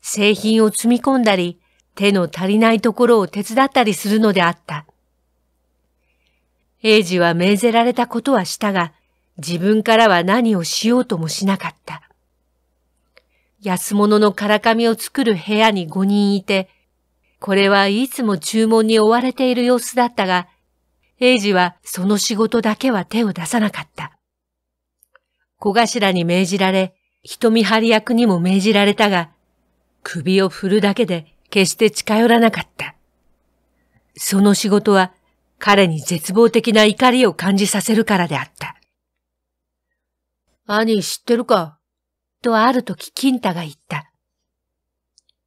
製品を積み込んだり、手の足りないところを手伝ったりするのであった。英治は命ぜられたことはしたが、自分からは何をしようともしなかった。安物のからかみを作る部屋に5人いて、これはいつも注文に追われている様子だったが、イジはその仕事だけは手を出さなかった。小頭に命じられ、瞳張り役にも命じられたが、首を振るだけで決して近寄らなかった。その仕事は彼に絶望的な怒りを感じさせるからであった。兄知ってるかとある時金太が言った。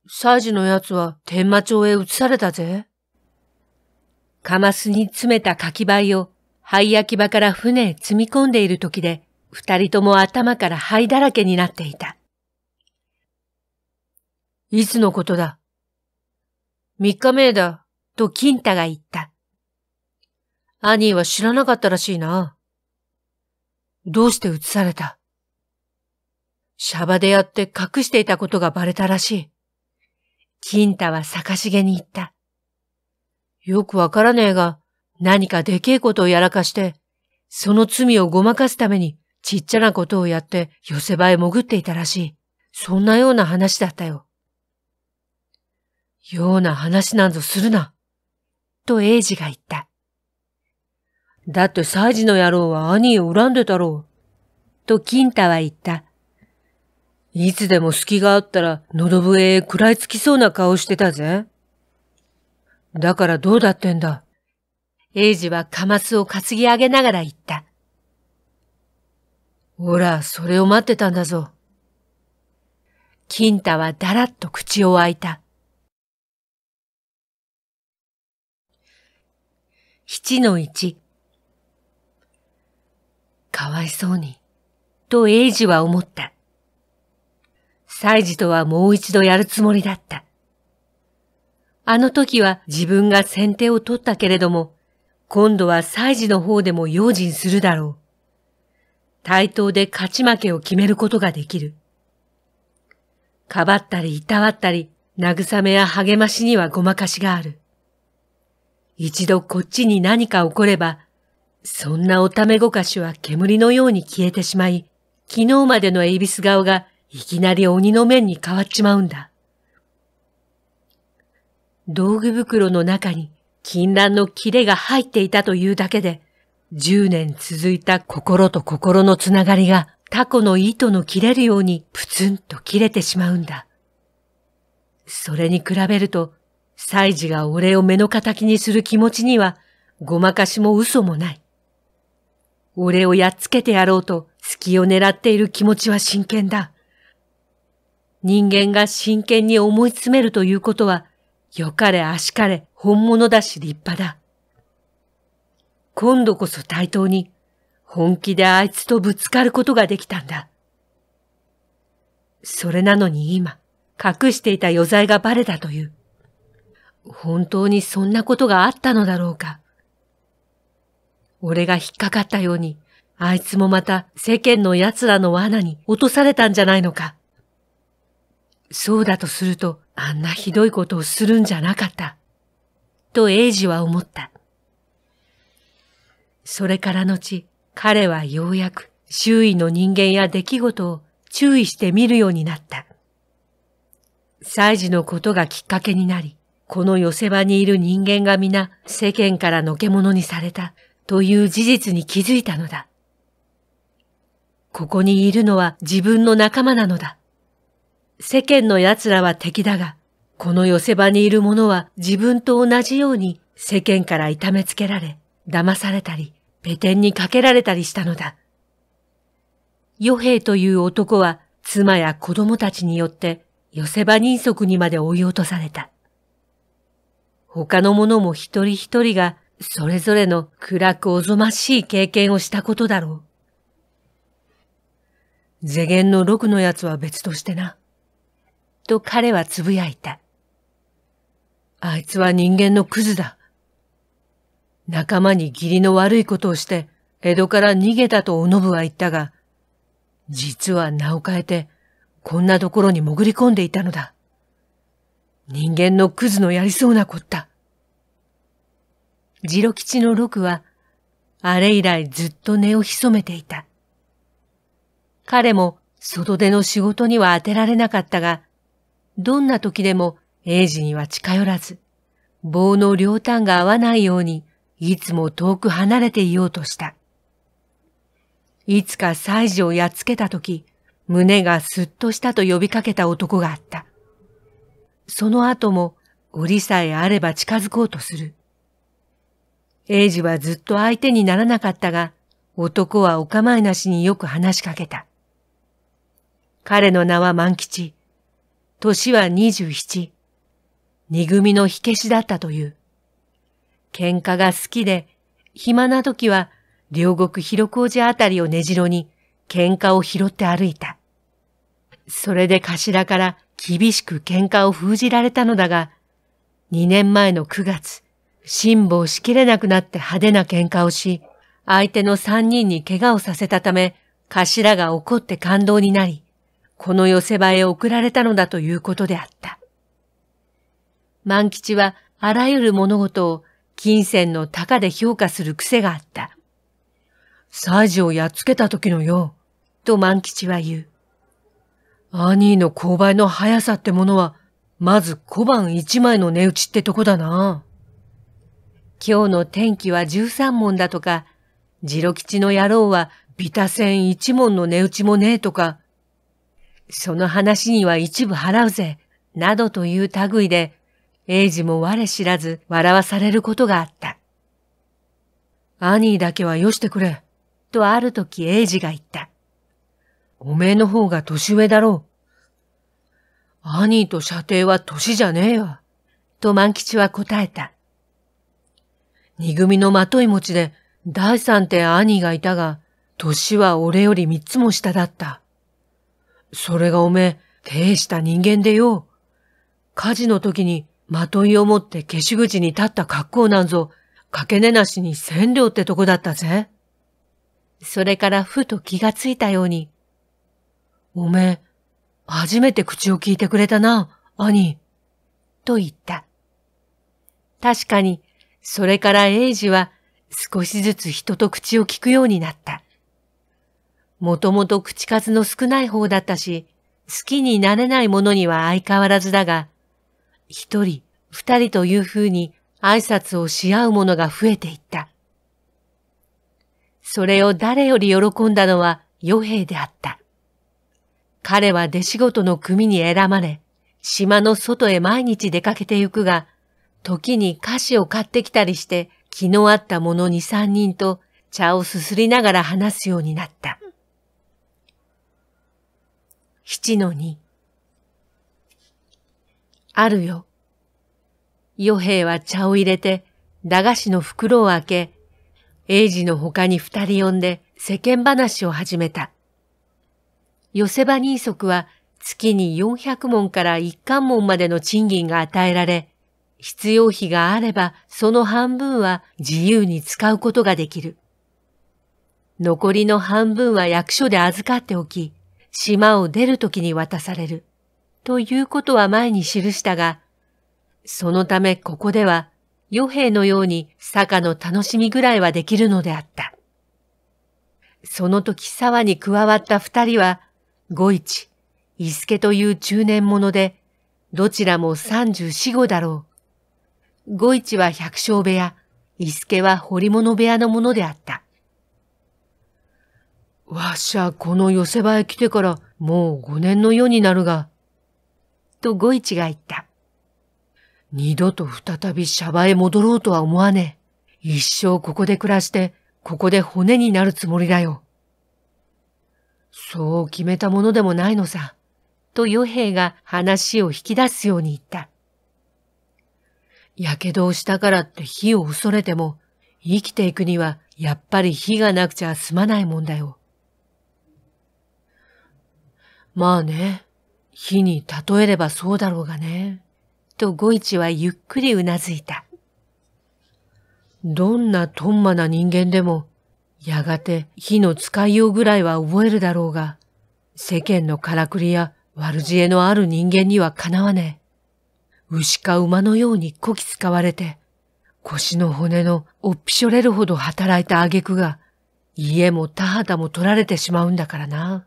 サジの奴は天魔町へ移されたぜ。カマスに詰めた柿灰を灰焼き場から船へ積み込んでいる時で、二人とも頭から灰だらけになっていた。いつのことだ三日目だ、と金太が言った。兄は知らなかったらしいな。どうして移されたシャバでやって隠していたことがバレたらしい。金太は逆しげに言った。よくわからねえが、何かでけえことをやらかして、その罪をごまかすためにちっちゃなことをやって寄せ場へ潜っていたらしい。そんなような話だったよ。ような話なんぞするな。と英治が言った。だってサイジの野郎は兄を恨んでたろう。と金太は言った。いつでも隙があったら喉笛へ食らいつきそうな顔してたぜ。だからどうだってんだ。エイジはカマスを担ぎ上げながら言った。ほら、それを待ってたんだぞ。金太はだらっと口を開いた。七の一。かわいそうに、とエイジは思った。サイジとはもう一度やるつもりだった。あの時は自分が先手を取ったけれども、今度は祭事の方でも用心するだろう。対等で勝ち負けを決めることができる。かばったりいたわったり、慰めや励ましにはごまかしがある。一度こっちに何か起これば、そんなおためごかしは煙のように消えてしまい、昨日までのエビス顔がいきなり鬼の面に変わっちまうんだ。道具袋の中に禁断の切れが入っていたというだけで、十年続いた心と心のつながりがタコの糸の切れるようにプツンと切れてしまうんだ。それに比べると、サイジが俺を目の敵にする気持ちには、ごまかしも嘘もない。俺をやっつけてやろうと隙を狙っている気持ちは真剣だ。人間が真剣に思い詰めるということは、よかれあしかれ本物だし立派だ。今度こそ対等に本気であいつとぶつかることができたんだ。それなのに今、隠していた余罪がバレたという。本当にそんなことがあったのだろうか。俺が引っかかったように、あいつもまた世間の奴らの罠に落とされたんじゃないのか。そうだとすると、あんなひどいことをするんじゃなかった。と英治は思った。それから後、彼はようやく周囲の人間や出来事を注意して見るようになった。祭事のことがきっかけになり、この寄せ場にいる人間が皆世間からのけ者にされたという事実に気づいたのだ。ここにいるのは自分の仲間なのだ。世間の奴らは敵だが、この寄せ場にいる者は自分と同じように世間から痛めつけられ、騙されたり、ペテンにかけられたりしたのだ。与兵という男は妻や子供たちによって寄せ場人足にまで追い落とされた。他の者も一人一人がそれぞれの暗くおぞましい経験をしたことだろう。世間の六の奴は別としてな。と彼はつぶやいた。あいつは人間のクズだ。仲間に義理の悪いことをして、江戸から逃げたとおのぶは言ったが、実は名を変えて、こんなところに潜り込んでいたのだ。人間のクズのやりそうなこった。次郎吉の六は、あれ以来ずっと根を潜めていた。彼も外出の仕事には当てられなかったが、どんな時でも英治には近寄らず、棒の両端が合わないように、いつも遠く離れていようとした。いつか西事をやっつけた時、胸がすっとしたと呼びかけた男があった。その後も、折さえあれば近づこうとする。英治はずっと相手にならなかったが、男はお構いなしによく話しかけた。彼の名は万吉。年は二十七。二組の火消しだったという。喧嘩が好きで、暇な時は両国広小路あたりを根城に喧嘩を拾って歩いた。それで頭から厳しく喧嘩を封じられたのだが、二年前の九月、辛抱しきれなくなって派手な喧嘩をし、相手の三人に怪我をさせたため、頭が怒って感動になり、この寄せ場へ送られたのだということであった。万吉はあらゆる物事を金銭の高で評価する癖があった。サジをやっつけた時のよう、と万吉は言う。アニーの勾配の速さってものは、まず小判一枚の値打ちってとこだな。今日の天気は十三問だとか、次郎吉の野郎はビタ線一問の値打ちもねえとか、その話には一部払うぜ、などという類で、英治も我知らず笑わされることがあった。アニーだけはよしてくれ、とある時英治が言った。おめえの方が年上だろう。アニーと射程は年じゃねえよ、と万吉は答えた。二組のまとい持ちで、第三って兄がいたが、年は俺より三つも下だった。それがおめえ、手した人間でよ。火事の時にまといを持って消し口に立った格好なんぞ、かけ根なしに千両ってとこだったぜ。それからふと気がついたように。おめえ、初めて口を聞いてくれたな、兄。と言った。確かに、それから英治は少しずつ人と口を聞くようになった。もともと口数の少ない方だったし、好きになれないものには相変わらずだが、一人、二人という風に挨拶をし合うものが増えていった。それを誰より喜んだのは余兵であった。彼は出仕事の組に選ばれ、島の外へ毎日出かけてゆくが、時に菓子を買ってきたりして、気の合った者二三人と茶をすすりながら話すようになった。七の二。あるよ。与兵は茶を入れて、駄菓子の袋を開け、英治の他に二人呼んで世間話を始めた。寄せ場人足は月に四百門文から一貫門までの賃金が与えられ、必要費があればその半分は自由に使うことができる。残りの半分は役所で預かっておき、島を出るときに渡される、ということは前に記したが、そのためここでは、与兵のように坂の楽しみぐらいはできるのであった。その時沢に加わった二人は、五一、伊助という中年者で、どちらも三十四五だろう。五一は百姓部屋、伊助は彫り物部屋のものであった。わしゃこの寄せ場へ来てからもう五年の世になるが。と五一が言った。二度と再びシャバへ戻ろうとは思わねえ。一生ここで暮らして、ここで骨になるつもりだよ。そう決めたものでもないのさ。と与兵が話を引き出すように言った。やけどをしたからって火を恐れても、生きていくにはやっぱり火がなくちゃ済まないもんだよ。まあね。火に例えればそうだろうがね。と五一はゆっくりうなずいた。どんなとんまな人間でも、やがて火の使いようぐらいは覚えるだろうが、世間のからくりや悪知恵のある人間にはかなわねえ。牛か馬のようにこき使われて、腰の骨のおっぴしょれるほど働いた挙句が、家も田畑も取られてしまうんだからな。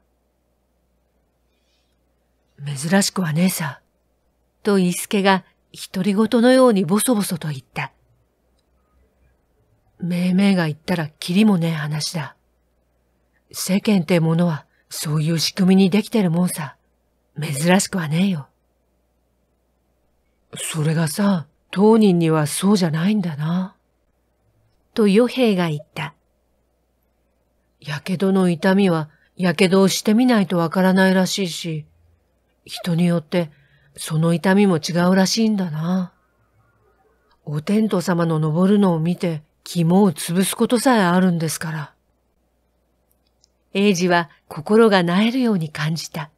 珍しくはねえさ。と伊助が独り言のようにボソボソと言った。めいめいが言ったらきりもねえ話だ。世間ってものはそういう仕組みにできてるもんさ。珍しくはねえよ。それがさ、当人にはそうじゃないんだな。と与兵衛が言った。やけどの痛みはやけどをしてみないとわからないらしいし、人によってその痛みも違うらしいんだな。お天道様の登るのを見て肝を潰すことさえあるんですから。英治は心が萎えるように感じた。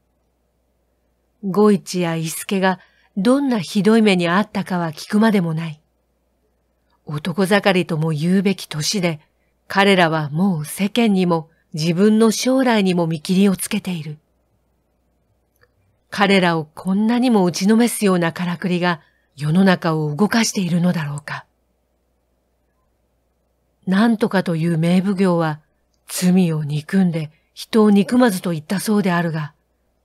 五一や伊助がどんなひどい目にあったかは聞くまでもない。男盛りとも言うべき年で、彼らはもう世間にも自分の将来にも見切りをつけている。彼らをこんなにも打ちのめすようなからくりが世の中を動かしているのだろうか。なんとかという名奉行は罪を憎んで人を憎まずと言ったそうであるが、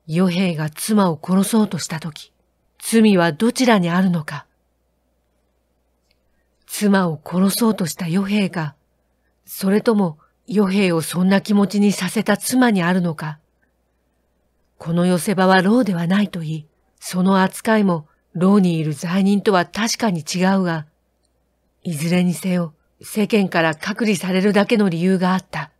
与兵が妻を殺そうとしたとき、罪はどちらにあるのか。妻を殺そうとした与兵が、それとも与兵をそんな気持ちにさせた妻にあるのか。この寄せ場は牢ではないと言い、その扱いも牢にいる罪人とは確かに違うが、いずれにせよ世間から隔離されるだけの理由があった。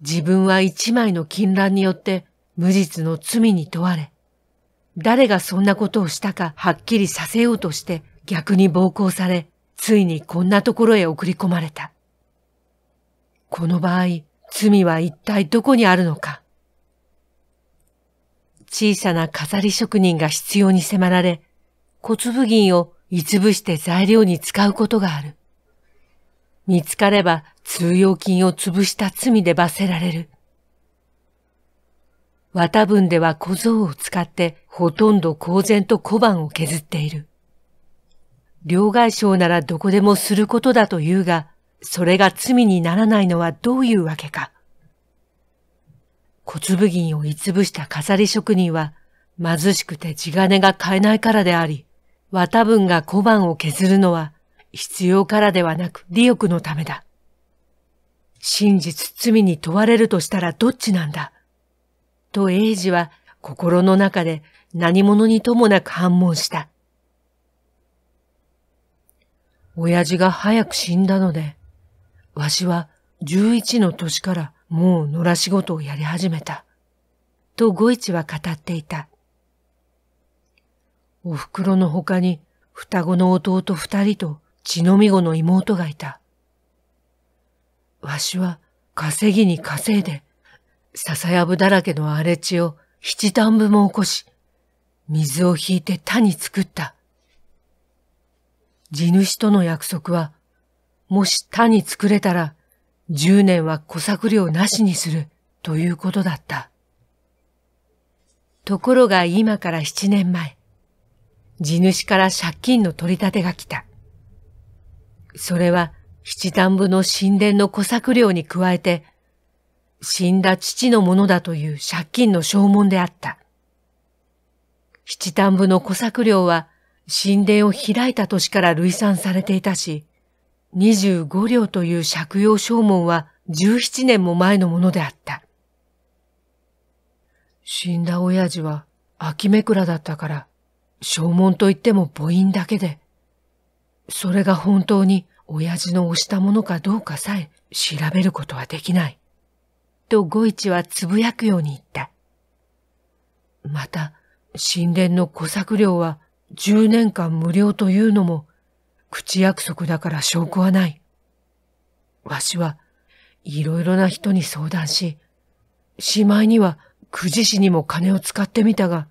自分は一枚の禁乱によって無実の罪に問われ、誰がそんなことをしたかはっきりさせようとして逆に暴行され、ついにこんなところへ送り込まれた。この場合、罪は一体どこにあるのか小さな飾り職人が必要に迫られ、小粒銀をいして材料に使うことがある。見つかれば通用金を潰した罪で罰せられる。綿分では小僧を使ってほとんど公然と小判を削っている。両外省ならどこでもすることだと言うが、それが罪にならないのはどういうわけか。小粒銀を逸ぶした飾り職人は貧しくて地金が買えないからであり、綿分が小判を削るのは必要からではなく利欲のためだ。真実罪に問われるとしたらどっちなんだと英治は心の中で何者にともなく反問した。親父が早く死んだので、わしは十一の年からもう野良仕事をやり始めた。と五一は語っていた。お袋の他に双子の弟二人と血のみ子の妹がいた。わしは稼ぎに稼いで、笹やぶだらけの荒れ地を七段部も起こし、水を引いてに作った。地主との約束は、もしに作れたら10年は小作料なしにするということだった。ところが今から7年前、地主から借金の取り立てが来た。それは七段部の神殿の小作料に加えて、死んだ父のものだという借金の証文であった。七段部の小作料は神殿を開いた年から類算されていたし、25両という借用証文は17年も前のものであった。死んだ親父は秋めくらだったから、証文といっても母音だけで、それが本当に親父の押したものかどうかさえ調べることはできない。と五一はつぶやくように言った。また、神殿の小作料は10年間無料というのも口約束だから証拠はない。わしはいろいろな人に相談し、しまいにはくじ市にも金を使ってみたが、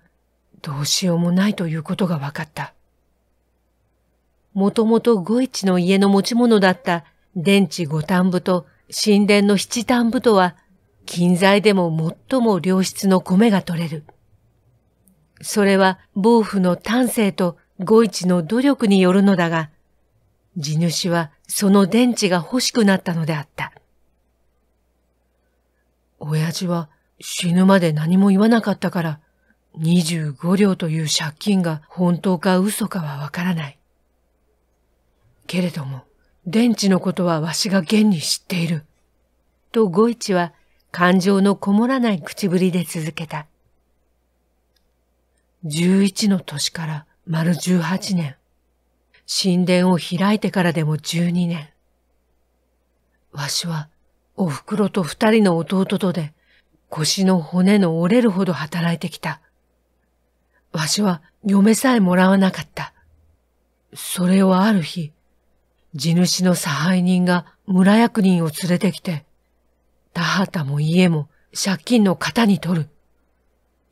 どうしようもないということが分かった。もともと五一の家の持ち物だった電池五端部と神殿の七反部とは、近在でも最も良質の米が取れる。それは、暴府の丹精と五一の努力によるのだが、地主はその電池が欲しくなったのであった。親父は死ぬまで何も言わなかったから、二十五両という借金が本当か嘘かはわからない。けれども、電池のことはわしが現に知っている。と五一は感情のこもらない口ぶりで続けた。十一の年から丸十八年。神殿を開いてからでも十二年。わしは、お袋と二人の弟とで、腰の骨の折れるほど働いてきた。わしは嫁さえもらわなかった。それをある日、地主の差配人が村役人を連れてきて、田畑も家も借金の型に取る。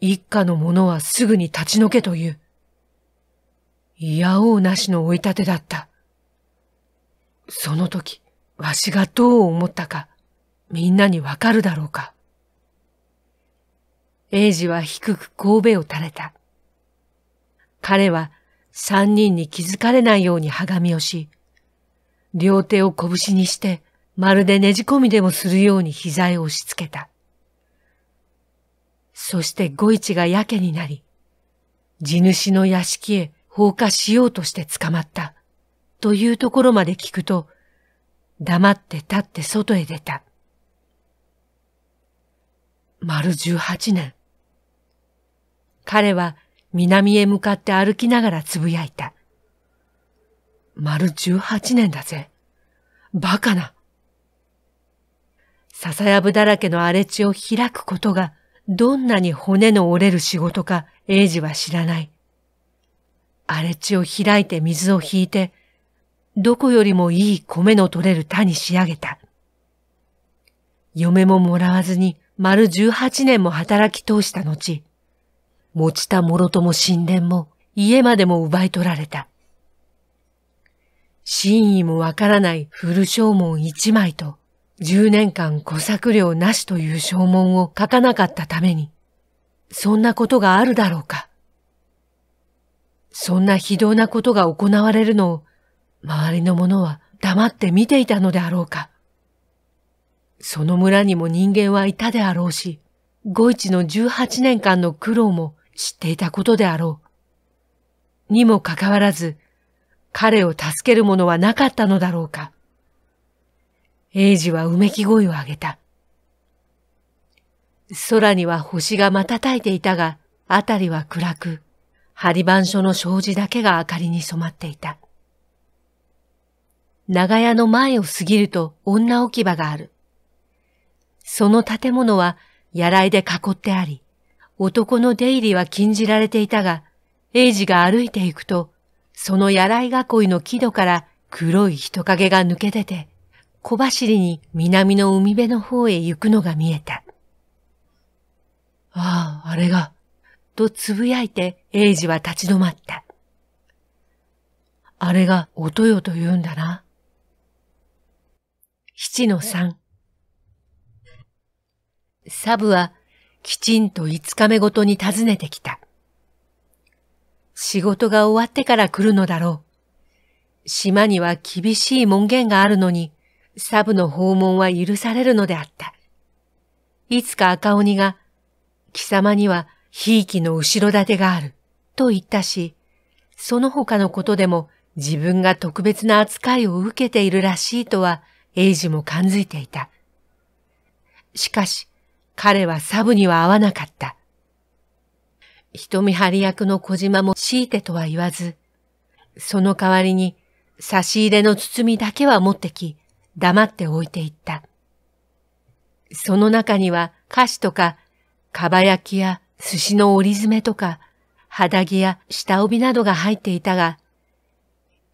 一家の者はすぐに立ち退けという。いやおうなしの追い立てだった。その時、わしがどう思ったか、みんなにわかるだろうか。英治は低く神戸を垂れた。彼は三人に気づかれないようにはがみをし、両手を拳にして、まるでねじ込みでもするように膝へ押し付けた。そして五一がやけになり、地主の屋敷へ放火しようとして捕まった。というところまで聞くと、黙って立って外へ出た。丸十八年。彼は南へ向かって歩きながらつぶやいた。丸十八年だぜ。バカな。笹やぶだらけの荒れ地を開くことがどんなに骨の折れる仕事か英治は知らない。荒れ地を開いて水を引いて、どこよりもいい米の取れる田に仕上げた。嫁ももらわずに丸十八年も働き通した後、持ちたもろとも神殿も家までも奪い取られた。真意もわからない古証文一枚と、十年間小作料なしという証文を書かなかったために、そんなことがあるだろうか。そんな非道なことが行われるのを、周りの者は黙って見ていたのであろうか。その村にも人間はいたであろうし、五一の十八年間の苦労も知っていたことであろう。にもかかわらず、彼を助ける者はなかったのだろうか。英治はうめき声を上げた。空には星が瞬いていたが、あたりは暗く、針番所の障子だけが明かりに染まっていた。長屋の前を過ぎると女置き場がある。その建物はやらいで囲ってあり、男の出入りは禁じられていたが、英治が歩いていくと、そのやらい囲いの木戸から黒い人影が抜け出て、小走りに南の海辺の方へ行くのが見えた。ああ、あれが。とつぶやいて英治は立ち止まった。あれがおとよと言うんだな。七の三。サブはきちんと五日目ごとに訪ねてきた。仕事が終わってから来るのだろう。島には厳しい門限があるのに、サブの訪問は許されるのであった。いつか赤鬼が、貴様にはひいきの後ろ盾がある、と言ったし、その他のことでも自分が特別な扱いを受けているらしいとは、英ジも感づいていた。しかし、彼はサブには合わなかった。瞳張り役の小島も強いてとは言わず、その代わりに差し入れの包みだけは持ってき、黙って置いていった。その中には菓子とか、かば焼きや寿司の折り爪とか、肌着や下帯などが入っていたが、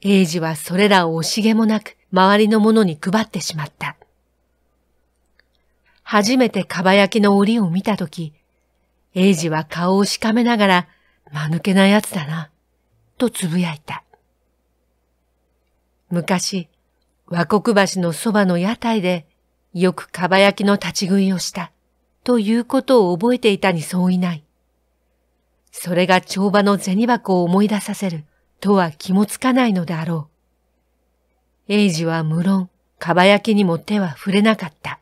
英治はそれらを惜しげもなく周りの者に配ってしまった。初めてかば焼きの折を見たとき、英二は顔をしかめながら、間抜けな奴だな、と呟いた。昔、和国橋のそばの屋台で、よくかば焼きの立ち食いをした。ということを覚えていたに相違ない。それが帳場の銭箱を思い出させるとは気もつかないのであろう。英治は無論、蒲焼きにも手は触れなかった。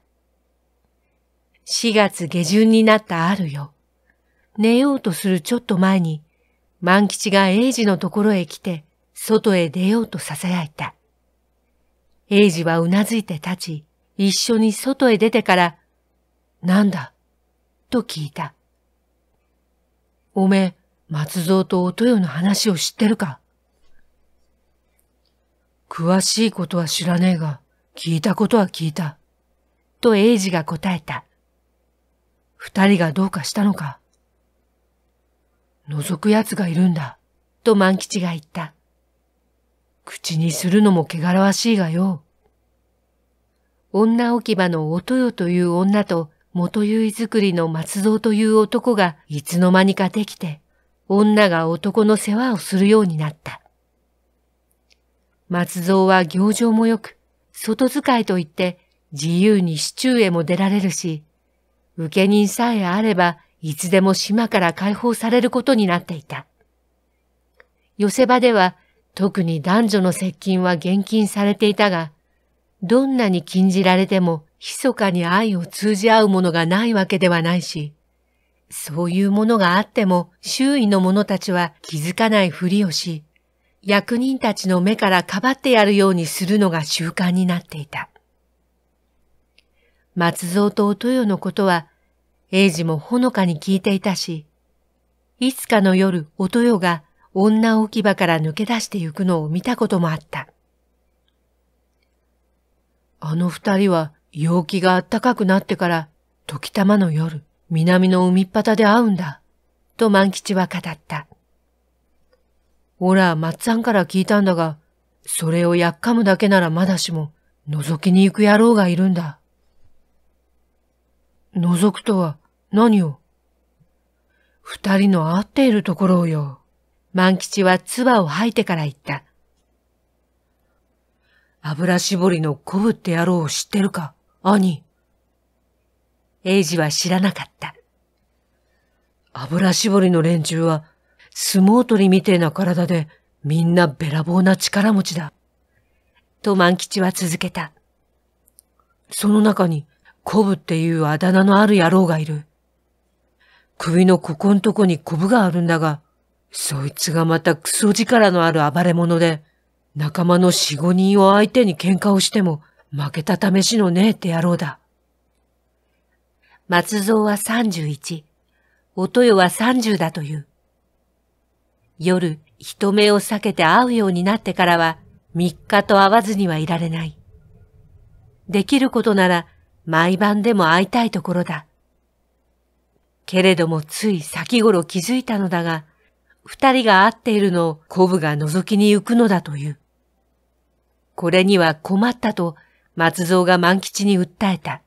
4月下旬になったあるよ。寝ようとするちょっと前に、万吉が英治のところへ来て、外へ出ようと囁いた。英治はうなずいて立ち、一緒に外へ出てから、なんだ、と聞いた。おめえ、松蔵とお豊の話を知ってるか詳しいことは知らねえが、聞いたことは聞いた。と英二が答えた。二人がどうかしたのか覗く奴がいるんだ、と万吉が言った。口にするのも汚らわしいがよ。女置き場のおとよという女と元結作りの松蔵という男がいつの間にかできて、女が男の世話をするようになった。松蔵は行情も良く、外使いといって自由に市中へも出られるし、受け人さえあればいつでも島から解放されることになっていた。寄せ場では特に男女の接近は厳禁されていたが、どんなに禁じられても密かに愛を通じ合うものがないわけではないし、そういうものがあっても周囲の者たちは気づかないふりをし、役人たちの目からかばってやるようにするのが習慣になっていた。松蔵とお豊のことは、英治もほのかに聞いていたし、いつかの夜、お豊が女置き場から抜け出してゆくのを見たこともあった。あの二人は陽気があったかくなってから、時たまの夜、南の海っ端で会うんだ、と万吉は語った。おら、松さんから聞いたんだが、それをやっかむだけならまだしも、覗きに行く野郎がいるんだ。覗くとは、何を二人の会っているところをよ。万吉は唾を吐いてから言った。油絞りのこぶって野郎を知ってるか兄。英治は知らなかった。油絞りの連中は相撲取りみてえな体でみんなべらぼうな力持ちだ。と万吉は続けた。その中にコブっていうあだ名のある野郎がいる。首のここんとこにコブがあるんだが、そいつがまたクソ力のある暴れ者で、仲間の四五人を相手に喧嘩をしても、負けた試しのねえって野郎だ。松蔵は31、とよは30だという。夜、人目を避けて会うようになってからは、3日と会わずにはいられない。できることなら、毎晩でも会いたいところだ。けれどもつい先頃気づいたのだが、二人が会っているのをコブが覗きに行くのだという。これには困ったと松蔵が万吉に訴えた。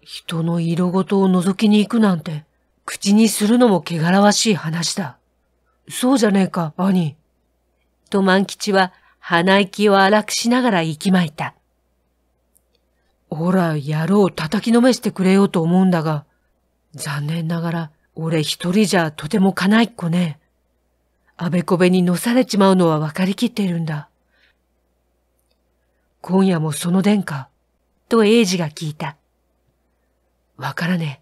人の色ごとを覗きに行くなんて、口にするのも汚らわしい話だ。そうじゃねえか、兄。と万吉は鼻息を荒くしながら息巻いた。ほら、野郎叩きのめしてくれようと思うんだが、残念ながら俺一人じゃとてもかないっこね。あべこべにのされちまうのはわかりきっているんだ。今夜もその殿下、と英治が聞いた。わからね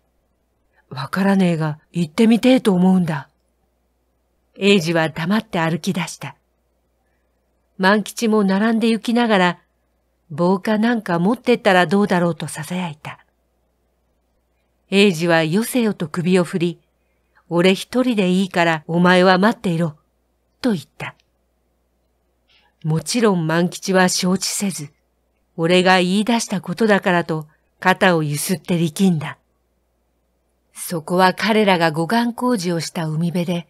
え。わからねえが、行ってみてえと思うんだ。英治は黙って歩き出した。万吉も並んで行きながら、防火なんか持ってったらどうだろうと囁いた。英治はよせよと首を振り、俺一人でいいからお前は待っていろ、と言った。もちろん万吉は承知せず、俺が言い出したことだからと肩をゆすって力んだ。そこは彼らが護岸工事をした海辺で、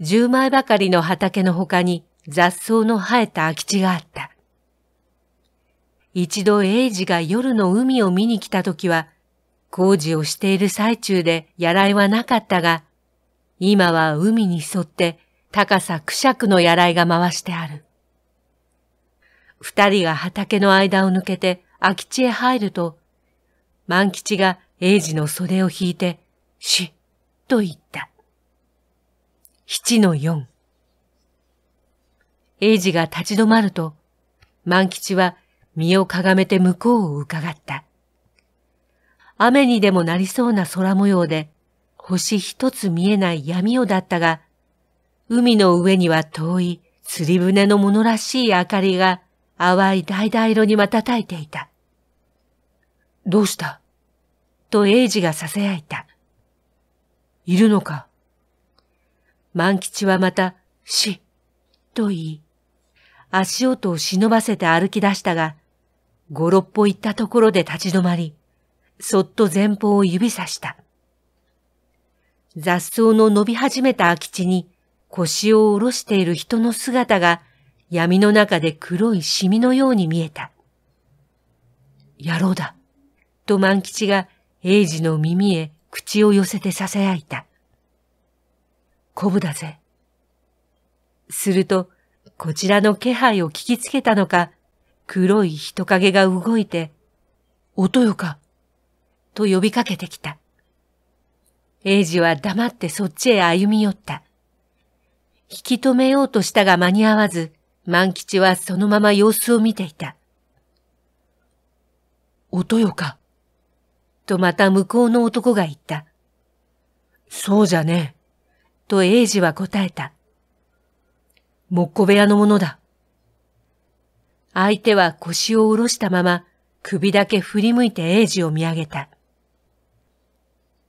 十枚ばかりの畑の他に雑草の生えた空き地があった。一度英治が夜の海を見に来た時は、工事をしている最中でやらいはなかったが、今は海に沿って高さくしゃくのやらいが回してある。二人が畑の間を抜けて空き地へ入ると、万吉が英治の袖を引いて、しと言った。七の四。英治が立ち止まると、万吉は身をかがめて向こうを伺った。雨にでもなりそうな空模様で、星一つ見えない闇夜だったが、海の上には遠い釣り船のものらしい明かりが淡い橙色にまたたいていた。どうしたと英二が囁いた。いるのか万吉はまた、死、と言い、足音を忍ばせて歩き出したが、五六歩行ったところで立ち止まり、そっと前方を指さした。雑草の伸び始めた空き地に腰を下ろしている人の姿が闇の中で黒いシミのように見えた。野郎だ、と万吉が英二の耳へ口を寄せて囁いた。こぶだぜ。すると、こちらの気配を聞きつけたのか、黒い人影が動いて、音よか、と呼びかけてきた。英ジは黙ってそっちへ歩み寄った。引き止めようとしたが間に合わず、万吉はそのまま様子を見ていた。おとよか。とまた向こうの男が言った。そうじゃねえ。と英二は答えた。木こ部屋のものだ。相手は腰を下ろしたまま首だけ振り向いて英二を見上げた。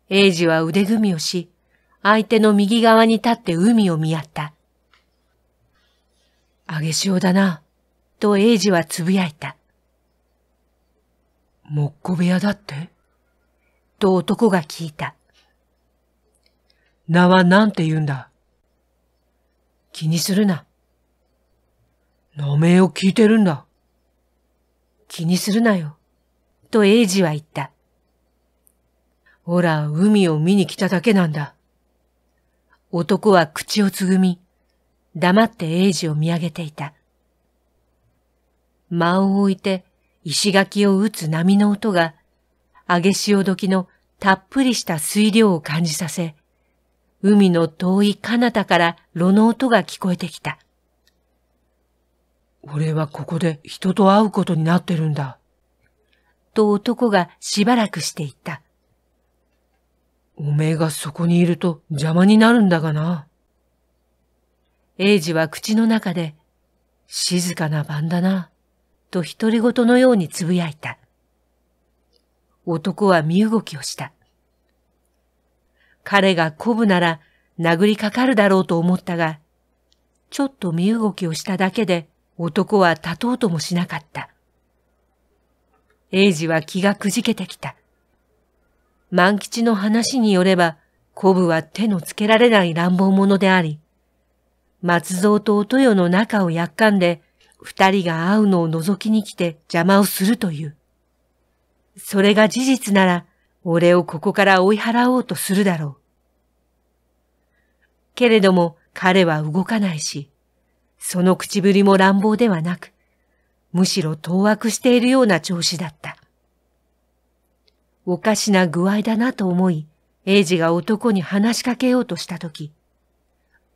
英二は腕組みをし、相手の右側に立って海を見合った。あげしおだな、と英ジはつぶやいた。もっこ部屋だってと男が聞いた。名は何て言うんだ気にするな。名前を聞いてるんだ。気にするなよ。と英ジは言った。ほら、海を見に来ただけなんだ。男は口をつぐみ、黙って英治を見上げていた。間を置いて石垣を打つ波の音が、揚げ潮時のたっぷりした水量を感じさせ、海の遠い彼方から炉の音が聞こえてきた。俺はここで人と会うことになってるんだ。と男がしばらくしていた。おめえがそこにいると邪魔になるんだがな。英治は口の中で、静かな晩だな、と独り言のように呟いた。男は身動きをした。彼がこぶなら殴りかかるだろうと思ったが、ちょっと身動きをしただけで男は立とうともしなかった。英治は気がくじけてきた。万吉の話によれば、コブは手のつけられない乱暴者であり、松蔵と音よの仲をやっかんで、二人が会うのを覗きに来て邪魔をするという。それが事実なら、俺をここから追い払おうとするだろう。けれども彼は動かないし、その口ぶりも乱暴ではなく、むしろ当惑しているような調子だった。おかしな具合だなと思い、英治が男に話しかけようとしたとき、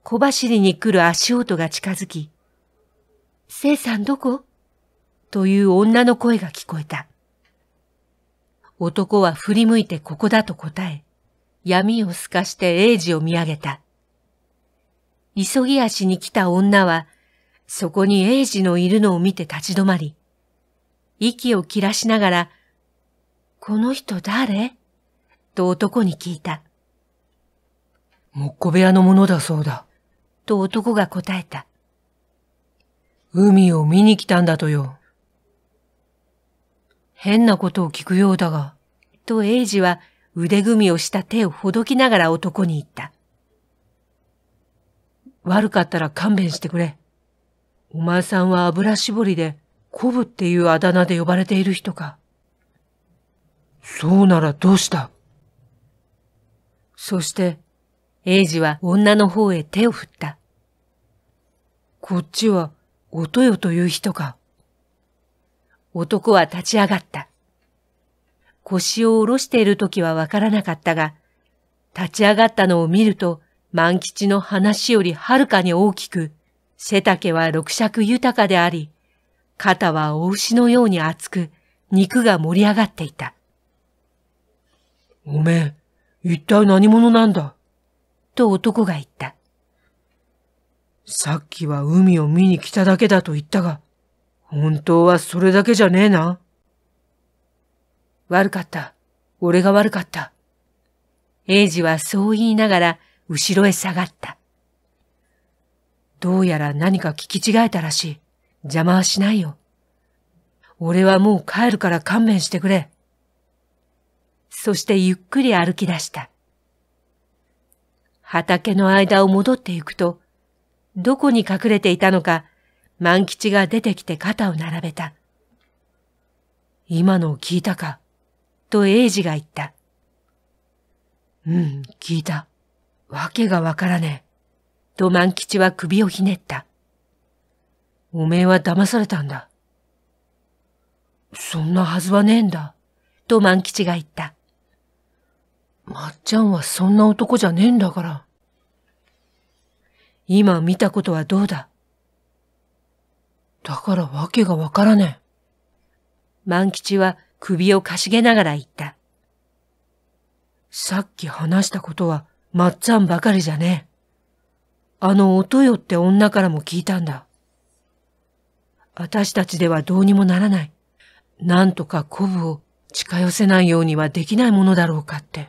小走りに来る足音が近づき、生さんどこという女の声が聞こえた。男は振り向いてここだと答え、闇を透かして英治を見上げた。急ぎ足に来た女は、そこに英治のいるのを見て立ち止まり、息を切らしながら、この人誰と男に聞いた。木こ部屋のものだそうだ。と男が答えた。海を見に来たんだとよ。変なことを聞くようだが。と英ジは腕組みをした手をほどきながら男に言った。悪かったら勘弁してくれ。お前さんは油絞りで、コブっていうあだ名で呼ばれている人か。そうならどうしたそして、英治は女の方へ手を振った。こっちは、おとよという人か。男は立ち上がった。腰を下ろしている時はわからなかったが、立ち上がったのを見ると、万吉の話よりはるかに大きく、背丈は六尺豊かであり、肩はお牛のように厚く、肉が盛り上がっていた。おめえ、一体何者なんだと男が言った。さっきは海を見に来ただけだと言ったが、本当はそれだけじゃねえな。悪かった。俺が悪かった。英ジはそう言いながら後ろへ下がった。どうやら何か聞き違えたらしい。邪魔はしないよ。俺はもう帰るから勘弁してくれ。そしてゆっくり歩き出した。畑の間を戻っていくと、どこに隠れていたのか、万吉が出てきて肩を並べた。今のを聞いたか、と英二が言った。うん、聞いた。わけがわからねえ。と万吉は首をひねった。おめえは騙されたんだ。そんなはずはねえんだ。と万吉が言った。まっちゃんはそんな男じゃねえんだから。今見たことはどうだだからわけがわからねえ。万吉は首をかしげながら言った。さっき話したことはまっちゃんばかりじゃねえ。あの音よって女からも聞いたんだ。私たちではどうにもならない。なんとかコブを近寄せないようにはできないものだろうかって。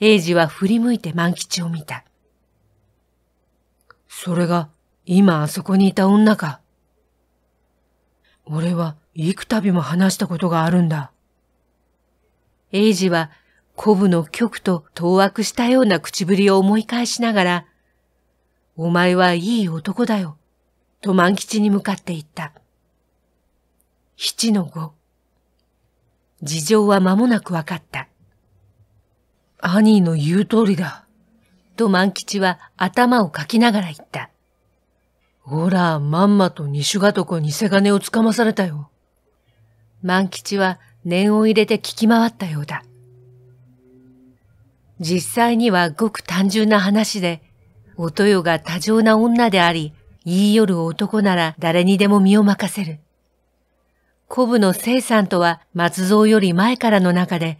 英治は振り向いて万吉を見た。それが今あそこにいた女か。俺は幾度も話したことがあるんだ。英ジはコブの曲と当惑したような口ぶりを思い返しながら、お前はいい男だよ、と万吉に向かって言った。七の五。事情は間もなく分かった。兄の言う通りだ。と万吉は頭をかきながら言った。ほら、まんまと西がとこにせがねをつかまされたよ。万吉は念を入れて聞き回ったようだ。実際にはごく単純な話で、お豊が多情な女であり、言いよる男なら誰にでも身を任せる。古部の生さんとは松蔵より前からの中で、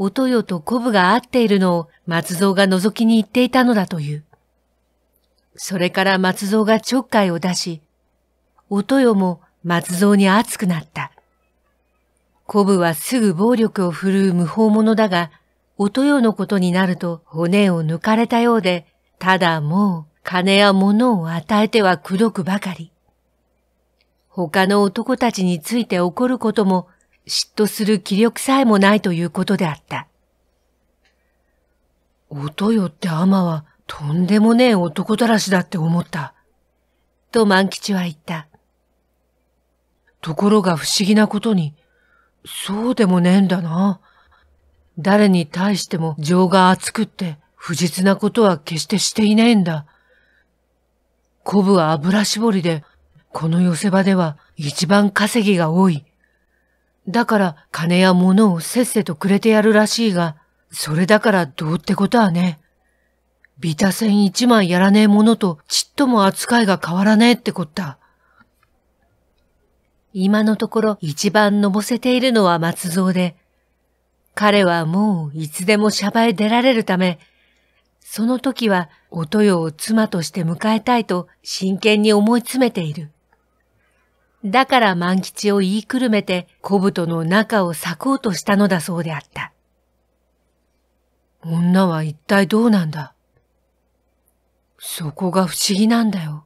およとコブが会っているのを松蔵が覗きに行っていたのだという。それから松蔵がちょっかいを出し、およも松蔵に熱くなった。コブはすぐ暴力を振るう無法者だが、およのことになると骨を抜かれたようで、ただもう金や物を与えてはくどくばかり。他の男たちについて怒ることも嫉妬する気力さえもないということであった。音よってアマはとんでもねえ男だらしだって思った。と万吉は言った。ところが不思議なことに、そうでもねえんだな。誰に対しても情が熱くって不実なことは決してしていねえんだ。コブは油絞りで、この寄せ場では一番稼ぎが多い。だから金や物をせっせとくれてやるらしいが、それだからどうってことはね。ビタセン一枚やらねえものとちっとも扱いが変わらねえってこった。今のところ一番のぼせているのは松蔵で、彼はもういつでもシャバへ出られるため、その時はお豊を妻として迎えたいと真剣に思い詰めている。だから万吉を言いくるめて小太の中を裂こうとしたのだそうであった。女は一体どうなんだそこが不思議なんだよ。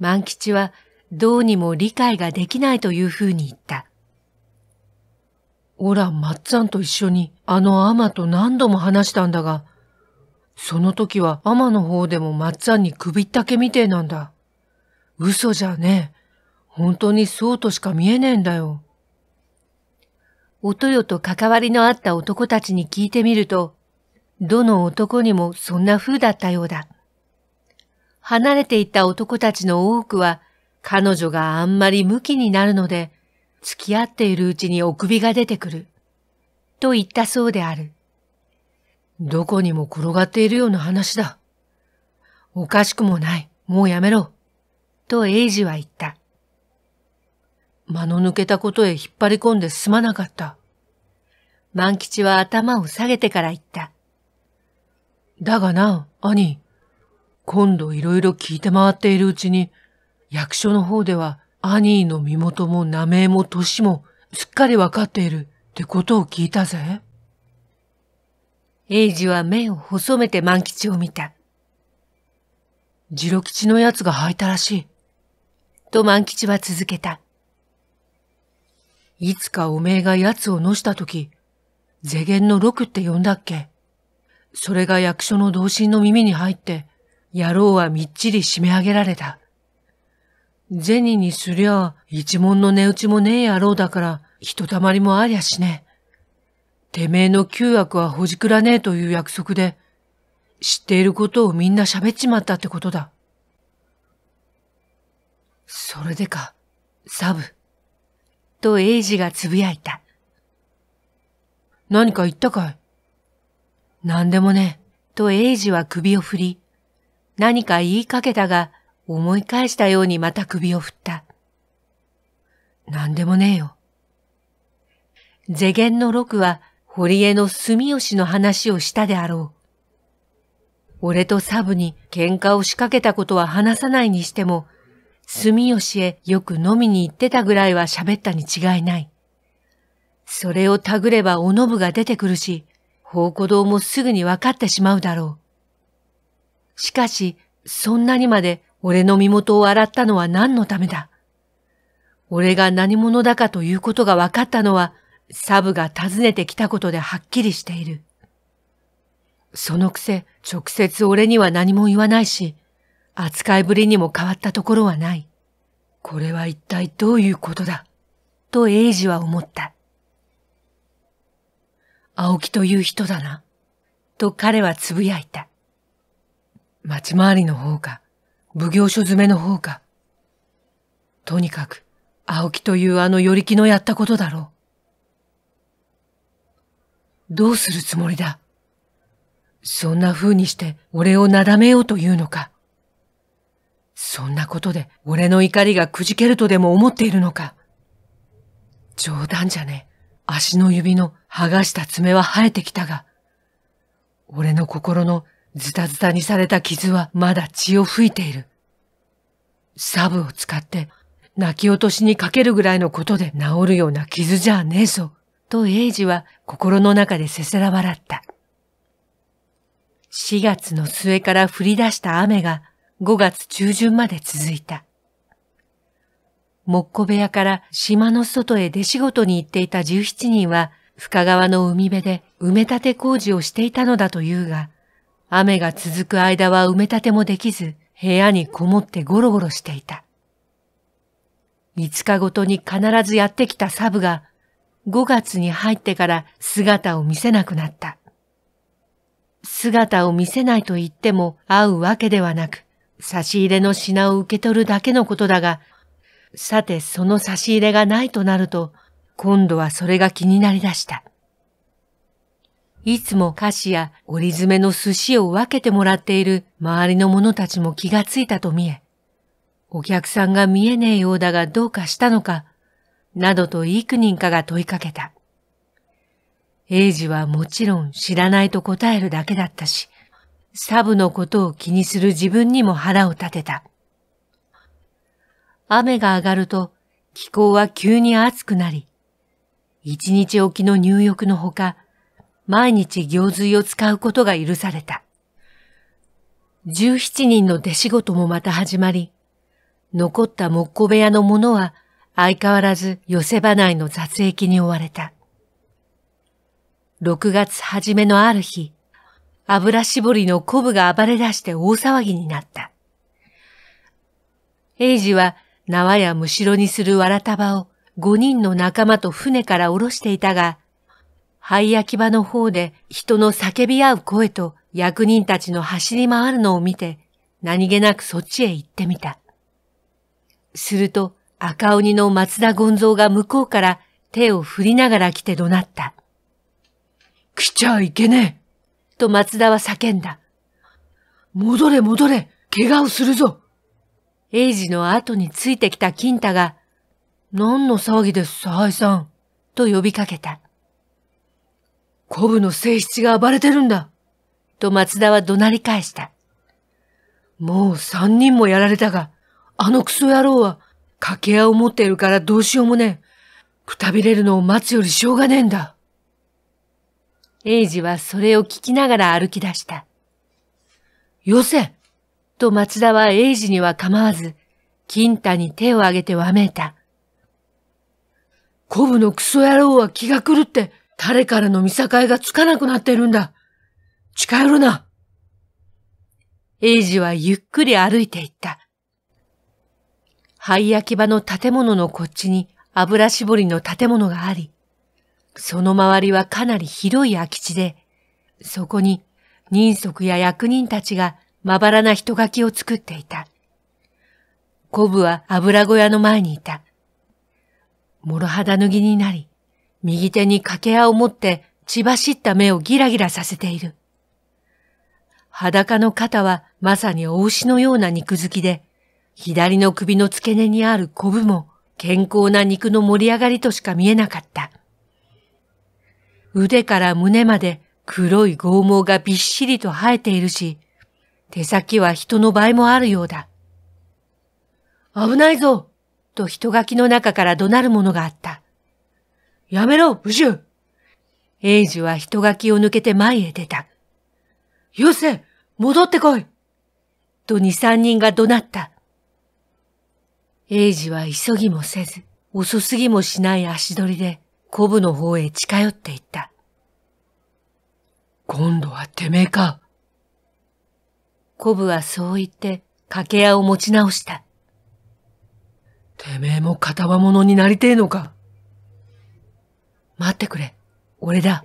万吉はどうにも理解ができないというふうに言った。おら、まっちゃんと一緒にあのアマと何度も話したんだが、その時はアマの方でもまっちゃんに首ったけみてえなんだ。嘘じゃねえ。本当にそうとしか見えねえんだよ。おとよと関わりのあった男たちに聞いてみると、どの男にもそんな風だったようだ。離れていった男たちの多くは、彼女があんまり向きになるので、付き合っているうちにお首が出てくる。と言ったそうである。どこにも転がっているような話だ。おかしくもない。もうやめろ。とエイジは言った。間の抜けたことへ引っ張り込んですまなかった。万吉は頭を下げてから言った。だがな、兄。今度いろいろ聞いて回っているうちに、役所の方では兄の身元も名前も年もすっかりわかっているってことを聞いたぜ。英治は目を細めて万吉を見た。次郎吉の奴が吐いたらしい。と万吉は続けた。いつかおめえが奴をのしたとき、世間の六って呼んだっけそれが役所の同心の耳に入って、野郎はみっちり締め上げられた。銭にすりゃ、一文の値打ちもねえ野郎だから、ひとたまりもありゃしねえ。てめえの旧悪はほじくらねえという約束で、知っていることをみんな喋っちまったってことだ。それでか、サブ。と英治がつぶやいた。何か言ったかい何でもね、と英治は首を振り、何か言いかけたが、思い返したようにまた首を振った。何でもねえよ。世間の六は、堀江の住吉の話をしたであろう。俺とサブに喧嘩を仕掛けたことは話さないにしても、住吉へよく飲みに行ってたぐらいは喋ったに違いない。それをたぐればおのぶが出てくるし、宝庫堂もすぐに分かってしまうだろう。しかし、そんなにまで俺の身元を洗ったのは何のためだ。俺が何者だかということが分かったのは、サブが訪ねてきたことではっきりしている。そのくせ、直接俺には何も言わないし、扱いぶりにも変わったところはない。これは一体どういうことだと英ジは思った。青木という人だな。と彼はつぶやいた。町回りの方か、奉行所詰めの方か。とにかく、青木というあの寄木のやったことだろう。どうするつもりだそんな風にして俺をなだめようというのか。そんなことで俺の怒りがくじけるとでも思っているのか。冗談じゃねえ。足の指の剥がした爪は生えてきたが、俺の心のズタズタにされた傷はまだ血を吹いている。サブを使って泣き落としにかけるぐらいのことで治るような傷じゃねえぞ、とエイジは心の中でせせら笑った。4月の末から降り出した雨が5月中旬まで続いた。木庫部屋から島の外へ出仕事に行っていた17人は深川の海辺で埋め立て工事をしていたのだというが、雨が続く間は埋め立てもできず、部屋にこもってゴロゴロしていた。5日ごとに必ずやってきたサブが、5月に入ってから姿を見せなくなった。姿を見せないと言っても会うわけではなく、差し入れの品を受け取るだけのことだが、さてその差し入れがないとなると、今度はそれが気になりだした。いつも菓子や折り詰めの寿司を分けてもらっている周りの者たちも気がついたと見え、お客さんが見えねえようだがどうかしたのか、などと幾人かが問いかけた。英治はもちろん知らないと答えるだけだったし、サブのことを気にする自分にも腹を立てた。雨が上がると気候は急に暑くなり、一日おきの入浴のほか、毎日行水を使うことが許された。十七人の出仕事もまた始まり、残った木工部屋のものは相変わらず寄せ場内の雑役に追われた。六月初めのある日、油絞りのコブが暴れ出して大騒ぎになった。エイジは縄やむしろにするわら束を五人の仲間と船から下ろしていたが、灰焼き場の方で人の叫び合う声と役人たちの走り回るのを見て、何気なくそっちへ行ってみた。すると赤鬼の松田権蔵が向こうから手を振りながら来て怒鳴った。来ちゃいけねえと松田は叫んだ。戻れ戻れ怪我をするぞ英治の後についてきた金太が、何の騒ぎです、サ愛さん。と呼びかけた。コブの性質が暴れてるんだ。と松田は怒鳴り返した。もう三人もやられたが、あのクソ野郎は、掛け合いを持っているからどうしようもねえ。くたびれるのを待つよりしょうがねえんだ。英ジはそれを聞きながら歩き出した。よせと松田は英ジには構わず、金太に手を挙げてわめいた。コブのクソ野郎は気が狂って、誰からの見境がつかなくなってるんだ。近寄るな。英ジはゆっくり歩いていった。灰焼き場の建物のこっちに油絞りの建物があり、その周りはかなり広い空き地で、そこに人足や役人たちがまばらな人垣を作っていた。コブは油小屋の前にいた。諸肌脱ぎになり、右手に掛け矢を持って血走った目をギラギラさせている。裸の肩はまさにお牛のような肉付きで、左の首の付け根にあるコブも健康な肉の盛り上がりとしか見えなかった。腕から胸まで黒い剛毛がびっしりと生えているし、手先は人の倍もあるようだ。危ないぞと人垣の中から怒鳴るものがあった。やめろ、宇宙エイジは人垣を抜けて前へ出た。よせ戻ってこいと二三人が怒鳴った。エイジは急ぎもせず、遅すぎもしない足取りで、コブの方へ近寄っていった。今度はてめえか。コブはそう言って掛け屋を持ち直した。てめえも片刃者になりてえのか。待ってくれ、俺だ。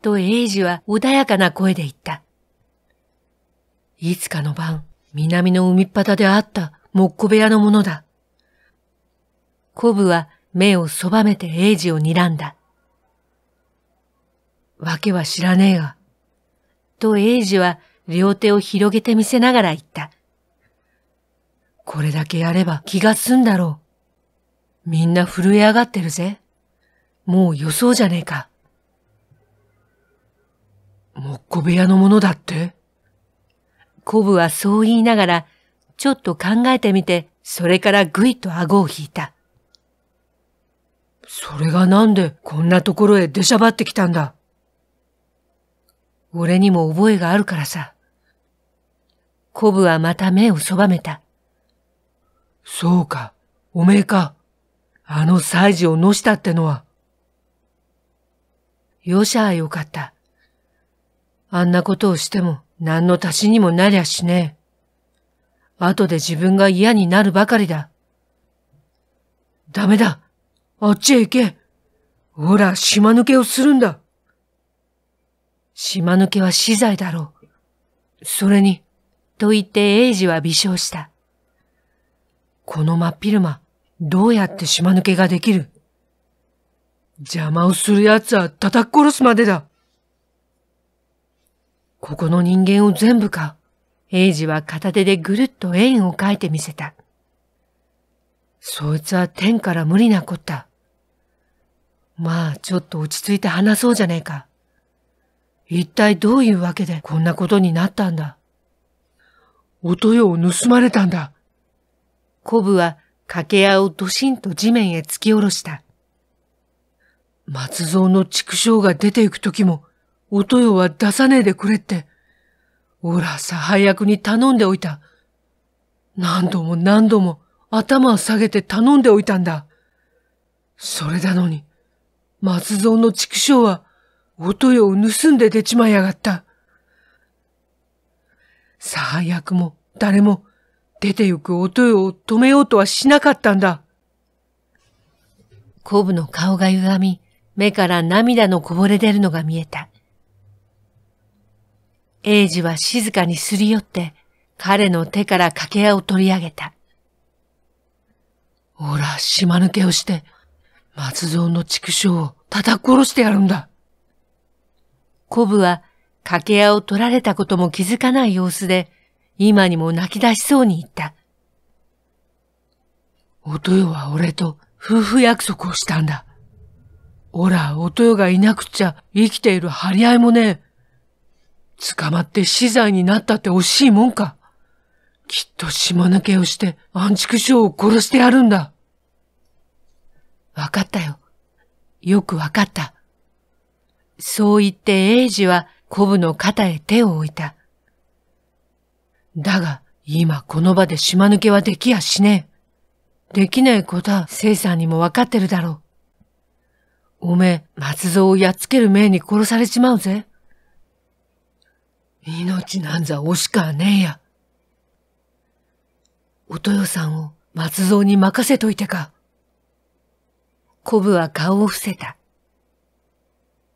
とエイジは穏やかな声で言った。いつかの晩、南の海っ端であった木こ部屋のものだ。コブは目をそばめて英治を睨んだ。わけは知らねえが、と英治は両手を広げて見せながら言った。これだけやれば気が済んだろう。みんな震え上がってるぜ。もう予想じゃねえか。もっこ部屋のものだってコブはそう言いながら、ちょっと考えてみて、それからぐいと顎を引いた。それがなんでこんなところへ出しゃばってきたんだ。俺にも覚えがあるからさ。コブはまた目をそばめた。そうか、おめえか。あの祭事をのしたってのは。よしゃあよかった。あんなことをしても何の足しにもなりゃしねえ。後で自分が嫌になるばかりだ。ダメだあっちへ行け。ほら、島抜けをするんだ。島抜けは死罪だろう。それに。と言って英治は微笑した。この真っ昼間、どうやって島抜けができる邪魔をする奴は叩き殺すまでだ。ここの人間を全部か。英治は片手でぐるっと円を描いてみせた。そいつは天から無理なこった。まあ、ちょっと落ち着いて話そうじゃねえか。一体どういうわけでこんなことになったんだ。お豊を盗まれたんだ。コブは掛け屋をドシンと地面へ突き下ろした。松蔵の畜生が出て行くときも、お豊は出さねえでくれって、おら、差配役に頼んでおいた。何度も何度も頭を下げて頼んでおいたんだ。それなのに、松蔵の畜生は、音よを盗んで出ちまいやがった。最悪も誰も出て行く音よを止めようとはしなかったんだ。コブの顔が歪み、目から涙のこぼれ出るのが見えた。英ジは静かにすり寄って、彼の手から掛け合を取り上げた。おら、島抜けをして、松蔵の畜生を叩き殺してやるんだ。コブは掛け屋を取られたことも気づかない様子で、今にも泣き出しそうに言った。およは俺と夫婦約束をしたんだ。おら、およがいなくちゃ生きている張り合いもねえ。捕まって死罪になったって惜しいもんか。きっと下抜けをして安畜生を殺してやるんだ。わかったよ。よくわかった。そう言ってエイジはコブの肩へ手を置いた。だが、今この場で島抜けはできやしねえ。できないことは聖さんにもわかってるだろう。おめえ、松蔵をやっつける命に殺されちまうぜ。命なんざ惜しかはねえや。お豊さんを松蔵に任せといてか。コブは顔を伏せた。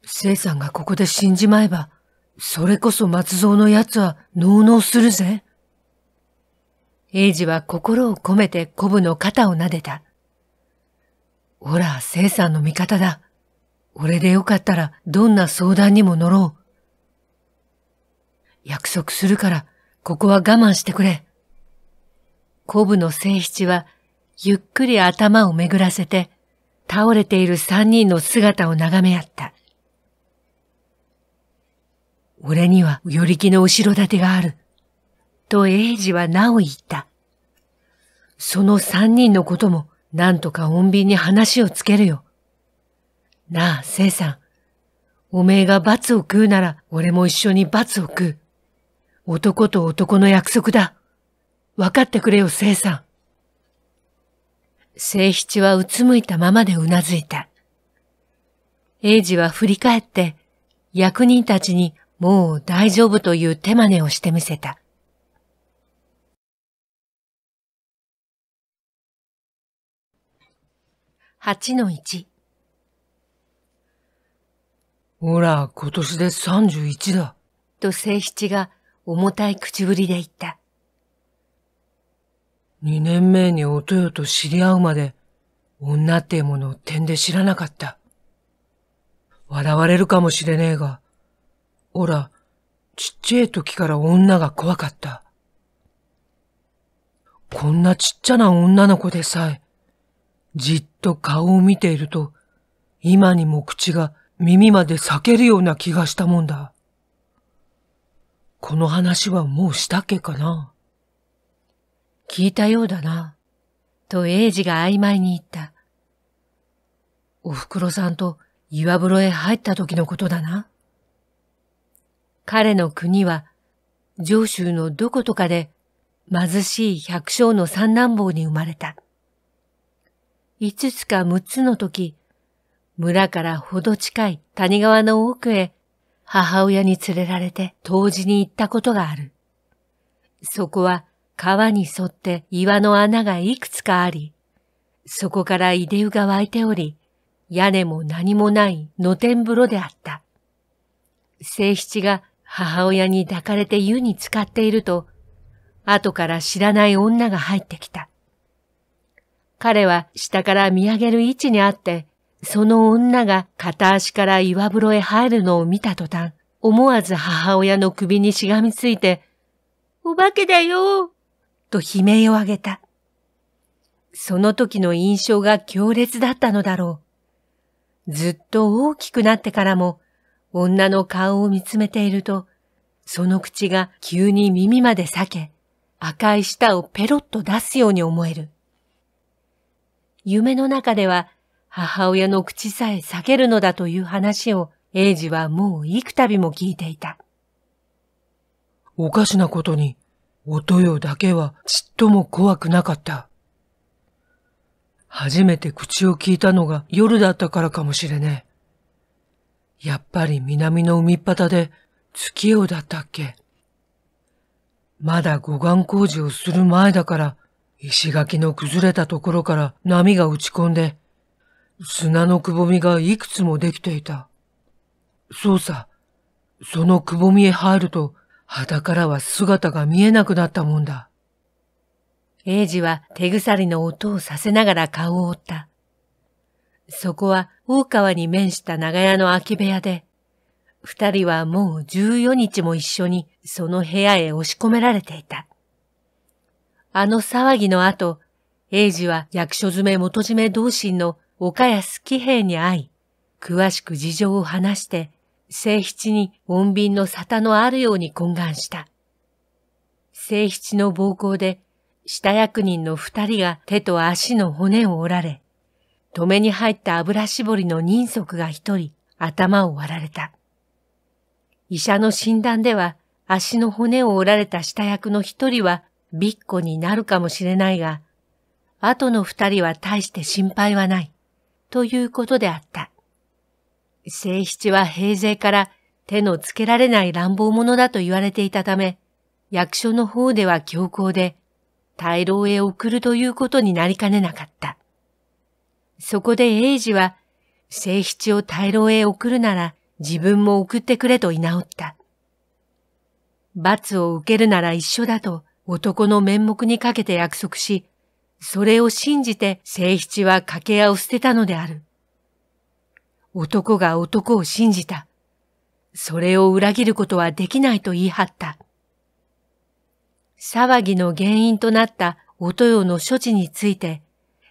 生さんがここで死んじまえば、それこそ松蔵の奴はのうのうするぜ。英治は心を込めてコブの肩を撫でた。ほら、生さんの味方だ。俺でよかったらどんな相談にも乗ろう。約束するから、ここは我慢してくれ。コブの聖七は、ゆっくり頭を巡らせて、倒れている三人の姿を眺め合った。俺には寄り木の後ろ盾がある。と英治はなお言った。その三人のことも、何とか穏便に話をつけるよ。なあ、聖さん。おめえが罰を食うなら、俺も一緒に罰を食う。男と男の約束だ。分かってくれよ、聖さん。聖七はうつむいたままでうなずいた。英治は振り返って、役人たちにもう大丈夫という手真似をしてみせた。八の一。ほら、今年で三十一だ。と聖七が重たい口ぶりで言った。2年前におとよと知り合うまで、女ってものを点で知らなかった。笑われるかもしれねえが、おら、ちっちゃい時から女が怖かった。こんなちっちゃな女の子でさえ、じっと顔を見ていると、今にも口が耳まで裂けるような気がしたもんだ。この話はもうしたっけかな聞いたようだな、と英二が曖昧に言った。お袋さんと岩風呂へ入った時のことだな。彼の国は上州のどことかで貧しい百姓の三男坊に生まれた。五つか六つの時、村からほど近い谷川の奥へ母親に連れられて当時に行ったことがある。そこは川に沿って岩の穴がいくつかあり、そこから井出湯が湧いており、屋根も何もない露天風呂であった。清七が母親に抱かれて湯に浸かっていると、後から知らない女が入ってきた。彼は下から見上げる位置にあって、その女が片足から岩風呂へ入るのを見た途端、思わず母親の首にしがみついて、お化けだよと悲鳴を上げた。その時の印象が強烈だったのだろう。ずっと大きくなってからも、女の顔を見つめていると、その口が急に耳まで裂け、赤い舌をペロッと出すように思える。夢の中では母親の口さえ裂けるのだという話を英ジはもう幾度も聞いていた。おかしなことに、およだけはちっとも怖くなかった。初めて口を聞いたのが夜だったからかもしれねえ。やっぱり南の海っ端で月夜だったっけ。まだ護岸工事をする前だから、石垣の崩れたところから波が打ち込んで、砂のくぼみがいくつもできていた。そうさ、そのくぼみへ入ると肌からは姿が見えなくなったもんだ。英治は手鎖の音をさせながら顔を追った。そこは大川に面した長屋の空き部屋で、二人はもう十四日も一緒にその部屋へ押し込められていた。あの騒ぎの後、英治は役所詰め元締め同心の岡安喜兵に会い、詳しく事情を話して聖七に穏便の沙汰のあるように懇願した。聖七の暴行で、下役人の二人が手と足の骨を折られ、止めに入った油絞りの人足が一人頭を割られた。医者の診断では足の骨を折られた下役の一人はビッコになるかもしれないが、後の二人は大して心配はない、ということであった。聖七は平勢から手のつけられない乱暴者だと言われていたため、役所の方では強硬で、大老へ送るということになりかねなかった。そこで英治は、聖七を大老へ送るなら自分も送ってくれと居直った。罰を受けるなら一緒だと男の面目にかけて約束し、それを信じて聖七は掛け屋を捨てたのである。男が男を信じた。それを裏切ることはできないと言い張った。騒ぎの原因となった音よの処置について、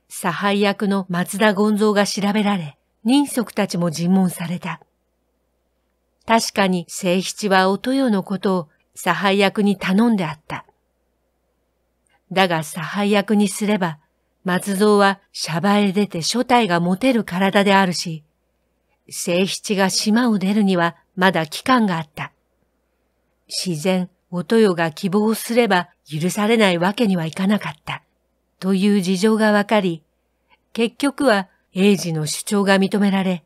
差配役の松田権蔵が調べられ、人足たちも尋問された。確かに聖七は音よのことを左配役に頼んであった。だが差配役にすれば、松蔵はシャバへ出て所帯が持てる体であるし、聖七が島を出るにはまだ期間があった。自然、とよが希望すれば許されないわけにはいかなかった。という事情がわかり、結局は英治の主張が認められ、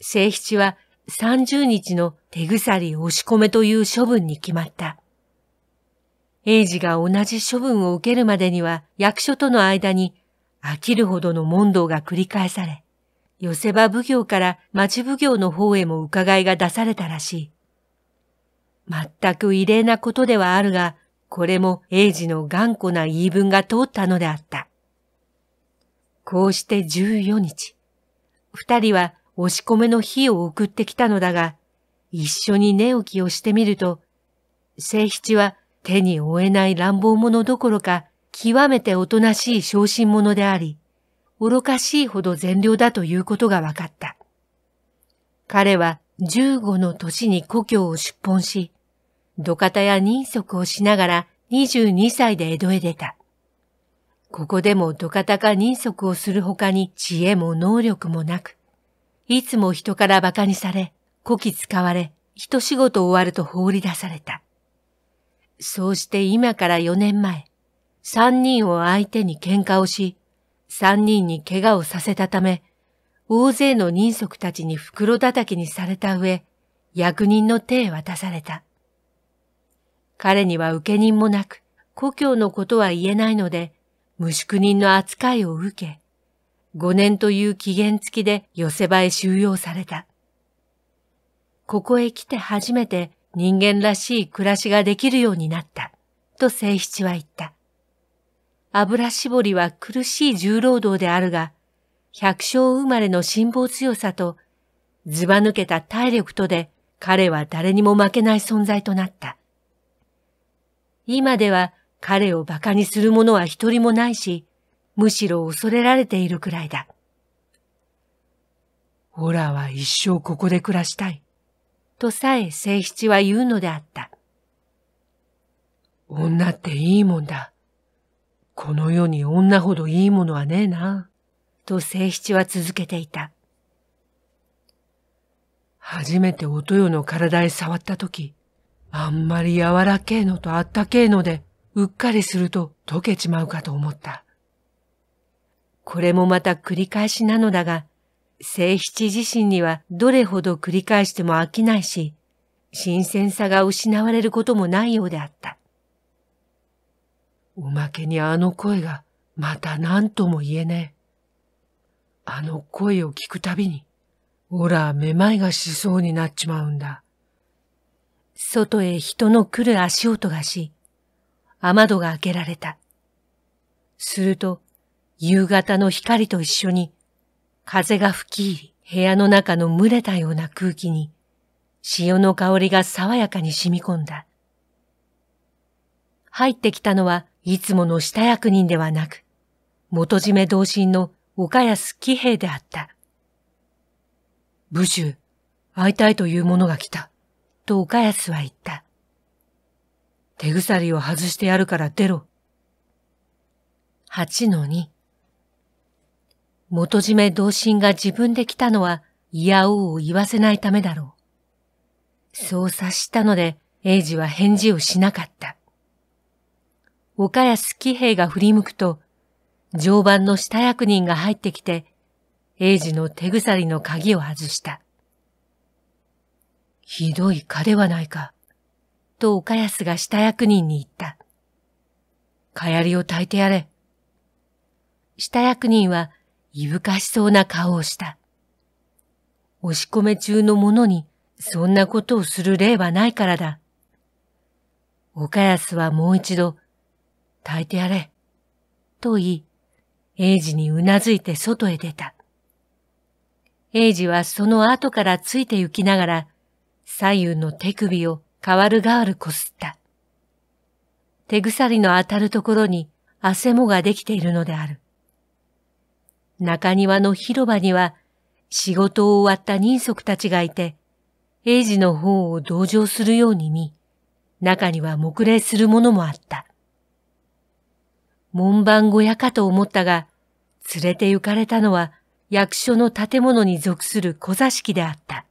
聖七は30日の手鎖押し込めという処分に決まった。英治が同じ処分を受けるまでには役所との間に飽きるほどの問答が繰り返され、寄せ場奉行から町奉行の方へも伺いが出されたらしい。全く異例なことではあるが、これも英治の頑固な言い分が通ったのであった。こうして14日、二人は押し込めの日を送ってきたのだが、一緒に寝起きをしてみると、聖七は手に負えない乱暴者どころか、極めておとなしい小心者であり、愚かしいほど善良だということが分かった。彼は15の年に故郷を出奔し、土方や人足をしながら22歳で江戸へ出た。ここでも土方か人足をする他に知恵も能力もなく、いつも人から馬鹿にされ、こき使われ、一仕事終わると放り出された。そうして今から4年前、三人を相手に喧嘩をし、三人に怪我をさせたため、大勢の人足たちに袋叩きにされた上、役人の手へ渡された。彼には受け人もなく、故郷のことは言えないので、無宿人の扱いを受け、五年という期限付きで寄せ場へ収容された。ここへ来て初めて人間らしい暮らしができるようになった、と聖七は言った。油絞りは苦しい重労働であるが、百姓生まれの辛抱強さと、ずば抜けた体力とで彼は誰にも負けない存在となった。今では彼を馬鹿にする者は一人もないし、むしろ恐れられているくらいだ。オラは一生ここで暮らしたい。とさえ聖七は言うのであった。女っていいもんだ。この世に女ほどいいものはねえな、と聖七は続けていた。初めてお豊の体へ触ったとき、あんまり柔らけえのとあったけえので、うっかりすると溶けちまうかと思った。これもまた繰り返しなのだが、聖七自身にはどれほど繰り返しても飽きないし、新鮮さが失われることもないようであった。おまけにあの声がまた何とも言えねえ。あの声を聞くたびに、おら、めまいがしそうになっちまうんだ。外へ人の来る足音がし、雨戸が開けられた。すると、夕方の光と一緒に、風が吹き入り、部屋の中の蒸れたような空気に、潮の香りが爽やかに染み込んだ。入ってきたのはいつもの下役人ではなく、元締め同心の岡安喜兵衛であった。武州、会いたいという者が来た、と岡安は言った。手鎖を外してやるから出ろ。八の二。元締め同心が自分で来たのは、嫌おうを言わせないためだろう。そう察したので、英治は返事をしなかった。岡安喜兵が振り向くと、常磐の下役人が入ってきて、英治の手鎖の鍵を外した。ひどい蚊ではないか、と岡安が下役人に言った。蚊やりを焚いてやれ。下役人はいぶかしそうな顔をした。押し込め中の者にそんなことをする例はないからだ。岡安はもう一度炊いてやれ。と言い、英治にうなずいて外へ出た。英治はその後からついて行きながら、左右の手首を変わる変わるこすった。手鎖の当たるところに汗もができているのである。中庭の広場には仕事を終わった人足たちがいて、英治の方を同情するように見、中には黙礼する者もあった。門番小屋かと思ったが、連れて行かれたのは役所の建物に属する小座敷であった。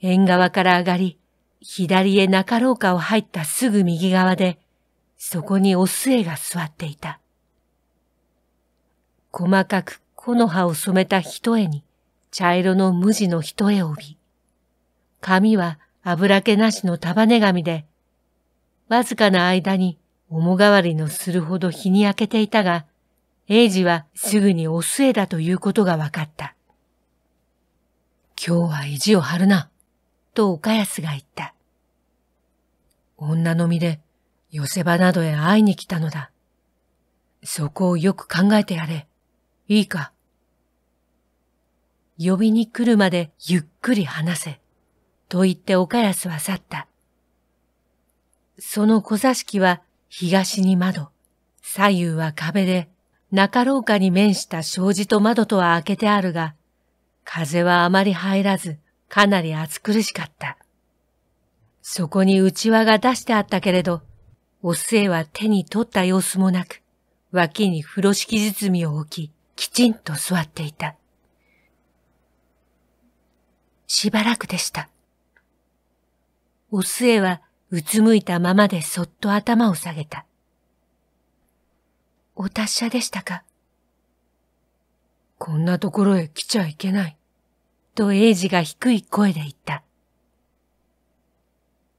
縁側から上がり、左へ中廊下を入ったすぐ右側で、そこにお末が座っていた。細かく木の葉を染めた一重に、茶色の無地の一重帯。髪は油気なしの束ね髪で、わずかな間に重がわりのするほど日に焼けていたが、英治はすぐにお末だということが分かった。今日は意地を張るな、と岡安が言った。女の身で寄せ場などへ会いに来たのだ。そこをよく考えてやれ。いいか。呼びに来るまでゆっくり話せ。と言って岡安は去った。その小座敷は東に窓、左右は壁で、中廊下に面した障子と窓とは開けてあるが、風はあまり入らず、かなり暑苦しかった。そこに内輪が出してあったけれど、お末は手に取った様子もなく、脇に風呂敷包みを置き、きちんと座っていた。しばらくでした。お末はうつむいたままでそっと頭を下げた。お達者でしたかこんなところへ来ちゃいけない。と英二が低い声で言った。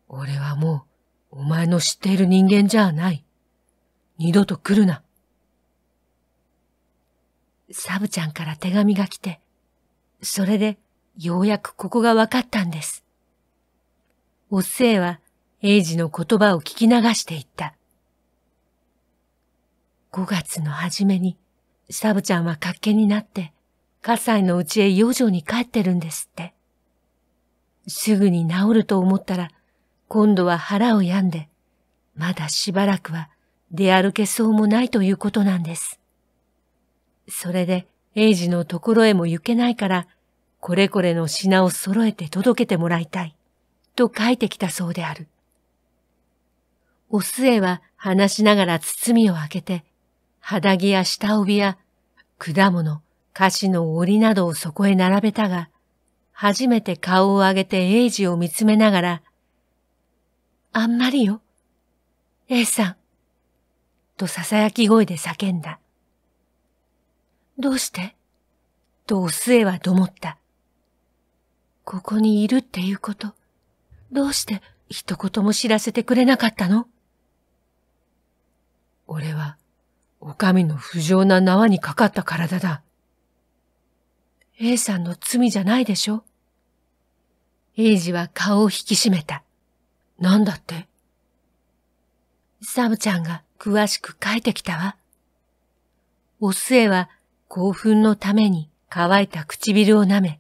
俺はもう、お前の知っている人間じゃない。二度と来るな。サブちゃんから手紙が来て、それでようやくここが分かったんです。おっせえは英治の言葉を聞き流していった。5月の初めに、サブちゃんは活気になって、葛西の家へ養生に帰ってるんですって。すぐに治ると思ったら、今度は腹を病んで、まだしばらくは出歩けそうもないということなんです。それで、英治のところへも行けないから、これこれの品を揃えて届けてもらいたい、と書いてきたそうである。お末は話しながら包みを開けて、肌着や下帯や果物、菓子の檻などをそこへ並べたが、初めて顔を上げて英イを見つめながら、あんまりよ、エさん、と囁き声で叫んだ。どうしてとお末はどもった。ここにいるっていうこと、どうして一言も知らせてくれなかったの俺は、お上の不浄な縄にかかった体だ。A さんの罪じゃないでしょ ?A イは顔を引き締めた。なんだってサムちゃんが詳しく書いてきたわ。お末は興奮のために乾いた唇を舐め、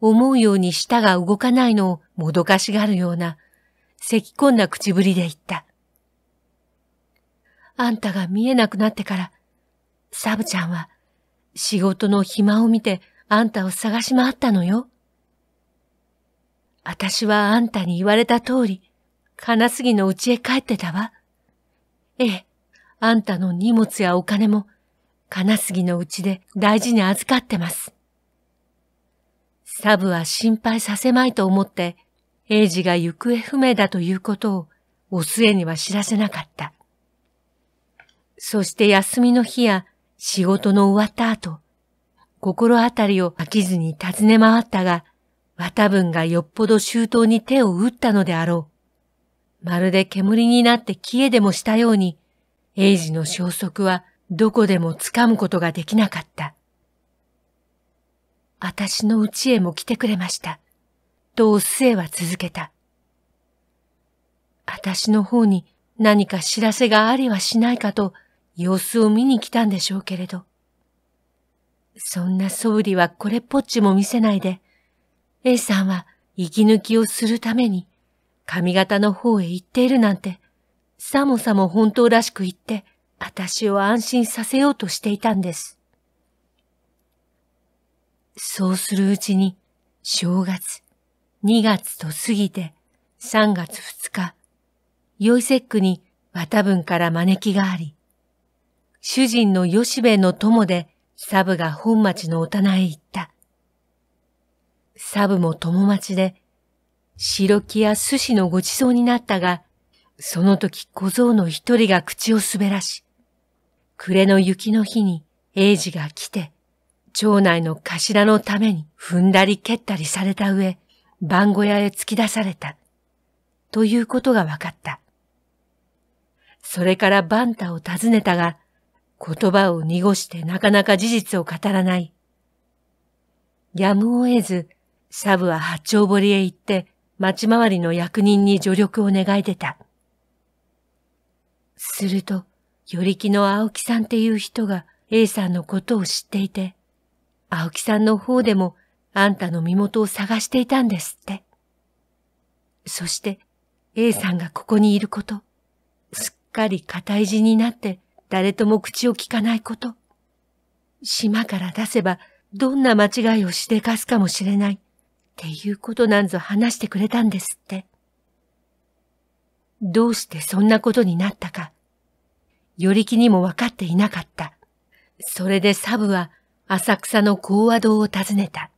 思うように舌が動かないのをもどかしがるような、咳き込んだ口ぶりで言った。あんたが見えなくなってから、サブちゃんは仕事の暇を見てあんたを探し回ったのよ。私はあんたに言われた通り、金杉の家へ帰ってたわ。ええ、あんたの荷物やお金も、金杉の家で大事に預かってます。サブは心配させまいと思って、エイジが行方不明だということを、お末には知らせなかった。そして休みの日や仕事の終わった後、心当たりを飽きずに尋ね回ったが、綿分がよっぽど周到に手を打ったのであろう。まるで煙になって消えでもしたように、英治の消息はどこでもつかむことができなかった。私の家へも来てくれました。とお末は続けた。私の方に何か知らせがありはしないかと様子を見に来たんでしょうけれど、そんな素振りはこれっぽっちも見せないで、A さんは息抜きをするために髪型の方へ行っているなんて、さもさも本当らしく言って、私を安心させようとしていたんです。そうするうちに、正月、2月と過ぎて、3月2日、ヨイセックに綿分から招きがあり、主人の吉兵衛の友で、サブが本町のお棚へ行った。サブも友町で、白木や寿司のごちそうになったが、その時小僧の一人が口を滑らし、暮れの雪の日に英治が来て、町内の頭のために踏んだり蹴ったりされた上、番小屋へ突き出された。ということが分かった。それからバンタを訪ねたが、言葉を濁してなかなか事実を語らない。やむを得ず、サブは八丁堀へ行って町回りの役人に助力を願い出た。すると、り木の青木さんっていう人が A さんのことを知っていて、青木さんの方でもあんたの身元を探していたんですって。そして A さんがここにいること、すっかり固い字になって誰とも口を聞かないこと。島から出せばどんな間違いをしでかすかもしれない。っていうことなんぞ話してくれたんですって。どうしてそんなことになったか、よりきにも分かっていなかった。それでサブは浅草の講和堂を訪ねた。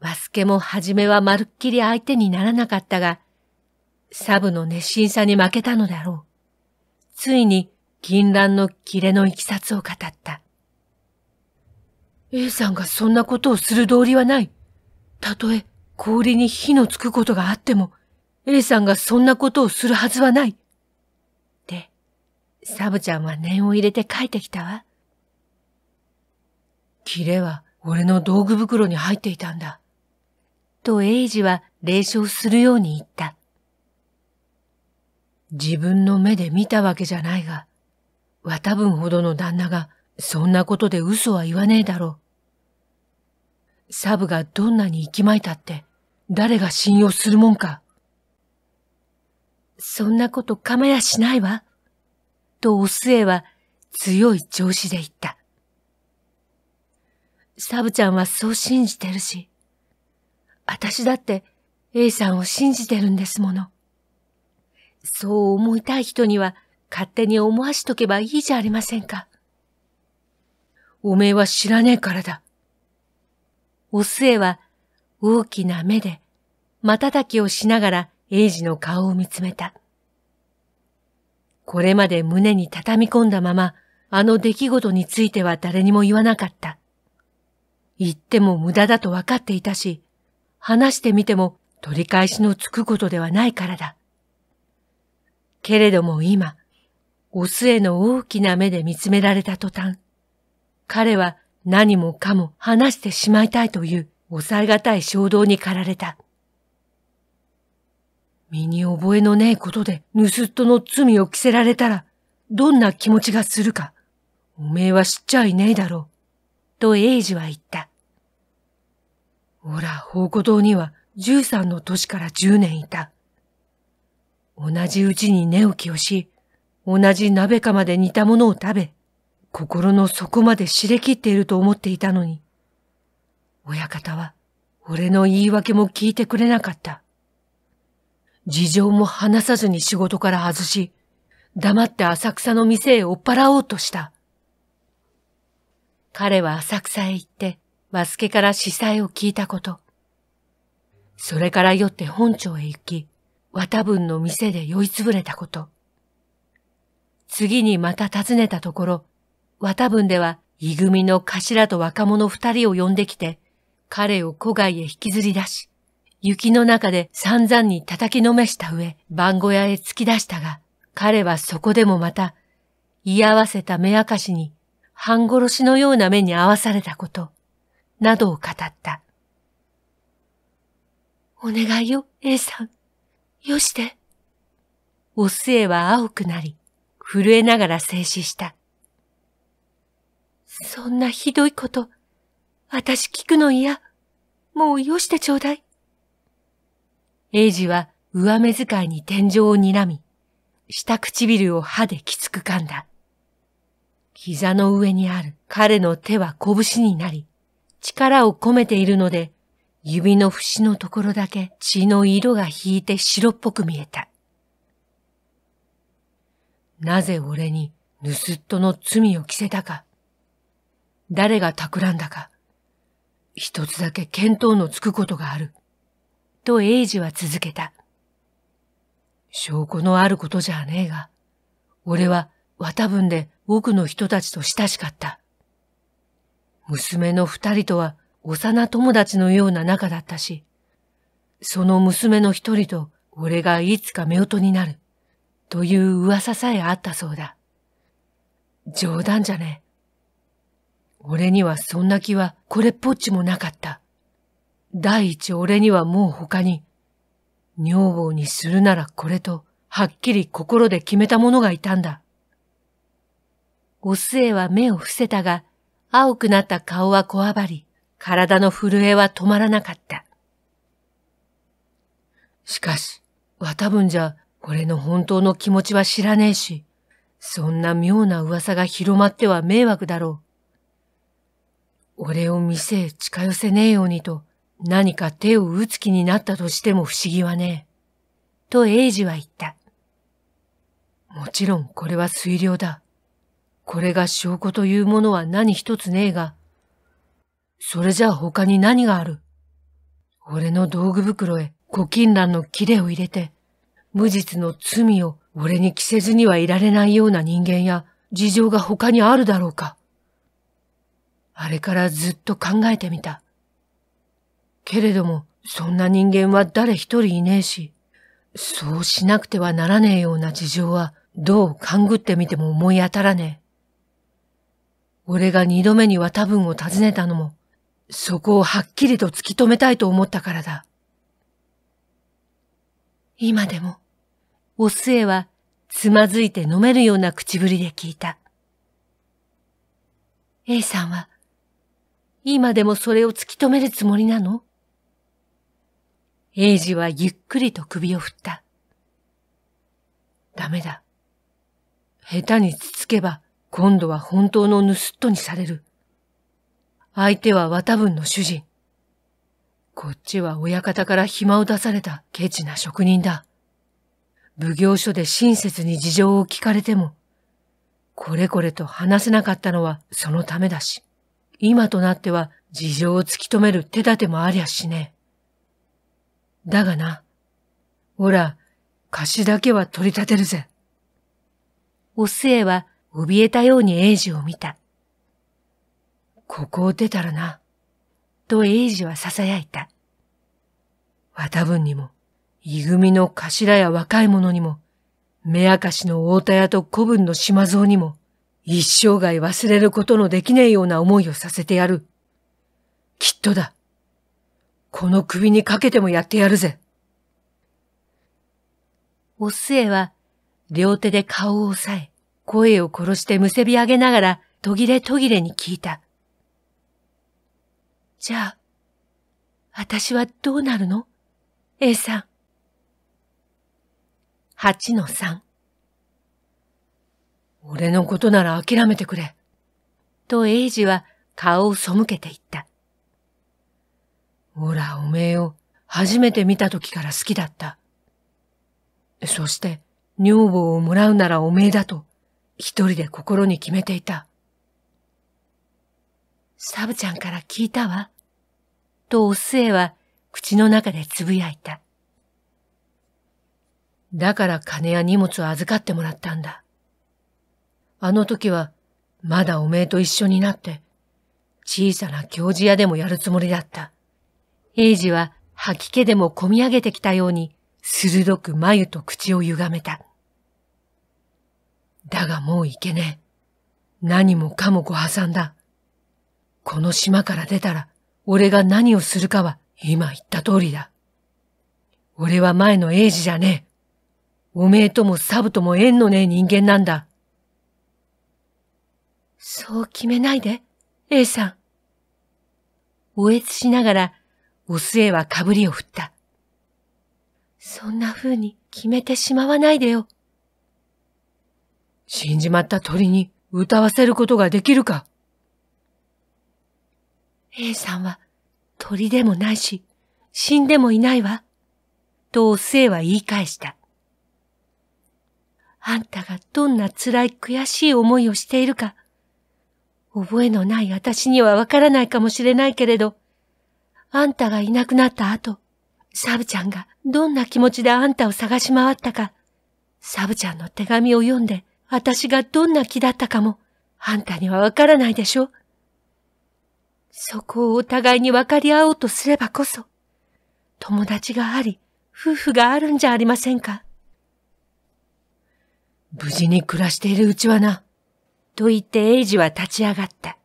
バスケも初めはまるっきり相手にならなかったが、サブの熱心さに負けたのだろう。ついに銀乱の切れのいきさつを語った。A さんがそんなことをする道理はない。たとえ氷に火のつくことがあっても、A さんがそんなことをするはずはない。で、サブちゃんは念を入れて書いてきたわ。キレは俺の道具袋に入っていたんだ。とエイジは霊笑するように言った。自分の目で見たわけじゃないが、綿分ほどの旦那がそんなことで嘘は言わねえだろう。サブがどんなに生きまいたって誰が信用するもんか。そんなことかまやしないわ。とお末は強い調子で言った。サブちゃんはそう信じてるし、私だって A さんを信じてるんですもの。そう思いたい人には勝手に思わしとけばいいじゃありませんか。おめえは知らねえからだ。お末は大きな目で瞬きをしながら英二の顔を見つめた。これまで胸に畳み込んだまま、あの出来事については誰にも言わなかった。言っても無駄だと分かっていたし、話してみても取り返しのつくことではないからだ。けれども今、オスへの大きな目で見つめられた途端、彼は何もかも話してしまいたいという抑えがたい衝動に駆られた。身に覚えのねえことで盗人の罪を着せられたら、どんな気持ちがするか、おめえは知っちゃいねえだろう、と英治は言った。おら、宝庫堂には13の年から10年いた。同じうちに寝起きをし、同じ鍋釜で似たものを食べ、心の底まで知れ切っていると思っていたのに、親方は俺の言い訳も聞いてくれなかった。事情も話さずに仕事から外し、黙って浅草の店へ追っ払おうとした。彼は浅草へ行って、バスケから司祭を聞いたこと。それから酔って本庁へ行き、綿分の店で酔いつぶれたこと。次にまた訪ねたところ、綿分では、い組の頭と若者二人を呼んできて、彼を古外へ引きずり出し、雪の中で散々に叩きのめした上、番小屋へ突き出したが、彼はそこでもまた、居合わせた目明かしに、半殺しのような目に合わされたこと、などを語った。お願いよ、A さん。よして。お末は青くなり、震えながら静止した。そんなひどいこと、私聞くの嫌。もうよしてちょうだい。英ジは上目遣いに天井を睨み、下唇を歯できつく噛んだ。膝の上にある彼の手は拳になり、力を込めているので、指の節のところだけ血の色が引いて白っぽく見えた。なぜ俺に盗っ人の罪を着せたか。誰が企んだか。一つだけ見当のつくことがある。と英治は続けた。証拠のあることじゃねえが、俺は綿分で奥の人たちと親しかった。娘の二人とは幼友達のような仲だったし、その娘の一人と俺がいつか夫婦になる。という噂さえあったそうだ。冗談じゃねえ。俺にはそんな気はこれっぽっちもなかった。第一俺にはもう他に、女房にするならこれと、はっきり心で決めた者がいたんだ。お末は目を伏せたが、青くなった顔はこわばり、体の震えは止まらなかった。しかし、わたぶんじゃ、俺の本当の気持ちは知らねえし、そんな妙な噂が広まっては迷惑だろう。俺を店へ近寄せねえようにと何か手を打つ気になったとしても不思議はねえ。と英二は言った。もちろんこれは推量だ。これが証拠というものは何一つねえが、それじゃあ他に何がある俺の道具袋へ胡金蘭の切れを入れて、無実の罪を俺に着せずにはいられないような人間や事情が他にあるだろうか。あれからずっと考えてみた。けれども、そんな人間は誰一人いねえし、そうしなくてはならねえような事情はどう勘ぐってみても思い当たらねえ。俺が二度目には多分を訪ねたのも、そこをはっきりと突き止めたいと思ったからだ。今でも、お末はつまずいて飲めるような口ぶりで聞いた。A さんは、今でもそれを突き止めるつもりなの英二はゆっくりと首を振った。ダメだ。下手につつけば、今度は本当の盗っ人にされる。相手は綿分の主人。こっちは親方から暇を出されたケチな職人だ。奉行所で親切に事情を聞かれても、これこれと話せなかったのはそのためだし、今となっては事情を突き止める手立てもありゃしねえ。だがな、ほら、貸しだけは取り立てるぜ。お末は怯えたように英治を見た。ここを出たらな、と英治は囁いた。ぶ分にも、いぐみの頭や若い者にも、目明かしの大田屋と古文の島蔵にも、一生涯忘れることのできねえような思いをさせてやる。きっとだ。この首にかけてもやってやるぜ。お末は、両手で顔を押さえ、声を殺してむせび上げながら、途切れ途切れに聞いた。じゃあ、私はどうなるの ?A さん。8の3。俺のことなら諦めてくれ。とエイジは顔を背けていった。ほら、おめえを初めて見た時から好きだった。そして、女房をもらうならおめえだと、一人で心に決めていた。サブちゃんから聞いたわ。とお寿恵は口の中でつぶやいた。だから金や荷物を預かってもらったんだ。あの時はまだおめえと一緒になって小さな教授屋でもやるつもりだった。英治は吐き気でもこみ上げてきたように鋭く眉と口を歪めた。だがもういけねえ。何もかもご破算だ。この島から出たら、俺が何をするかは今言った通りだ。俺は前の英治じゃねえ。おめえともサブとも縁のねえ人間なんだ。そう決めないで、A さん。おえつしながら、おすえはかぶりを振った。そんな風に決めてしまわないでよ。死んじまった鳥に歌わせることができるか。A さんは鳥でもないし、死んでもいないわ。とお末は言い返した。あんたがどんな辛い悔しい思いをしているか、覚えのない私にはわからないかもしれないけれど、あんたがいなくなった後、サブちゃんがどんな気持ちであんたを探し回ったか、サブちゃんの手紙を読んで、私がどんな気だったかも、あんたにはわからないでしょそこをお互いに分かり合おうとすればこそ、友達があり、夫婦があるんじゃありませんか。無事に暮らしているうちはな、と言ってエイジは立ち上がった。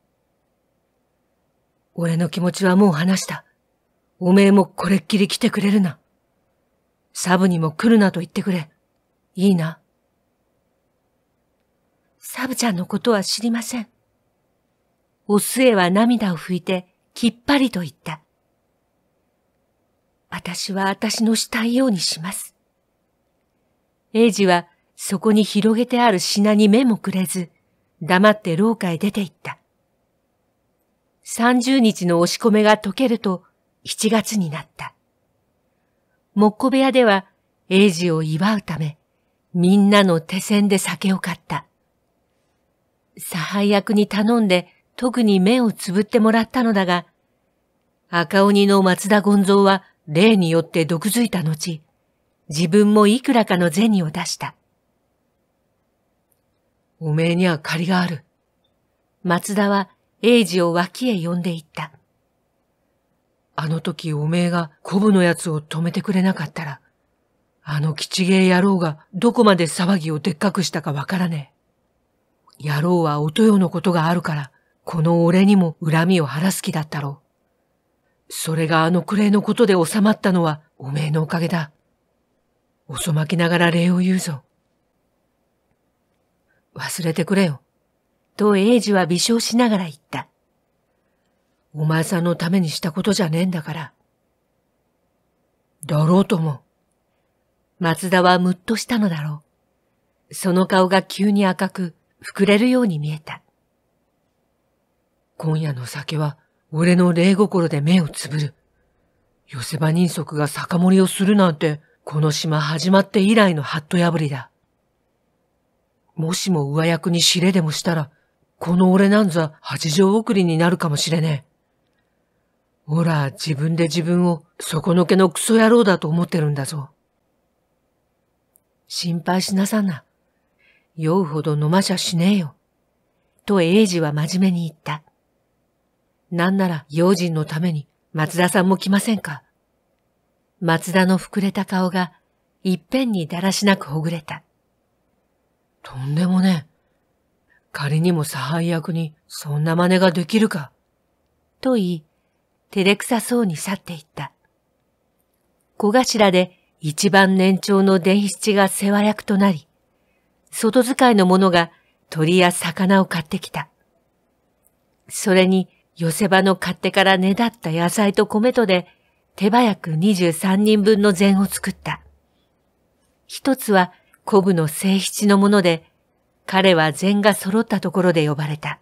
俺の気持ちはもう話した。おめえもこれっきり来てくれるな。サブにも来るなと言ってくれ。いいな。サブちゃんのことは知りません。お末は涙を拭いてきっぱりと言った。私は私のしたいようにします。英二はそこに広げてある品に目もくれず、黙って廊下へ出て行った。三十日の押し込めが解けると七月になった。木庫部屋では英二を祝うため、みんなの手線で酒を買った。差配役に頼んで特に目をつぶってもらったのだが、赤鬼の松田権蔵は霊によって毒づいた後、自分もいくらかの銭を出した。おめえには借りがある。松田は英治を脇へ呼んでいった。あの時おめえがコブのやつを止めてくれなかったら、あの吉芸野郎がどこまで騒ぎをでっかくしたかわからねえ。野郎はお豊のことがあるから、この俺にも恨みを晴らす気だったろう。それがあのくれのことで収まったのはおめえのおかげだ。遅まきながら礼を言うぞ。忘れてくれよ。と英治は微笑しながら言った。お前さんのためにしたことじゃねえんだから。だろうとも。松田はむっとしたのだろう。その顔が急に赤く、膨れるように見えた。今夜の酒は俺の霊心で目をつぶる。寄せ場人足が酒盛りをするなんて、この島始まって以来のハット破りだ。もしも上役に知れでもしたら、この俺なんざ八条送りになるかもしれねえ。ほら、自分で自分を底のけのクソ野郎だと思ってるんだぞ。心配しなさんな。酔うほど飲ましゃしねえよ。と英二は真面目に言った。なんなら用心のために松田さんも来ませんか松田の膨れた顔がいっぺんにだらしなくほぐれた。とんでもねえ。仮にも差配役にそんな真似ができるか。と言い、照れくさそうに去っていった。小頭で一番年長の伝七が世話役となり、外使いの者が鳥や魚を買ってきた。それに寄せ場の勝手からねだった野菜と米とで、手早く23人分の膳を作った。一つはコ部の正七のもので、彼は膳が揃ったところで呼ばれた。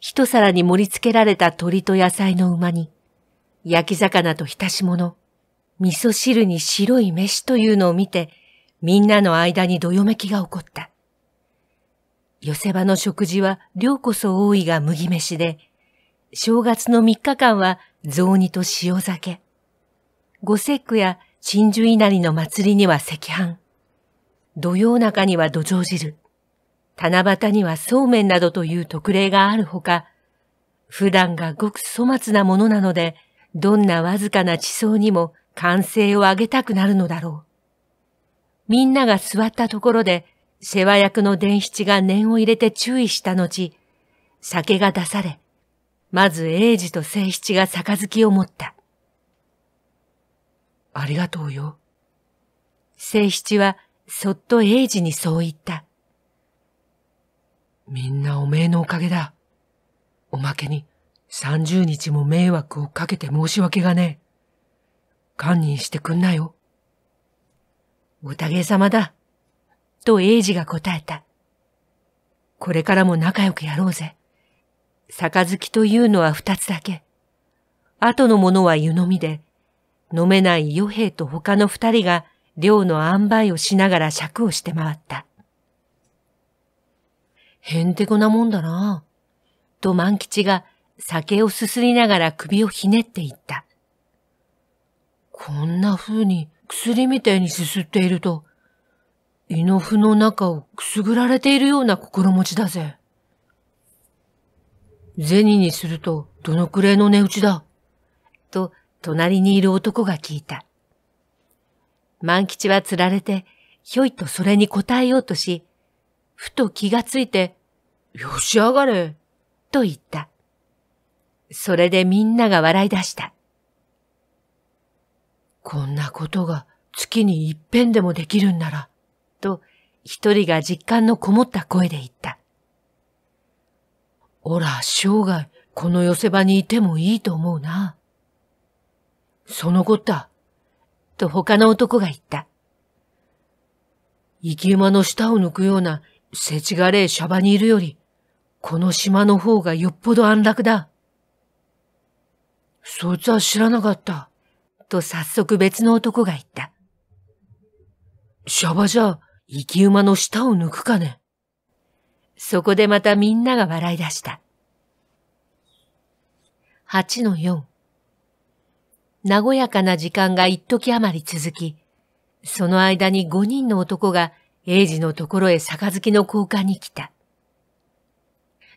一皿に盛り付けられた鶏と野菜の馬に、焼き魚と浸し物、味噌汁に白い飯というのを見て、みんなの間にどよめきが起こった。寄せ場の食事は量こそ多いが麦飯で、正月の3日間は雑煮と塩酒。五節句や鎮守稲荷の祭りには赤飯。土曜中には土壌汁。七夕にはそうめんなどという特例があるほか、普段がごく粗末なものなので、どんなわずかな地層にも歓声を上げたくなるのだろう。みんなが座ったところで世話役の伝七が念を入れて注意した後、酒が出され、まず英二と聖七がきを持った。ありがとうよ。聖七はそっと英二にそう言った。みんなおめえのおかげだ。おまけに三十日も迷惑をかけて申し訳がねえ。堪忍してくんなよ。おたげさまだ。と英二が答えた。これからも仲良くやろうぜ。杯というのは二つだけ。後のものは湯飲みで、飲めない余兵と他の二人が量の塩梅をしながら尺をして回った。へんてこなもんだなぁ。と万吉が酒をすすりながら首をひねっていった。こんな風に薬みたいにすすっていると、胃の腑の中をくすぐられているような心持ちだぜ。銭にするとどのくらいの値打ちだと隣にいる男が聞いた。万吉は釣られて、ひょいとそれに答えようとし、ふと気がついて、よし上がれと言った。それでみんなが笑い出した。こんなことが月に一遍でもできるんなら、と一人が実感のこもった声で言った。おら、生涯、この寄せ場にいてもいいと思うな。そのこった、と他の男が言った。生き馬の舌を抜くような、せちがれえシャバにいるより、この島の方がよっぽど安楽だ。そいつは知らなかった。と早速別の男が言った。シャバじゃ、生き馬の舌を抜くかね。そこでまたみんなが笑い出した。8の4。和やかな時間が一時余り続き、その間に5人の男が英治のところへ杯の交換に来た。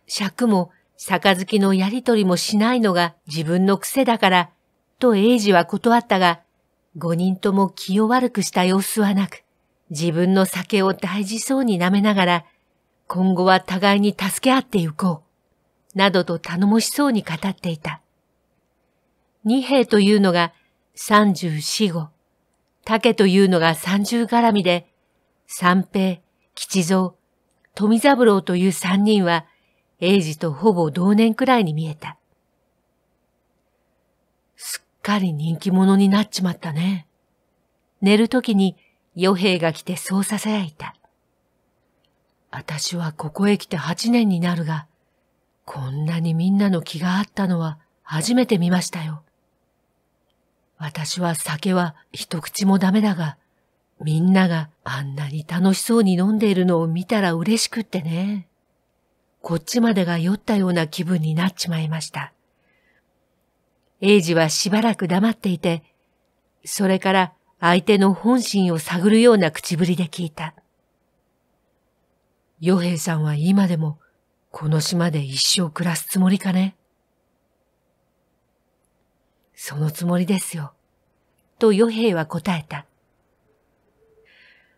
尺も杯のやりとりもしないのが自分の癖だから、と英治は断ったが、5人とも気を悪くした様子はなく、自分の酒を大事そうに舐めながら、今後は互いに助け合って行こう、などと頼もしそうに語っていた。二兵というのが三十四五、竹というのが三十絡みで、三平、吉蔵、富三郎という三人は、英治とほぼ同年くらいに見えた。すっかり人気者になっちまったね。寝るときに余兵が来てそう囁いた。私はここへ来て八年になるが、こんなにみんなの気があったのは初めて見ましたよ。私は酒は一口もダメだが、みんながあんなに楽しそうに飲んでいるのを見たら嬉しくってね。こっちまでが酔ったような気分になっちまいました。英ジはしばらく黙っていて、それから相手の本心を探るような口ぶりで聞いた。与平さんは今でもこの島で一生暮らすつもりかねそのつもりですよ。と与平は答えた。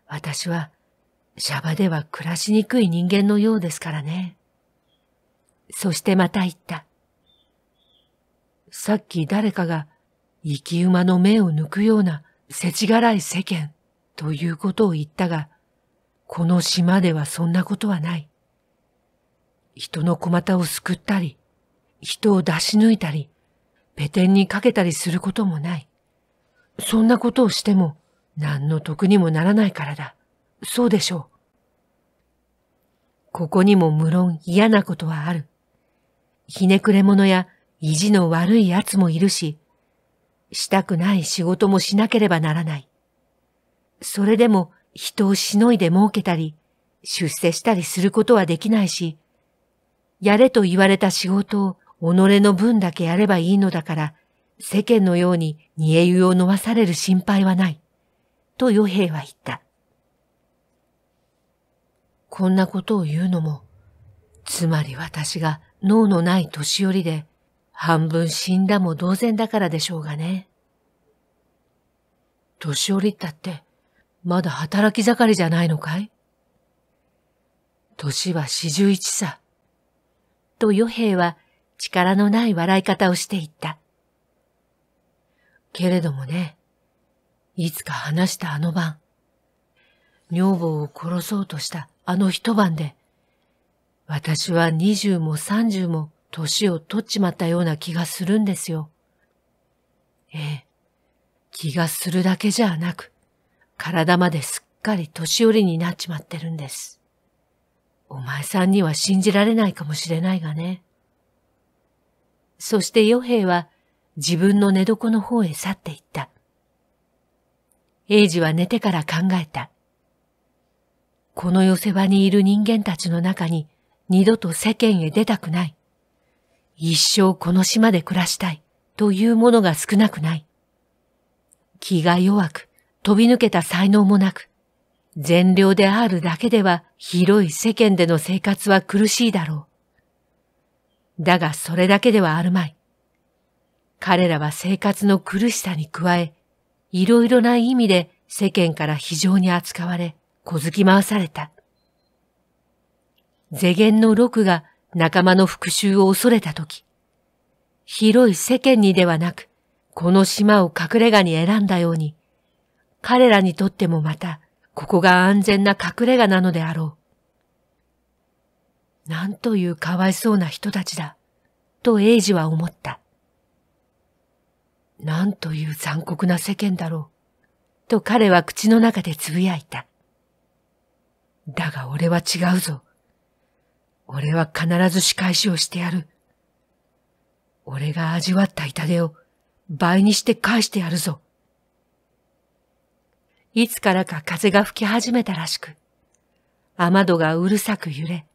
私は、シャバでは暮らしにくい人間のようですからね。そしてまた言った。さっき誰かが生き馬の目を抜くような世知辛い世間ということを言ったが、この島ではそんなことはない。人の小股を救ったり、人を出し抜いたり、ペテンにかけたりすることもない。そんなことをしても何の得にもならないからだ。そうでしょう。ここにも無論嫌なことはある。ひねくれ者や意地の悪い奴もいるし、したくない仕事もしなければならない。それでも人をしのいで儲けたり、出世したりすることはできないし、やれと言われた仕事を己の分だけやればいいのだから、世間のように煮え湯を飲まされる心配はない。と与平は言った。こんなことを言うのも、つまり私が脳のない年寄りで、半分死んだも同然だからでしょうがね。年寄りったって、まだ働き盛りじゃないのかい年は四十一さ。と余兵は力のない笑い方をしていった。けれどもね、いつか話したあの晩、女房を殺そうとしたあの一晩で、私は二十も三十も年を取っちまったような気がするんですよ。ええ、気がするだけじゃなく、体まですっかり年寄りになっちまってるんです。お前さんには信じられないかもしれないがね。そして与兵衛は自分の寝床の方へ去っていった。英治は寝てから考えた。この寄せ場にいる人間たちの中に二度と世間へ出たくない。一生この島で暮らしたいというものが少なくない。気が弱く、飛び抜けた才能もなく、善良であるだけでは広い世間での生活は苦しいだろう。だがそれだけではあるまい。彼らは生活の苦しさに加え、いろいろな意味で世間から非常に扱われ、小突き回された。世間の六が仲間の復讐を恐れたとき、広い世間にではなく、この島を隠れ家に選んだように、彼らにとってもまた、ここが安全な隠れ家なのであろう。なんというかわいそうな人たちだ、とエイジは思った。なんという残酷な世間だろう、と彼は口の中で呟いた。だが俺は違うぞ。俺は必ず仕返しをしてやる。俺が味わった痛手を倍にして返してやるぞ。いつからか風が吹き始めたらしく、雨戸がうるさく揺れ、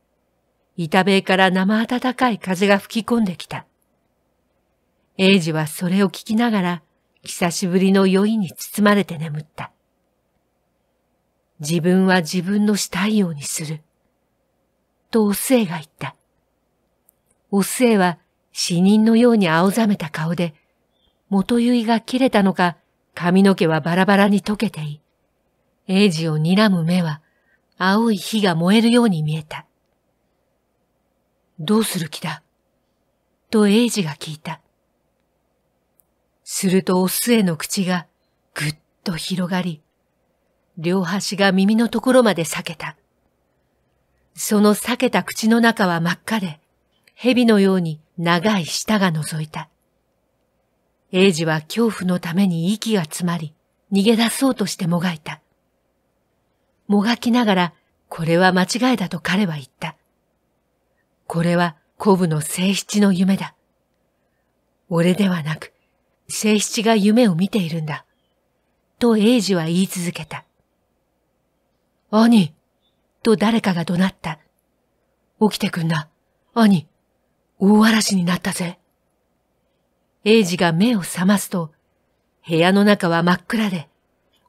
板塀から生暖かい風が吹き込んできた。英治はそれを聞きながら、久しぶりの酔いに包まれて眠った。自分は自分のしたいようにする。とお末が言った。お末は死人のように青ざめた顔で、元結が切れたのか、髪の毛はバラバラに溶けてい、エ治を睨む目は、青い火が燃えるように見えた。どうする気だとエ治が聞いた。するとお末の口がぐっと広がり、両端が耳のところまで裂けた。その裂けた口の中は真っ赤で、蛇のように長い舌が覗いた。エイジは恐怖のために息が詰まり、逃げ出そうとしてもがいた。もがきながら、これは間違いだと彼は言った。これはコブの聖七の夢だ。俺ではなく、聖七が夢を見ているんだ。とエイジは言い続けた。兄、と誰かが怒鳴った。起きてくんな。兄、大嵐になったぜ。エイジが目を覚ますと、部屋の中は真っ暗で、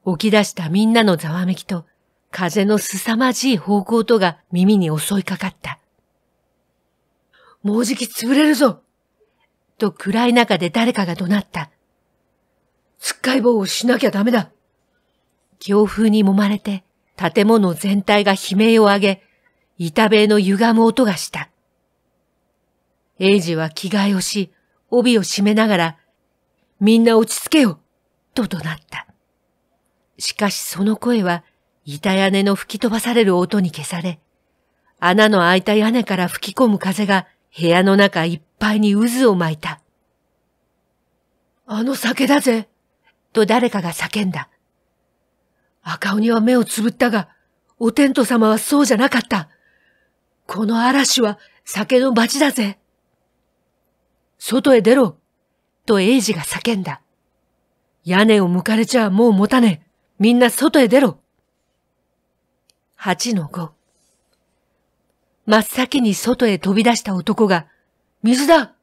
起き出したみんなのざわめきと、風の凄まじい方向とが耳に襲いかかった。もうじき潰れるぞと暗い中で誰かが怒鳴った。つっかい棒をしなきゃダメだ。強風に揉まれて、建物全体が悲鳴を上げ、板塀の歪む音がした。エイジは着替えをし、帯を締めながら、みんな落ち着けよと怒鳴った。しかしその声は、板屋根の吹き飛ばされる音に消され、穴の開いた屋根から吹き込む風が部屋の中いっぱいに渦を巻いた。あの酒だぜと誰かが叫んだ。赤鬼は目をつぶったが、お天道様はそうじゃなかった。この嵐は酒の罰だぜ。外へ出ろ、とエイジが叫んだ。屋根を向かれちゃもう持たねえ。みんな外へ出ろ。8の5。真っ先に外へ飛び出した男が、水だ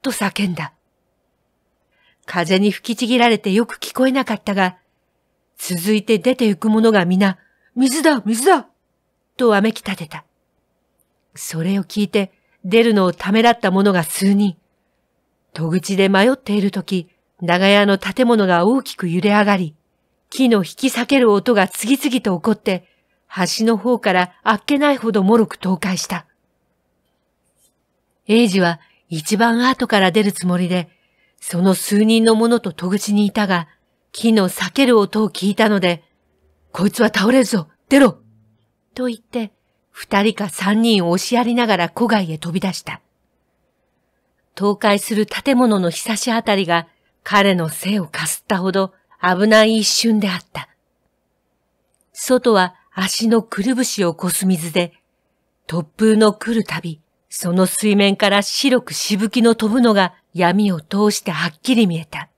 と叫んだ。風に吹きちぎられてよく聞こえなかったが、続いて出て行く者が皆、水だ、水だとわめき立てた。それを聞いて出るのをためらった者が数人。戸口で迷っているとき、長屋の建物が大きく揺れ上がり、木の引き裂ける音が次々と起こって、橋の方からあっけないほどもろく倒壊した。英治は一番後から出るつもりで、その数人の者と戸口にいたが、木の裂ける音を聞いたので、こいつは倒れるぞ出ろと言って、二人か三人を押しやりながら古外へ飛び出した。倒壊する建物の日差しあたりが彼の背をかすったほど危ない一瞬であった。外は足のくるぶしをこす水で、突風の来るたび、その水面から白くしぶきの飛ぶのが闇を通してはっきり見えた。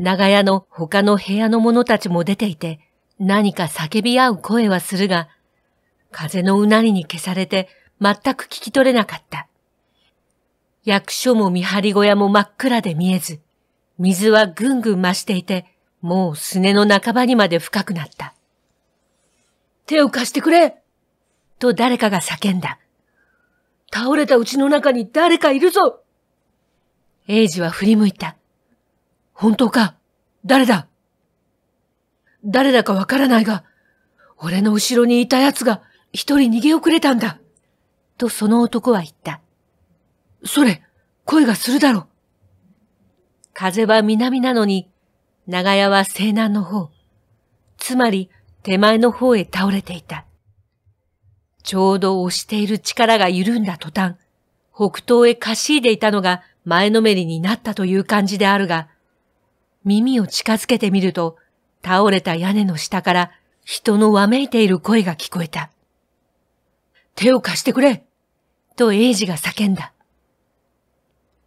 長屋の他の部屋の者たちも出ていて、何か叫び合う声はするが、風のうなりに消されて全く聞き取れなかった。役所も見張り小屋も真っ暗で見えず、水はぐんぐん増していて、もうすねの半ばにまで深くなった。手を貸してくれと誰かが叫んだ。倒れたうちの中に誰かいるぞ英治は振り向いた。本当か誰だ誰だかわからないが、俺の後ろにいた奴が一人逃げ遅れたんだ。とその男は言った。それ、声がするだろう。風は南なのに、長屋は西南の方、つまり手前の方へ倒れていた。ちょうど押している力が緩んだ途端、北東へかしいでいたのが前のめりになったという感じであるが、耳を近づけてみると、倒れた屋根の下から人のわめいている声が聞こえた。手を貸してくれとエイジが叫んだ。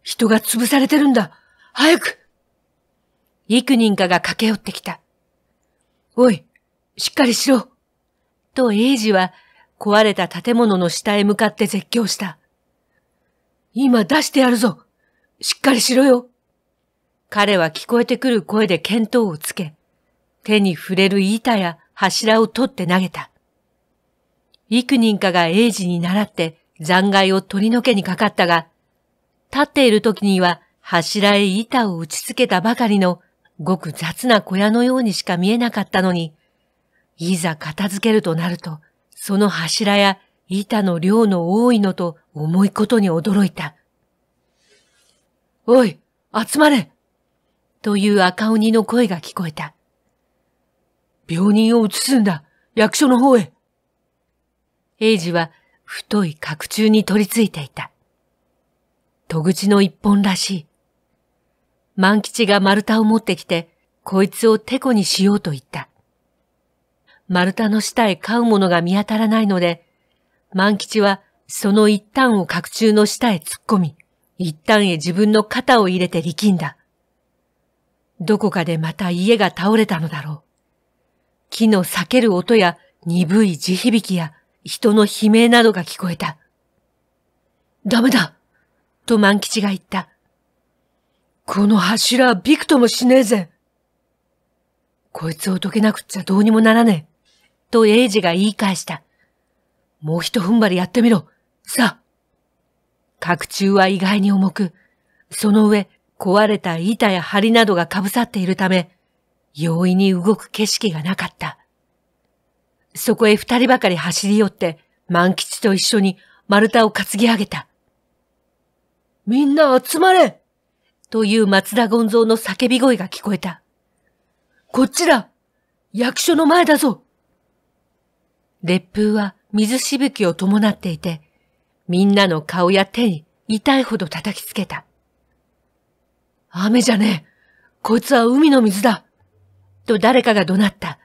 人が潰されてるんだ早く幾人かが駆け寄ってきた。おい、しっかりしろとエイジは壊れた建物の下へ向かって絶叫した。今出してやるぞしっかりしろよ彼は聞こえてくる声で見当をつけ、手に触れる板や柱を取って投げた。幾人かが英治に倣って残骸を取り除けにかかったが、立っている時には柱へ板を打ちつけたばかりのごく雑な小屋のようにしか見えなかったのに、いざ片付けるとなると、その柱や板の量の多いのと重いことに驚いた。おい、集まれという赤鬼の声が聞こえた。病人を移すんだ役所の方へ英治は太い角柱に取り付いていた。戸口の一本らしい。万吉が丸太を持ってきて、こいつをてこにしようと言った。丸太の下へ飼うものが見当たらないので、万吉はその一端を角柱の下へ突っ込み、一端へ自分の肩を入れて力んだ。どこかでまた家が倒れたのだろう。木の裂ける音や鈍い地響きや人の悲鳴などが聞こえた。ダメだと万吉が言った。この柱、はびくともしねえぜ。こいつを解けなくっちゃどうにもならねえ。と英治が言い返した。もう一踏ん張りやってみろ。さあ。角柱は意外に重く、その上壊れた板や梁などが被さっているため、容易に動く景色がなかった。そこへ二人ばかり走り寄って、万吉と一緒に丸太を担ぎ上げた。みんな集まれという松田権蔵の叫び声が聞こえた。こっちだ役所の前だぞ烈風は水しぶきを伴っていて、みんなの顔や手に痛いほど叩きつけた。雨じゃねえ。こいつは海の水だ。と誰かが怒鳴った。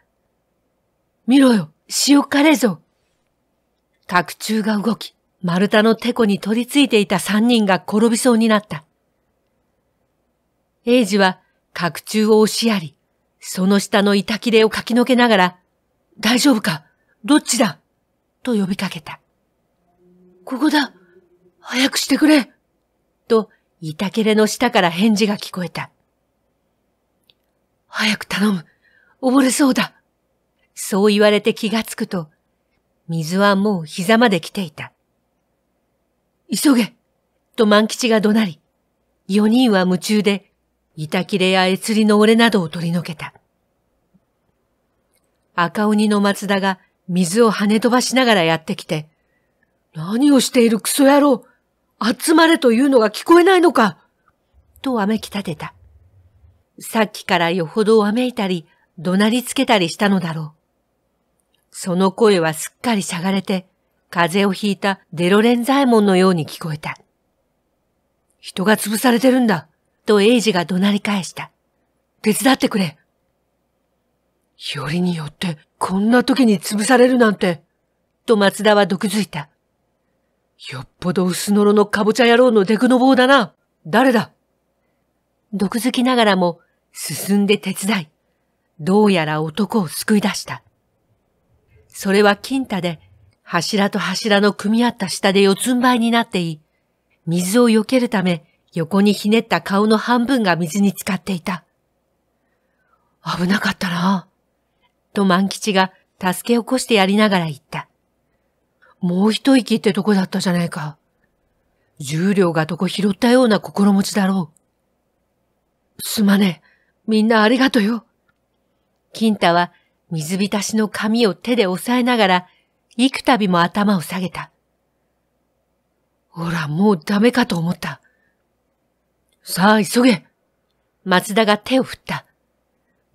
見ろよ、潮枯れぞ。角柱が動き、丸太のテコに取り付いていた三人が転びそうになった。英ジは角柱を押しやり、その下の板切れをかきのけながら、大丈夫かどっちだと呼びかけた。ここだ早くしてくれとた切れの下から返事が聞こえた。早く頼む。溺れそうだ。そう言われて気がつくと、水はもう膝まで来ていた。急げと万吉が怒鳴り、四人は夢中で、板切れや絵釣りの俺などを取り除けた。赤鬼の松田が水を跳ね飛ばしながらやってきて、何をしているクソ野郎集まれというのが聞こえないのかとわめき立てた。さっきからよほどわめいたり、怒鳴りつけたりしたのだろう。その声はすっかりしゃがれて、風邪をひいたデロレンザイモンのように聞こえた。人が潰されてるんだ、とエイジが怒鳴り返した。手伝ってくれ。よりによって、こんな時に潰されるなんて、と松田は毒づいた。よっぽど薄のろのかぼちゃ野郎のデクの棒だな。誰だ毒づきながらも進んで手伝い、どうやら男を救い出した。それは金太で柱と柱の組み合った下で四つん這いになってい、水を避けるため横にひねった顔の半分が水に浸かっていた。危なかったなと万吉が助け起こしてやりながら言った。もう一息ってとこだったじゃないか。重量がどこ拾ったような心持ちだろう。すまねえ。みんなありがとよ。金太は水浸しの髪を手で押さえながら、幾度も頭を下げた。ほら、もうダメかと思った。さあ、急げ松田が手を振った。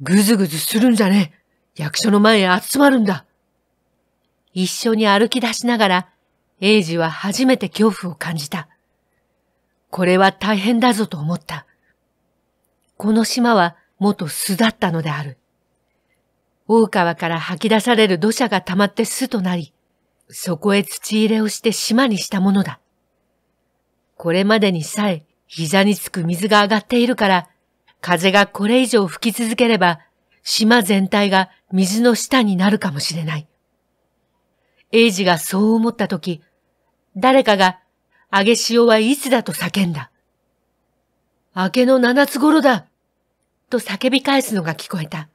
ぐずぐずするんじゃねえ。役所の前へ集まるんだ。一緒に歩き出しながら、エイジは初めて恐怖を感じた。これは大変だぞと思った。この島は元巣だったのである。大川から吐き出される土砂が溜まって巣となり、そこへ土入れをして島にしたものだ。これまでにさえ膝につく水が上がっているから、風がこれ以上吹き続ければ、島全体が水の下になるかもしれない。エイジがそう思ったとき、誰かが、あげしおはいつだと叫んだ。明けの七つ頃だと叫び返すのが聞こえた。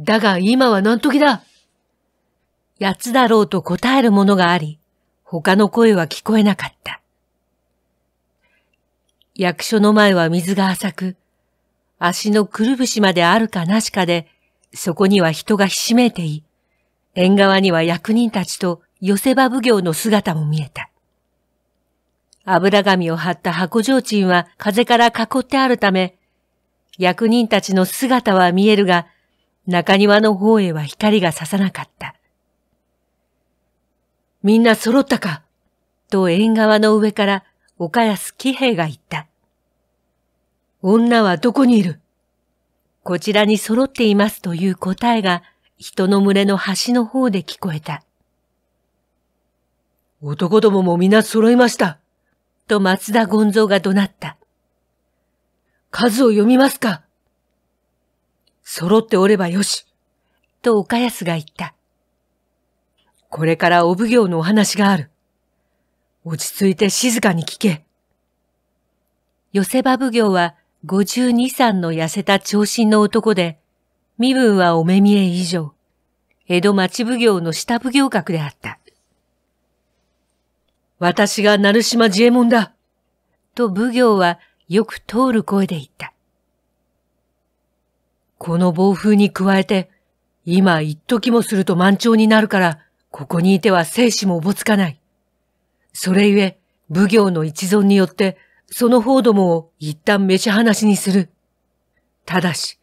だが今は何時だ八つだろうと答えるものがあり、他の声は聞こえなかった。役所の前は水が浅く、足のくるぶしまであるかなしかで、そこには人がひしめいてい、縁側には役人たちと寄せ場奉行の姿も見えた。油紙を貼った箱提灯は風から囲ってあるため、役人たちの姿は見えるが、中庭の方へは光が差さなかった。みんな揃ったかと縁側の上から岡安喜兵が言った。女はどこにいるこちらに揃っていますという答えが人の群れの端の方で聞こえた。男どもも皆揃いました。と松田権蔵が怒鳴った。数を読みますか揃っておればよし。と岡安が言った。これからお奉行のお話がある。落ち着いて静かに聞け。寄せ場奉行は五十二三の痩せた長身の男で、身分はお目見え以上、江戸町奉行の下奉行格であった。私が鳴島自衛門だと奉行はよく通る声で言った。この暴風に加えて、今一時もすると満潮になるから、ここにいては生死もおぼつかない。それゆえ、奉行の一存によって、その方どもを一旦召放話にする。ただし、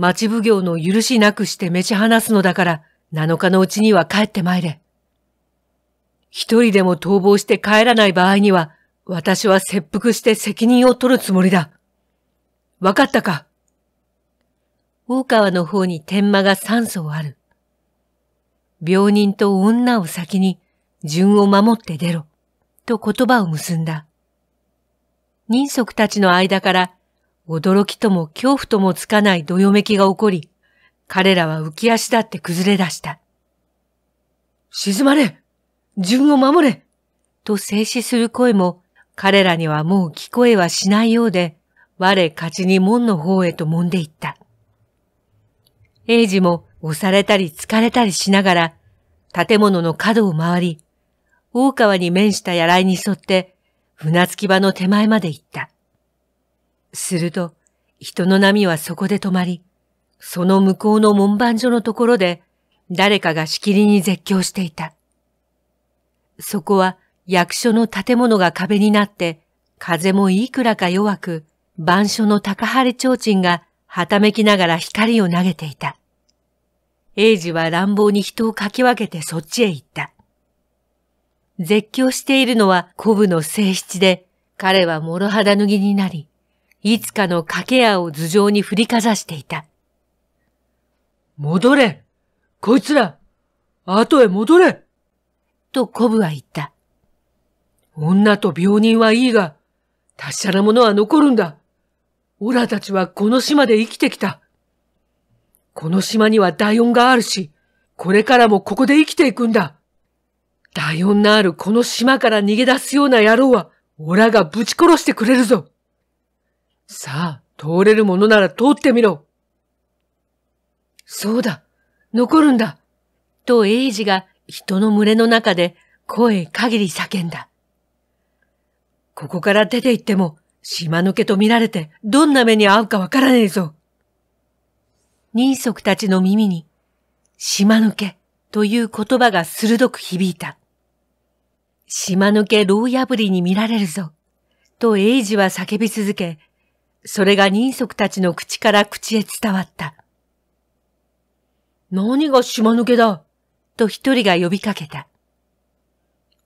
町奉行の許しなくして召し放すのだから、七日のうちには帰って参れ。一人でも逃亡して帰らない場合には、私は切腹して責任を取るつもりだ。わかったか大川の方に天魔が三層ある。病人と女を先に、順を守って出ろ、と言葉を結んだ。人足たちの間から驚きとも恐怖ともつかないどよめきが起こり、彼らは浮き足だって崩れ出した。沈まれ自分を守れと静止する声も彼らにはもう聞こえはしないようで、我勝ちに門の方へと揉んでいった。英治も押されたり疲れたりしながら、建物の角を回り、大川に面した野来に沿って、船着き場の手前まで行った。すると、人の波はそこで止まり、その向こうの門番所のところで、誰かがしきりに絶叫していた。そこは役所の建物が壁になって、風もいくらか弱く、板書の高張り提灯がはためきながら光を投げていた。英治は乱暴に人をかき分けてそっちへ行った。絶叫しているのは古武の正質で、彼は諸肌脱ぎになり、いつかの掛け屋を頭上に振りかざしていた。戻れこいつら後へ戻れとコブは言った。女と病人はいいが、達者なものは残るんだ。オラたちはこの島で生きてきた。この島には大音があるし、これからもここで生きていくんだ。大音のあるこの島から逃げ出すような野郎は、オラがぶち殺してくれるぞ。さあ、通れるものなら通ってみろ。そうだ、残るんだ。と英ジが人の群れの中で声限り叫んだ。ここから出て行っても、島抜けと見られてどんな目に遭うかわからねえぞ。人足たちの耳に、島抜けという言葉が鋭く響いた。島抜け牢破りに見られるぞ、と英ジは叫び続け、それが人足たちの口から口へ伝わった。何が島抜けだと一人が呼びかけた。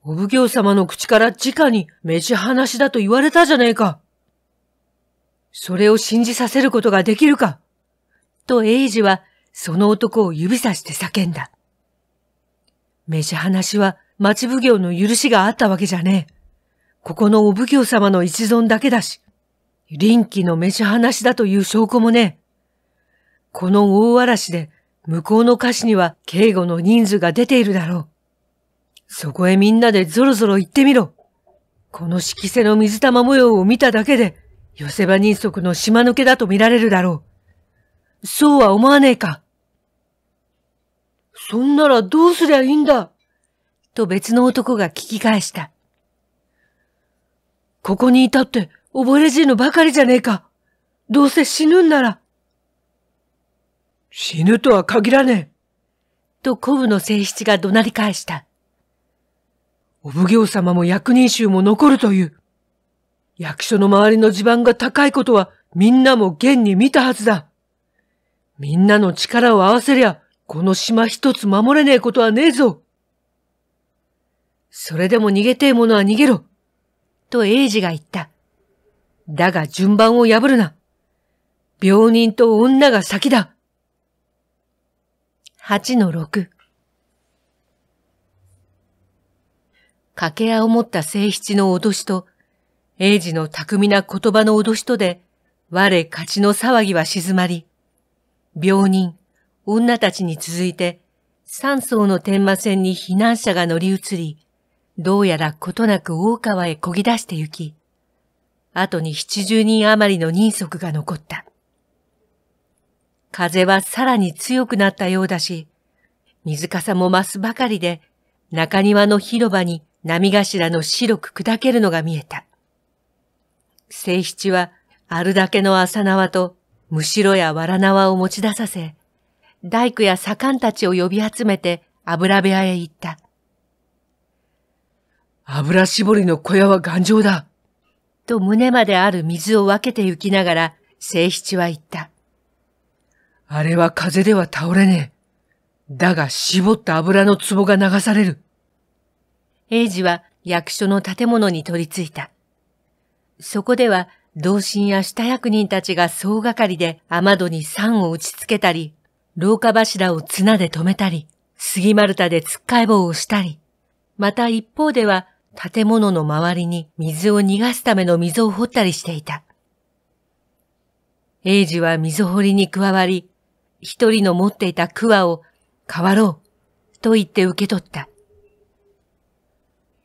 お奉行様の口から直に飯話だと言われたじゃねえか。それを信じさせることができるか。と英治はその男を指さして叫んだ。飯話は町奉行の許しがあったわけじゃねえ。ここのお奉行様の一存だけだし、臨機の召し話だという証拠もね。この大嵐で向こうの歌詞には警護の人数が出ているだろう。そこへみんなでぞろぞろ行ってみろ。この色瀬の水玉模様を見ただけで、寄せ場人足の島抜けだと見られるだろう。そうは思わねえか。そんならどうすりゃいいんだと別の男が聞き返した。ここにいたって溺れ死ぬばかりじゃねえか。どうせ死ぬんなら。死ぬとは限らねえ。と古武の性質が怒鳴り返した。お奉行様も役人衆も残るという。役所の周りの地盤が高いことはみんなも現に見たはずだ。みんなの力を合わせりゃ、この島一つ守れねえことはねえぞ。それでも逃げてえものは逃げろ。と英治が言った。だが順番を破るな。病人と女が先だ。八の六。掛け合を持った性七の脅しと、英治の巧みな言葉の脅しとで、我勝ちの騒ぎは静まり、病人、女たちに続いて、三層の天馬線に避難者が乗り移り、どうやらことなく大川へ漕ぎ出して行き、後に七十人余りの人足が残った。風はさらに強くなったようだし、水かさも増すばかりで、中庭の広場に波頭の白く砕けるのが見えた。静七はあるだけの浅縄とむしろやわら縄を持ち出させ、大工や左官たちを呼び集めて油部屋へ行った。油絞りの小屋は頑丈だ。と胸まである水を分けて行きながら、聖七は言った。あれは風では倒れねえ。だが絞った油の壺が流される。英治は役所の建物に取り付いた。そこでは同心や下役人たちが総がかりで雨戸に酸を打ち付けたり、廊下柱を綱で止めたり、杉丸太でつっかえ棒をしたり、また一方では建物の周りに水を逃がすための溝を掘ったりしていた。英ジは溝掘りに加わり、一人の持っていた桑を、変わろう、と言って受け取った。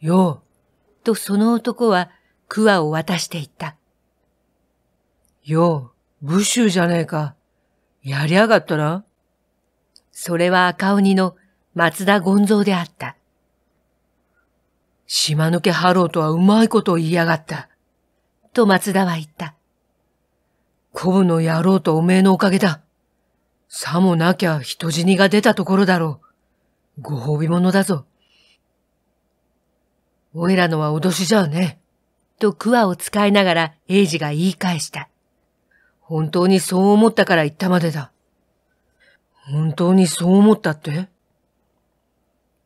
よう、とその男は桑を渡していった。よう、武州じゃねえか。やりやがったな。それは赤鬼の松田権蔵であった。島抜けハローとはうまいことを言いやがった。と松田は言った。コブの野郎とおめえのおかげだ。さもなきゃ人死にが出たところだろう。ご褒美者だぞ。おいらのは脅しじゃね。と桑を使いながら英二が言い返した。本当にそう思ったから言ったまでだ。本当にそう思ったって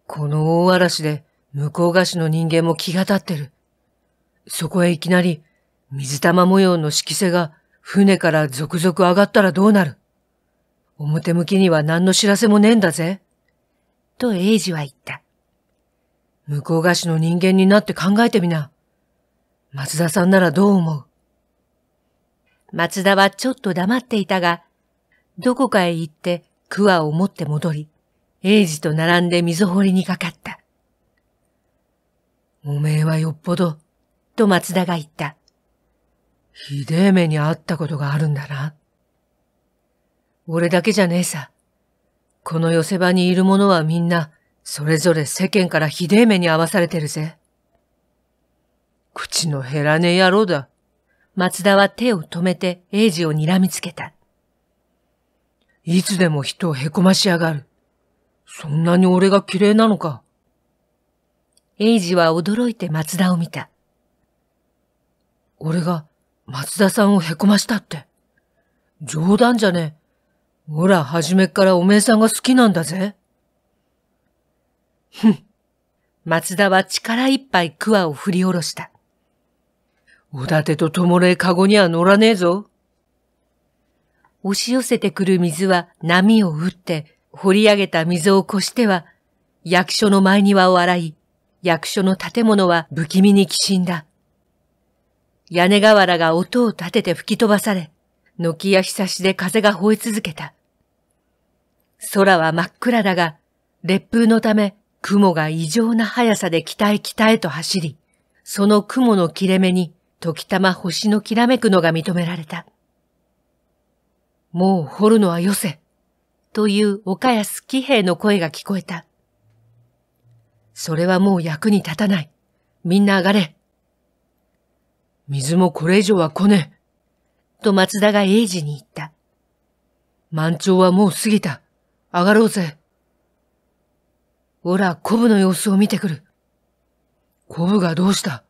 この大嵐で向こう菓子の人間も気が立ってる。そこへいきなり、水玉模様の色瀬が船から続々上がったらどうなる表向きには何の知らせもねえんだぜ。と英治は言った。向こう菓子の人間になって考えてみな。松田さんならどう思う松田はちょっと黙っていたが、どこかへ行って桑を持って戻り、英治と並んで溝掘りにかかった。おめえはよっぽど、と松田が言った。ひでえ目に遭ったことがあるんだな。俺だけじゃねえさ。この寄せ場にいる者はみんな、それぞれ世間からひでえ目に遭わされてるぜ。口の減らねえ野郎だ。松田は手を止めて英治を睨みつけた。いつでも人をへこましやがる。そんなに俺が綺麗なのか。エイジは驚いて松田を見た。俺が松田さんをへこましたって。冗談じゃねえ。ほら、初めっからおめえさんが好きなんだぜ。ふん。松田は力いっぱい桑を振り下ろした。おだてとともれかごには乗らねえぞ。押し寄せてくる水は波を打って、掘り上げた溝を越しては、役所の前庭を洗い、役所の建物は不気味にきしんだ。屋根瓦が音を立てて吹き飛ばされ、軒やひさしで風が吠え続けた。空は真っ暗だが、烈風のため雲が異常な速さで北へ北へと走り、その雲の切れ目に時たま星のきらめくのが認められた。もう掘るのはよせ、という岡安喜兵の声が聞こえた。それはもう役に立たない。みんな上がれ。水もこれ以上は来ねえ。と松田が英治に言った。満潮はもう過ぎた。上がろうぜ。おら、コブの様子を見てくる。コブがどうした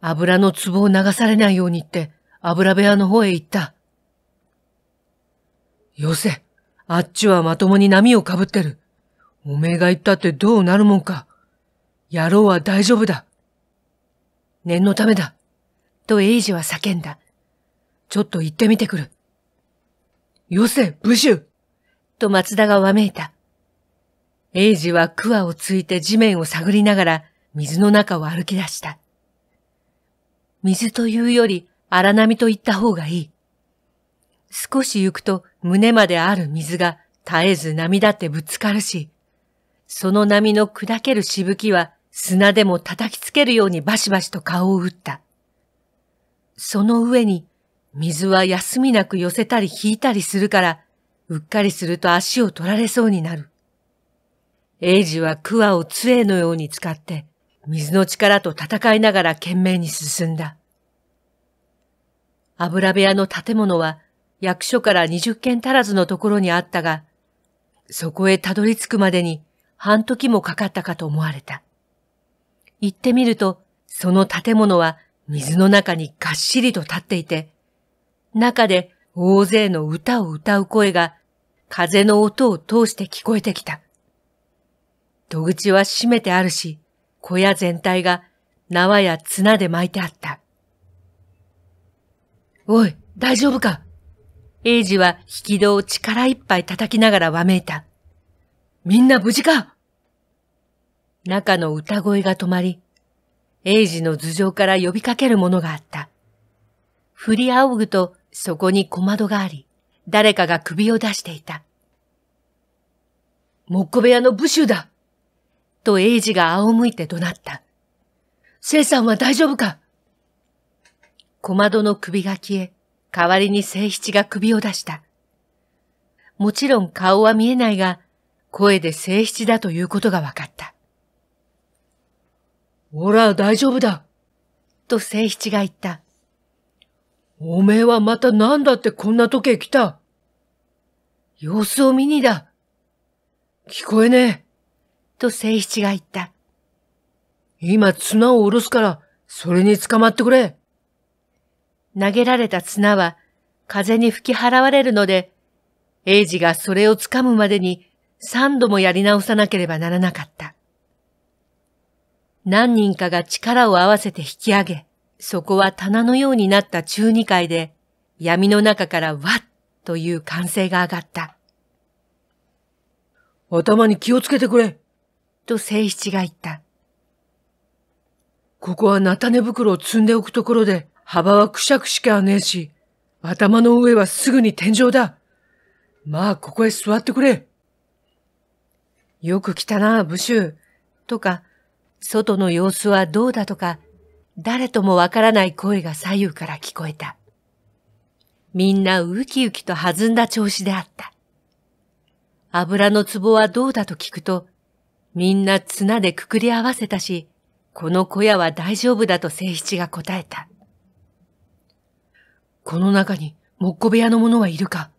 油の壺を流されないように言って、油部屋の方へ行った。よせ、あっちはまともに波をかぶってる。おめえが言ったってどうなるもんか。野郎は大丈夫だ。念のためだ。とエイジは叫んだ。ちょっと行ってみてくる。よせ、武州と松田がわめいた。エイジは桑をついて地面を探りながら水の中を歩き出した。水というより荒波と言った方がいい。少し行くと胸まである水が絶えず波立ってぶつかるし、その波の砕けるしぶきは砂でも叩きつけるようにバシバシと顔を打った。その上に水は休みなく寄せたり引いたりするから、うっかりすると足を取られそうになる。エイジは桑を杖のように使って、水の力と戦いながら懸命に進んだ。油部屋の建物は役所から二十軒足らずのところにあったが、そこへたどり着くまでに半時もかかったかと思われた。行ってみると、その建物は水の中にがっしりと立っていて、中で大勢の歌を歌う声が風の音を通して聞こえてきた。戸口は閉めてあるし、小屋全体が縄や綱で巻いてあった。おい、大丈夫か英二は引き戸を力いっぱい叩きながらわめいた。みんな無事か中の歌声が止まり、英ジの頭上から呼びかけるものがあった。振り仰ぐとそこに小窓があり、誰かが首を出していた。木部屋の武州だと英ジが仰向いて怒鳴った。聖さんは大丈夫か小窓の首が消え、代わりに聖七が首を出した。もちろん顔は見えないが、声で正七だということが分かった。おら、大丈夫だ。と正七が言った。おめえはまた何だってこんな時計来た。様子を見にだ。聞こえねえ。と正七が言った。今綱を下ろすから、それに捕まってくれ。投げられた綱は風に吹き払われるので、英二がそれを掴むまでに三度もやり直さなければならなかった。何人かが力を合わせて引き上げ、そこは棚のようになった中二階で、闇の中からわっという歓声が上がった。頭に気をつけてくれと誠七が言った。ここは菜種袋を積んでおくところで、幅はくしゃくしかねえし、頭の上はすぐに天井だ。まあ、ここへ座ってくれ。よく来たな、武州。とか、外の様子はどうだとか、誰ともわからない声が左右から聞こえた。みんなウキウキと弾んだ調子であった。油の壺はどうだと聞くと、みんな綱でくくり合わせたし、この小屋は大丈夫だと聖七が答えた。この中に、もっこ部屋の者はいるか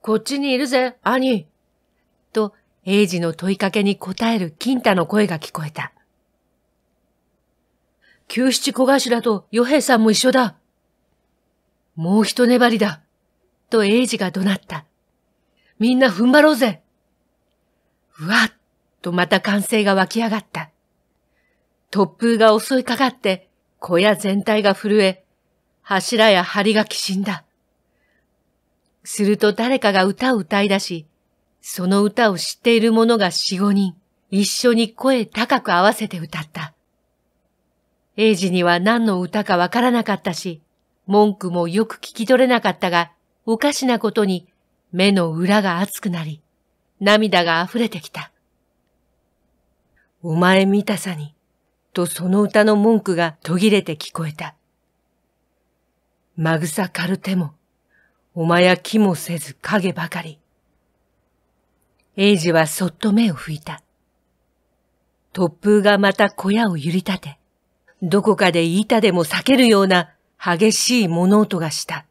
こっちにいるぜ、兄。英ジの問いかけに答える金太の声が聞こえた。九七小頭と与平さんも一緒だ。もう一粘りだ。と英ジが怒鳴った。みんな踏ん張ろうぜ。うわっとまた歓声が湧き上がった。突風が襲いかかって小屋全体が震え、柱や梁がきしんだ。すると誰かが歌を歌い出し、その歌を知っている者が四五人、一緒に声高く合わせて歌った。英治には何の歌かわからなかったし、文句もよく聞き取れなかったが、おかしなことに目の裏が熱くなり、涙が溢れてきた。お前見たさに、とその歌の文句が途切れて聞こえた。まぐさかる手も、お前や気もせず影ばかり。英ジはそっと目を拭いた。突風がまた小屋を揺り立て、どこかで板でも裂けるような激しい物音がした。